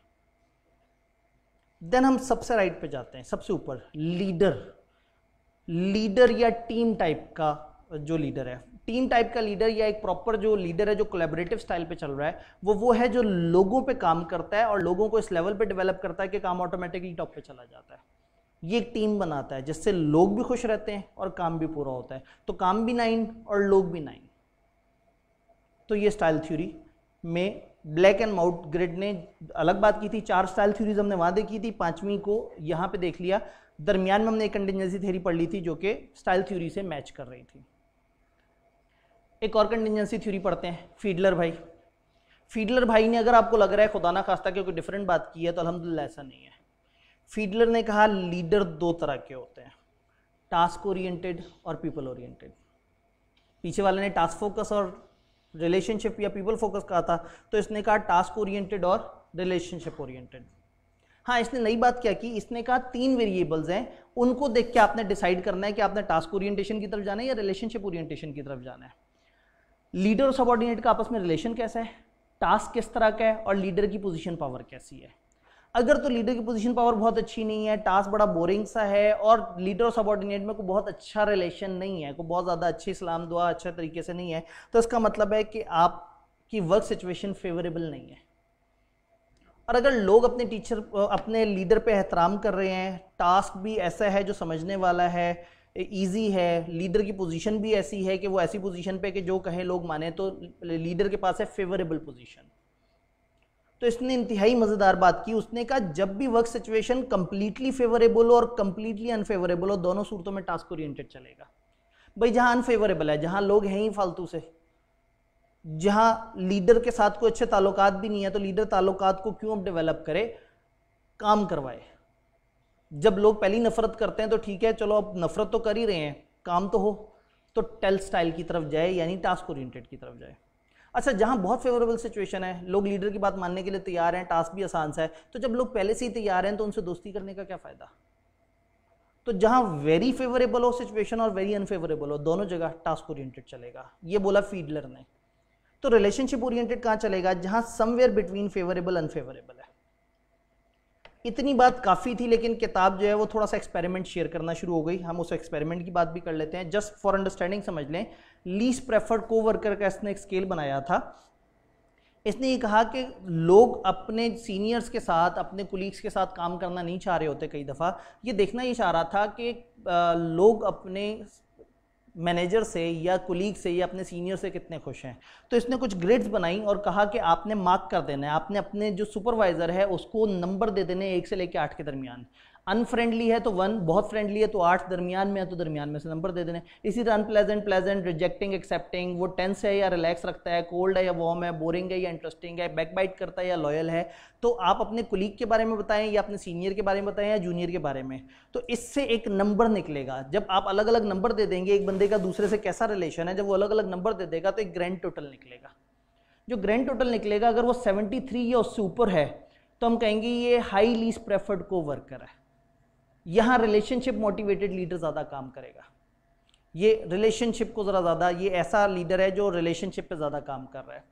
देन हम सबसे राइट पे जाते हैं सबसे ऊपर लीडर लीडर या टीम टाइप का जो लीडर है टीम टाइप का लीडर या एक प्रॉपर जो लीडर है जो कोलेबरेटिव स्टाइल पे चल रहा है वो वो है जो लोगों पे काम करता है और लोगों को इस लेवल पे डेवलप करता है कि काम ऑटोमेटिकली टॉप पे चला जाता है ये एक टीम बनाता है जिससे लोग भी खुश रहते हैं और काम भी पूरा होता है तो काम भी नाइन और लोग भी नाइन तो ये स्टाइल थ्योरी में ब्लैक एंड माउट ग्रिड ने अलग बात की थी चार स्टाइल थ्योरीज हमने वादे की थी पांचवी को यहाँ पे देख लिया दरमियान में हमने एक कंटिजेंसी थ्योरी पढ़ ली थी जो कि स्टाइल थ्योरी से मैच कर रही थी एक और कंटिजेंसी थ्योरी पढ़ते हैं फीडलर भाई फीडलर भाई ने अगर आपको लग रहा है खुदा ना खास्ता क्योंकि डिफरेंट बात की है तो अलहमदिल्ला ऐसा नहीं है फीडलर ने कहा लीडर दो तरह के होते हैं टास्क ओरिएंटेड और पीपल ओरिएंटेड पीछे वाले ने टास्क फोकस और रिलेशनशिप या पीपल फोकस कहा था तो इसने कहा टास्क ओरिएंटेड और रिलेशनशिप ओरिएंटेड हाँ इसने नई बात क्या की इसने कहा तीन वेरिएबल्स हैं उनको देख के आपने डिसाइड करना है कि आपने टास्क ओरिएंटेशन की तरफ जाना है या रिलेशनशिप ओरिएंटेशन की तरफ जाना है लीडर और सबॉर्डिनेट का आपस में रिलेशन कैसा है टास्क किस तरह का है और लीडर की पोजीशन पावर कैसी है अगर तो लीडर की पोजीशन पावर बहुत अच्छी नहीं है टास्क बड़ा बोरिंग सा है और लीडर और सबॉर्डिनेट में कोई बहुत अच्छा रिलेशन नहीं है कोई बहुत ज़्यादा अच्छी इस्लाम दुआ अच्छा तरीके से नहीं है तो इसका मतलब है कि आपकी वर्क सिचुएशन फेवरेबल नहीं है और अगर लोग अपने टीचर अपने लीडर पे एहतराम कर रहे हैं टास्क भी ऐसा है जो समझने वाला है ईजी है लीडर की पोजीशन भी ऐसी है कि वो ऐसी पोजीशन पे कि जो कहे लोग माने तो लीडर के पास है फेवरेबल पोजीशन तो इसने इंतहाई मज़ेदार बात की उसने कहा जब भी वर्क सिचुएशन कम्प्लीटली फेवरेबल हो और कम्प्लीटली अनफेवरेबल हो दोनों सूरतों में टास्क ओरिएंटेड चलेगा भाई जहाँ अनफेवरेबल है जहाँ लोग हैं ही फालतू से जहाँ लीडर के साथ कोई अच्छे ताल्लुकात भी नहीं है तो लीडर ताल्लुकात को क्यों अब डेवलप करे काम करवाए जब लोग पहली नफरत करते हैं तो ठीक है चलो अब नफरत तो कर ही रहे हैं काम तो हो तो टेल स्टाइल की तरफ जाए यानी टास्क ओरिएंटेड की तरफ जाए अच्छा जहाँ बहुत फेवरेबल सिचुएशन है लोग लीडर की बात मानने के लिए तैयार हैं टास्क भी आसान सा है तो जब लोग पहले से ही तैयार हैं तो उनसे दोस्ती करने का क्या फ़ायदा तो जहाँ वेरी फेवरेबल हो सिचुएशन और वेरी अनफेवरेबल हो दोनों जगह टास्क ओरिएंटेड चलेगा ये बोला फीडलर ने तो रिलेशनशिप ओरिएंटेड कहाँ चलेगा जहाँ समवेयर बिटवीन फेवरेबल अनफेवरेबल है इतनी बात काफ़ी थी लेकिन किताब जो है वो थोड़ा सा एक्सपेरिमेंट शेयर करना शुरू हो गई हम उस एक्सपेरिमेंट की बात भी कर लेते हैं जस्ट फॉर अंडरस्टैंडिंग समझ लें लीस प्रेफर्ड को वर्कर का इसने एक स्केल बनाया था इसने ये कहा कि लोग अपने सीनियर्स के साथ अपने कुलीग्स के साथ काम करना नहीं चाह रहे होते कई दफ़ा ये देखना ये चाह रहा था कि लोग अपने मैनेजर से या कुलीग से या अपने सीनियर से कितने खुश हैं तो इसने कुछ ग्रेड्स बनाई और कहा कि आपने मार्क कर देना है आपने अपने जो सुपरवाइज़र है उसको नंबर दे देने एक से लेकर आठ के दरमियान अनफ्रेंडली है तो वन बहुत फ्रेंडली है तो आठ दरमियान में है तो दरमियान में से नंबर दे देने इसी तरह अनप्लेजेंट प्लेजेंट रिजेक्टिंग एक्सेप्टिंग वो टेंस है या रिलैक्स रखता है कोल्ड है या वार्म है बोरिंग है या इंटरेस्टिंग है बैकबाइट करता है या लॉयल है तो आप अपने कुलीग के बारे में बताएं या अपने सीनियर के बारे में बताएं या जूनियर के बारे में तो इससे एक नंबर निकलेगा जब आप अलग अलग नंबर दे देंगे एक बंदे का दूसरे से कैसा रिलेशन है जब वो अलग अलग नंबर दे देगा तो एक ग्रैंड टोटल निकलेगा जो ग्रैंड टोटल निकलेगा अगर वो थ्री या उससे ऊपर है तो हम कहेंगे ये हाईली प्रेफर्ड को वर्कर है यहाँ रिलेशनशिप मोटिवेटेड लीडर ज़्यादा काम करेगा ये रिलेशनशिप को ज़रा ज़्यादा ये ऐसा लीडर है जो रिलेशनशिप पे ज़्यादा काम कर रहा है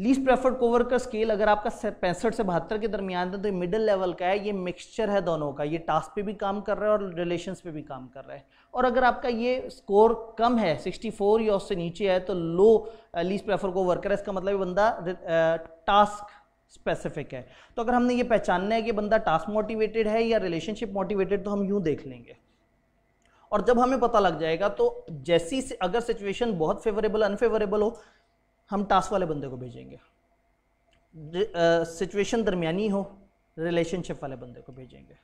लीस्ट प्रेफर्ड कोवर का स्केल अगर आपका पैंसठ से बहत्तर के दरमियान है तो मिडिल लेवल का है ये मिक्सचर है दोनों का ये टास्क पे भी काम कर रहा है और रिलेशंस पे भी काम कर रहा है और अगर आपका ये स्कोर कम है 64 या उससे नीचे है तो लो लीस्ट प्रेफर वर्कर है इसका मतलब ये बंदा टास्क uh, स्पेसिफिक है तो अगर हमने ये पहचानना है कि बंदा टास्क मोटिवेटेड है या रिलेशनशिप मोटिवेटेड तो हम यूं देख लेंगे और जब हमें पता लग जाएगा तो जैसी से अगर सिचुएशन बहुत फेवरेबल अनफेवरेबल हो हम टास्क वाले बंदे को भेजेंगे सिचुएशन दरमियानी हो रिलेशनशिप वाले बंदे को भेजेंगे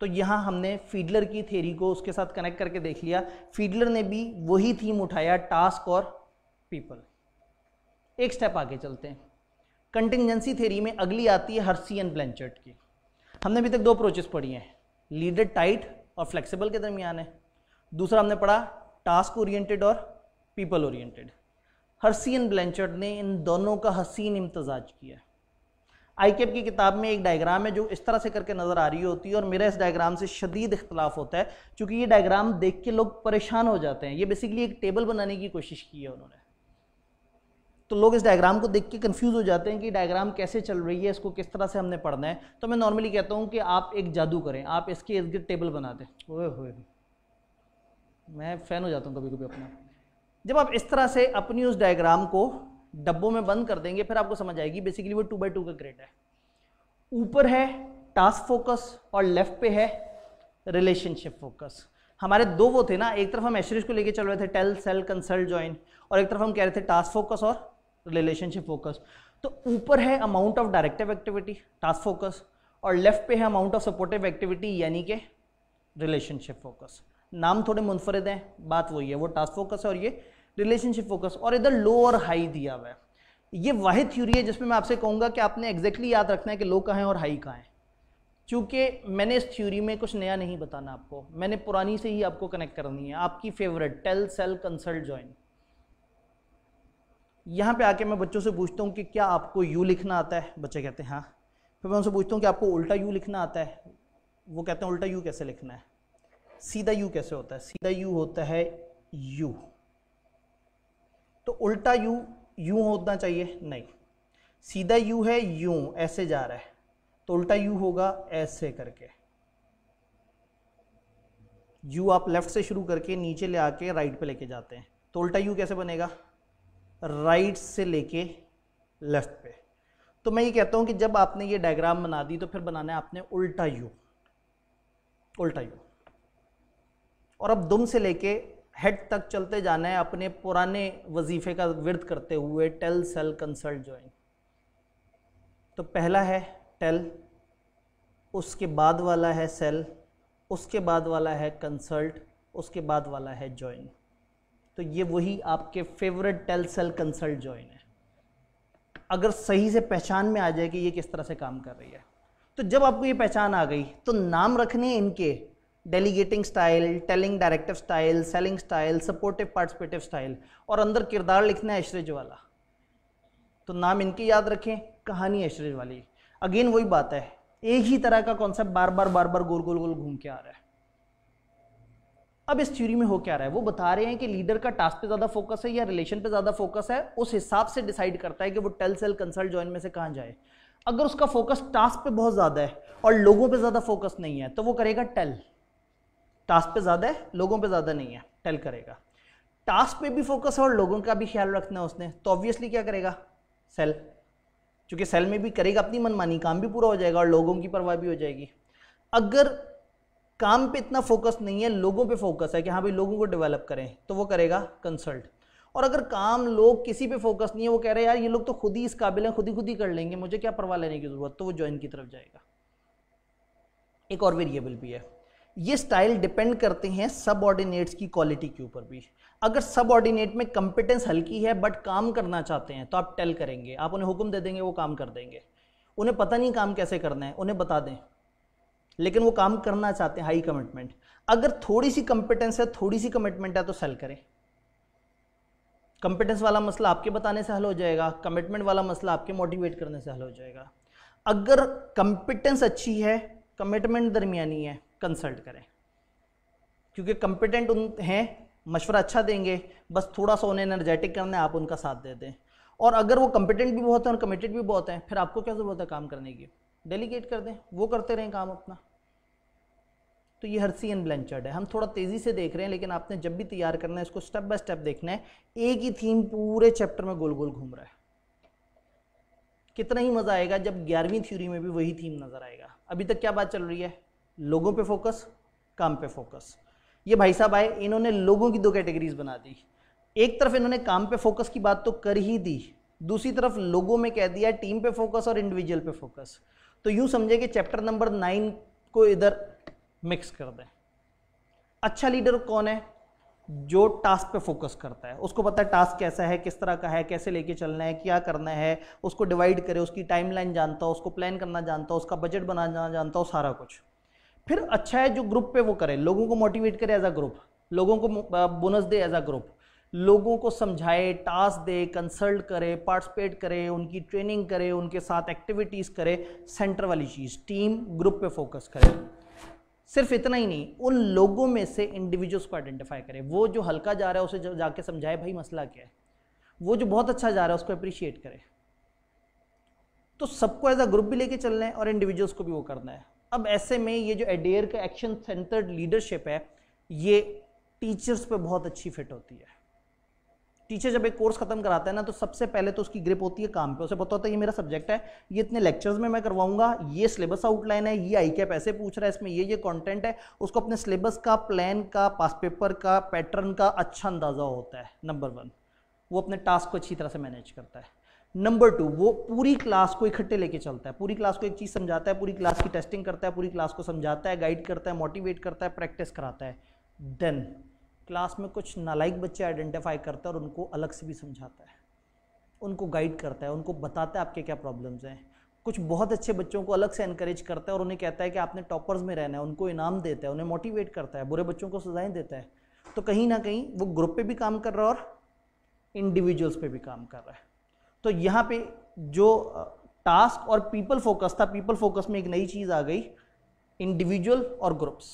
तो यहाँ हमने फीडलर की थेरी को उसके साथ कनेक्ट करके देख लिया फीडलर ने भी वही थीम उठाया टास्क और पीपल एक स्टेप आगे चलते हैं कंटिजेंसी थेरी में अगली आती है हर्सी एन ब्लैंचर्ट की हमने अभी तक दो अप्रोचेस पढ़ी हैं लीडर टाइट और फ्लेक्सिबल के दरमियान है दूसरा हमने पढ़ा टास्क ओरिएंटेड और पीपल ओरिएंटेड एन ब्लैंचर्ट ने इन दोनों का हसीन इम्तजाज किया आई कैप की किताब में एक डायग्राम है जो इस तरह से करके नज़र आ रही होती है और मेरा इस डायग्राम से शदीद इख्तलाफ होता है क्योंकि ये डायग्राम देख के लोग परेशान हो जाते हैं ये बेसिकली एक टेबल बनाने की कोशिश की है उन्होंने तो लोग इस डायग्राम को देख के कन्फ्यूज़ हो जाते हैं कि डायग्राम कैसे चल रही है इसको किस तरह से हमने पढ़ना है तो मैं नॉर्मली कहता हूँ कि आप एक जादू करें आप इसके इर्द गिर्द टेबल बना दें ओए होए मैं फ़ैन हो जाता हूँ कभी कभी अपना जब आप इस तरह से अपनी उस डायग्राम को डब्बों में बंद कर देंगे फिर आपको समझ आएगी बेसिकली वो टू बाई टू का ग्रेड है ऊपर है टास्क फोकस और लेफ्ट पे है रिलेशनशिप फोकस हमारे दो वो थे ना एक तरफ हम एशरिश को लेके चल रहे थे टेल सेल कंसल्ट ज्वाइन और एक तरफ हम कह रहे थे टास्क फोकस और रिलेशनशिप फोकस तो ऊपर है amount of directive activity task focus और लेफ्ट पे है अमाउंट ऑफ सपोर्टिव एक्टिविटी यानी कि रिलेशनशिप फोकस नाम थोड़े मुनफरद हैं बात वही है वो टास्क फोकस है और ये रिलेशनशिप फोकस और इधर लो और हाई दिया हुआ है ये वही थ्यूरी है जिसमें मैं आपसे कहूँगा कि आपने एग्जैक्टली याद रखना है कि लो कहाँ है और हाई कहाँ है चूँकि मैंने इस थ्योरी में कुछ नया नहीं बताना आपको मैंने पुरानी से ही आपको कनेक्ट करनी है आपकी favourite tell sell consult join यहाँ पे आके मैं बच्चों से पूछता हूँ कि क्या आपको यू लिखना आता है बच्चे कहते हैं हाँ फिर मैं उनसे पूछता हूँ कि आपको उल्टा यू लिखना आता है वो कहते हैं उल्टा यू कैसे लिखना है सीधा यू कैसे होता है सीधा यू होता है यू तो उल्टा यू यू होना चाहिए नहीं सीधा यू है यू ऐसे जा रहा है तो उल्टा यू होगा ऐसे करके यू आप लेफ्ट से शुरू करके नीचे ले आके राइट पे लेके जाते हैं तो उल्टा यू कैसे बनेगा राइट से लेके लेफ्ट पे तो मैं ये कहता हूँ कि जब आपने ये डायग्राम बना दी तो फिर बनाना है आपने उल्टा यू उल्टा यू और अब दुम से लेके हेड तक चलते जाना है अपने पुराने वजीफे का विर्द करते हुए टेल सेल कंसल्ट ज्वाइन तो पहला है टेल उसके बाद वाला है सेल उसके बाद वाला है कंसल्ट उसके बाद वाला है ज्वाइन तो ये वही आपके favourite tell sell consult join है अगर सही से पहचान में आ जाए कि ये किस तरह से काम कर रही है तो जब आपको ये पहचान आ गई तो नाम रखने हैं इनके delegating style telling directive style selling style supportive participative style और अंदर किरदार लिखना है ऐश्रेज वाला तो नाम इनके याद रखें कहानी ऐश्रेज वाली अगेन वही बात है एक ही तरह का कॉन्सेप्ट बार बार बार बार गोल गोल गोल घूम के आ रहा है अब इस थ्योरी में हो क्या रहा है वो बता रहे हैं कि लीडर का टास्क पे ज्यादा फोकस है या रिलेशन पे ज्यादा फोकस है उस हिसाब से डिसाइड करता है कि वो टेल सेल कंसल्ट ज्वाइन में से कहाँ जाए अगर उसका फोकस टास्क पे बहुत ज्यादा है और लोगों पे ज्यादा फोकस नहीं है तो वो करेगा टेल टास्क पे ज्यादा है लोगों पे ज्यादा नहीं है टेल करेगा टास्क पे भी फोकस है और लोगों का भी ख्याल रखना है उसने तो ऑब्वियसली क्या करेगा सेल क्योंकि सेल में भी करेगा अपनी मनमानी काम भी पूरा हो जाएगा और लोगों की परवाह भी हो जाएगी अगर काम पे इतना फोकस नहीं है लोगों पे फोकस है कि हाँ भाई लोगों को डेवलप करें तो वो करेगा कंसल्ट और अगर काम लोग किसी पे फोकस नहीं है वो कह रहे हैं यार ये लोग तो खुद ही इस काबिल हैं खुद ही खुद ही कर लेंगे मुझे क्या परवाह लेने की ज़रूरत तो वो ज्वाइन की तरफ जाएगा एक और वेरिएबल भी है ये स्टाइल डिपेंड करते हैं ऑर्डिनेट्स की क्वालिटी के ऊपर भी अगर ऑर्डिनेट में कंपिटेंस हल्की है बट काम करना चाहते हैं तो आप टेल करेंगे आप उन्हें हुक्म दे देंगे वो काम कर देंगे उन्हें पता नहीं काम कैसे करना है उन्हें बता दें लेकिन वो काम करना चाहते हैं हाई कमिटमेंट अगर थोड़ी सी कंपिटेंस है थोड़ी सी कमिटमेंट है तो सेल करें कंपिटेंस वाला मसला आपके बताने से हल हो जाएगा कमिटमेंट वाला मसला आपके मोटिवेट करने से हल हो जाएगा अगर कंपिटेंस अच्छी है कमिटमेंट दरमियानी है कंसल्ट करें क्योंकि कंपिटेंट उन हैं मशवरा अच्छा देंगे बस थोड़ा सा उन्हें एनर्जेटिक करना है आप उनका साथ दे दें और अगर वो कंपिटेंट भी बहुत हैं और कमिटेड भी बहुत हैं फिर आपको क्या ज़रूरत है काम करने की डेलीगेट कर दें वो करते रहें काम अपना तो ये एन ब्लेंचर्ड है हम थोड़ा तेज़ी से देख रहे हैं लेकिन आपने जब भी तैयार करना है इसको स्टेप बाय स्टेप देखना है एक ही थीम पूरे चैप्टर में गोल गोल घूम रहा है कितना ही मज़ा आएगा जब ग्यारहवीं थ्योरी में भी वही थीम नज़र आएगा अभी तक क्या बात चल रही है लोगों पे फोकस काम पे फोकस ये भाई साहब आए इन्होंने लोगों की दो कैटेगरीज बना दी एक तरफ इन्होंने काम पे फोकस की बात तो कर ही दी दूसरी तरफ लोगों में कह दिया टीम पे फोकस और इंडिविजुअल पे फोकस तो यूँ समझे कि चैप्टर नंबर नाइन को इधर मिक्स कर दें अच्छा लीडर कौन है जो टास्क पे फोकस करता है उसको पता है टास्क कैसा है किस तरह का है कैसे लेके चलना है क्या करना है उसको डिवाइड करे उसकी टाइमलाइन जानता हो उसको प्लान करना जानता हो उसका बजट बनाना जानता हो सारा कुछ फिर अच्छा है जो ग्रुप पे वो करे लोगों को मोटिवेट करे एज अ ग्रुप लोगों को बोनस uh, दे एज अ ग्रुप लोगों को समझाए टास्क दे कंसल्ट करे पार्टिसिपेट करे उनकी ट्रेनिंग करे उनके साथ एक्टिविटीज़ करे सेंटर वाली चीज़ टीम ग्रुप पे फोकस करे सिर्फ इतना ही नहीं उन लोगों में से इंडिविजुअल्स को आइडेंटिफाई करे वो जो हल्का जा रहा है उसे जाके समझाए भाई मसला क्या है वो जो बहुत अच्छा जा रहा है उसको अप्रिशिएट करे तो सबको एज अ ग्रुप भी लेके चलना है और इंडिविजुअल्स को भी वो करना है अब ऐसे में ये जो एडेयर का एक्शन सेंटर्ड लीडरशिप है ये टीचर्स पे बहुत अच्छी फिट होती है टीचर जब एक कोर्स खत्म कराता है ना तो सबसे पहले तो उसकी ग्रिप होती है काम पे उसे पता होता है ये मेरा सब्जेक्ट है ये इतने लेक्चर्स में मैं करवाऊंगा ये सिलेबस आउटलाइन है ये आई क्या पैसे पूछ रहा है इसमें ये ये कंटेंट है उसको अपने सिलेबस का प्लान का पास पेपर का पैटर्न का अच्छा अंदाजा होता है नंबर वन वो अपने टास्क को अच्छी तरह से मैनेज करता है नंबर टू वो पूरी क्लास को इकट्ठे लेके चलता है पूरी क्लास को एक चीज़ समझाता है पूरी क्लास की टेस्टिंग करता है पूरी क्लास को समझाता है गाइड करता है मोटिवेट करता है प्रैक्टिस कराता है देन क्लास में कुछ नालायक बच्चे आइडेंटिफाई करता है और उनको अलग से भी समझाता है उनको गाइड करता है उनको बताता है आपके क्या प्रॉब्लम्स हैं कुछ बहुत अच्छे बच्चों को अलग से इनक्रेज करता है और उन्हें कहता है कि आपने टॉपर्स में रहना है उनको इनाम देता है उन्हें मोटिवेट करता है बुरे बच्चों को सजाएं देता है तो कहीं ना कहीं वो ग्रुप पे भी काम कर रहा है और इंडिविजुअल्स पे भी काम कर रहा है तो यहाँ पे जो टास्क और पीपल फोकस था पीपल फोकस में एक नई चीज़ आ गई इंडिविजुअल और ग्रुप्स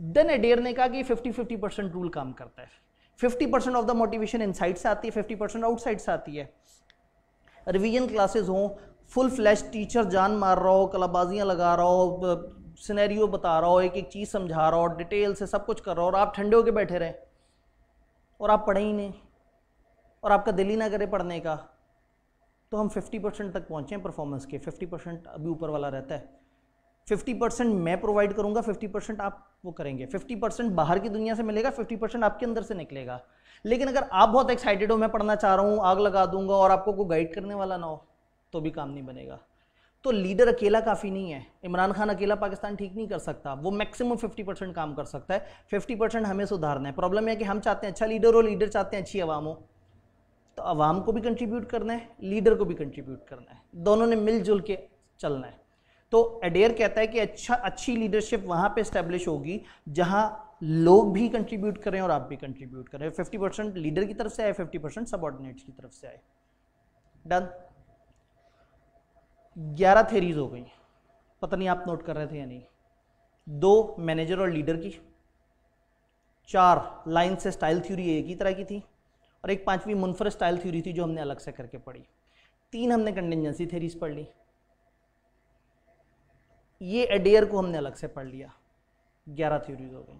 देन एडियर ने कहा कि 50 50 परसेंट रूल काम करता है 50 percent off the motivation inside से आती है 50 परसेंट आउटसाइड से आती है रिवीजन क्लासेस हों फुल फ्लैश टीचर जान मार रहा हो कलाबाजियाँ लगा रहा हो सिनेरियो बता रहा हो एक एक चीज़ समझा रहा हो डिटेल से सब कुछ कर रहा हो और आप ठंडे होके बैठे रहें और आप पढ़े ही नहीं और आपका दिल ही ना करे पढ़ने का तो हम 50 परसेंट तक पहुँचे परफॉर्मेंस के 50 परसेंट अभी ऊपर वाला रहता है फिफ्टी परसेंट मैं प्रोवाइड करूंगा फिफ्टी परसेंट आप वो करेंगे फिफ्टी परसेंट बाहर की दुनिया से मिलेगा फिफ्टी परसेंट आपके अंदर से निकलेगा लेकिन अगर आप बहुत एक्साइटेड हो मैं पढ़ना चाह रहा हूँ आग लगा दूंगा और आपको कोई गाइड करने वाला ना हो तो भी काम नहीं बनेगा तो लीडर अकेला काफ़ी नहीं है इमरान खान अकेला पाकिस्तान ठीक नहीं कर सकता वो मैक्सिमम 50 परसेंट काम कर सकता है 50 परसेंट हमें सुधारना है प्रॉब्लम है कि हम चाहते हैं अच्छा लीडर हो लीडर चाहते हैं अच्छी आवाम हो तो आवाम को भी कंट्रीब्यूट करना है लीडर को भी कंट्रीब्यूट करना है दोनों ने मिलजुल के चलना है तो एडेयर कहता है कि अच्छा अच्छी लीडरशिप वहाँ पे स्टैब्लिश होगी जहाँ लोग भी कंट्रीब्यूट करें और आप भी कंट्रीब्यूट करें फिफ्टी परसेंट लीडर की तरफ से आए फिफ्टी परसेंट सबॉर्डिनेट्स की तरफ से आए डन ग्यारह थेरीज हो गई पता नहीं आप नोट कर रहे थे या नहीं दो मैनेजर और लीडर की चार लाइन से स्टाइल थ्योरी एक ही तरह की थी और एक पांचवी मुनफर स्टाइल थ्योरी थी जो हमने अलग से करके पढ़ी तीन हमने कंटेंजेंसी थेरीज पढ़ ली ये एडेयर को हमने अलग से पढ़ लिया ग्यारह थ्योरीज हो गई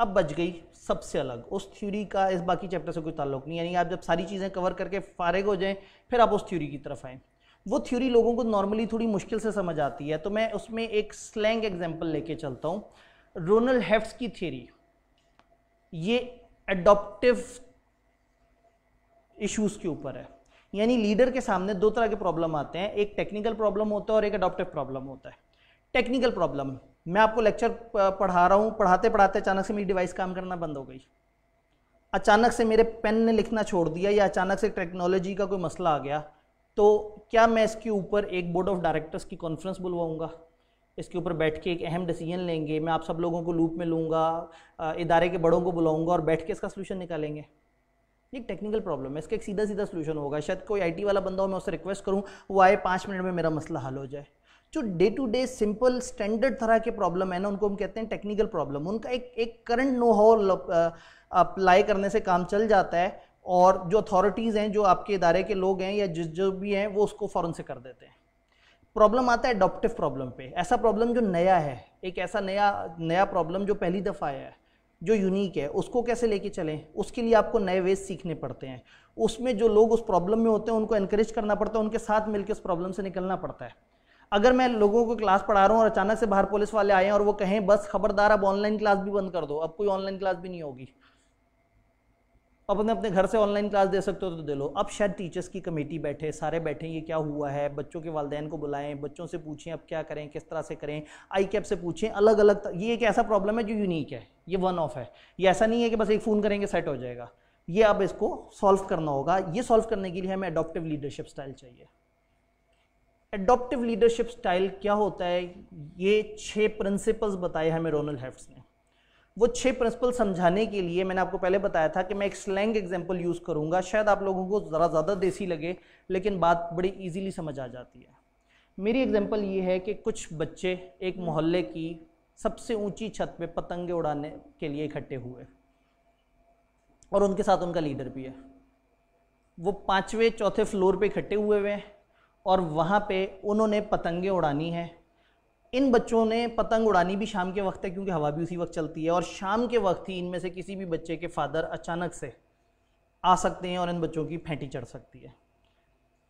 अब बच गई सबसे अलग उस थ्योरी का इस बाकी चैप्टर से कोई ताल्लुक नहीं यानी आप जब सारी चीज़ें कवर करके फारिग हो जाएं फिर आप उस थ्योरी की तरफ आएँ वो थ्योरी लोगों को नॉर्मली थोड़ी मुश्किल से समझ आती है तो मैं उसमें एक स्लैंग एग्जाम्पल लेके चलता हूँ रोनल हेफ्स की थ्योरी ये एडोप्टिव इश्यूज़ के ऊपर है यानी लीडर के सामने दो तरह के प्रॉब्लम आते हैं एक टेक्निकल प्रॉब्लम होता है और एक अडॉप्टिव प्रॉब्लम होता है टेक्निकल प्रॉब्लम मैं आपको लेक्चर पढ़ा रहा हूँ पढ़ाते पढ़ाते अचानक से मेरी डिवाइस काम करना बंद हो गई अचानक से मेरे पेन ने लिखना छोड़ दिया या अचानक से टेक्नोलॉजी का कोई मसला आ गया तो क्या मैं इसके ऊपर एक बोर्ड ऑफ डायरेक्टर्स की कॉन्फ्रेंस बुलवाऊँगा इसके ऊपर बैठ के एक अहम डिसीजन लेंगे मैं आप सब लोगों को लूप में लूँगा इदारे के बड़ों को बुलाऊँगा और बैठ के इसका सोल्यूशन निकालेंगे ये टेक्निकल प्रॉब्लम है इसका एक सीधा सीधा सोल्यूशन होगा शायद कोई आईटी वाला बंदा हो मैं उससे रिक्वेस्ट करूँ वो आए पाँच मिनट में मेरा मसला हल हो जाए जो day to day simple standard तरह के प्रॉब्लम है ना उनको हम कहते हैं टेक्निकल प्रॉब्लम उनका एक एक करंट नो हाउ अप्लाई करने से काम चल जाता है और जो अथॉरिटीज़ हैं जो आपके इदारे के लोग हैं या जिस जो भी हैं वो उसको फ़ौरन से कर देते हैं प्रॉब्लम आता है एडोप्टिव प्रॉब्लम पे ऐसा प्रॉब्लम जो नया है एक ऐसा नया नया प्रॉब्लम जो पहली दफ़ा आया है जो यूनिक है उसको कैसे लेके चलें उसके लिए आपको नए वेज सीखने पड़ते हैं उसमें जो लोग उस प्रॉब्लम में होते हैं उनको इनक्रेज करना पड़ता है उनके साथ मिलकर उस प्रॉब्लम से निकलना पड़ता है अगर मैं लोगों को क्लास पढ़ा रहा हूँ और अचानक से बाहर पुलिस वाले आए हैं और वो कहें बस खबरदार अब ऑनलाइन क्लास भी बंद कर दो अब कोई ऑनलाइन क्लास भी नहीं होगी अपने अपने घर से ऑनलाइन क्लास दे सकते हो तो दे लो अब शायद टीचर्स की कमेटी बैठे सारे बैठे ये क्या हुआ है बच्चों के वालदेन को बुलाएं बच्चों से पूछें अब क्या करें किस तरह से करें आई कैप से पूछें अलग अलग ये एक ऐसा प्रॉब्लम है जो यूनिक है ये वन ऑफ है ये ऐसा नहीं है कि बस एक फ़ोन करेंगे सेट हो जाएगा ये अब इसको सॉल्व करना होगा ये सॉल्व करने के लिए हमें अडोप्टिव लीडरशिप स्टाइल चाहिए एडोप्टिव लीडरशिप स्टाइल क्या होता है ये छः प्रिंसिपल्स बताए हमें रोनल हैफ्ट्स ने वो छह प्रिंसिपल समझाने के लिए मैंने आपको पहले बताया था कि मैं एक स्लैंग एग्जाम्पल यूज़ करूँगा शायद आप लोगों को ज़रा ज़्यादा देसी लगे लेकिन बात बड़ी ईजीली समझ आ जाती है मेरी एग्जाम्पल ये है कि कुछ बच्चे एक मोहल्ले की सबसे ऊंची छत पे पतंगे उड़ाने के लिए इकट्ठे हुए और उनके साथ उनका लीडर भी है वो पाँचवें चौथे फ्लोर पे इकट्ठे हुए हुए हैं और वहाँ पे उन्होंने पतंगे उड़ानी है इन बच्चों ने पतंग उड़ानी भी शाम के वक्त है क्योंकि हवा भी उसी वक्त चलती है और शाम के वक्त ही इनमें से किसी भी बच्चे के फादर अचानक से आ सकते हैं और इन बच्चों की फेंटी चढ़ सकती है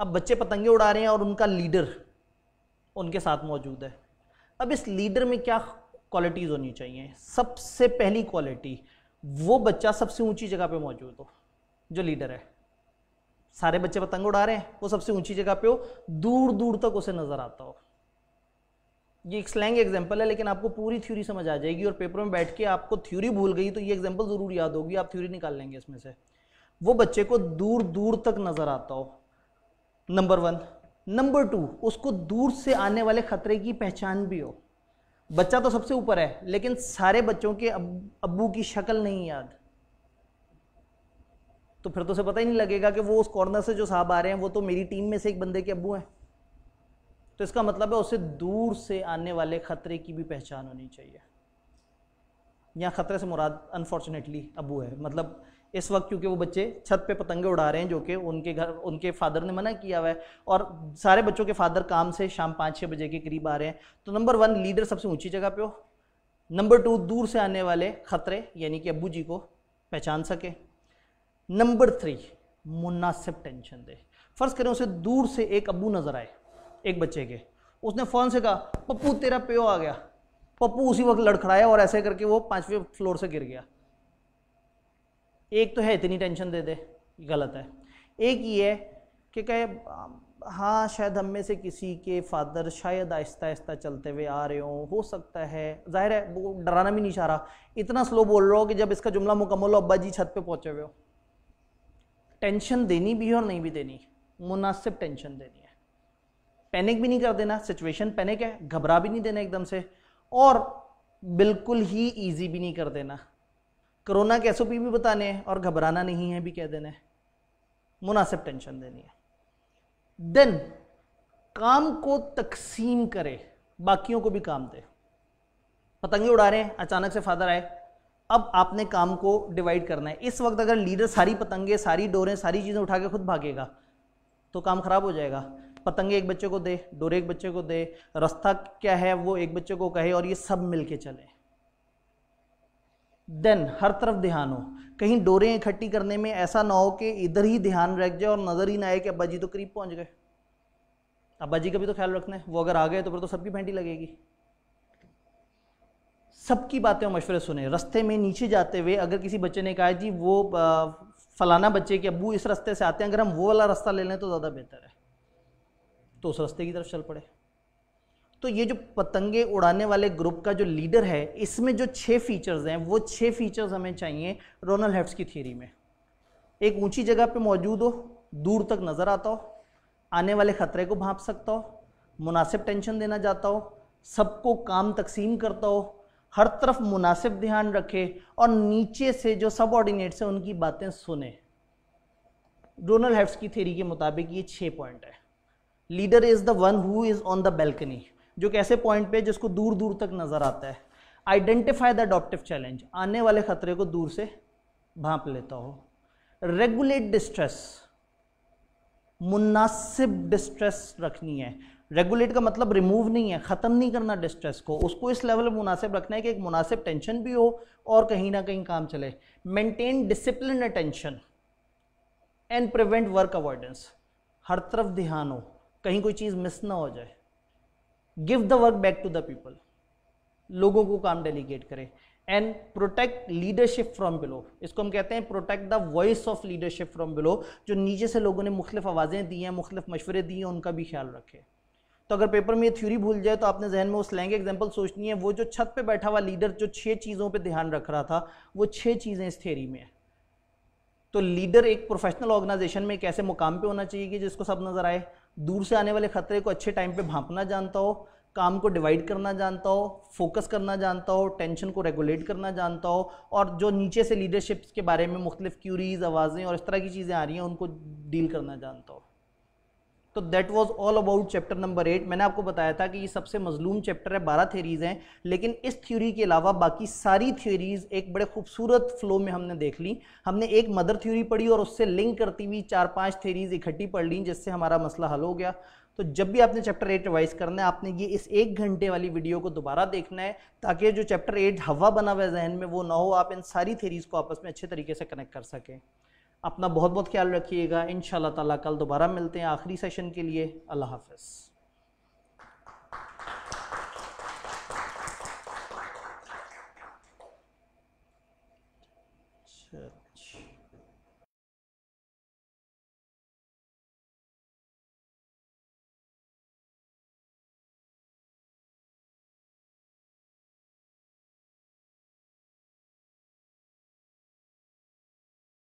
अब बच्चे पतंगे उड़ा रहे हैं और उनका लीडर उनके साथ मौजूद है अब इस लीडर में क्या क्वालिटीज़ होनी चाहिए सबसे पहली क्वालिटी वो बच्चा सबसे ऊंची जगह पे मौजूद हो जो लीडर है सारे बच्चे पतंग उड़ा रहे हैं वो सबसे ऊंची जगह पे हो दूर दूर तक उसे नज़र आता हो ये एक स्लैंग एग्जाम्पल है लेकिन आपको पूरी थ्योरी समझ आ जाएगी और पेपर में बैठ के आपको थ्योरी भूल गई तो ये एग्जाम्पल ज़रूर याद होगी आप थ्योरी निकाल लेंगे इसमें से वो बच्चे को दूर दूर तक नज़र आता हो नंबर वन नंबर टू उसको दूर से आने वाले खतरे की पहचान भी हो बच्चा तो सबसे ऊपर है लेकिन सारे बच्चों के अब, अबू की शक्ल नहीं याद तो फिर तो उसे पता ही नहीं लगेगा कि वो उस कॉर्नर से जो साहब आ रहे हैं वो तो मेरी टीम में से एक बंदे के अबू हैं तो इसका मतलब है उसे दूर से आने वाले ख़तरे की भी पहचान होनी चाहिए यहाँ ख़तरे से मुराद अनफॉर्चुनेटली अबू है मतलब इस वक्त क्योंकि वो बच्चे छत पे पतंगे उड़ा रहे हैं जो कि उनके घर उनके फादर ने मना किया हुआ है और सारे बच्चों के फादर काम से शाम पाँच छः बजे के करीब आ रहे हैं तो नंबर वन लीडर सबसे ऊंची जगह पे हो नंबर टू दूर से आने वाले ख़तरे यानी कि अबू जी को पहचान सके नंबर थ्री मुनासिब टेंशन दे फ़र्ज़ करें उसे दूर से एक अबू नज़र आए एक बच्चे के उसने फ़ोन से कहा पप्पू तेरा प्यो आ गया पप्पू उसी वक्त लड़खड़ाया और ऐसे करके वो पाँचवें फ्लोर से गिर गया एक तो है इतनी टेंशन दे दे गलत है एक ये है कि कहे हाँ शायद हम में से किसी के फादर शायद आहिस्ता आहिस्ता चलते हुए आ रहे हों हो सकता है जाहिर है वो डराना भी नहीं चाह रहा इतना स्लो बोल रहा हो कि जब इसका जुमला मुकम्मल हो अब्बा जी छत पे पहुँचे हुए हो टेंशन देनी भी है और नहीं भी देनी मुनासिब टेंशन देनी है पैनिक भी नहीं कर देना सिचुएशन पैनिक है घबरा भी नहीं देना एकदम से और बिल्कुल ही ईजी भी नहीं कर देना कोरोना के एस भी बताने हैं और घबराना नहीं है भी कह देना है मुनासिब टेंशन देनी है देन काम को तकसीम करे बाकियों को भी काम दे पतंगे उड़ा रहे हैं अचानक से फादर आए अब आपने काम को डिवाइड करना है इस वक्त अगर लीडर सारी पतंगे सारी डोरें सारी चीज़ें उठा के खुद भागेगा तो काम खराब हो जाएगा पतंगे एक बच्चे को दे डोरे एक बच्चे को दे रास्ता क्या है वो एक बच्चे को कहे और ये सब मिलके चले देन हर तरफ ध्यान हो कहीं डोरे इकट्ठी करने में ऐसा ना हो कि इधर ही ध्यान रख जाए और नज़र ही ना आए कि अब्बा जी तो करीब पहुंच गए अब्बा जी का भी तो ख्याल रखना है वो अगर आ गए तो फिर तो सबकी भेंटी लगेगी सबकी बातें और मशवरे सुने रस्ते में नीचे जाते हुए अगर किसी बच्चे ने कहा जी वो फलाना बच्चे के अबू इस रास्ते से आते हैं अगर हम वो वाला रास्ता ले लें तो ज़्यादा बेहतर है तो उस रस्ते की तरफ चल पड़े तो ये जो पतंगे उड़ाने वाले ग्रुप का जो लीडर है इसमें जो छः फीचर्स हैं वो छः फीचर्स हमें चाहिए रोनल हेफ्स की थियरी में एक ऊंची जगह पे मौजूद हो दूर तक नज़र आता हो आने वाले ख़तरे को भाप सकता हो मुनासिब टेंशन देना चाहता हो सबको काम तकसीम करता हो हर तरफ मुनासिब ध्यान रखे और नीचे से जो सब ऑर्डिनेट्स हैं उनकी बातें सुने रोनल हेफ्स की थेरी के मुताबिक ये छः पॉइंट है leader is the one who is on the balcony जो कि ऐसे पॉइंट पे जिसको दूर दूर तक नजर आता है आइडेंटिफाई द अडोप्टिव चैलेंज आने वाले खतरे को दूर से भाप लेता हो रेगुलेट डिस्ट्रेस मुनासिब डिस्ट्रेस रखनी है रेगुलेट का मतलब रिमूव नहीं है ख़त्म नहीं करना डिस्ट्रेस को उसको इस लेवल पर मुनासिब रखना है कि एक मुनासिब टेंशन भी हो और कहीं ना कहीं काम चले maintain discipline attention and prevent work avoidance हर तरफ ध्यान हो कहीं कोई चीज़ मिस ना हो जाए give the work back to the people लोगों को काम डेलीगेट करें and protect leadership from below इसको हम कहते हैं protect the voice of leadership from below जो नीचे से लोगों ने मुख्तफ आवाज़ें दी हैं मुख्तफ मशवरे दिए हैं उनका भी ख्याल रखें तो अगर पेपर में ये थ्योरी भूल जाए तो आपने जहन में उस लैंग एग्जाम्पल सोचनी है वो जो छत पे बैठा हुआ लीडर जो छः चीज़ों पे ध्यान रख रहा था वो छः चीज़ें इस थ्योरी में है तो लीडर एक प्रोफेशनल ऑर्गेनाइजेशन में एक ऐसे मुकाम पे होना चाहिए कि जिसको सब नज़र आए दूर से आने वाले खतरे को अच्छे टाइम पे भांपना जानता हो काम को डिवाइड करना जानता हो फोकस करना जानता हो टेंशन को रेगुलेट करना जानता हो और जो नीचे से लीडरशिप्स के बारे में मुख्तलिफ क्यूरीज आवाज़ें और इस तरह की चीज़ें आ रही हैं उनको डील करना जानता हो तो that was all about chapter number eight मैंने आपको बताया था कि ये सबसे मजलूम चैप्टर है बारह थ्योरीज हैं लेकिन इस थ्योरी के अलावा बाकी सारी थ्योरीज एक बड़े खूबसूरत फ्लो में हमने देख ली हमने एक मदर थ्योरी पढ़ी और उससे लिंक करती हुई चार पाँच थ्योरीज इकट्ठी पढ़ ली जिससे हमारा मसला हल हो गया तो जब भी आपने चैप्टर एट रिवाइज करना है आपने ये इस एक घंटे वाली वीडियो को दोबारा देखना है ताकि जो चैप्टर एट हवा बना हुआ है जहन में वो ना हो आप इन सारी थेरीज़ को आपस में अच्छे तरीके से कनेक्ट कर सकें अपना बहुत बहुत ख्याल रखिएगा इन ताला कल दोबारा मिलते हैं आखिरी सेशन के लिए अल्लाह हाफ